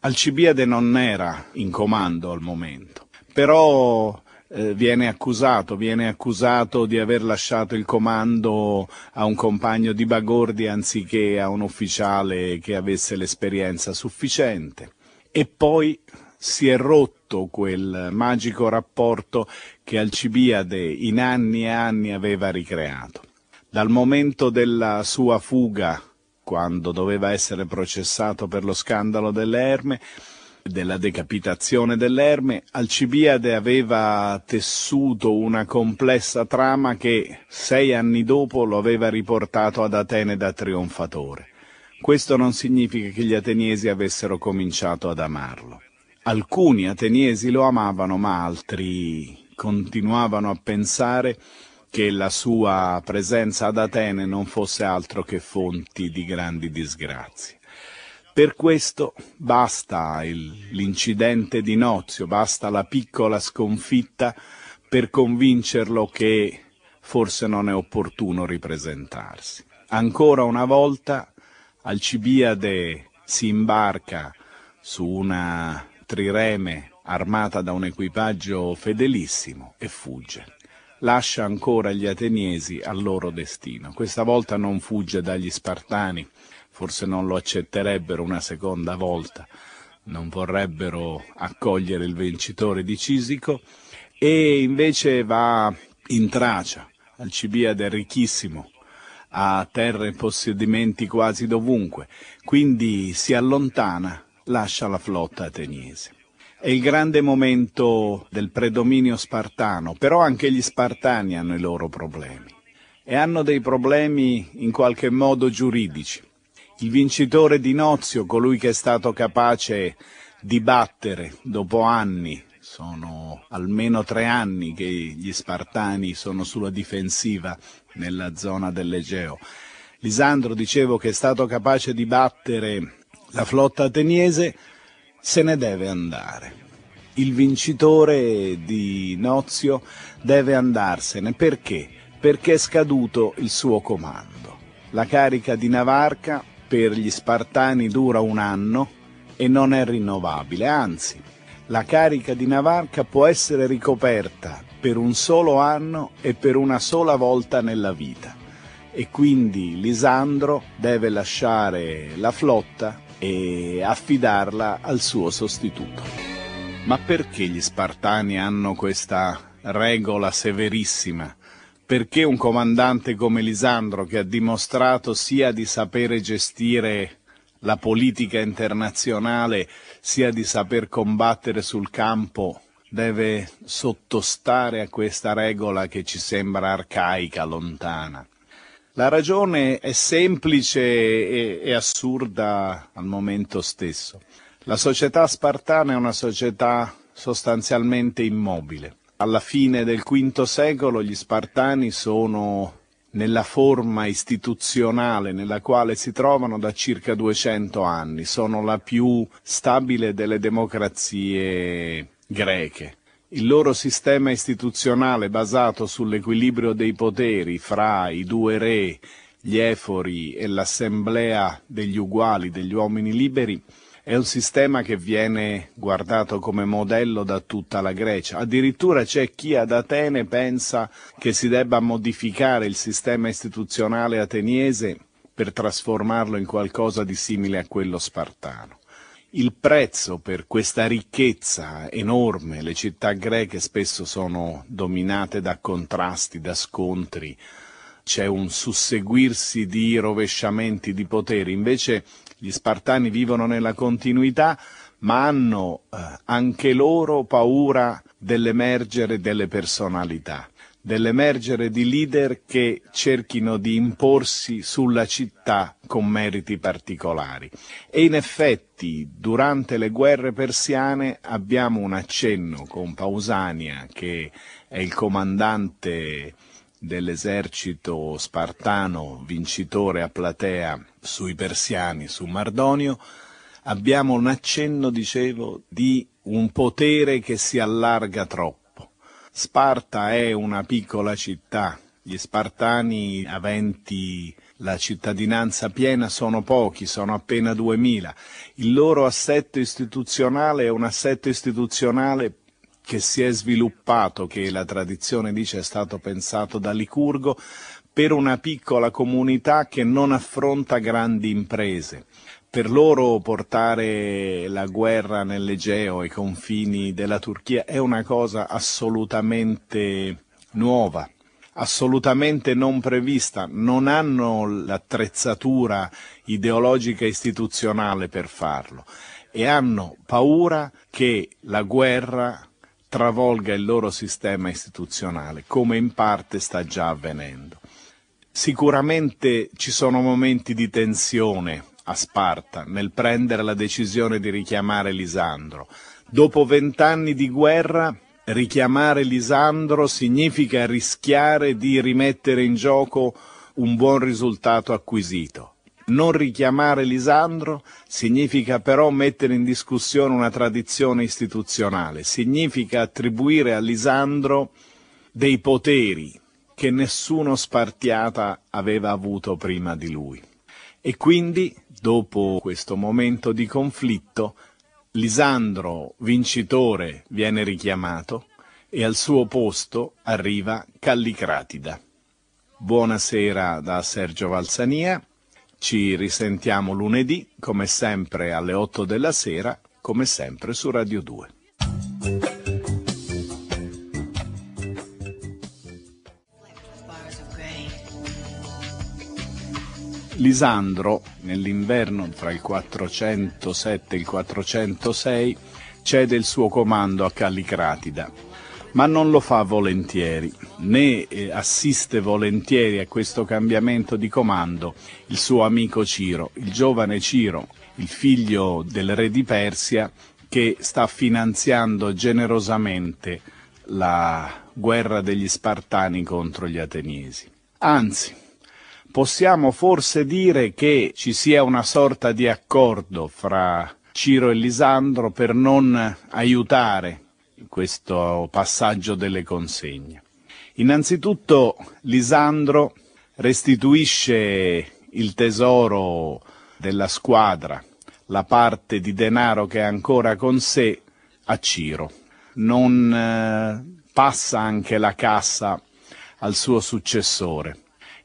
Alcibiade non era in comando al momento, però eh, viene accusato, viene accusato di aver lasciato il comando a un compagno di Bagordi anziché a un ufficiale che avesse l'esperienza sufficiente. E poi si è rotto quel magico rapporto che Alcibiade in anni e anni aveva ricreato. Dal momento della sua fuga quando doveva essere processato per lo scandalo dell'Erme, della decapitazione dell'Erme, Alcibiade aveva tessuto una complessa trama che sei anni dopo lo aveva riportato ad Atene da trionfatore. Questo non significa che gli ateniesi avessero cominciato ad amarlo. Alcuni ateniesi lo amavano, ma altri continuavano a pensare che la sua presenza ad Atene non fosse altro che fonti di grandi disgrazie. Per questo basta il, l'incidente di Nozio, basta la piccola sconfitta per convincerlo che forse non è opportuno ripresentarsi. Ancora una volta Alcibiade si imbarca su una trireme armata da un equipaggio fedelissimo e fugge lascia ancora gli ateniesi al loro destino. Questa volta non fugge dagli spartani, forse non lo accetterebbero una seconda volta, non vorrebbero accogliere il vincitore di Cisico e invece va in Tracia, Alcibiade ricchissimo, ha terre e possedimenti quasi dovunque, quindi si allontana, lascia la flotta ateniese. È il grande momento del predominio spartano, però anche gli spartani hanno i loro problemi e hanno dei problemi in qualche modo giuridici. Il vincitore di Nozio, colui che è stato capace di battere dopo anni, sono almeno tre anni che gli spartani sono sulla difensiva nella zona dell'Egeo. Lisandro dicevo che è stato capace di battere la flotta ateniese, se ne deve andare. Il vincitore di Nozio deve andarsene perché? Perché è scaduto il suo comando. La carica di Navarca per gli Spartani dura un anno e non è rinnovabile, anzi la carica di Navarca può essere ricoperta per un solo anno e per una sola volta nella vita e quindi Lisandro deve lasciare la flotta e affidarla al suo sostituto. Ma perché gli Spartani hanno questa regola severissima? Perché un comandante come Lisandro, che ha dimostrato sia di sapere gestire la politica internazionale, sia di saper combattere sul campo, deve sottostare a questa regola che ci sembra arcaica, lontana? La ragione è semplice e, e assurda al momento stesso. La società spartana è una società sostanzialmente immobile. Alla fine del V secolo gli spartani sono nella forma istituzionale nella quale si trovano da circa 200 anni, sono la più stabile delle democrazie greche. Il loro sistema istituzionale basato sull'equilibrio dei poteri fra i due re, gli efori e l'assemblea degli uguali, degli uomini liberi, è un sistema che viene guardato come modello da tutta la Grecia. Addirittura c'è chi ad Atene pensa che si debba modificare il sistema istituzionale ateniese per trasformarlo in qualcosa di simile a quello spartano il prezzo per questa ricchezza enorme, le città greche spesso sono dominate da contrasti, da scontri, c'è un susseguirsi di rovesciamenti di poteri, invece gli spartani vivono nella continuità, ma hanno eh, anche loro paura dell'emergere delle personalità dell'emergere di leader che cerchino di imporsi sulla città con meriti particolari. E in effetti, durante le guerre persiane abbiamo un accenno con Pausania, che è il comandante dell'esercito spartano vincitore a platea sui persiani, su Mardonio, abbiamo un accenno, dicevo, di un potere che si allarga troppo Sparta è una piccola città, gli spartani aventi la cittadinanza piena sono pochi, sono appena 2000. Il loro assetto istituzionale è un assetto istituzionale che si è sviluppato, che la tradizione dice è stato pensato da Licurgo, per una piccola comunità che non affronta grandi imprese per loro portare la guerra nell'Egeo, ai confini della Turchia, è una cosa assolutamente nuova, assolutamente non prevista, non hanno l'attrezzatura ideologica istituzionale per farlo e hanno paura che la guerra travolga il loro sistema istituzionale, come in parte sta già avvenendo. Sicuramente ci sono momenti di tensione a Sparta nel prendere la decisione di richiamare Lisandro. Dopo vent'anni di guerra, richiamare Lisandro significa rischiare di rimettere in gioco un buon risultato acquisito. Non richiamare Lisandro significa però mettere in discussione una tradizione istituzionale, significa attribuire a Lisandro dei poteri che nessuno Spartiata aveva avuto prima di lui. E quindi Dopo questo momento di conflitto, Lisandro, vincitore, viene richiamato e al suo posto arriva Callicratida. Buonasera da Sergio Valsania, ci risentiamo lunedì, come sempre alle 8 della sera, come sempre su Radio 2. Lisandro, nell'inverno tra il 407 e il 406, cede il suo comando a Callicratida, ma non lo fa volentieri, né eh, assiste volentieri a questo cambiamento di comando il suo amico Ciro, il giovane Ciro, il figlio del re di Persia, che sta finanziando generosamente la guerra degli Spartani contro gli Ateniesi. Anzi, possiamo forse dire che ci sia una sorta di accordo fra Ciro e Lisandro per non aiutare questo passaggio delle consegne. Innanzitutto Lisandro restituisce il tesoro della squadra, la parte di denaro che è ancora con sé a Ciro. Non eh, passa anche la cassa al suo successore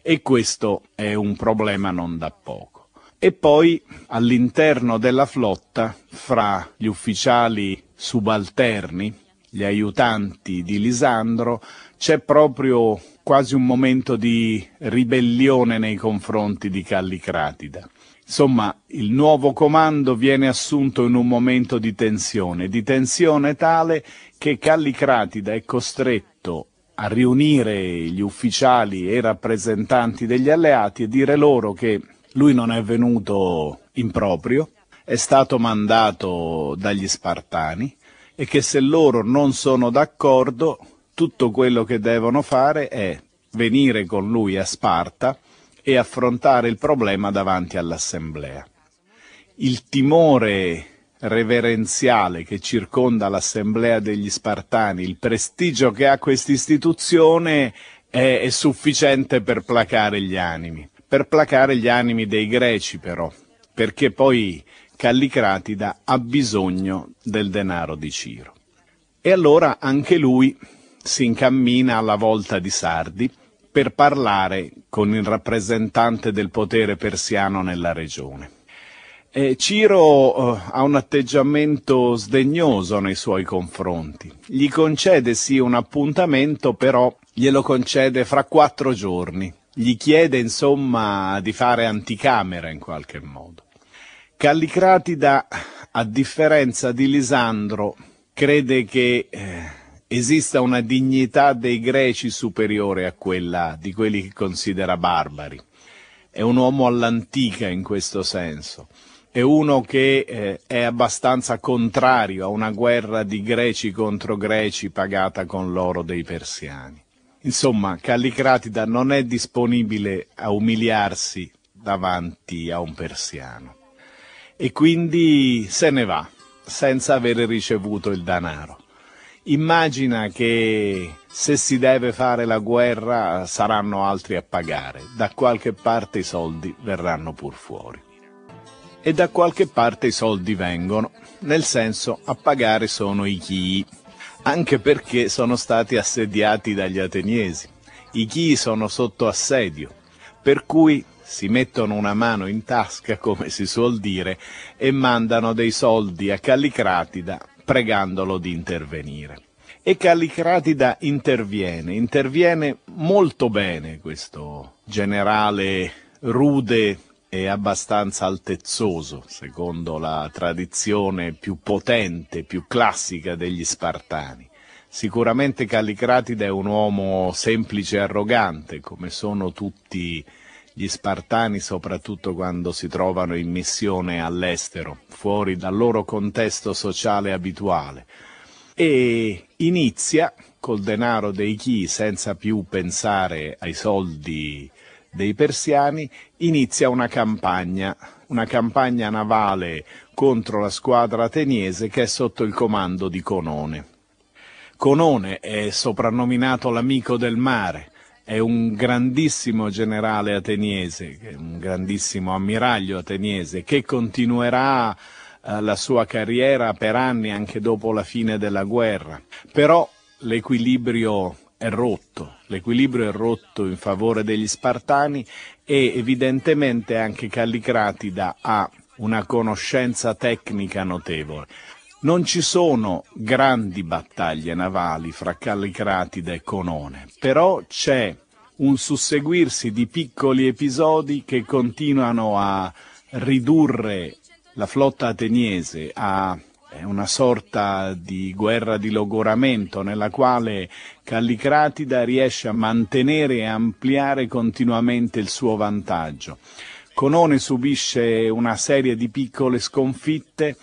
e questo è un problema non da poco. E poi all'interno della flotta, fra gli ufficiali subalterni, gli aiutanti di Lisandro, c'è proprio quasi un momento di ribellione nei confronti di Callicratida. Insomma, il nuovo comando viene assunto in un momento di tensione, di tensione tale che Callicratida è costretto a riunire gli ufficiali e i rappresentanti degli alleati e dire loro che lui non è venuto in proprio, è stato mandato dagli Spartani e che se loro non sono d'accordo tutto quello che devono fare è venire con lui a Sparta e affrontare il problema davanti all'assemblea. Il timore reverenziale che circonda l'assemblea degli Spartani, il prestigio che ha quest'istituzione è, è sufficiente per placare gli animi, per placare gli animi dei greci però, perché poi Callicratida ha bisogno del denaro di Ciro. E allora anche lui si incammina alla volta di Sardi per parlare con il rappresentante del potere persiano nella regione. Eh, Ciro eh, ha un atteggiamento sdegnoso nei suoi confronti. Gli concede sì un appuntamento, però glielo concede fra quattro giorni. Gli chiede insomma di fare anticamera in qualche modo. Callicratida, a differenza di Lisandro, crede che eh, esista una dignità dei greci superiore a quella di quelli che considera barbari. È un uomo all'antica in questo senso è uno che eh, è abbastanza contrario a una guerra di greci contro greci pagata con l'oro dei persiani. Insomma, Callicratida non è disponibile a umiliarsi davanti a un persiano e quindi se ne va senza avere ricevuto il danaro. Immagina che se si deve fare la guerra saranno altri a pagare, da qualche parte i soldi verranno pur fuori e da qualche parte i soldi vengono, nel senso a pagare sono i chii, anche perché sono stati assediati dagli ateniesi. I chii sono sotto assedio, per cui si mettono una mano in tasca, <laughs> come si suol dire, e mandano dei soldi a Callicratida pregandolo di intervenire. E Callicratida interviene, interviene molto bene questo generale rude è abbastanza altezzoso, secondo la tradizione più potente, più classica degli Spartani. Sicuramente Callicratide è un uomo semplice e arrogante, come sono tutti gli Spartani, soprattutto quando si trovano in missione all'estero, fuori dal loro contesto sociale abituale. E inizia col denaro dei chi, senza più pensare ai soldi dei persiani, inizia una campagna, una campagna navale contro la squadra ateniese che è sotto il comando di Conone. Conone è soprannominato l'amico del mare, è un grandissimo generale ateniese, un grandissimo ammiraglio ateniese che continuerà eh, la sua carriera per anni anche dopo la fine della guerra. Però l'equilibrio è rotto, l'equilibrio è rotto in favore degli Spartani e evidentemente anche Callicratida ha una conoscenza tecnica notevole. Non ci sono grandi battaglie navali fra Callicratida e Conone, però c'è un susseguirsi di piccoli episodi che continuano a ridurre la flotta ateniese, a è una sorta di guerra di logoramento nella quale Callicratida riesce a mantenere e ampliare continuamente il suo vantaggio. Conone subisce una serie di piccole sconfitte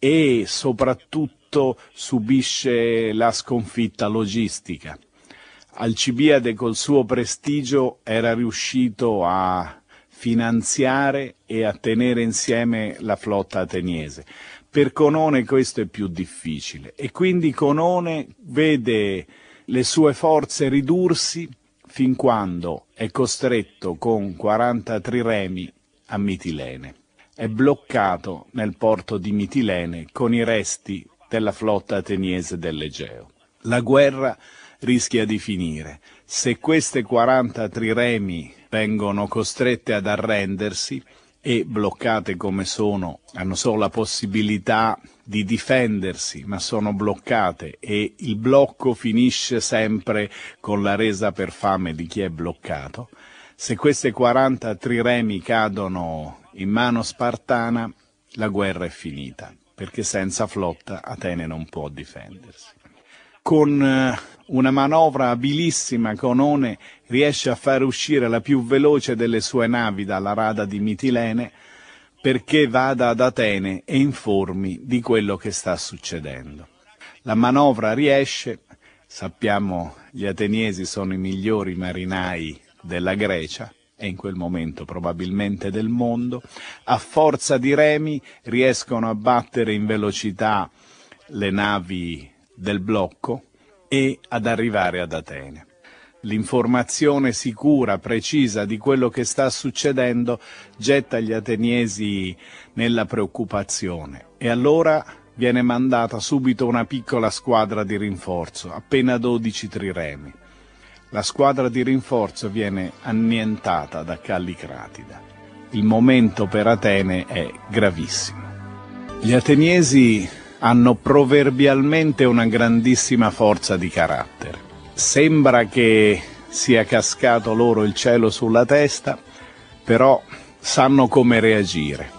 e soprattutto subisce la sconfitta logistica. Alcibiade col suo prestigio era riuscito a finanziare e a tenere insieme la flotta ateniese. Per Conone questo è più difficile e quindi Conone vede le sue forze ridursi fin quando è costretto con 40 triremi a Mitilene. È bloccato nel porto di Mitilene con i resti della flotta ateniese dell'Egeo. La guerra rischia di finire. Se queste 40 triremi vengono costrette ad arrendersi, e bloccate come sono, hanno solo la possibilità di difendersi, ma sono bloccate e il blocco finisce sempre con la resa per fame di chi è bloccato. Se queste 40 triremi cadono in mano spartana, la guerra è finita, perché senza flotta Atene non può difendersi. Con eh, una manovra abilissima che Onone riesce a far uscire la più veloce delle sue navi dalla rada di Mitilene perché vada ad Atene e informi di quello che sta succedendo. La manovra riesce, sappiamo gli ateniesi sono i migliori marinai della Grecia, e in quel momento probabilmente del mondo, a forza di remi riescono a battere in velocità le navi del blocco, e ad arrivare ad Atene. L'informazione sicura, precisa di quello che sta succedendo getta gli ateniesi nella preoccupazione e allora viene mandata subito una piccola squadra di rinforzo, appena 12 triremi. La squadra di rinforzo viene annientata da Callicratida. Il momento per Atene è gravissimo. Gli ateniesi hanno proverbialmente una grandissima forza di carattere. Sembra che sia cascato loro il cielo sulla testa, però sanno come reagire.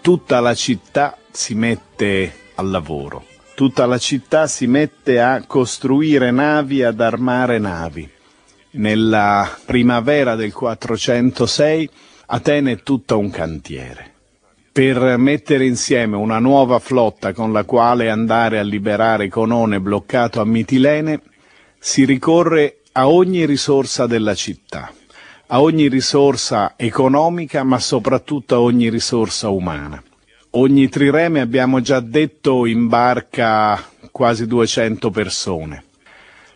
Tutta la città si mette al lavoro, tutta la città si mette a costruire navi, ad armare navi. Nella primavera del 406 Atene è tutta un cantiere per mettere insieme una nuova flotta con la quale andare a liberare Conone bloccato a Mitilene, si ricorre a ogni risorsa della città, a ogni risorsa economica, ma soprattutto a ogni risorsa umana. Ogni trireme, abbiamo già detto, imbarca quasi 200 persone.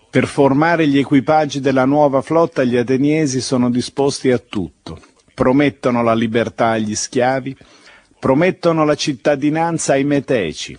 Per formare gli equipaggi della nuova flotta gli ateniesi sono disposti a tutto. Promettono la libertà agli schiavi, Promettono la cittadinanza ai meteci.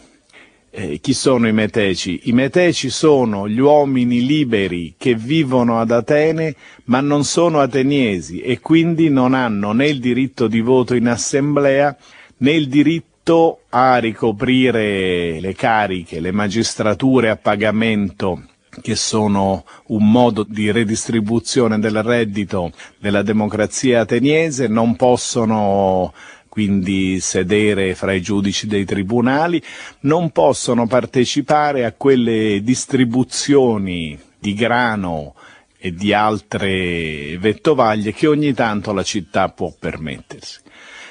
Eh, chi sono i meteci? I meteci sono gli uomini liberi che vivono ad Atene ma non sono ateniesi e quindi non hanno né il diritto di voto in assemblea né il diritto a ricoprire le cariche, le magistrature a pagamento che sono un modo di redistribuzione del reddito della democrazia ateniese, non possono quindi sedere fra i giudici dei tribunali, non possono partecipare a quelle distribuzioni di grano e di altre vettovaglie che ogni tanto la città può permettersi.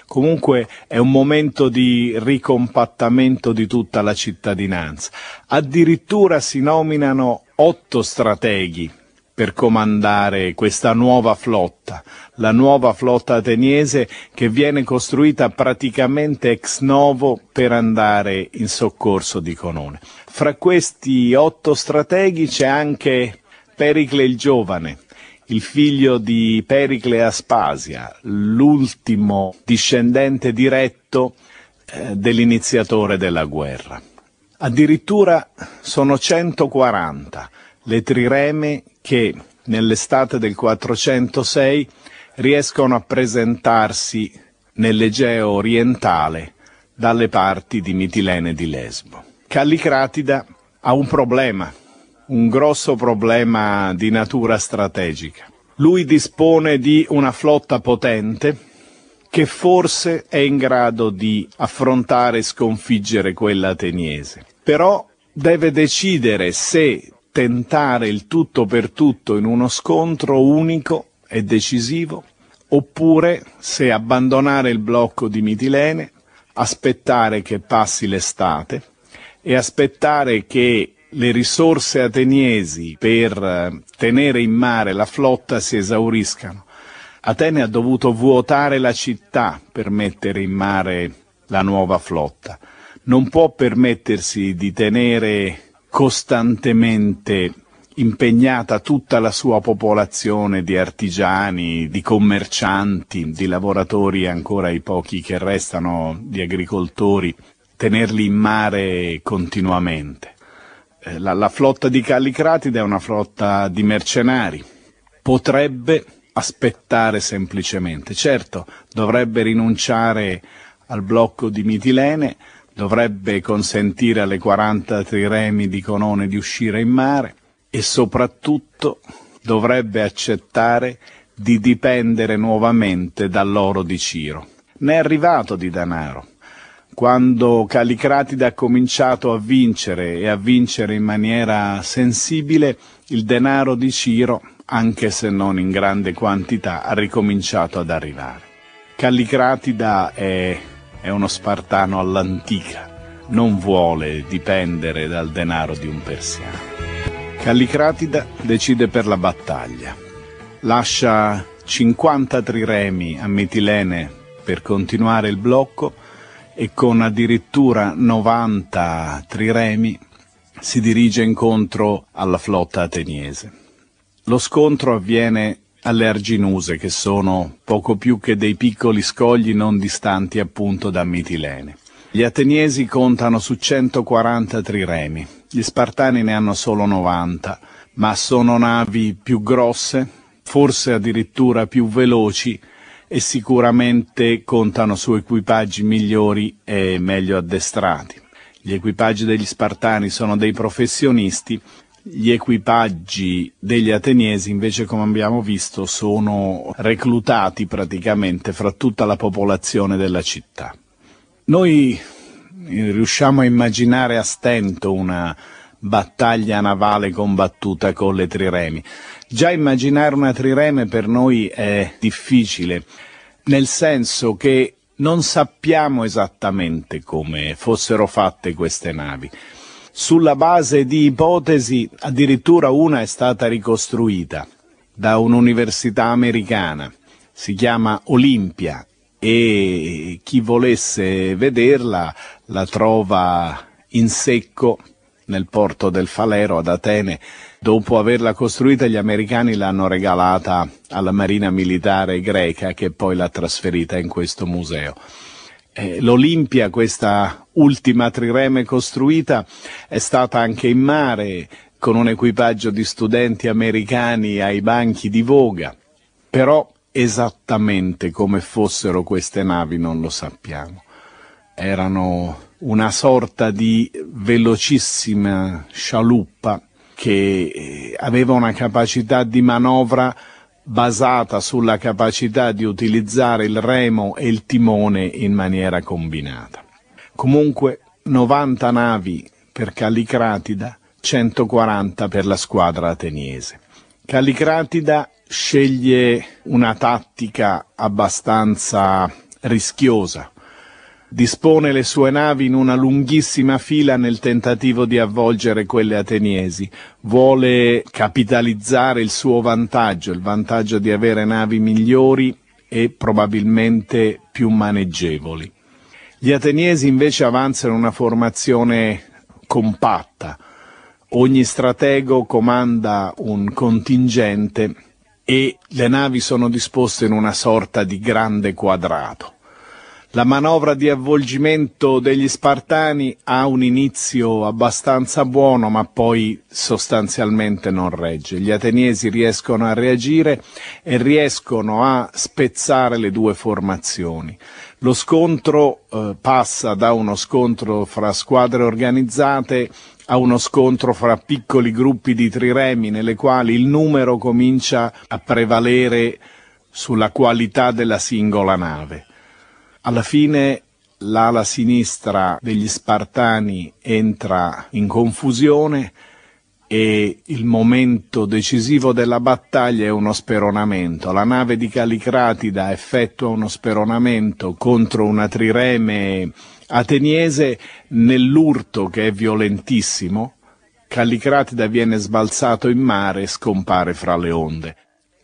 Comunque è un momento di ricompattamento di tutta la cittadinanza. Addirittura si nominano otto strateghi per comandare questa nuova flotta, la nuova flotta ateniese che viene costruita praticamente ex novo per andare in soccorso di Conone. Fra questi otto strateghi c'è anche Pericle il Giovane, il figlio di Pericle Aspasia, l'ultimo discendente diretto eh, dell'iniziatore della guerra. Addirittura sono 140 le trireme che nell'estate del 406 riescono a presentarsi nell'Egeo orientale dalle parti di Mitilene di Lesbo. Callicratida ha un problema, un grosso problema di natura strategica. Lui dispone di una flotta potente che forse è in grado di affrontare e sconfiggere quella ateniese. Però deve decidere se tentare il tutto per tutto in uno scontro unico e decisivo, oppure se abbandonare il blocco di Mitilene, aspettare che passi l'estate e aspettare che le risorse ateniesi per eh, tenere in mare la flotta si esauriscano. Atene ha dovuto vuotare la città per mettere in mare la nuova flotta. Non può permettersi di tenere costantemente impegnata tutta la sua popolazione di artigiani, di commercianti, di lavoratori, ancora i pochi che restano, di agricoltori, tenerli in mare continuamente. Eh, la, la flotta di Callicratide è una flotta di mercenari, potrebbe aspettare semplicemente. Certo, dovrebbe rinunciare al blocco di Mitilene, dovrebbe consentire alle 40 triremi di Conone di uscire in mare e soprattutto dovrebbe accettare di dipendere nuovamente dall'oro di Ciro. Ne è arrivato di denaro. Quando Calicratide ha cominciato a vincere e a vincere in maniera sensibile, il denaro di Ciro, anche se non in grande quantità, ha ricominciato ad arrivare. Callicratida è eh, è uno spartano all'antica, non vuole dipendere dal denaro di un persiano. Callicratida decide per la battaglia. Lascia 50 triremi a Mitilene per continuare il blocco e con addirittura 90 triremi si dirige incontro alla flotta ateniese. Lo scontro avviene allerginose che sono poco più che dei piccoli scogli non distanti appunto da Mitilene. Gli ateniesi contano su 140 triremi, gli spartani ne hanno solo 90, ma sono navi più grosse, forse addirittura più veloci e sicuramente contano su equipaggi migliori e meglio addestrati. Gli equipaggi degli spartani sono dei professionisti gli equipaggi degli ateniesi invece come abbiamo visto sono reclutati praticamente fra tutta la popolazione della città. Noi eh, riusciamo a immaginare a stento una battaglia navale combattuta con le triremi. Già immaginare una trireme per noi è difficile, nel senso che non sappiamo esattamente come fossero fatte queste navi sulla base di ipotesi, addirittura una è stata ricostruita da un'università americana, si chiama Olimpia e chi volesse vederla la trova in secco nel porto del Falero ad Atene. Dopo averla costruita gli americani l'hanno regalata alla Marina Militare greca che poi l'ha trasferita in questo museo. Eh, L'Olimpia, questa ultima trireme costruita è stata anche in mare, con un equipaggio di studenti americani ai banchi di voga. Però esattamente come fossero queste navi non lo sappiamo. Erano una sorta di velocissima scialuppa che eh, aveva una capacità di manovra basata sulla capacità di utilizzare il remo e il timone in maniera combinata comunque 90 navi per Callicratida, 140 per la squadra ateniese. Callicratida sceglie una tattica abbastanza rischiosa. Dispone le sue navi in una lunghissima fila nel tentativo di avvolgere quelle ateniesi. Vuole capitalizzare il suo vantaggio, il vantaggio di avere navi migliori e probabilmente più maneggevoli. Gli ateniesi invece avanzano una formazione compatta, ogni stratego comanda un contingente e le navi sono disposte in una sorta di grande quadrato. La manovra di avvolgimento degli Spartani ha un inizio abbastanza buono, ma poi sostanzialmente non regge. Gli ateniesi riescono a reagire e riescono a spezzare le due formazioni. Lo scontro eh, passa da uno scontro fra squadre organizzate a uno scontro fra piccoli gruppi di triremi nelle quali il numero comincia a prevalere sulla qualità della singola nave. Alla fine l'ala sinistra degli Spartani entra in confusione, e il momento decisivo della battaglia è uno speronamento. La nave di Calicratida effettua uno speronamento contro una trireme ateniese nell'urto che è violentissimo. Calicratida viene sbalzato in mare e scompare fra le onde.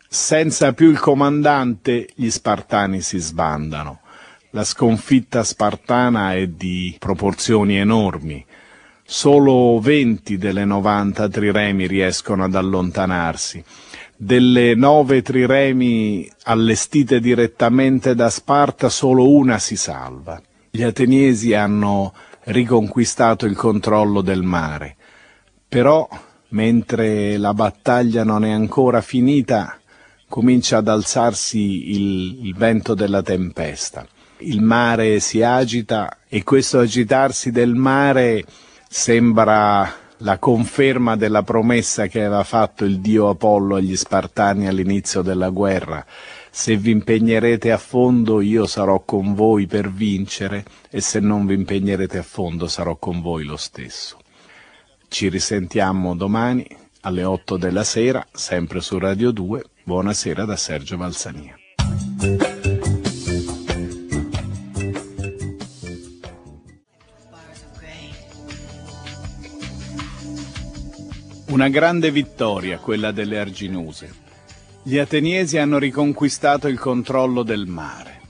Senza più il comandante, gli spartani si sbandano. La sconfitta spartana è di proporzioni enormi solo 20 delle 90 triremi riescono ad allontanarsi. Delle 9 triremi allestite direttamente da Sparta solo una si salva. Gli ateniesi hanno riconquistato il controllo del mare. Però, mentre la battaglia non è ancora finita, comincia ad alzarsi il, il vento della tempesta. Il mare si agita e questo agitarsi del mare sembra la conferma della promessa che aveva fatto il dio Apollo agli Spartani all'inizio della guerra. Se vi impegnerete a fondo io sarò con voi per vincere e se non vi impegnerete a fondo sarò con voi lo stesso. Ci risentiamo domani alle 8 della sera, sempre su Radio 2. Buonasera da Sergio Valsania. Una grande vittoria quella delle Arginuse. Gli ateniesi hanno riconquistato il controllo del mare.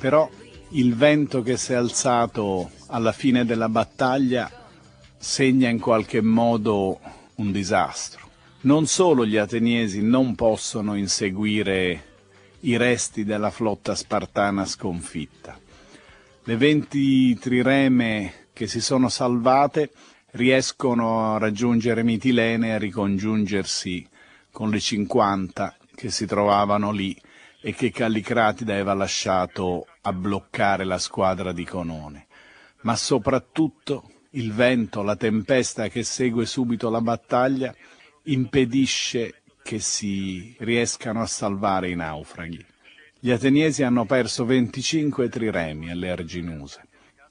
Però il vento che si è alzato alla fine della battaglia segna in qualche modo un disastro. Non solo gli ateniesi non possono inseguire i resti della flotta spartana sconfitta. Le 20 trireme che si sono salvate riescono a raggiungere Mitilene e a ricongiungersi con le 50 che si trovavano lì e che Callicratide aveva lasciato a bloccare la squadra di Conone. Ma soprattutto il vento, la tempesta che segue subito la battaglia, impedisce che si riescano a salvare i naufraghi. Gli ateniesi hanno perso 25 triremi alle Arginuse.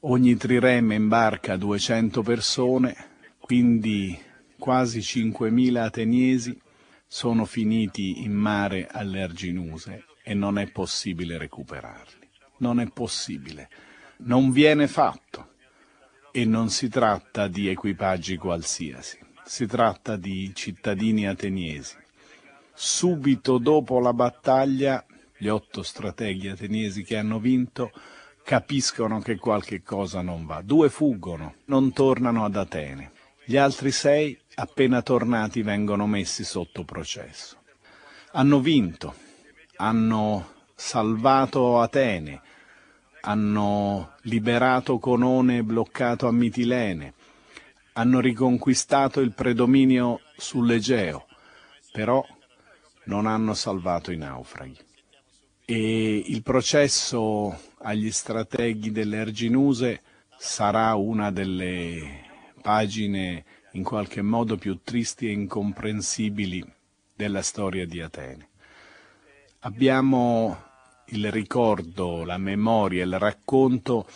Ogni trireme imbarca 200 persone, quindi quasi 5.000 ateniesi sono finiti in mare alle Arginuse e non è possibile recuperarli. Non è possibile. Non viene fatto. E non si tratta di equipaggi qualsiasi, si tratta di cittadini ateniesi. Subito dopo la battaglia, gli otto strateghi ateniesi che hanno vinto capiscono che qualche cosa non va. Due fuggono, non tornano ad Atene. Gli altri sei, appena tornati, vengono messi sotto processo. Hanno vinto, hanno salvato Atene, hanno liberato Conone bloccato a Mitilene, hanno riconquistato il predominio sull'Egeo, però non hanno salvato i naufraghi. E il processo agli strateghi delle sarà una delle pagine in qualche modo più tristi e incomprensibili della storia di Atene. Abbiamo il ricordo, la memoria, il racconto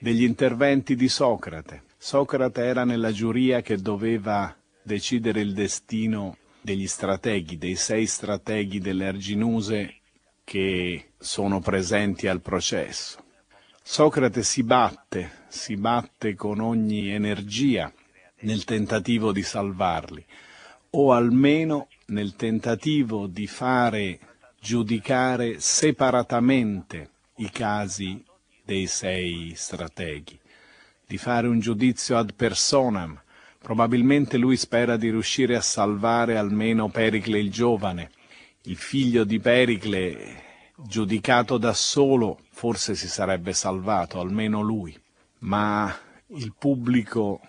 degli interventi di Socrate. Socrate era nella giuria che doveva decidere il destino degli strateghi, dei sei strateghi delle che sono presenti al processo. Socrate si batte, si batte con ogni energia nel tentativo di salvarli, o almeno nel tentativo di fare giudicare separatamente i casi dei sei strateghi, di fare un giudizio ad personam. Probabilmente lui spera di riuscire a salvare almeno Pericle il giovane, il figlio di Pericle, giudicato da solo, forse si sarebbe salvato, almeno lui, ma il pubblico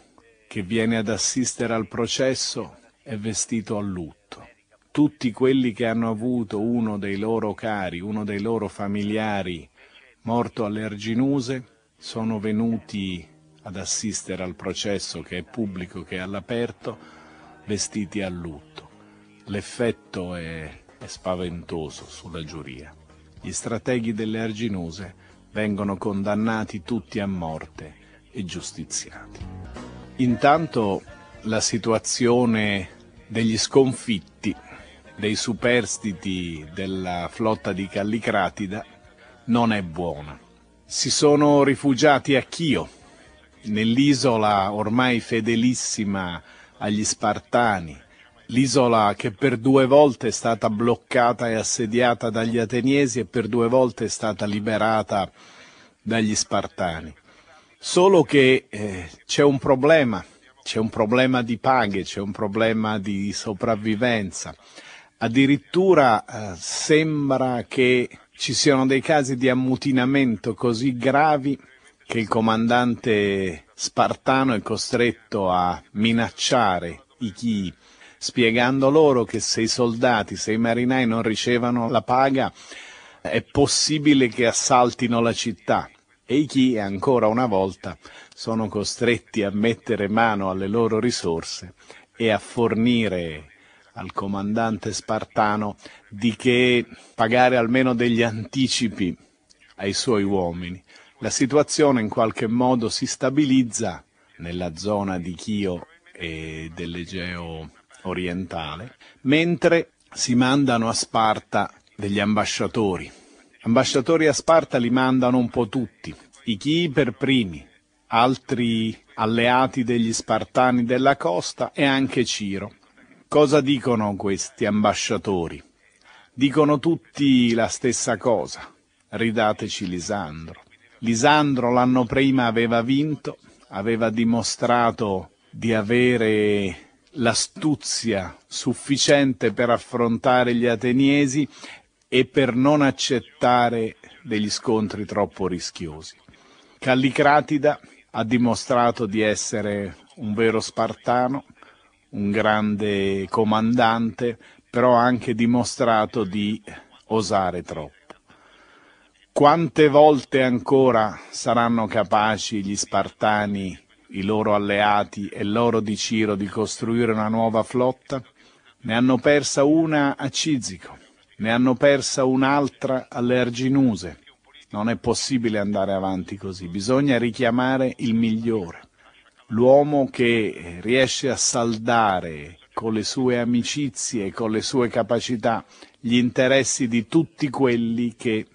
che viene ad assistere al processo è vestito a lutto. Tutti quelli che hanno avuto uno dei loro cari, uno dei loro familiari morto alle arginuse, sono venuti ad assistere al processo che è pubblico, che è all'aperto, vestiti a lutto. L'effetto è e spaventoso sulla giuria. Gli strateghi delle arginose vengono condannati tutti a morte e giustiziati. Intanto la situazione degli sconfitti, dei superstiti della flotta di Callicratida non è buona. Si sono rifugiati a Chio, nell'isola ormai fedelissima agli Spartani, l'isola che per due volte è stata bloccata e assediata dagli ateniesi e per due volte è stata liberata dagli spartani. Solo che eh, c'è un problema, c'è un problema di paghe, c'è un problema di sopravvivenza. Addirittura eh, sembra che ci siano dei casi di ammutinamento così gravi che il comandante spartano è costretto a minacciare i chi spiegando loro che se i soldati, se i marinai non ricevono la paga, è possibile che assaltino la città. E i chi, ancora una volta, sono costretti a mettere mano alle loro risorse e a fornire al comandante spartano di che pagare almeno degli anticipi ai suoi uomini. La situazione in qualche modo si stabilizza nella zona di Chio e dell'Egeo orientale, mentre si mandano a Sparta degli ambasciatori. Ambasciatori a Sparta li mandano un po' tutti, i chi per primi, altri alleati degli Spartani della costa e anche Ciro. Cosa dicono questi ambasciatori? Dicono tutti la stessa cosa. Ridateci Lisandro. Lisandro l'anno prima aveva vinto, aveva dimostrato di avere l'astuzia sufficiente per affrontare gli ateniesi e per non accettare degli scontri troppo rischiosi. Callicratida ha dimostrato di essere un vero spartano, un grande comandante, però ha anche dimostrato di osare troppo. Quante volte ancora saranno capaci gli spartani i loro alleati e l'oro di Ciro di costruire una nuova flotta, ne hanno persa una a Cizico, ne hanno persa un'altra alle Arginuse. Non è possibile andare avanti così, bisogna richiamare il migliore, l'uomo che riesce a saldare con le sue amicizie, e con le sue capacità, gli interessi di tutti quelli che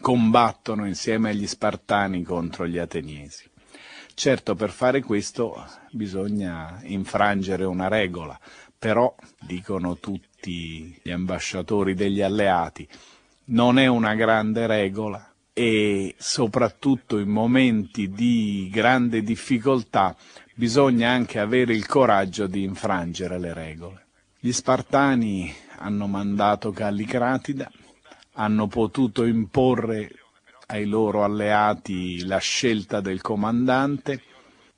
combattono insieme agli Spartani contro gli Ateniesi. Certo, per fare questo bisogna infrangere una regola, però, dicono tutti gli ambasciatori degli alleati, non è una grande regola e soprattutto in momenti di grande difficoltà bisogna anche avere il coraggio di infrangere le regole. Gli Spartani hanno mandato Callicratida, hanno potuto imporre ai loro alleati la scelta del comandante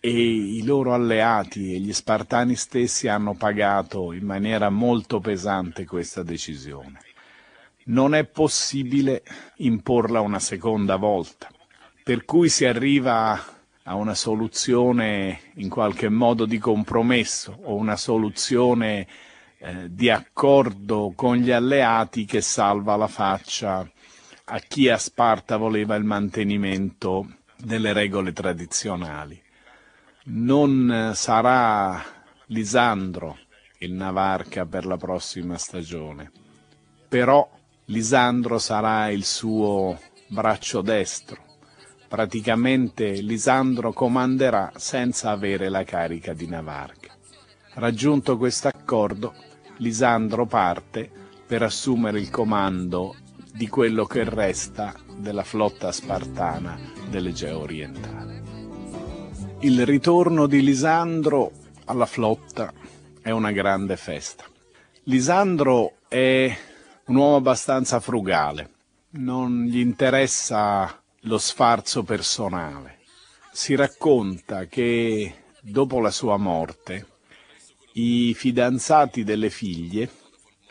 e i loro alleati e gli spartani stessi hanno pagato in maniera molto pesante questa decisione. Non è possibile imporla una seconda volta, per cui si arriva a una soluzione in qualche modo di compromesso o una soluzione eh, di accordo con gli alleati che salva la faccia a chi a Sparta voleva il mantenimento delle regole tradizionali. Non eh, sarà Lisandro il Navarca per la prossima stagione, però Lisandro sarà il suo braccio destro. Praticamente Lisandro comanderà senza avere la carica di Navarca. Raggiunto questo accordo, Lisandro parte per assumere il comando di quello che resta della flotta spartana dell'Egeo orientale. Il ritorno di Lisandro alla flotta è una grande festa. Lisandro è un uomo abbastanza frugale, non gli interessa lo sfarzo personale. Si racconta che dopo la sua morte i fidanzati delle figlie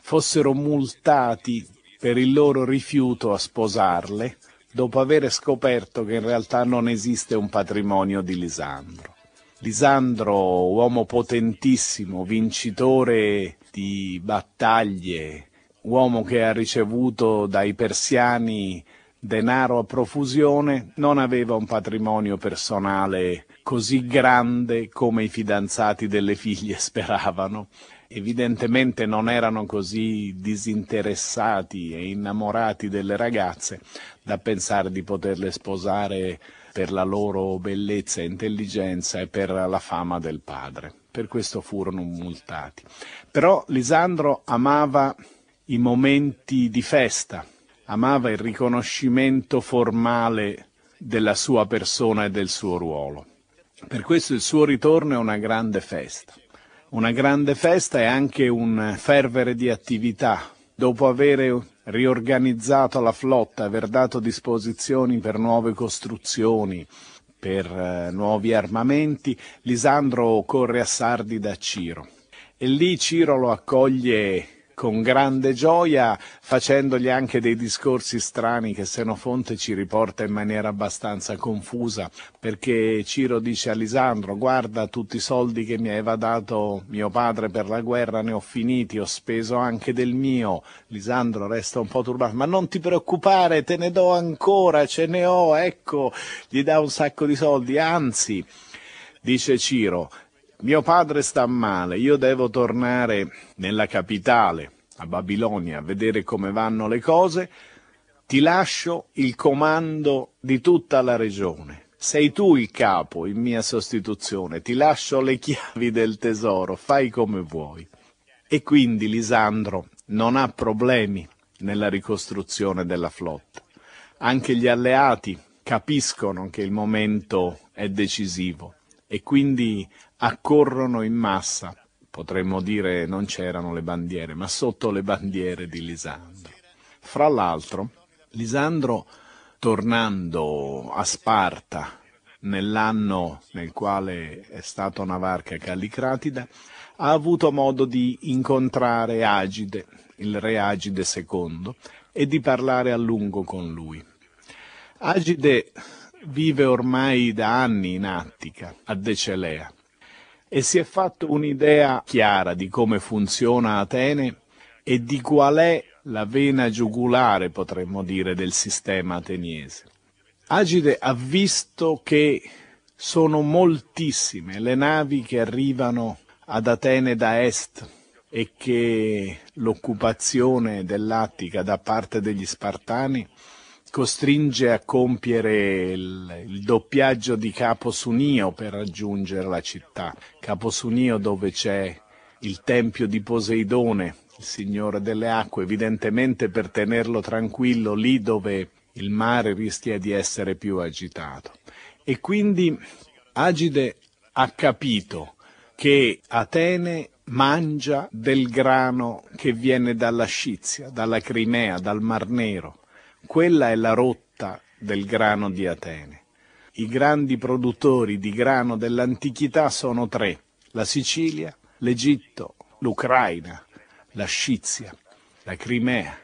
fossero multati per il loro rifiuto a sposarle dopo aver scoperto che in realtà non esiste un patrimonio di Lisandro. Lisandro, uomo potentissimo, vincitore di battaglie, uomo che ha ricevuto dai persiani denaro a profusione, non aveva un patrimonio personale così grande come i fidanzati delle figlie <laughs> speravano evidentemente non erano così disinteressati e innamorati delle ragazze da pensare di poterle sposare per la loro bellezza e intelligenza e per la fama del padre. Per questo furono multati. Però Lisandro amava i momenti di festa, amava il riconoscimento formale della sua persona e del suo ruolo. Per questo il suo ritorno è una grande festa. Una grande festa e anche un fervere di attività. Dopo aver riorganizzato la flotta, aver dato disposizioni per nuove costruzioni, per eh, nuovi armamenti, Lisandro corre a Sardi da Ciro. E lì Ciro lo accoglie con grande gioia, facendogli anche dei discorsi strani che Senofonte ci riporta in maniera abbastanza confusa, perché Ciro dice a Lisandro guarda tutti i soldi che mi aveva dato mio padre per la guerra, ne ho finiti, ho speso anche del mio. Lisandro resta un po' turbato, ma non ti preoccupare, te ne do ancora, ce ne ho, ecco, gli dà un sacco di soldi, anzi, dice Ciro, mio padre sta male, io devo tornare nella capitale, a Babilonia, a vedere come vanno le cose, ti lascio il comando di tutta la regione. Sei tu il capo in mia sostituzione, ti lascio le chiavi del tesoro, fai come vuoi. E quindi Lisandro non ha problemi nella ricostruzione della flotta. Anche gli alleati capiscono che il momento è decisivo e quindi accorrono in massa, potremmo dire non c'erano le bandiere, ma sotto le bandiere di Lisandro. Fra l'altro, Lisandro, tornando a Sparta nell'anno nel quale è stato navarca Callicratida, ha avuto modo di incontrare Agide, il re Agide II, e di parlare a lungo con lui. Agide vive ormai da anni in Attica, a Decelea, e si è fatto un'idea chiara di come funziona Atene e di qual è la vena giugulare, potremmo dire, del sistema ateniese. Agide ha visto che sono moltissime le navi che arrivano ad Atene da est e che l'occupazione dell'Attica da parte degli Spartani costringe a compiere il, il, doppiaggio di Capo Sunio per raggiungere la città. Capo Sunio dove c'è il tempio di Poseidone, il signore delle acque, evidentemente per tenerlo tranquillo lì dove il mare rischia di essere più agitato. E quindi Agide ha capito che Atene mangia del grano che viene dalla Scizia, dalla Crimea, dal Mar Nero quella è la rotta del grano di Atene. I grandi produttori di grano dell'antichità sono tre, la Sicilia, l'Egitto, l'Ucraina, la Scizia, la Crimea.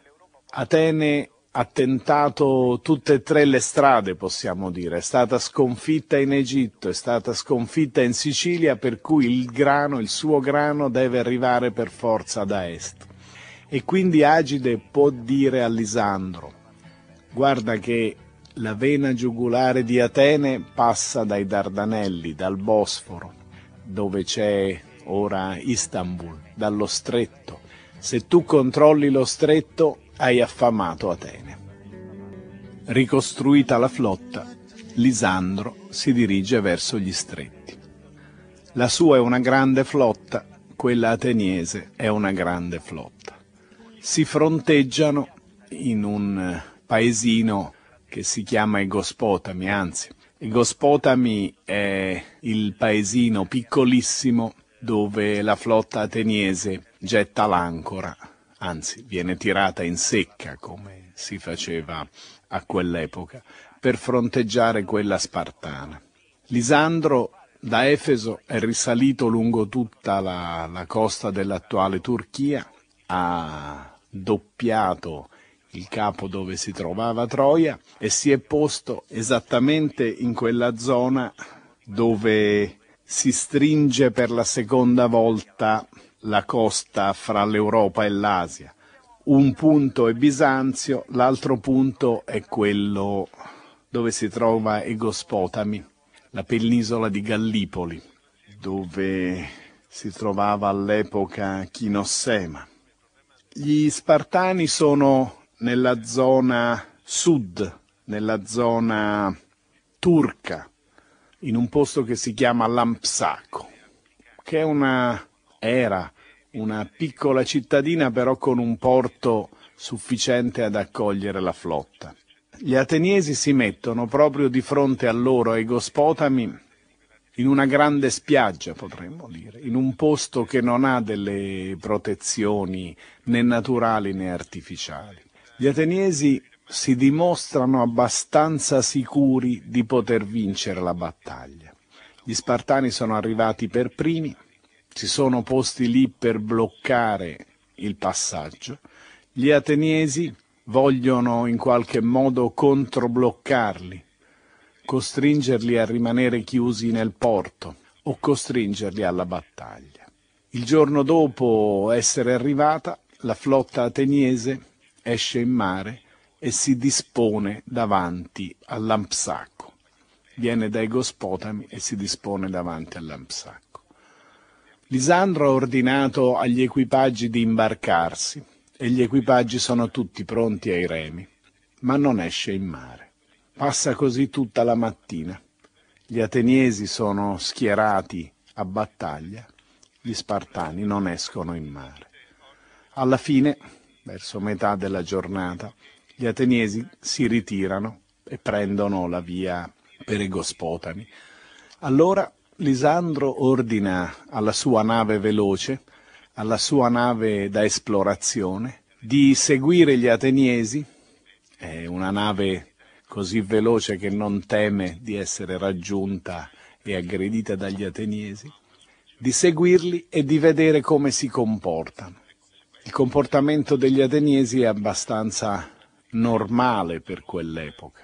Atene ha tentato tutte e tre le strade, possiamo dire. È stata sconfitta in Egitto, è stata sconfitta in Sicilia, per cui il grano, il suo grano deve arrivare per forza da est. E quindi Agide può dire a Lisandro, Guarda che la vena giugulare di Atene passa dai Dardanelli, dal Bosforo, dove c'è ora Istanbul, dallo stretto. Se tu controlli lo stretto, hai affamato Atene. Ricostruita la flotta, Lisandro si dirige verso gli stretti. La sua è una grande flotta, quella ateniese è una grande flotta. Si fronteggiano in un paesino che si chiama Egospotami, anzi, Egospotami è il paesino piccolissimo dove la flotta ateniese getta l'ancora, anzi viene tirata in secca come si faceva a quell'epoca, per fronteggiare quella spartana. Lisandro da Efeso è risalito lungo tutta la, la costa dell'attuale Turchia, ha doppiato il capo dove si trovava Troia, e si è posto esattamente in quella zona dove si stringe per la seconda volta la costa fra l'Europa e l'Asia. Un punto è Bisanzio, l'altro punto è quello dove si trova Egospotami, la penisola di Gallipoli, dove si trovava all'epoca Chinossema. Gli Spartani sono nella zona sud, nella zona turca, in un posto che si chiama Lampsaco, che è una era, una piccola cittadina però con un porto sufficiente ad accogliere la flotta. Gli ateniesi si mettono proprio di fronte a loro, ai gospotami, in una grande spiaggia, potremmo dire, in un posto che non ha delle protezioni né naturali né artificiali. Gli ateniesi si dimostrano abbastanza sicuri di poter vincere la battaglia. Gli spartani sono arrivati per primi, si sono posti lì per bloccare il passaggio. Gli ateniesi vogliono in qualche modo controbloccarli, costringerli a rimanere chiusi nel porto o costringerli alla battaglia. Il giorno dopo essere arrivata, la flotta ateniese esce in mare e si dispone davanti all'ampsacco. Viene dai Gospotami e si dispone davanti all'ampsacco. Lisandro ha ordinato agli equipaggi di imbarcarsi e gli equipaggi sono tutti pronti ai remi, ma non esce in mare. Passa così tutta la mattina. Gli ateniesi sono schierati a battaglia, gli spartani non escono in mare. Alla fine verso metà della giornata, gli ateniesi si ritirano e prendono la via per Egospotami. Allora Lisandro ordina alla sua nave veloce, alla sua nave da esplorazione, di seguire gli ateniesi, è una nave così veloce che non teme di essere raggiunta e aggredita dagli ateniesi, di seguirli e di vedere come si comportano il comportamento degli ateniesi è abbastanza normale per quell'epoca.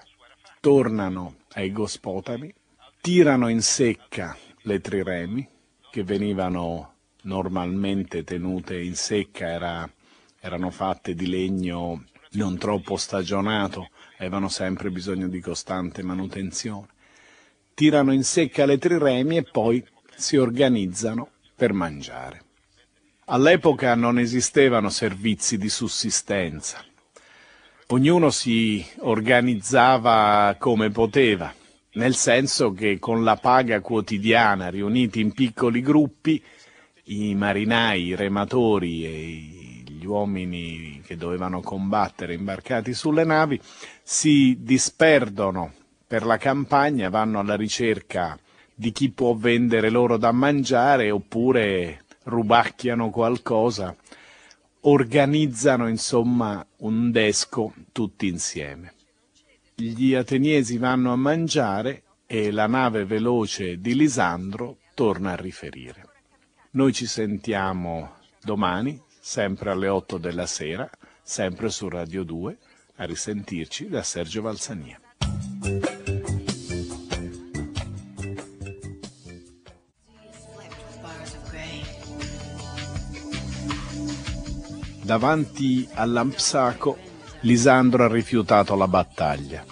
Tornano ai Gospotami, tirano in secca le triremi, che venivano normalmente tenute in secca, era, erano fatte di legno non troppo stagionato, avevano sempre bisogno di costante manutenzione. Tirano in secca le triremi e poi si organizzano per mangiare. All'epoca non esistevano servizi di sussistenza. Ognuno si organizzava come poteva, nel senso che con la paga quotidiana riuniti in piccoli gruppi, i marinai, i rematori e gli uomini che dovevano combattere imbarcati sulle navi si disperdono per la campagna, vanno alla ricerca di chi può vendere loro da mangiare oppure rubacchiano qualcosa, organizzano insomma un desco tutti insieme. Gli ateniesi vanno a mangiare e la nave veloce di Lisandro torna a riferire. Noi ci sentiamo domani, sempre alle 8 della sera, sempre su Radio 2, a risentirci da Sergio Valsania. Davanti all'Ampsaco Lisandro ha rifiutato la battaglia.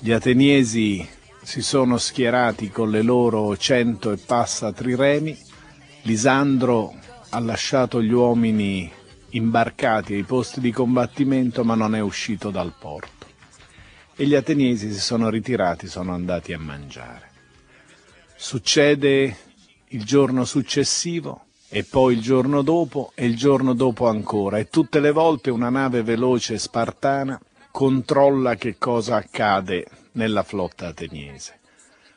Gli ateniesi si sono schierati con le loro cento e passa triremi. Lisandro ha lasciato gli uomini imbarcati ai posti di combattimento ma non è uscito dal porto. E gli ateniesi si sono ritirati, sono andati a mangiare. Succede il giorno successivo e poi il giorno dopo e il giorno dopo ancora e tutte le volte una nave veloce spartana controlla che cosa accade nella flotta ateniese,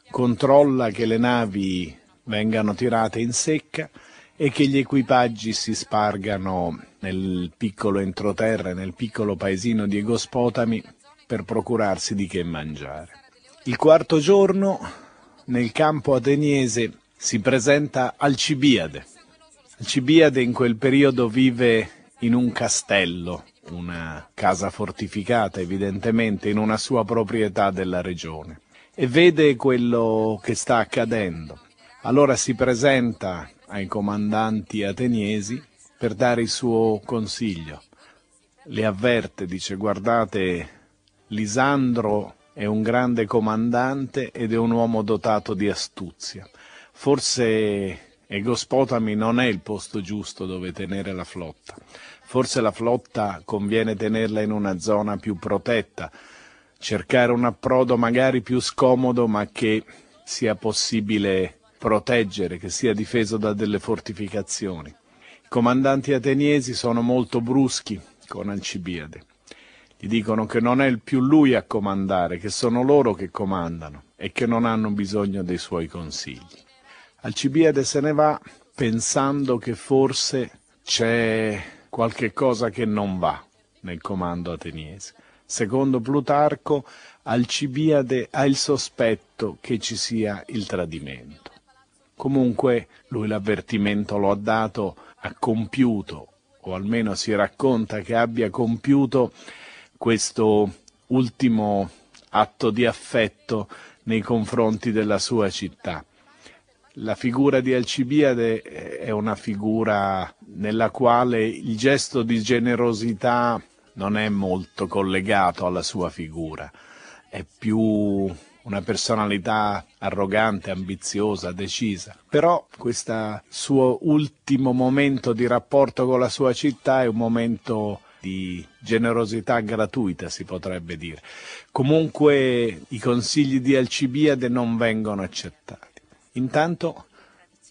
controlla che le navi vengano tirate in secca e che gli equipaggi si spargano nel piccolo entroterra, nel piccolo paesino di Egospotami per procurarsi di che mangiare. Il quarto giorno nel campo ateniese si presenta Alcibiade, Alcibiade in quel periodo vive in un castello, una casa fortificata evidentemente, in una sua proprietà della regione e vede quello che sta accadendo. Allora si presenta ai comandanti ateniesi per dare il suo consiglio. Le avverte, dice guardate, Lisandro è un grande comandante ed è un uomo dotato di astuzia. Forse e Gospotami non è il posto giusto dove tenere la flotta. Forse la flotta conviene tenerla in una zona più protetta, cercare un approdo magari più scomodo ma che sia possibile proteggere, che sia difeso da delle fortificazioni. I comandanti ateniesi sono molto bruschi con Alcibiade. Gli dicono che non è più lui a comandare, che sono loro che comandano e che non hanno bisogno dei suoi consigli. Alcibiade se ne va pensando che forse c'è qualche cosa che non va nel comando ateniese. Secondo Plutarco, Alcibiade ha il sospetto che ci sia il tradimento. Comunque lui l'avvertimento lo ha dato, ha compiuto, o almeno si racconta che abbia compiuto questo ultimo atto di affetto nei confronti della sua città. La figura di Alcibiade è una figura nella quale il gesto di generosità non è molto collegato alla sua figura, è più una personalità arrogante, ambiziosa, decisa. Però questo suo ultimo momento di rapporto con la sua città è un momento di generosità gratuita, si potrebbe dire. Comunque i consigli di Alcibiade non vengono accettati. Intanto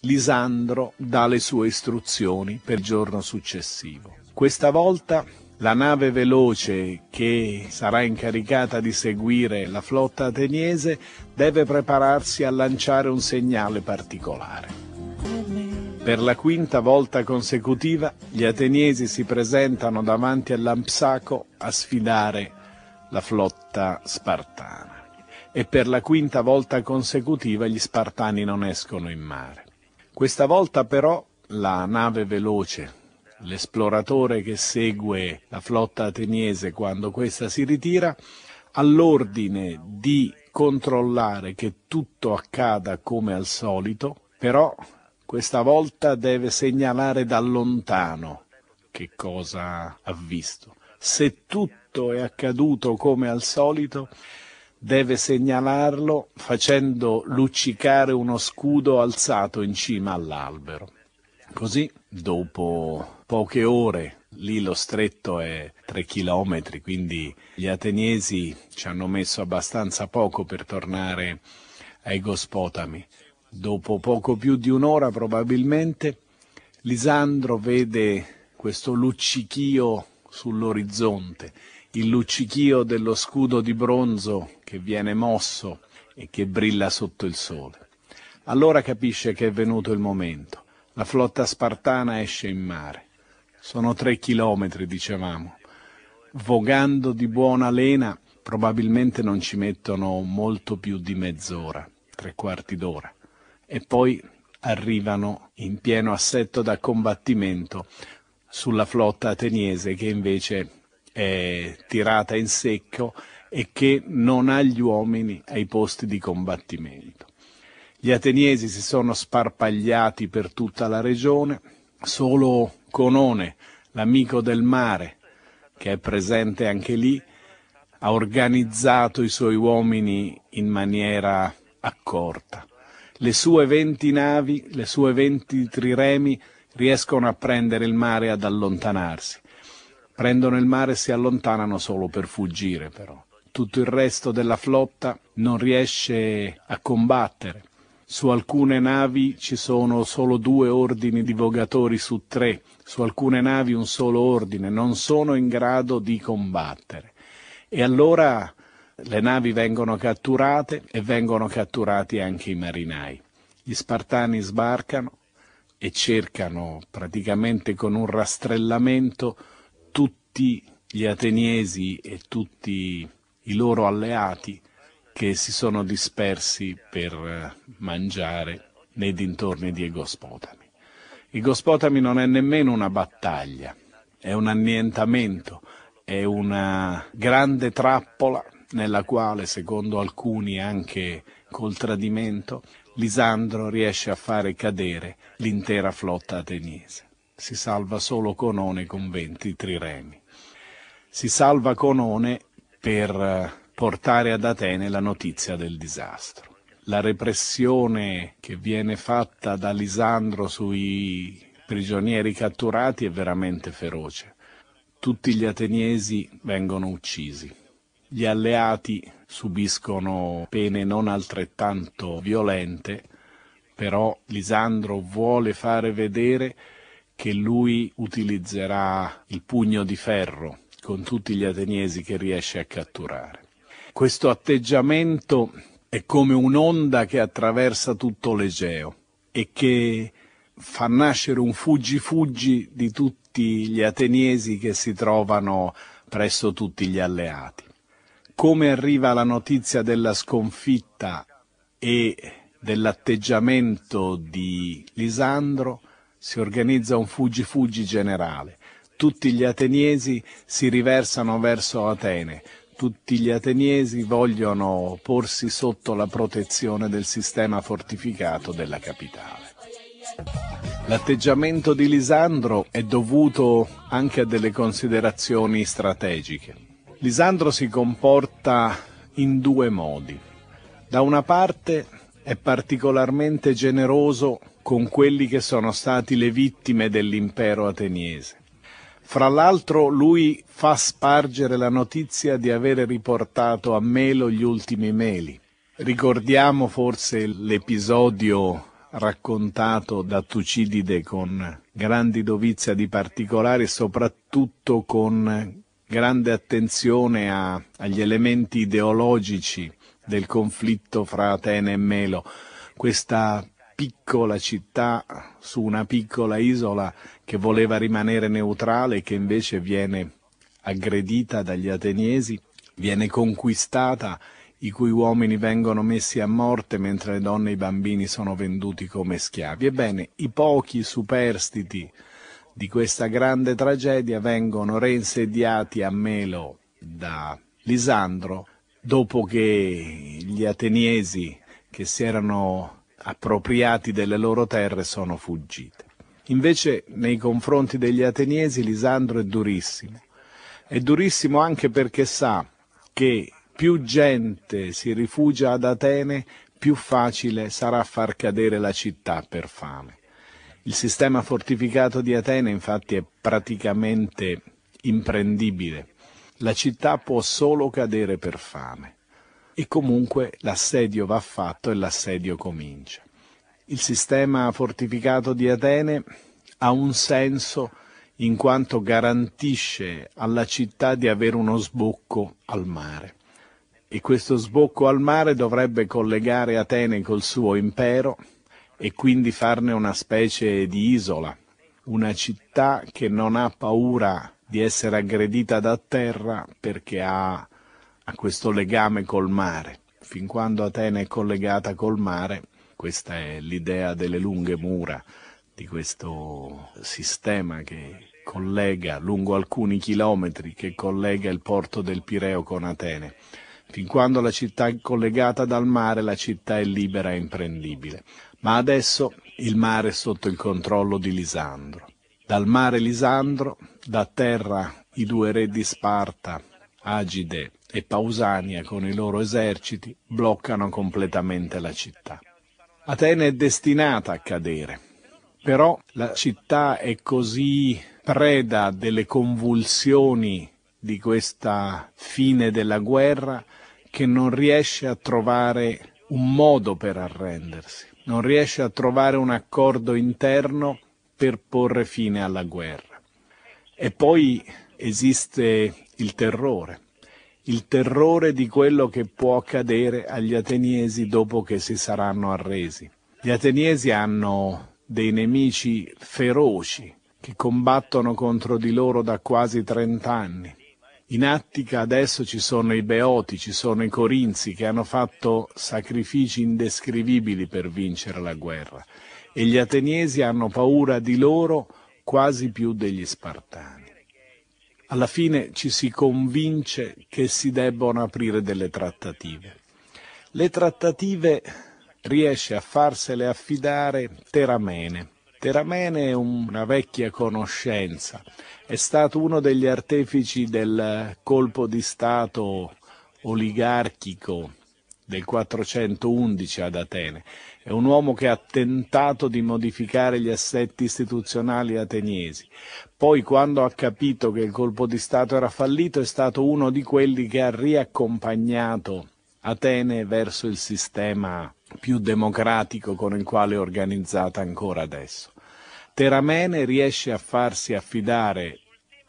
Lisandro dà le sue istruzioni per il giorno successivo. Questa volta la nave veloce che sarà incaricata di seguire la flotta ateniese deve prepararsi a lanciare un segnale particolare. Per la quinta volta consecutiva gli ateniesi si presentano davanti all'Ampsaco a sfidare la flotta spartana e per la quinta volta consecutiva gli Spartani non escono in mare. Questa volta però la nave veloce, l'esploratore che segue la flotta ateniese quando questa si ritira, ha l'ordine di controllare che tutto accada come al solito, però questa volta deve segnalare da lontano che cosa ha visto. Se tutto è accaduto come al solito, deve segnalarlo facendo luccicare uno scudo alzato in cima all'albero. Così, dopo poche ore, lì lo stretto è 3 chilometri, quindi gli ateniesi ci hanno messo abbastanza poco per tornare ai Gospotami. Dopo poco più di un'ora probabilmente, Lisandro vede questo luccichio sull'orizzonte, il luccichio dello scudo di bronzo che viene mosso e che brilla sotto il sole. Allora capisce che è venuto il momento. La flotta spartana esce in mare. Sono tre chilometri, dicevamo. Vogando di buona lena, probabilmente non ci mettono molto più di mezz'ora, tre quarti d'ora. E poi arrivano in pieno assetto da combattimento sulla flotta ateniese che invece è tirata in secco e che non ha gli uomini ai posti di combattimento. Gli ateniesi si sono sparpagliati per tutta la regione, solo Conone, l'amico del mare, che è presente anche lì, ha organizzato i suoi uomini in maniera accorta. Le sue venti navi, le sue venti triremi riescono a prendere il mare e ad allontanarsi. Prendono il mare e si allontanano solo per fuggire però tutto il resto della flotta non riesce a combattere. Su alcune navi ci sono solo due ordini di vogatori su tre, su alcune navi un solo ordine, non sono in grado di combattere. E allora le navi vengono catturate e vengono catturati anche i marinai. Gli spartani sbarcano e cercano praticamente con un rastrellamento tutti gli ateniesi e tutti i loro alleati che si sono dispersi per eh, mangiare nei dintorni di Egospotami. Egospotami non è nemmeno una battaglia, è un annientamento, è una grande trappola nella quale, secondo alcuni anche col tradimento, Lisandro riesce a fare cadere l'intera flotta ateniese. Si salva solo Conone con 20 triremi. Si salva Conone per eh, portare ad Atene la notizia del disastro. La repressione che viene fatta da Lisandro sui prigionieri catturati è veramente feroce. Tutti gli ateniesi vengono uccisi. Gli alleati subiscono pene non altrettanto violente, però Lisandro vuole fare vedere che lui utilizzerà il pugno di ferro con tutti gli ateniesi che riesce a catturare. Questo atteggiamento è come un'onda che attraversa tutto l'Egeo e che fa nascere un fuggi-fuggi di tutti gli ateniesi che si trovano presso tutti gli alleati. Come arriva la notizia della sconfitta e dell'atteggiamento di Lisandro, si organizza un fuggi-fuggi generale tutti gli ateniesi si riversano verso Atene, tutti gli ateniesi vogliono porsi sotto la protezione del sistema fortificato della capitale. L'atteggiamento di Lisandro è dovuto anche a delle considerazioni strategiche. Lisandro si comporta in due modi. Da una parte è particolarmente generoso con quelli che sono stati le vittime dell'impero ateniese fra l'altro lui fa spargere la notizia di avere riportato a Melo gli ultimi meli. Ricordiamo forse l'episodio raccontato da Tucidide con grande dovizia di particolari e soprattutto con grande attenzione a, agli elementi ideologici del conflitto fra Atene e Melo. Questa piccola città su una piccola isola che voleva rimanere neutrale e che invece viene aggredita dagli ateniesi, viene conquistata, i cui uomini vengono messi a morte mentre le donne e i bambini sono venduti come schiavi. Ebbene, i pochi superstiti di questa grande tragedia vengono reinsediati a Melo da Lisandro dopo che gli ateniesi che si erano appropriati delle loro terre sono fuggite. Invece nei confronti degli ateniesi Lisandro è durissimo. È durissimo anche perché sa che più gente si rifugia ad Atene, più facile sarà far cadere la città per fame. Il sistema fortificato di Atene infatti è praticamente imprendibile. La città può solo cadere per fame. E comunque l'assedio va fatto e l'assedio comincia il sistema fortificato di Atene ha un senso in quanto garantisce alla città di avere uno sbocco al mare. E questo sbocco al mare dovrebbe collegare Atene col suo impero e quindi farne una specie di isola, una città che non ha paura di essere aggredita da terra perché ha, ha questo legame col mare. Fin quando Atene è collegata col mare, questa è l'idea delle lunghe mura, di questo sistema che collega lungo alcuni chilometri, che collega il porto del Pireo con Atene. Fin quando la città è collegata dal mare, la città è libera e imprendibile. Ma adesso il mare è sotto il controllo di Lisandro. Dal mare Lisandro, da terra i due re di Sparta, Agide e Pausania con i loro eserciti, bloccano completamente la città. Atene è destinata a cadere, però la città è così preda delle convulsioni di questa fine della guerra che non riesce a trovare un modo per arrendersi, non riesce a trovare un accordo interno per porre fine alla guerra. E poi esiste il terrore, il terrore di quello che può accadere agli ateniesi dopo che si saranno arresi. Gli ateniesi hanno dei nemici feroci che combattono contro di loro da quasi 30 anni. In Attica adesso ci sono i Beoti, ci sono i Corinzi che hanno fatto sacrifici indescrivibili per vincere la guerra e gli ateniesi hanno paura di loro quasi più degli spartani alla fine ci si convince che si debbano aprire delle trattative. Le trattative riesce a farsele affidare Teramene. Teramene è una vecchia conoscenza, è stato uno degli artefici del colpo di Stato oligarchico del 411 ad Atene è un uomo che ha tentato di modificare gli assetti istituzionali ateniesi. Poi, quando ha capito che il colpo di Stato era fallito, è stato uno di quelli che ha riaccompagnato Atene verso il sistema più democratico con il quale è organizzata ancora adesso. Teramene riesce a farsi affidare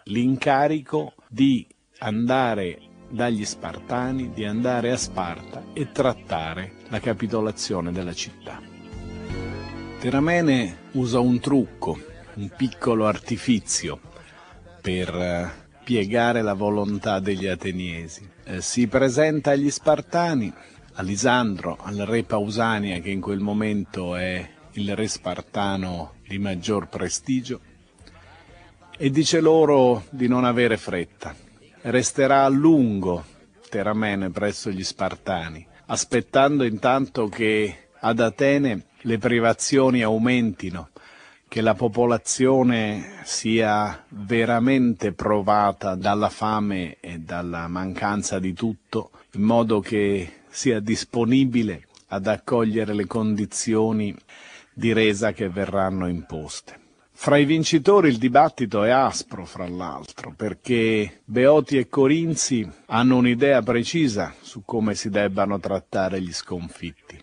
l'incarico di andare dagli Spartani di andare a Sparta e trattare la capitolazione della città. Teramene usa un trucco, un piccolo artifizio per eh, piegare la volontà degli ateniesi. Eh, si presenta agli Spartani, a Lisandro, al re Pausania che in quel momento è il re spartano di maggior prestigio, e dice loro di non avere fretta, resterà a lungo Teramene presso gli Spartani, aspettando intanto che ad Atene le privazioni aumentino, che la popolazione sia veramente provata dalla fame e dalla mancanza di tutto, in modo che sia disponibile ad accogliere le condizioni di resa che verranno imposte. Fra i vincitori il dibattito è aspro, fra l'altro, perché Beoti e Corinzi hanno un'idea precisa su come si debbano trattare gli sconfitti.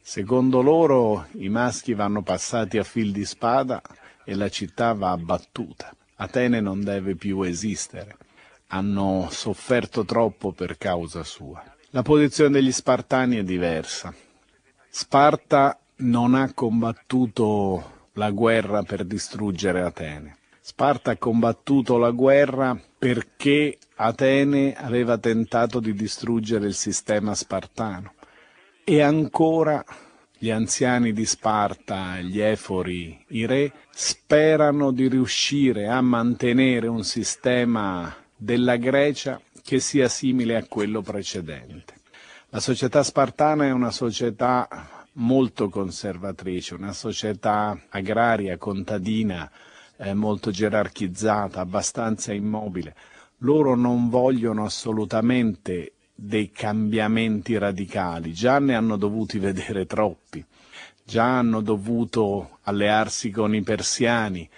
Secondo loro i maschi vanno passati a fil di spada e la città va abbattuta. Atene non deve più esistere. Hanno sofferto troppo per causa sua. La posizione degli Spartani è diversa. Sparta non ha combattuto la guerra per distruggere Atene. Sparta ha combattuto la guerra perché Atene aveva tentato di distruggere il sistema spartano e ancora gli anziani di Sparta, gli efori, i re, sperano di riuscire a mantenere un sistema della Grecia che sia simile a quello precedente. La società spartana è una società molto conservatrice, una società agraria, contadina, eh, molto gerarchizzata, abbastanza immobile. Loro non vogliono assolutamente dei cambiamenti radicali, già ne hanno dovuti vedere troppi, già hanno dovuto allearsi con i persiani,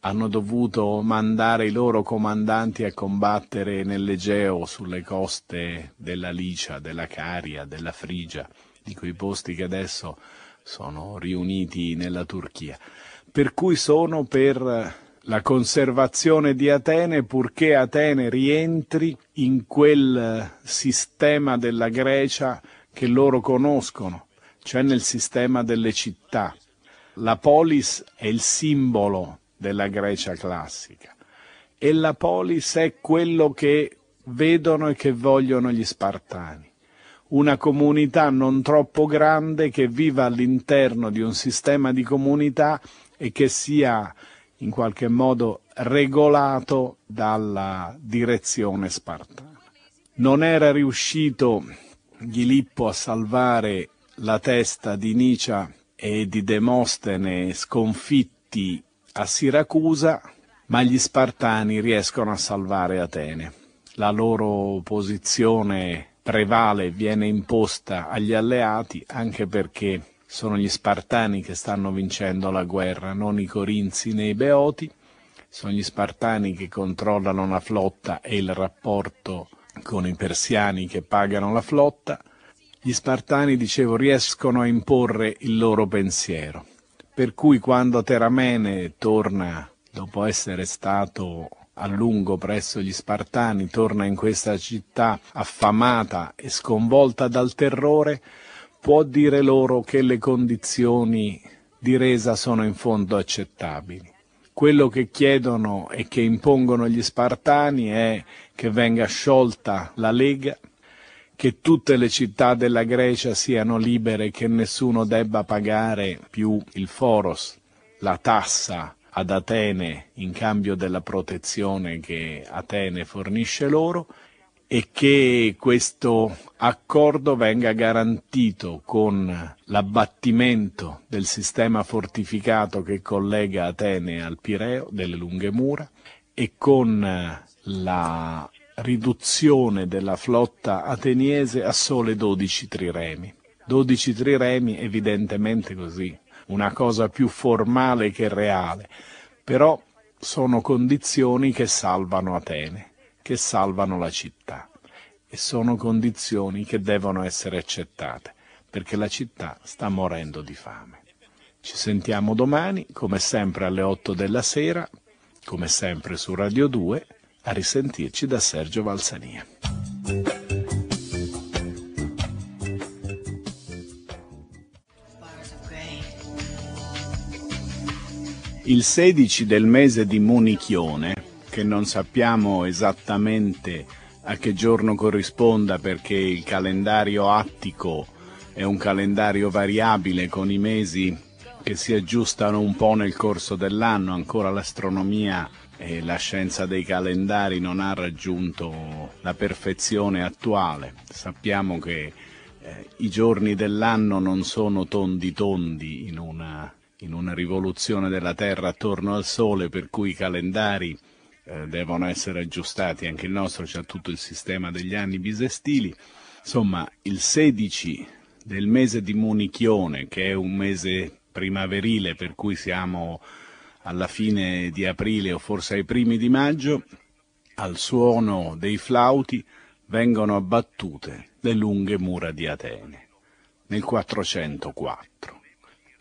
hanno dovuto mandare i loro comandanti a combattere nell'Egeo sulle coste della Licia, della Caria, della Frigia di quei posti che adesso sono riuniti nella Turchia. Per cui sono per la conservazione di Atene purché Atene rientri in quel sistema della Grecia che loro conoscono, cioè nel sistema delle città. La polis è il simbolo della Grecia classica e la polis è quello che vedono e che vogliono gli spartani una comunità non troppo grande che viva all'interno di un sistema di comunità e che sia in qualche modo regolato dalla direzione spartana. Non era riuscito Ghilippo a salvare la testa di Nicia e di Demostene sconfitti a Siracusa, ma gli Spartani riescono a salvare Atene. La loro posizione prevale, viene imposta agli alleati anche perché sono gli Spartani che stanno vincendo la guerra, non i Corinzi né i Beoti, sono gli Spartani che controllano la flotta e il rapporto con i Persiani che pagano la flotta, gli Spartani, dicevo, riescono a imporre il loro pensiero. Per cui quando Teramene torna dopo essere stato a lungo presso gli Spartani, torna in questa città affamata e sconvolta dal terrore, può dire loro che le condizioni di resa sono in fondo accettabili. Quello che chiedono e che impongono gli Spartani è che venga sciolta la Lega, che tutte le città della Grecia siano libere, che nessuno debba pagare più il foros, la tassa ad Atene in cambio della protezione che Atene fornisce loro e che questo accordo venga garantito con l'abbattimento del sistema fortificato che collega Atene al Pireo, delle lunghe mura, e con la riduzione della flotta ateniese a sole 12 triremi. 12 triremi evidentemente così una cosa più formale che reale, però sono condizioni che salvano Atene, che salvano la città e sono condizioni che devono essere accettate perché la città sta morendo di fame. Ci sentiamo domani, come sempre alle 8 della sera, come sempre su Radio 2, a risentirci da Sergio Valsania. Il 16 del mese di Munichione, che non sappiamo esattamente a che giorno corrisponda perché il calendario attico è un calendario variabile con i mesi che si aggiustano un po' nel corso dell'anno, ancora l'astronomia e la scienza dei calendari non ha raggiunto la perfezione attuale. Sappiamo che eh, i giorni dell'anno non sono tondi tondi in una in una rivoluzione della Terra attorno al Sole, per cui i calendari eh, devono essere aggiustati, anche il nostro c'è tutto il sistema degli anni bisestili. Insomma, il 16 del mese di Munichione, che è un mese primaverile, per cui siamo alla fine di aprile o forse ai primi di maggio, al suono dei flauti vengono abbattute le lunghe mura di Atene nel 404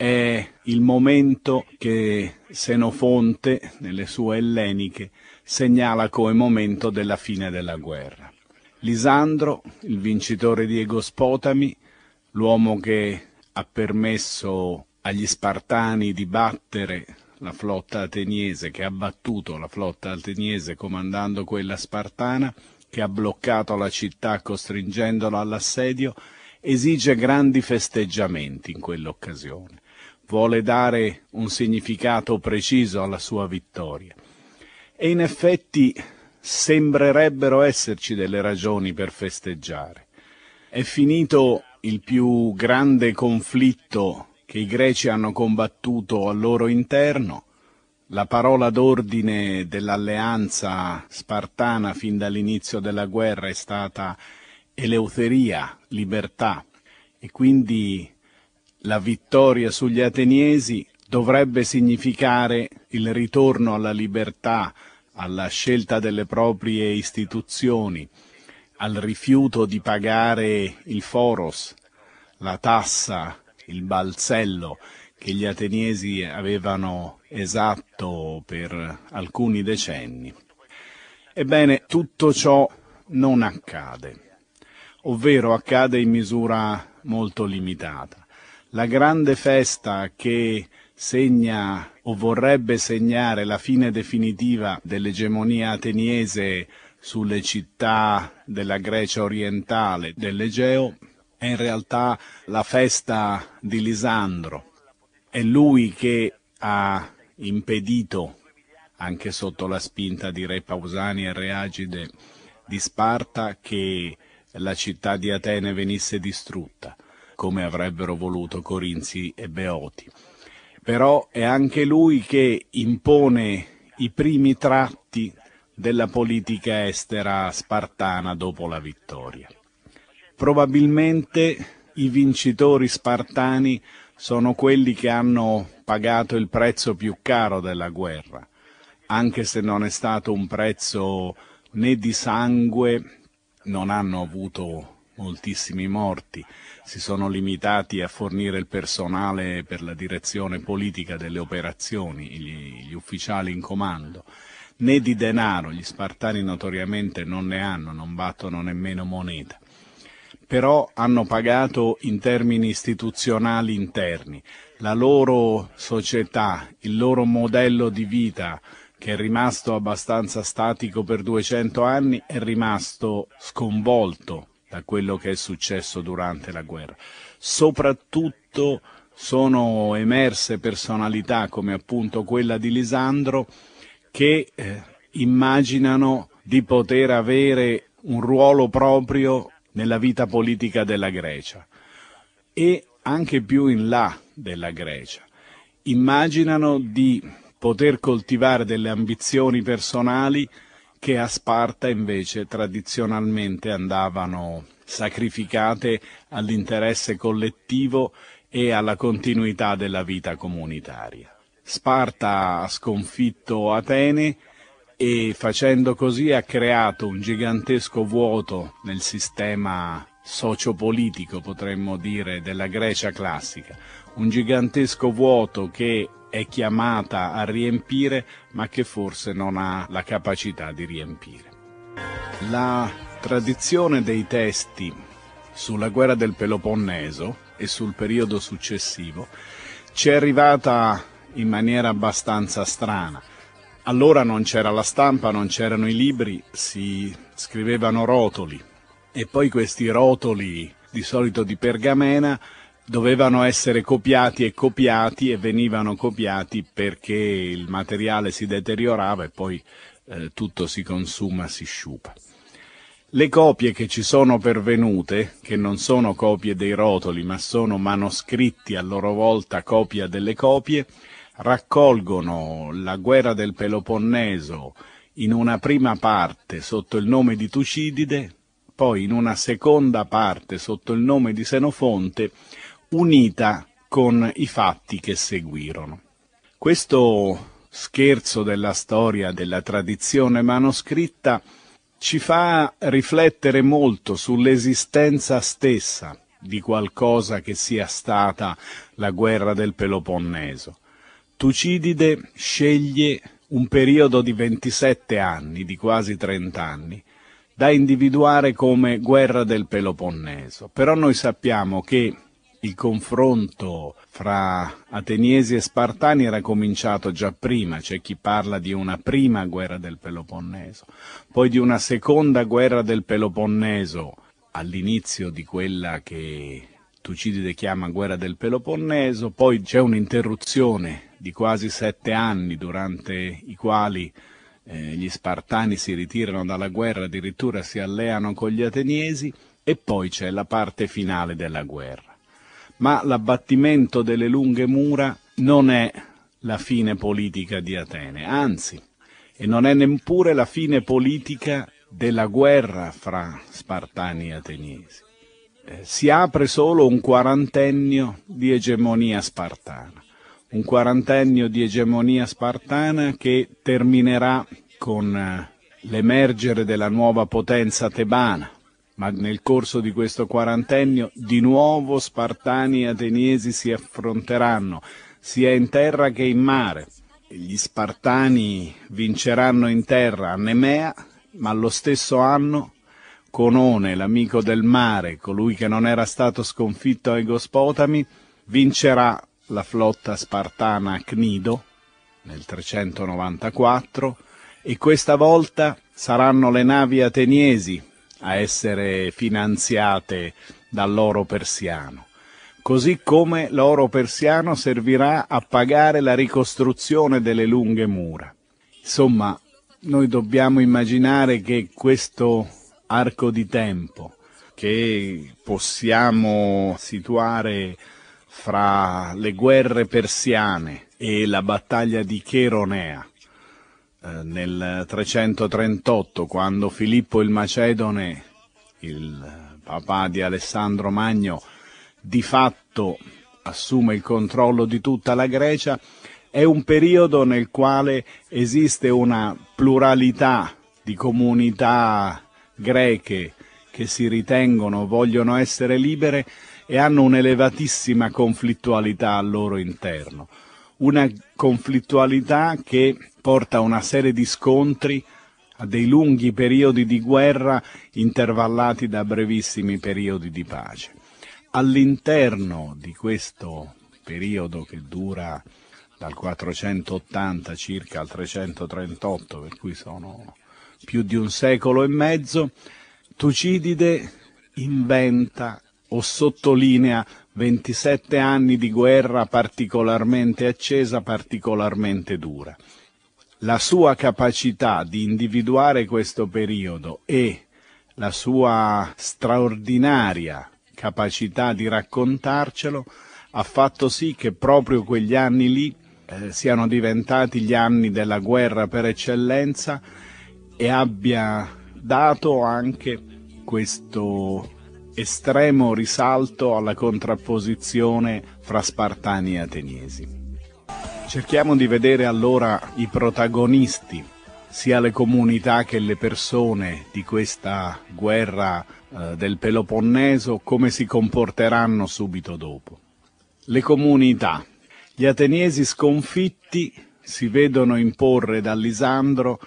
è il momento che Senofonte, nelle sue Elleniche, segnala come momento della fine della guerra. Lisandro, il vincitore di Egospotami, l'uomo che ha permesso agli Spartani di battere la flotta ateniese, che ha battuto la flotta ateniese comandando quella spartana, che ha bloccato la città costringendola all'assedio, esige grandi festeggiamenti in quell'occasione vuole dare un significato preciso alla sua vittoria. E in effetti sembrerebbero esserci delle ragioni per festeggiare. È finito il più grande conflitto che i greci hanno combattuto al loro interno, la parola d'ordine dell'alleanza spartana fin dall'inizio della guerra è stata eleuteria, libertà, e quindi la vittoria sugli ateniesi dovrebbe significare il ritorno alla libertà, alla scelta delle proprie istituzioni, al rifiuto di pagare il foros, la tassa, il balzello che gli ateniesi avevano esatto per alcuni decenni. Ebbene, tutto ciò non accade, ovvero accade in misura molto limitata la grande festa che segna o vorrebbe segnare la fine definitiva dell'egemonia ateniese sulle città della Grecia orientale dell'Egeo è in realtà la festa di Lisandro. È lui che ha impedito, anche sotto la spinta di Re Pausani e Re Agide di Sparta, che la città di Atene venisse distrutta come avrebbero voluto Corinzi e Beoti. Però è anche lui che impone i primi tratti della politica estera spartana dopo la vittoria. Probabilmente i vincitori spartani sono quelli che hanno pagato il prezzo più caro della guerra, anche se non è stato un prezzo né di sangue, non hanno avuto moltissimi morti, si sono limitati a fornire il personale per la direzione politica delle operazioni, gli, gli ufficiali in comando, né di denaro, gli spartani notoriamente non ne hanno, non battono nemmeno moneta però hanno pagato in termini istituzionali interni. La loro società, il loro modello di vita, che è rimasto abbastanza statico per 200 anni, è rimasto sconvolto da quello che è successo durante la guerra. Soprattutto sono emerse personalità come appunto quella di Lisandro che eh, immaginano di poter avere un ruolo proprio nella vita politica della Grecia e anche più in là della Grecia. Immaginano di poter coltivare delle ambizioni personali che a Sparta invece tradizionalmente andavano sacrificate all'interesse collettivo e alla continuità della vita comunitaria. Sparta ha sconfitto Atene e facendo così ha creato un gigantesco vuoto nel sistema sociopolitico, potremmo dire, della Grecia classica, un gigantesco vuoto che è chiamata a riempire ma che forse non ha la capacità di riempire. La tradizione dei testi sulla guerra del Peloponneso e sul periodo successivo ci è arrivata in maniera abbastanza strana. Allora non c'era la stampa, non c'erano i libri, si scrivevano rotoli e poi questi rotoli, di solito di pergamena, dovevano essere copiati e copiati e venivano copiati perché il materiale si deteriorava e poi eh, tutto si consuma, si sciupa. Le copie che ci sono pervenute, che non sono copie dei rotoli, ma sono manoscritti a loro volta copia delle copie, raccolgono la guerra del Peloponneso in una prima parte sotto il nome di Tucidide, poi in una seconda parte sotto il nome di Senofonte unita con i fatti che seguirono. Questo scherzo della storia della tradizione manoscritta ci fa riflettere molto sull'esistenza stessa di qualcosa che sia stata la guerra del Peloponneso. Tucidide sceglie un periodo di 27 anni, di quasi 30 anni, da individuare come guerra del Peloponneso, però noi sappiamo che il confronto fra ateniesi e spartani era cominciato già prima, c'è chi parla di una prima guerra del Peloponneso, poi di una seconda guerra del Peloponneso, all'inizio di quella che Tucidide chiama guerra del Peloponneso, poi c'è un'interruzione di quasi sette anni durante i quali eh, gli Spartani si ritirano dalla guerra, addirittura si alleano con gli Ateniesi e poi c'è la parte finale della guerra ma l'abbattimento delle lunghe mura non è la fine politica di Atene, anzi, e non è neppure la fine politica della guerra fra spartani e ateniesi. Eh, si apre solo un quarantennio di egemonia spartana, un quarantennio di egemonia spartana che terminerà con eh, l'emergere della nuova potenza tebana, ma nel corso di questo quarantennio di nuovo spartani e ateniesi si affronteranno, sia in terra che in mare. Gli spartani vinceranno in terra a Nemea, ma lo stesso anno Conone, l'amico del mare, colui che non era stato sconfitto ai Gospotami, vincerà la flotta spartana a Cnido nel 394 e questa volta saranno le navi ateniesi a essere finanziate dall'oro persiano. Così come l'oro persiano servirà a pagare la ricostruzione delle lunghe mura. Insomma, noi dobbiamo immaginare che questo arco di tempo che possiamo situare fra le guerre persiane e la battaglia di Cheronea eh, nel 338, quando Filippo il Macedone, il eh, papà di Alessandro Magno, di fatto assume il controllo di tutta la Grecia, è un periodo nel quale esiste una pluralità di comunità greche che si ritengono, vogliono essere libere e hanno un'elevatissima conflittualità al loro interno. Una conflittualità che porta a una serie di scontri, a dei lunghi periodi di guerra intervallati da brevissimi periodi di pace. All'interno di questo periodo che dura dal 480 circa al 338, per cui sono più di un secolo e mezzo, Tucidide inventa o sottolinea 27 anni di guerra particolarmente accesa, particolarmente dura la sua capacità di individuare questo periodo e la sua straordinaria capacità di raccontarcelo ha fatto sì che proprio quegli anni lì eh, siano diventati gli anni della guerra per eccellenza e abbia dato anche questo estremo risalto alla contrapposizione fra spartani e ateniesi. Cerchiamo di vedere allora i protagonisti, sia le comunità che le persone di questa guerra eh, del Peloponneso, come si comporteranno subito dopo. Le comunità. Gli ateniesi sconfitti si vedono imporre da Lisandro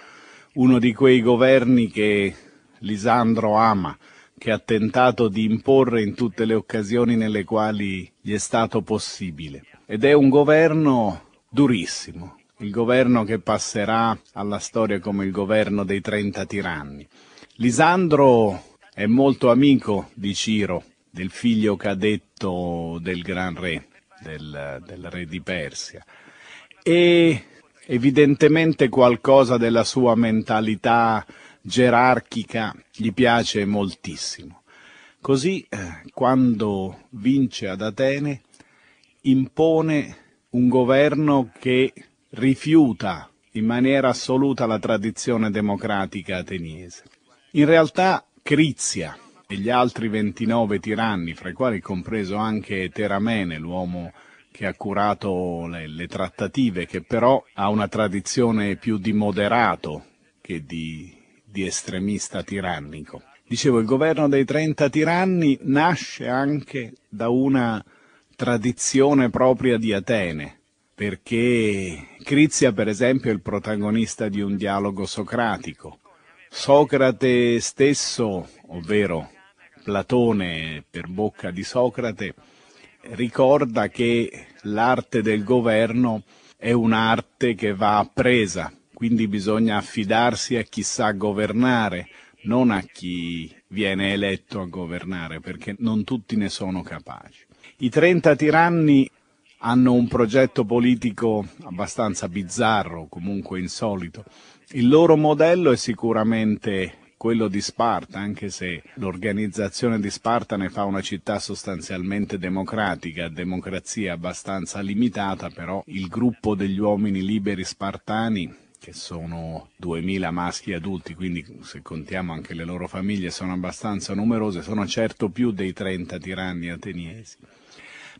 uno di quei governi che Lisandro ama, che ha tentato di imporre in tutte le occasioni nelle quali gli è stato possibile ed è un governo durissimo, il governo che passerà alla storia come il governo dei 30 tiranni. Lisandro è molto amico di Ciro, del figlio cadetto del gran re, del, del re di Persia, e evidentemente qualcosa della sua mentalità gerarchica gli piace moltissimo. Così, eh, quando vince ad Atene, impone un governo che rifiuta in maniera assoluta la tradizione democratica ateniese. In realtà Crizia e gli altri 29 tiranni, fra i quali compreso anche Teramene, l'uomo che ha curato le, le, trattative, che però ha una tradizione più di moderato che di, di estremista tirannico. Dicevo, il governo dei 30 tiranni nasce anche da una tradizione propria di Atene, perché Crizia per esempio è il protagonista di un dialogo socratico. Socrate stesso, ovvero Platone per bocca di Socrate, ricorda che l'arte del governo è un'arte che va appresa, quindi bisogna affidarsi a chi sa governare, non a chi viene eletto a governare, perché non tutti ne sono capaci. I 30 tiranni hanno un progetto politico abbastanza bizzarro, comunque insolito. Il loro modello è sicuramente quello di Sparta, anche se l'organizzazione di Sparta ne fa una città sostanzialmente democratica, democrazia abbastanza limitata, però il gruppo degli uomini liberi spartani che sono 2000 maschi adulti, quindi se contiamo anche le loro famiglie sono abbastanza numerose, sono certo più dei 30 tiranni ateniesi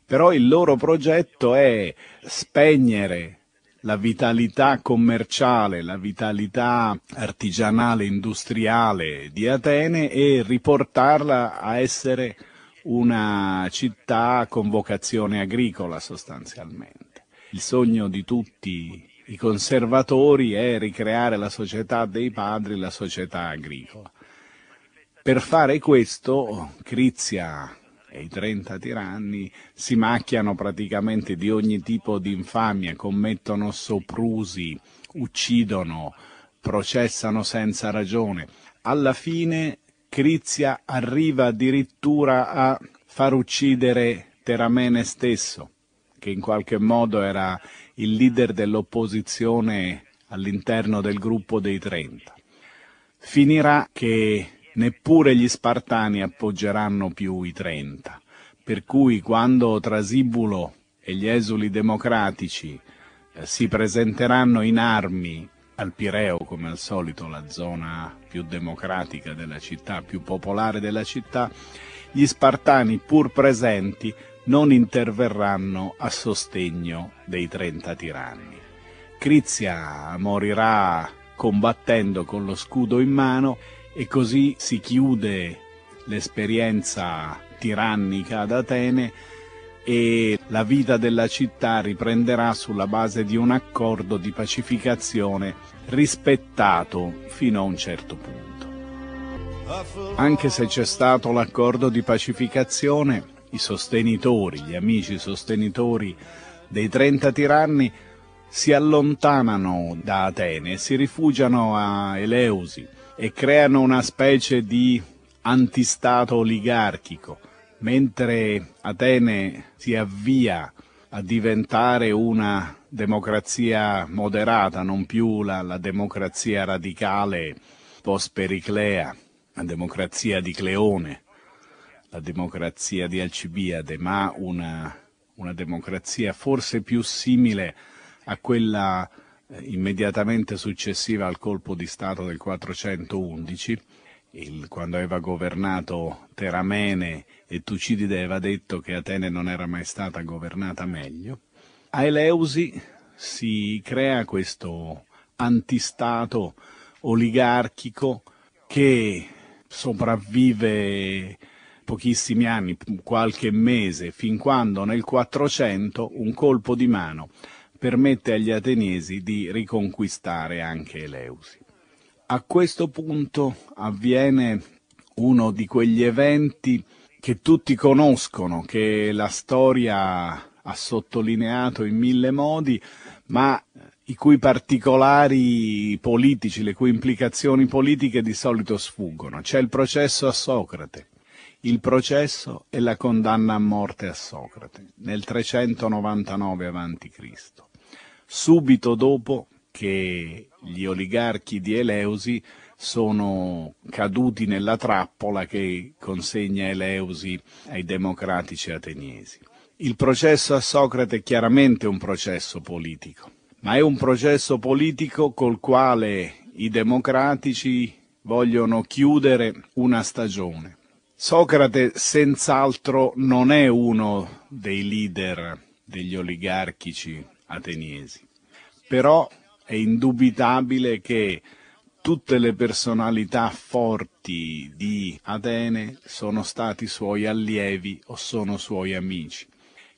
però il loro progetto è spegnere la vitalità commerciale, la vitalità artigianale, industriale di Atene e riportarla a essere una città con vocazione agricola sostanzialmente. Il sogno di tutti i conservatori è ricreare la società dei padri, la società agricola. Per fare questo, Crizia e i 30 tiranni si macchiano praticamente di ogni tipo di infamia, commettono soprusi, uccidono, processano senza ragione. Alla fine Crizia arriva addirittura a far uccidere Teramene stesso, che in qualche modo era il leader dell'opposizione all'interno del gruppo dei 30. Finirà che neppure gli Spartani appoggeranno più i 30. Per cui quando Trasibulo e gli esuli democratici eh, si presenteranno in armi al Pireo, come al solito la zona più democratica della città, più popolare della città, gli Spartani pur presenti non interverranno a sostegno dei 30 tiranni. Crizia morirà combattendo con lo scudo in mano e così si chiude l'esperienza tirannica ad Atene e la vita della città riprenderà sulla base di un accordo di pacificazione rispettato fino a un certo punto. Anche se c'è stato l'accordo di pacificazione, i sostenitori, gli amici sostenitori dei 30 tiranni si allontanano da Atene e si rifugiano a Eleusi, e creano una specie di antistato oligarchico, mentre Atene si avvia a diventare una democrazia moderata, non più la, la democrazia radicale post-periclea, la democrazia di Cleone, la democrazia di Alcibiade, ma una, una democrazia forse più simile a quella eh, immediatamente successiva al colpo di Stato del 411, il, quando aveva governato Teramene e Tucidide aveva detto che Atene non era mai stata governata meglio, a Eleusi si crea questo antistato oligarchico che sopravvive pochissimi anni, qualche mese, fin quando nel 400 un colpo di mano permette agli ateniesi di riconquistare anche Eleusi. A questo punto avviene uno di quegli eventi che tutti conoscono, che la storia ha sottolineato in mille modi, ma i cui particolari politici, le cui implicazioni politiche di solito sfuggono. C'è il processo a Socrate. Il processo e la condanna a morte a Socrate nel 399 a.C subito dopo che gli oligarchi di Eleusi sono caduti nella trappola che consegna Eleusi ai democratici ateniesi. Il processo a Socrate è chiaramente un processo politico, ma è un processo politico col quale i democratici vogliono chiudere una stagione. Socrate senz'altro non è uno dei leader degli oligarchici ateniesi. Però è indubitabile che tutte le personalità forti di Atene sono stati suoi allievi o sono suoi amici.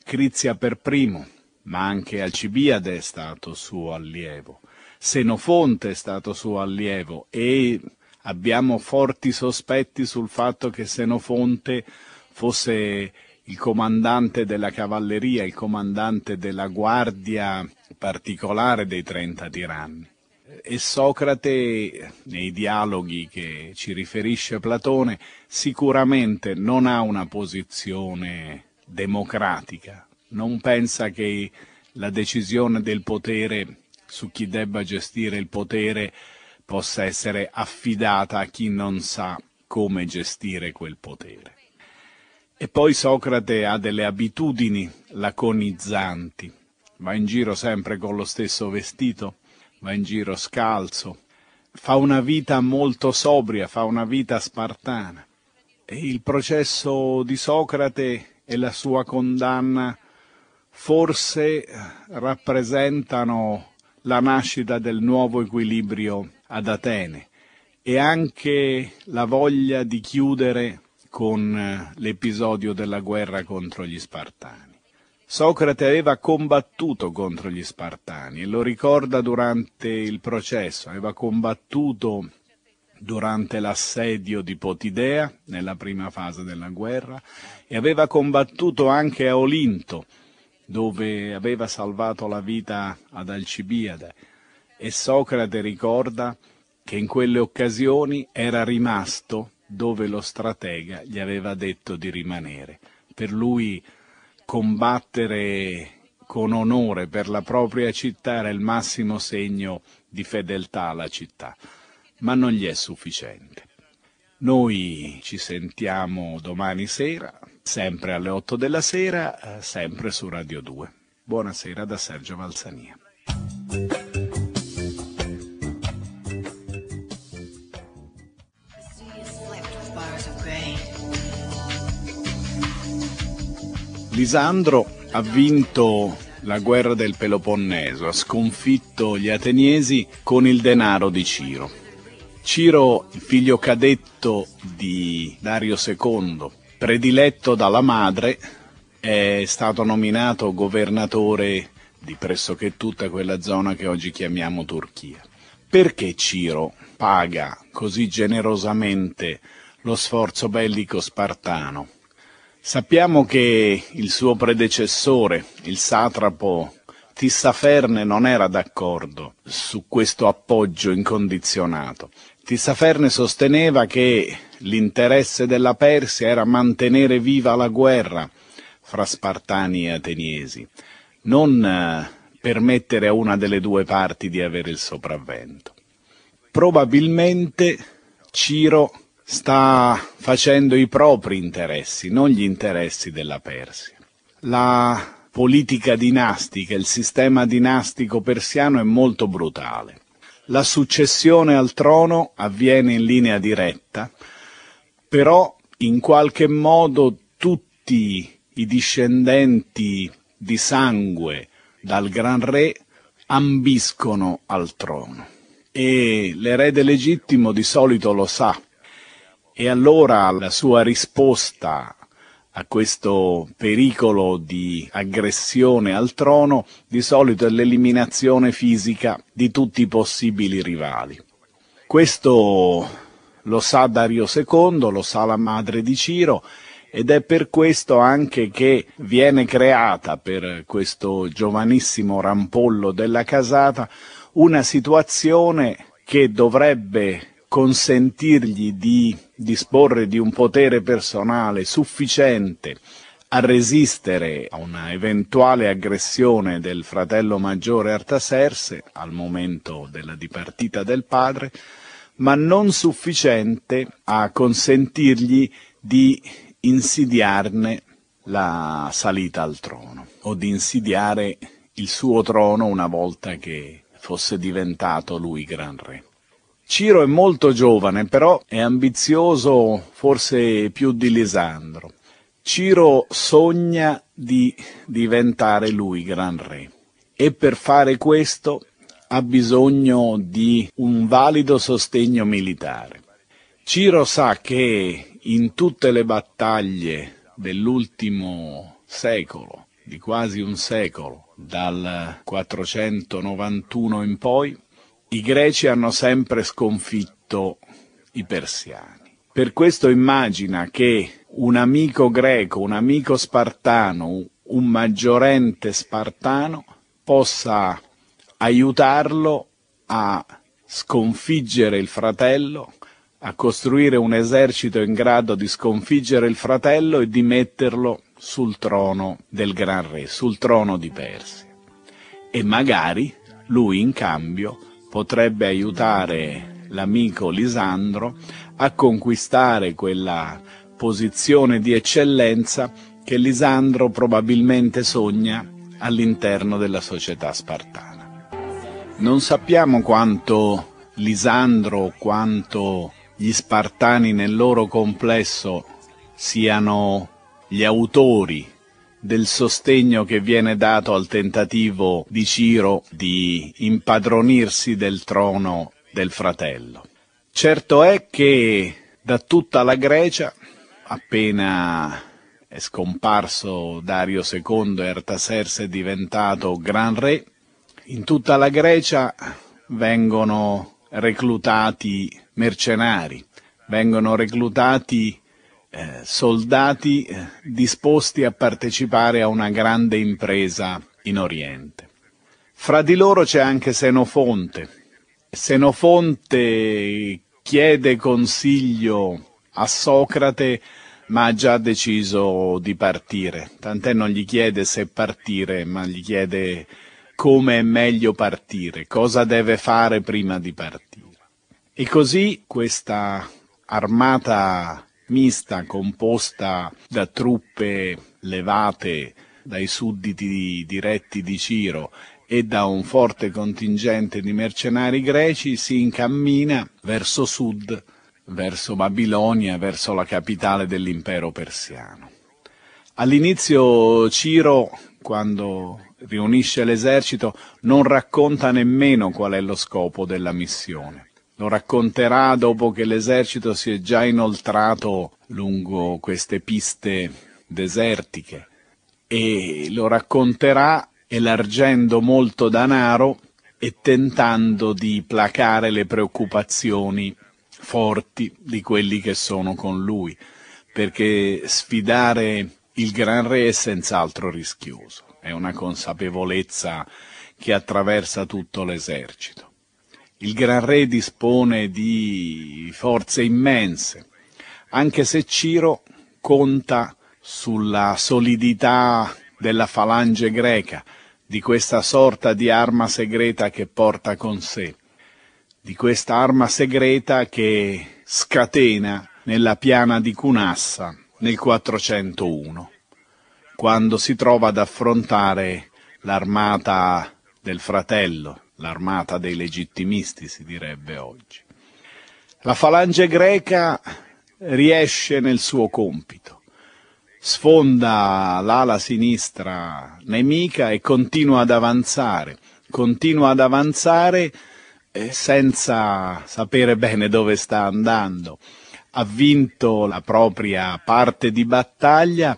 Crizia per primo, ma anche Alcibiade è stato suo allievo, Senofonte è stato suo allievo e abbiamo forti sospetti sul fatto che Senofonte fosse il comandante della cavalleria, il comandante della guardia particolare dei 30 tiranni. E Socrate, nei dialoghi che ci riferisce Platone, sicuramente non ha una posizione democratica, non pensa che la decisione del potere su chi debba gestire il potere possa essere affidata a chi non sa come gestire quel potere. E poi Socrate ha delle abitudini laconizzanti, va in giro sempre con lo stesso vestito, va in giro scalzo, fa una vita molto sobria, fa una vita spartana. E il processo di Socrate e la sua condanna forse rappresentano la nascita del nuovo equilibrio ad Atene e anche la voglia di chiudere con eh, l'episodio della guerra contro gli Spartani. Socrate aveva combattuto contro gli Spartani e lo ricorda durante il processo, aveva combattuto durante l'assedio di Potidea nella prima fase della guerra e aveva combattuto anche a Olinto dove aveva salvato la vita ad Alcibiade e Socrate ricorda che in quelle occasioni era rimasto dove lo stratega gli aveva detto di rimanere. Per lui combattere con onore per la propria città era il massimo segno di fedeltà alla città, ma non gli è sufficiente. Noi ci sentiamo domani sera, sempre alle 8 della sera, eh, sempre su Radio 2. Buonasera da Sergio Valsania. Lisandro ha vinto la guerra del Peloponneso, ha sconfitto gli ateniesi con il denaro di Ciro. Ciro, figlio cadetto di Dario II, prediletto dalla madre, è stato nominato governatore di pressoché tutta quella zona che oggi chiamiamo Turchia. Perché Ciro paga così generosamente lo sforzo bellico spartano? Sappiamo che il suo predecessore, il satrapo Tissaferne, non era d'accordo su questo appoggio incondizionato. Tissaferne sosteneva che l'interesse della Persia era mantenere viva la guerra fra Spartani e Ateniesi, non eh, permettere a una delle due parti di avere il sopravvento. Probabilmente Ciro sta facendo i propri interessi, non gli interessi della Persia. La politica dinastica, il sistema dinastico persiano è molto brutale. La successione al trono avviene in linea diretta, però in qualche modo tutti i discendenti di sangue dal Gran Re ambiscono al trono e l'erede legittimo di solito lo sa e allora la sua risposta a questo pericolo di aggressione al trono di solito è l'eliminazione fisica di tutti i possibili rivali. Questo lo sa Dario II, lo sa la madre di Ciro ed è per questo anche che viene creata per questo giovanissimo rampollo della casata una situazione che dovrebbe consentirgli di disporre di un potere personale sufficiente a resistere a una eventuale aggressione del fratello maggiore Artaserse al momento della dipartita del padre, ma non sufficiente a consentirgli di insidiarne la salita al trono o di insidiare il suo trono una volta che fosse diventato lui gran re. Ciro è molto giovane, però è ambizioso forse più di Lisandro. Ciro sogna di diventare lui gran re e per fare questo ha bisogno di un valido sostegno militare. Ciro sa che in tutte le battaglie dell'ultimo secolo, di quasi un secolo, dal 491 in poi, i greci hanno sempre sconfitto i persiani. Per questo immagina che un amico greco, un amico spartano, un maggiorente spartano possa aiutarlo a sconfiggere il fratello, a costruire un esercito in grado di sconfiggere il fratello e di metterlo sul trono del gran re, sul trono di Persia. E magari lui in cambio potrebbe aiutare l'amico Lisandro a conquistare quella posizione di eccellenza che Lisandro probabilmente sogna all'interno della società spartana. Non sappiamo quanto Lisandro, quanto gli spartani nel loro complesso siano gli autori del sostegno che viene dato al tentativo di Ciro di impadronirsi del trono del fratello. Certo è che da tutta la Grecia, appena è scomparso Dario II e Artaserse è diventato gran re, in tutta la Grecia vengono reclutati mercenari, vengono reclutati eh, soldati eh, disposti a partecipare a una grande impresa in Oriente. Fra di loro c'è anche Senofonte. Senofonte chiede consiglio a Socrate, ma ha già deciso di partire. Tant'è non gli chiede se partire, ma gli chiede come è meglio partire, cosa deve fare prima di partire. E così questa armata mista composta da truppe levate dai sudditi diretti di Ciro e da un forte contingente di mercenari greci si incammina verso sud, verso Babilonia, verso la capitale dell'impero persiano. All'inizio Ciro, quando riunisce l'esercito, non racconta nemmeno qual è lo scopo della missione lo racconterà dopo che l'esercito si è già inoltrato lungo queste piste desertiche e lo racconterà elargendo molto danaro e tentando di placare le preoccupazioni forti di quelli che sono con lui, perché sfidare il Gran Re è senz'altro rischioso, è una consapevolezza che attraversa tutto l'esercito. Il Gran Re dispone di forze immense, anche se Ciro conta sulla solidità della falange greca, di questa sorta di arma segreta che porta con sé, di questa arma segreta che scatena nella piana di Cunassa nel 401, quando si trova ad affrontare l'armata del fratello, l'armata dei legittimisti si direbbe oggi. La falange greca riesce nel suo compito, sfonda l'ala sinistra nemica e continua ad avanzare, continua ad avanzare eh, senza sapere bene dove sta andando. Ha vinto la propria parte di battaglia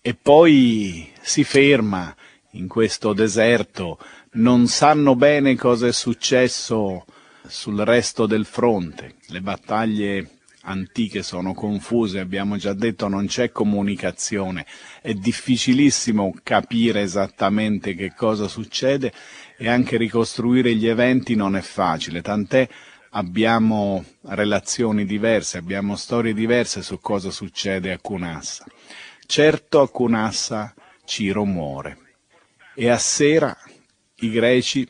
e poi si ferma in questo deserto non sanno bene cosa è successo sul resto del fronte. Le battaglie antiche sono confuse, abbiamo già detto non c'è comunicazione, è difficilissimo capire esattamente che cosa succede e anche ricostruire gli eventi non è facile, tant'è abbiamo relazioni diverse, abbiamo storie diverse su cosa succede a Cunassa. Certo a Cunassa Ciro muore e a sera i greci,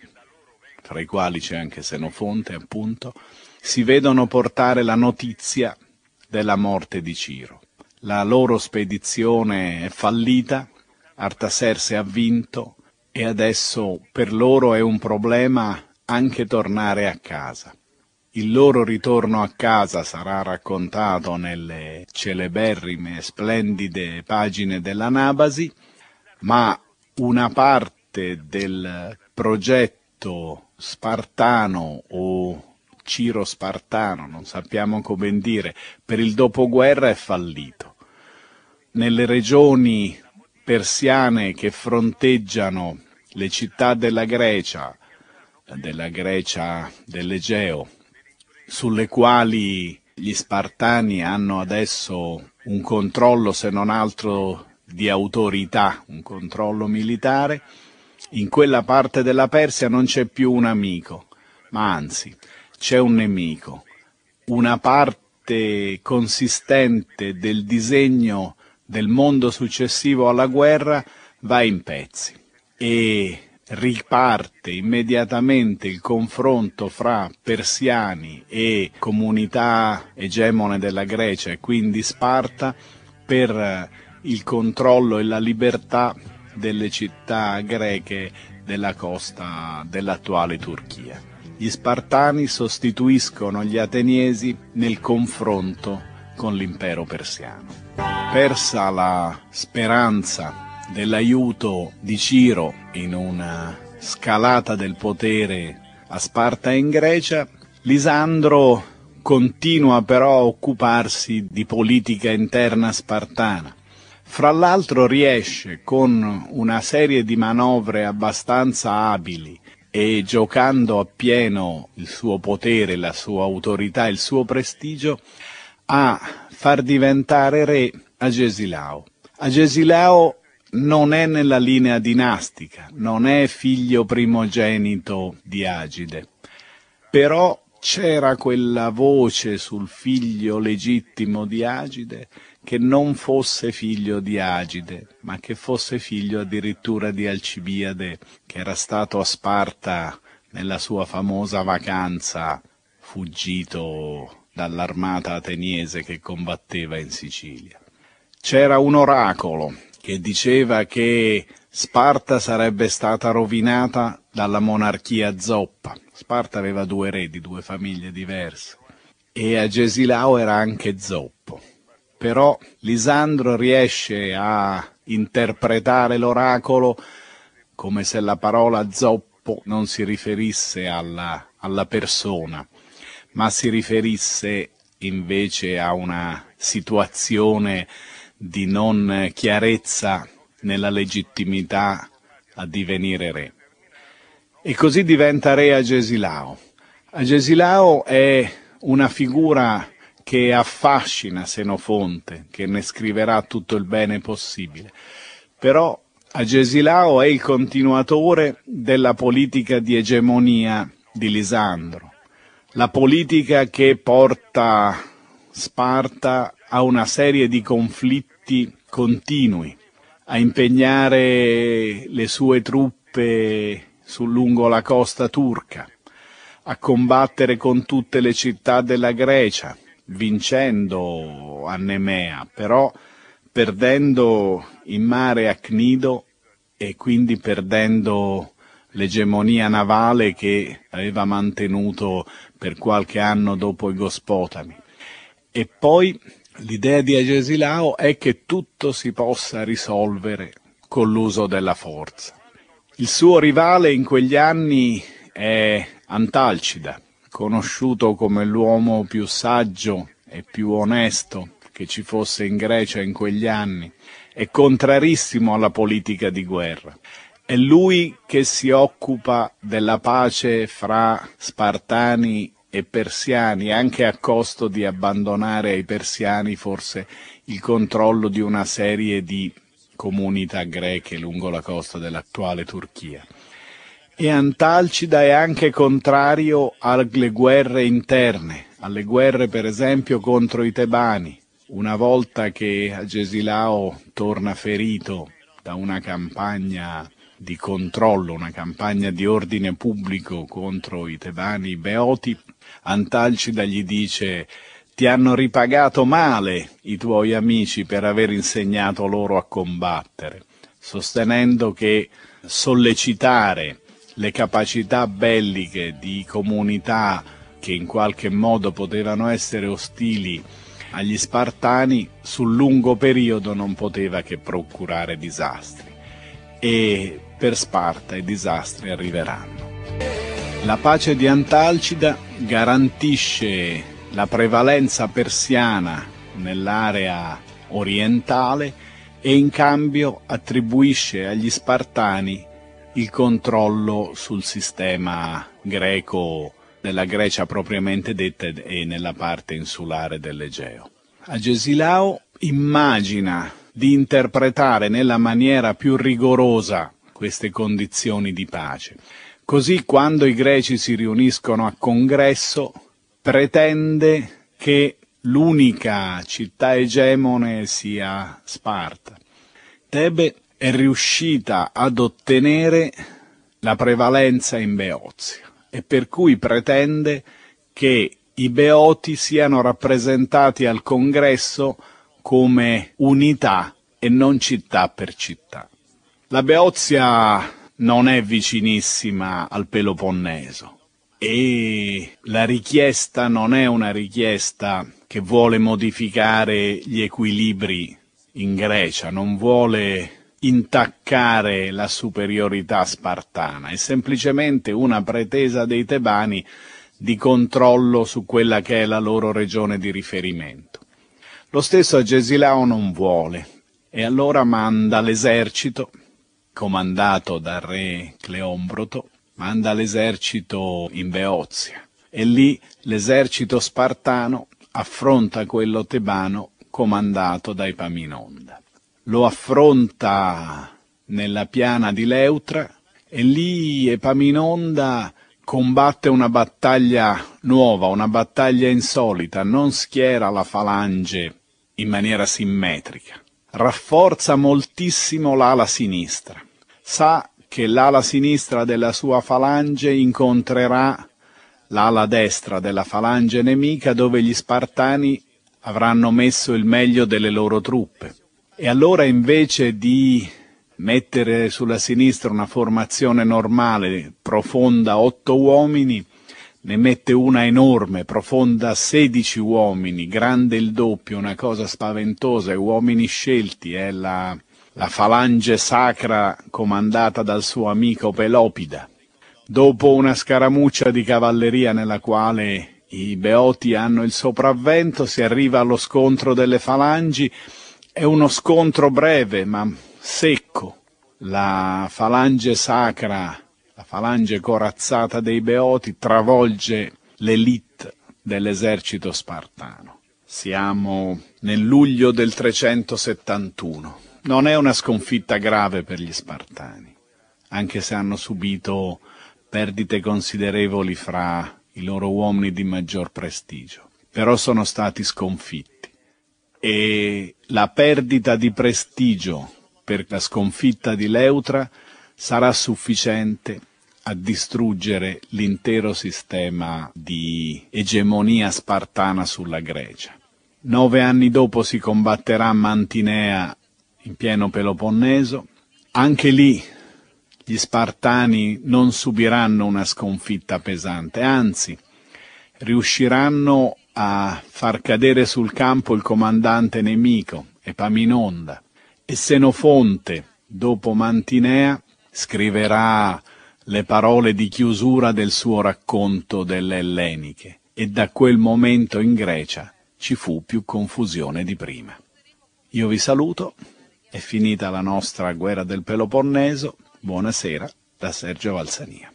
tra i quali c'è anche Senofonte appunto, si vedono portare la notizia della morte di Ciro. La loro spedizione è fallita, Artaserse ha vinto e adesso per loro è un problema anche tornare a casa. Il loro ritorno a casa sarà raccontato nelle celeberrime e splendide pagine della ma una parte del progetto spartano o Ciro Spartano, non sappiamo come dire, per il dopoguerra è fallito. Nelle regioni persiane che fronteggiano le città della Grecia, della Grecia dell'Egeo, sulle quali gli spartani hanno adesso un controllo se non altro di autorità, un controllo militare, in quella parte della Persia non c'è più un amico, ma anzi c'è un nemico, una parte consistente del disegno del mondo successivo alla guerra va in pezzi e riparte immediatamente il confronto fra persiani e comunità egemone della Grecia e quindi Sparta per il controllo e la libertà delle città greche della costa dell'attuale Turchia. Gli Spartani sostituiscono gli Ateniesi nel confronto con l'impero persiano. Persa la speranza dell'aiuto di Ciro in una scalata del potere a Sparta e in Grecia, Lisandro continua però a occuparsi di politica interna spartana fra l'altro riesce con una serie di manovre abbastanza abili e giocando appieno il suo potere, la sua autorità, il suo prestigio, a far diventare re Agesilao. Agesilao non è nella linea dinastica, non è figlio primogenito di Agide, però c'era quella voce sul figlio legittimo di Agide che non fosse figlio di Agide, ma che fosse figlio addirittura di Alcibiade, che era stato a Sparta nella sua famosa vacanza, fuggito dall'armata ateniese che combatteva in Sicilia. C'era un oracolo che diceva che Sparta sarebbe stata rovinata dalla monarchia zoppa. Sparta aveva due re di due famiglie diverse e Agesilao era anche zoppo però Lisandro riesce a interpretare l'oracolo come se la parola zoppo non si riferisse alla, alla persona, ma si riferisse invece a una situazione di non chiarezza nella legittimità a divenire re. E così diventa re Agesilao. Agesilao è una figura che affascina Senofonte, che ne scriverà tutto il bene possibile. Però Agesilao è il continuatore della politica di egemonia di Lisandro, la politica che porta Sparta a una serie di conflitti continui, a impegnare le sue truppe su lungo la costa turca, a combattere con tutte le città della Grecia, vincendo a Nemea, però perdendo in mare a Cnido e quindi perdendo l'egemonia navale che aveva mantenuto per qualche anno dopo i Gospotami. E poi l'idea di Agesilao è che tutto si possa risolvere con l'uso della forza. Il suo rivale in quegli anni è Antalcida, conosciuto come l'uomo più saggio e più onesto che ci fosse in Grecia in quegli anni e contrarissimo alla politica di guerra. È lui che si occupa della pace fra spartani e persiani, anche a costo di abbandonare ai persiani forse il controllo di una serie di comunità greche lungo la costa dell'attuale Turchia. E Antalcida è anche contrario alle guerre interne, alle guerre per esempio contro i Tebani. Una volta che Agesilao torna ferito da una campagna di controllo, una campagna di ordine pubblico contro i Tebani Beoti, Antalcida gli dice ti hanno ripagato male i tuoi amici per aver insegnato loro a combattere, sostenendo che sollecitare le capacità belliche di comunità che in qualche modo potevano essere ostili agli Spartani sul lungo periodo non poteva che procurare disastri e per Sparta i disastri arriveranno. La pace di Antalcida garantisce la prevalenza persiana nell'area orientale e in cambio attribuisce agli Spartani il controllo sul sistema greco della Grecia propriamente detta e nella parte insulare dell'Egeo. Agesilao immagina di interpretare nella maniera più rigorosa queste condizioni di pace. Così quando i greci si riuniscono a congresso pretende che l'unica città egemone sia Sparta. Tebe è riuscita ad ottenere la prevalenza in Beozia e per cui pretende che i Beoti siano rappresentati al congresso come unità e non città per città. La Beozia non è vicinissima al Peloponneso e la richiesta non è una richiesta che vuole modificare gli equilibri in Grecia, non vuole intaccare la superiorità spartana, è semplicemente una pretesa dei tebani di controllo su quella che è la loro regione di riferimento. Lo stesso Agesilao non vuole e allora manda l'esercito, comandato dal re Cleombroto, manda l'esercito in Beozia e lì l'esercito spartano affronta quello tebano comandato da Epaminonda lo affronta nella piana di Leutra e lì Epaminonda combatte una battaglia nuova, una battaglia insolita, non schiera la falange in maniera simmetrica, rafforza moltissimo l'ala sinistra, sa che l'ala sinistra della sua falange incontrerà l'ala destra della falange nemica dove gli spartani avranno messo il meglio delle loro truppe e allora invece di mettere sulla sinistra una formazione normale, profonda otto uomini, ne mette una enorme, profonda 16 uomini, grande il doppio, una cosa spaventosa, uomini scelti, è la, la falange sacra comandata dal suo amico Pelopida. Dopo una scaramuccia di cavalleria nella quale i Beoti hanno il sopravvento, si arriva allo scontro delle falangi, è uno scontro breve ma secco. La falange sacra, la falange corazzata dei Beoti travolge l'elite dell'esercito spartano. Siamo nel luglio del 371. Non è una sconfitta grave per gli spartani, anche se hanno subito perdite considerevoli fra i loro uomini di maggior prestigio, però sono stati sconfitti e la perdita di prestigio per la sconfitta di Leutra sarà sufficiente a distruggere l'intero sistema di egemonia spartana sulla Grecia. Nove anni dopo si combatterà a Mantinea in pieno Peloponneso. Anche lì gli spartani non subiranno una sconfitta pesante, anzi riusciranno a far cadere sul campo il comandante nemico, Epaminonda, e Senofonte, dopo Mantinea, scriverà le parole di chiusura del suo racconto delle Elleniche e da quel momento in Grecia ci fu più confusione di prima. Io vi saluto, è finita la nostra guerra del Peloponneso, buonasera da Sergio Valsania.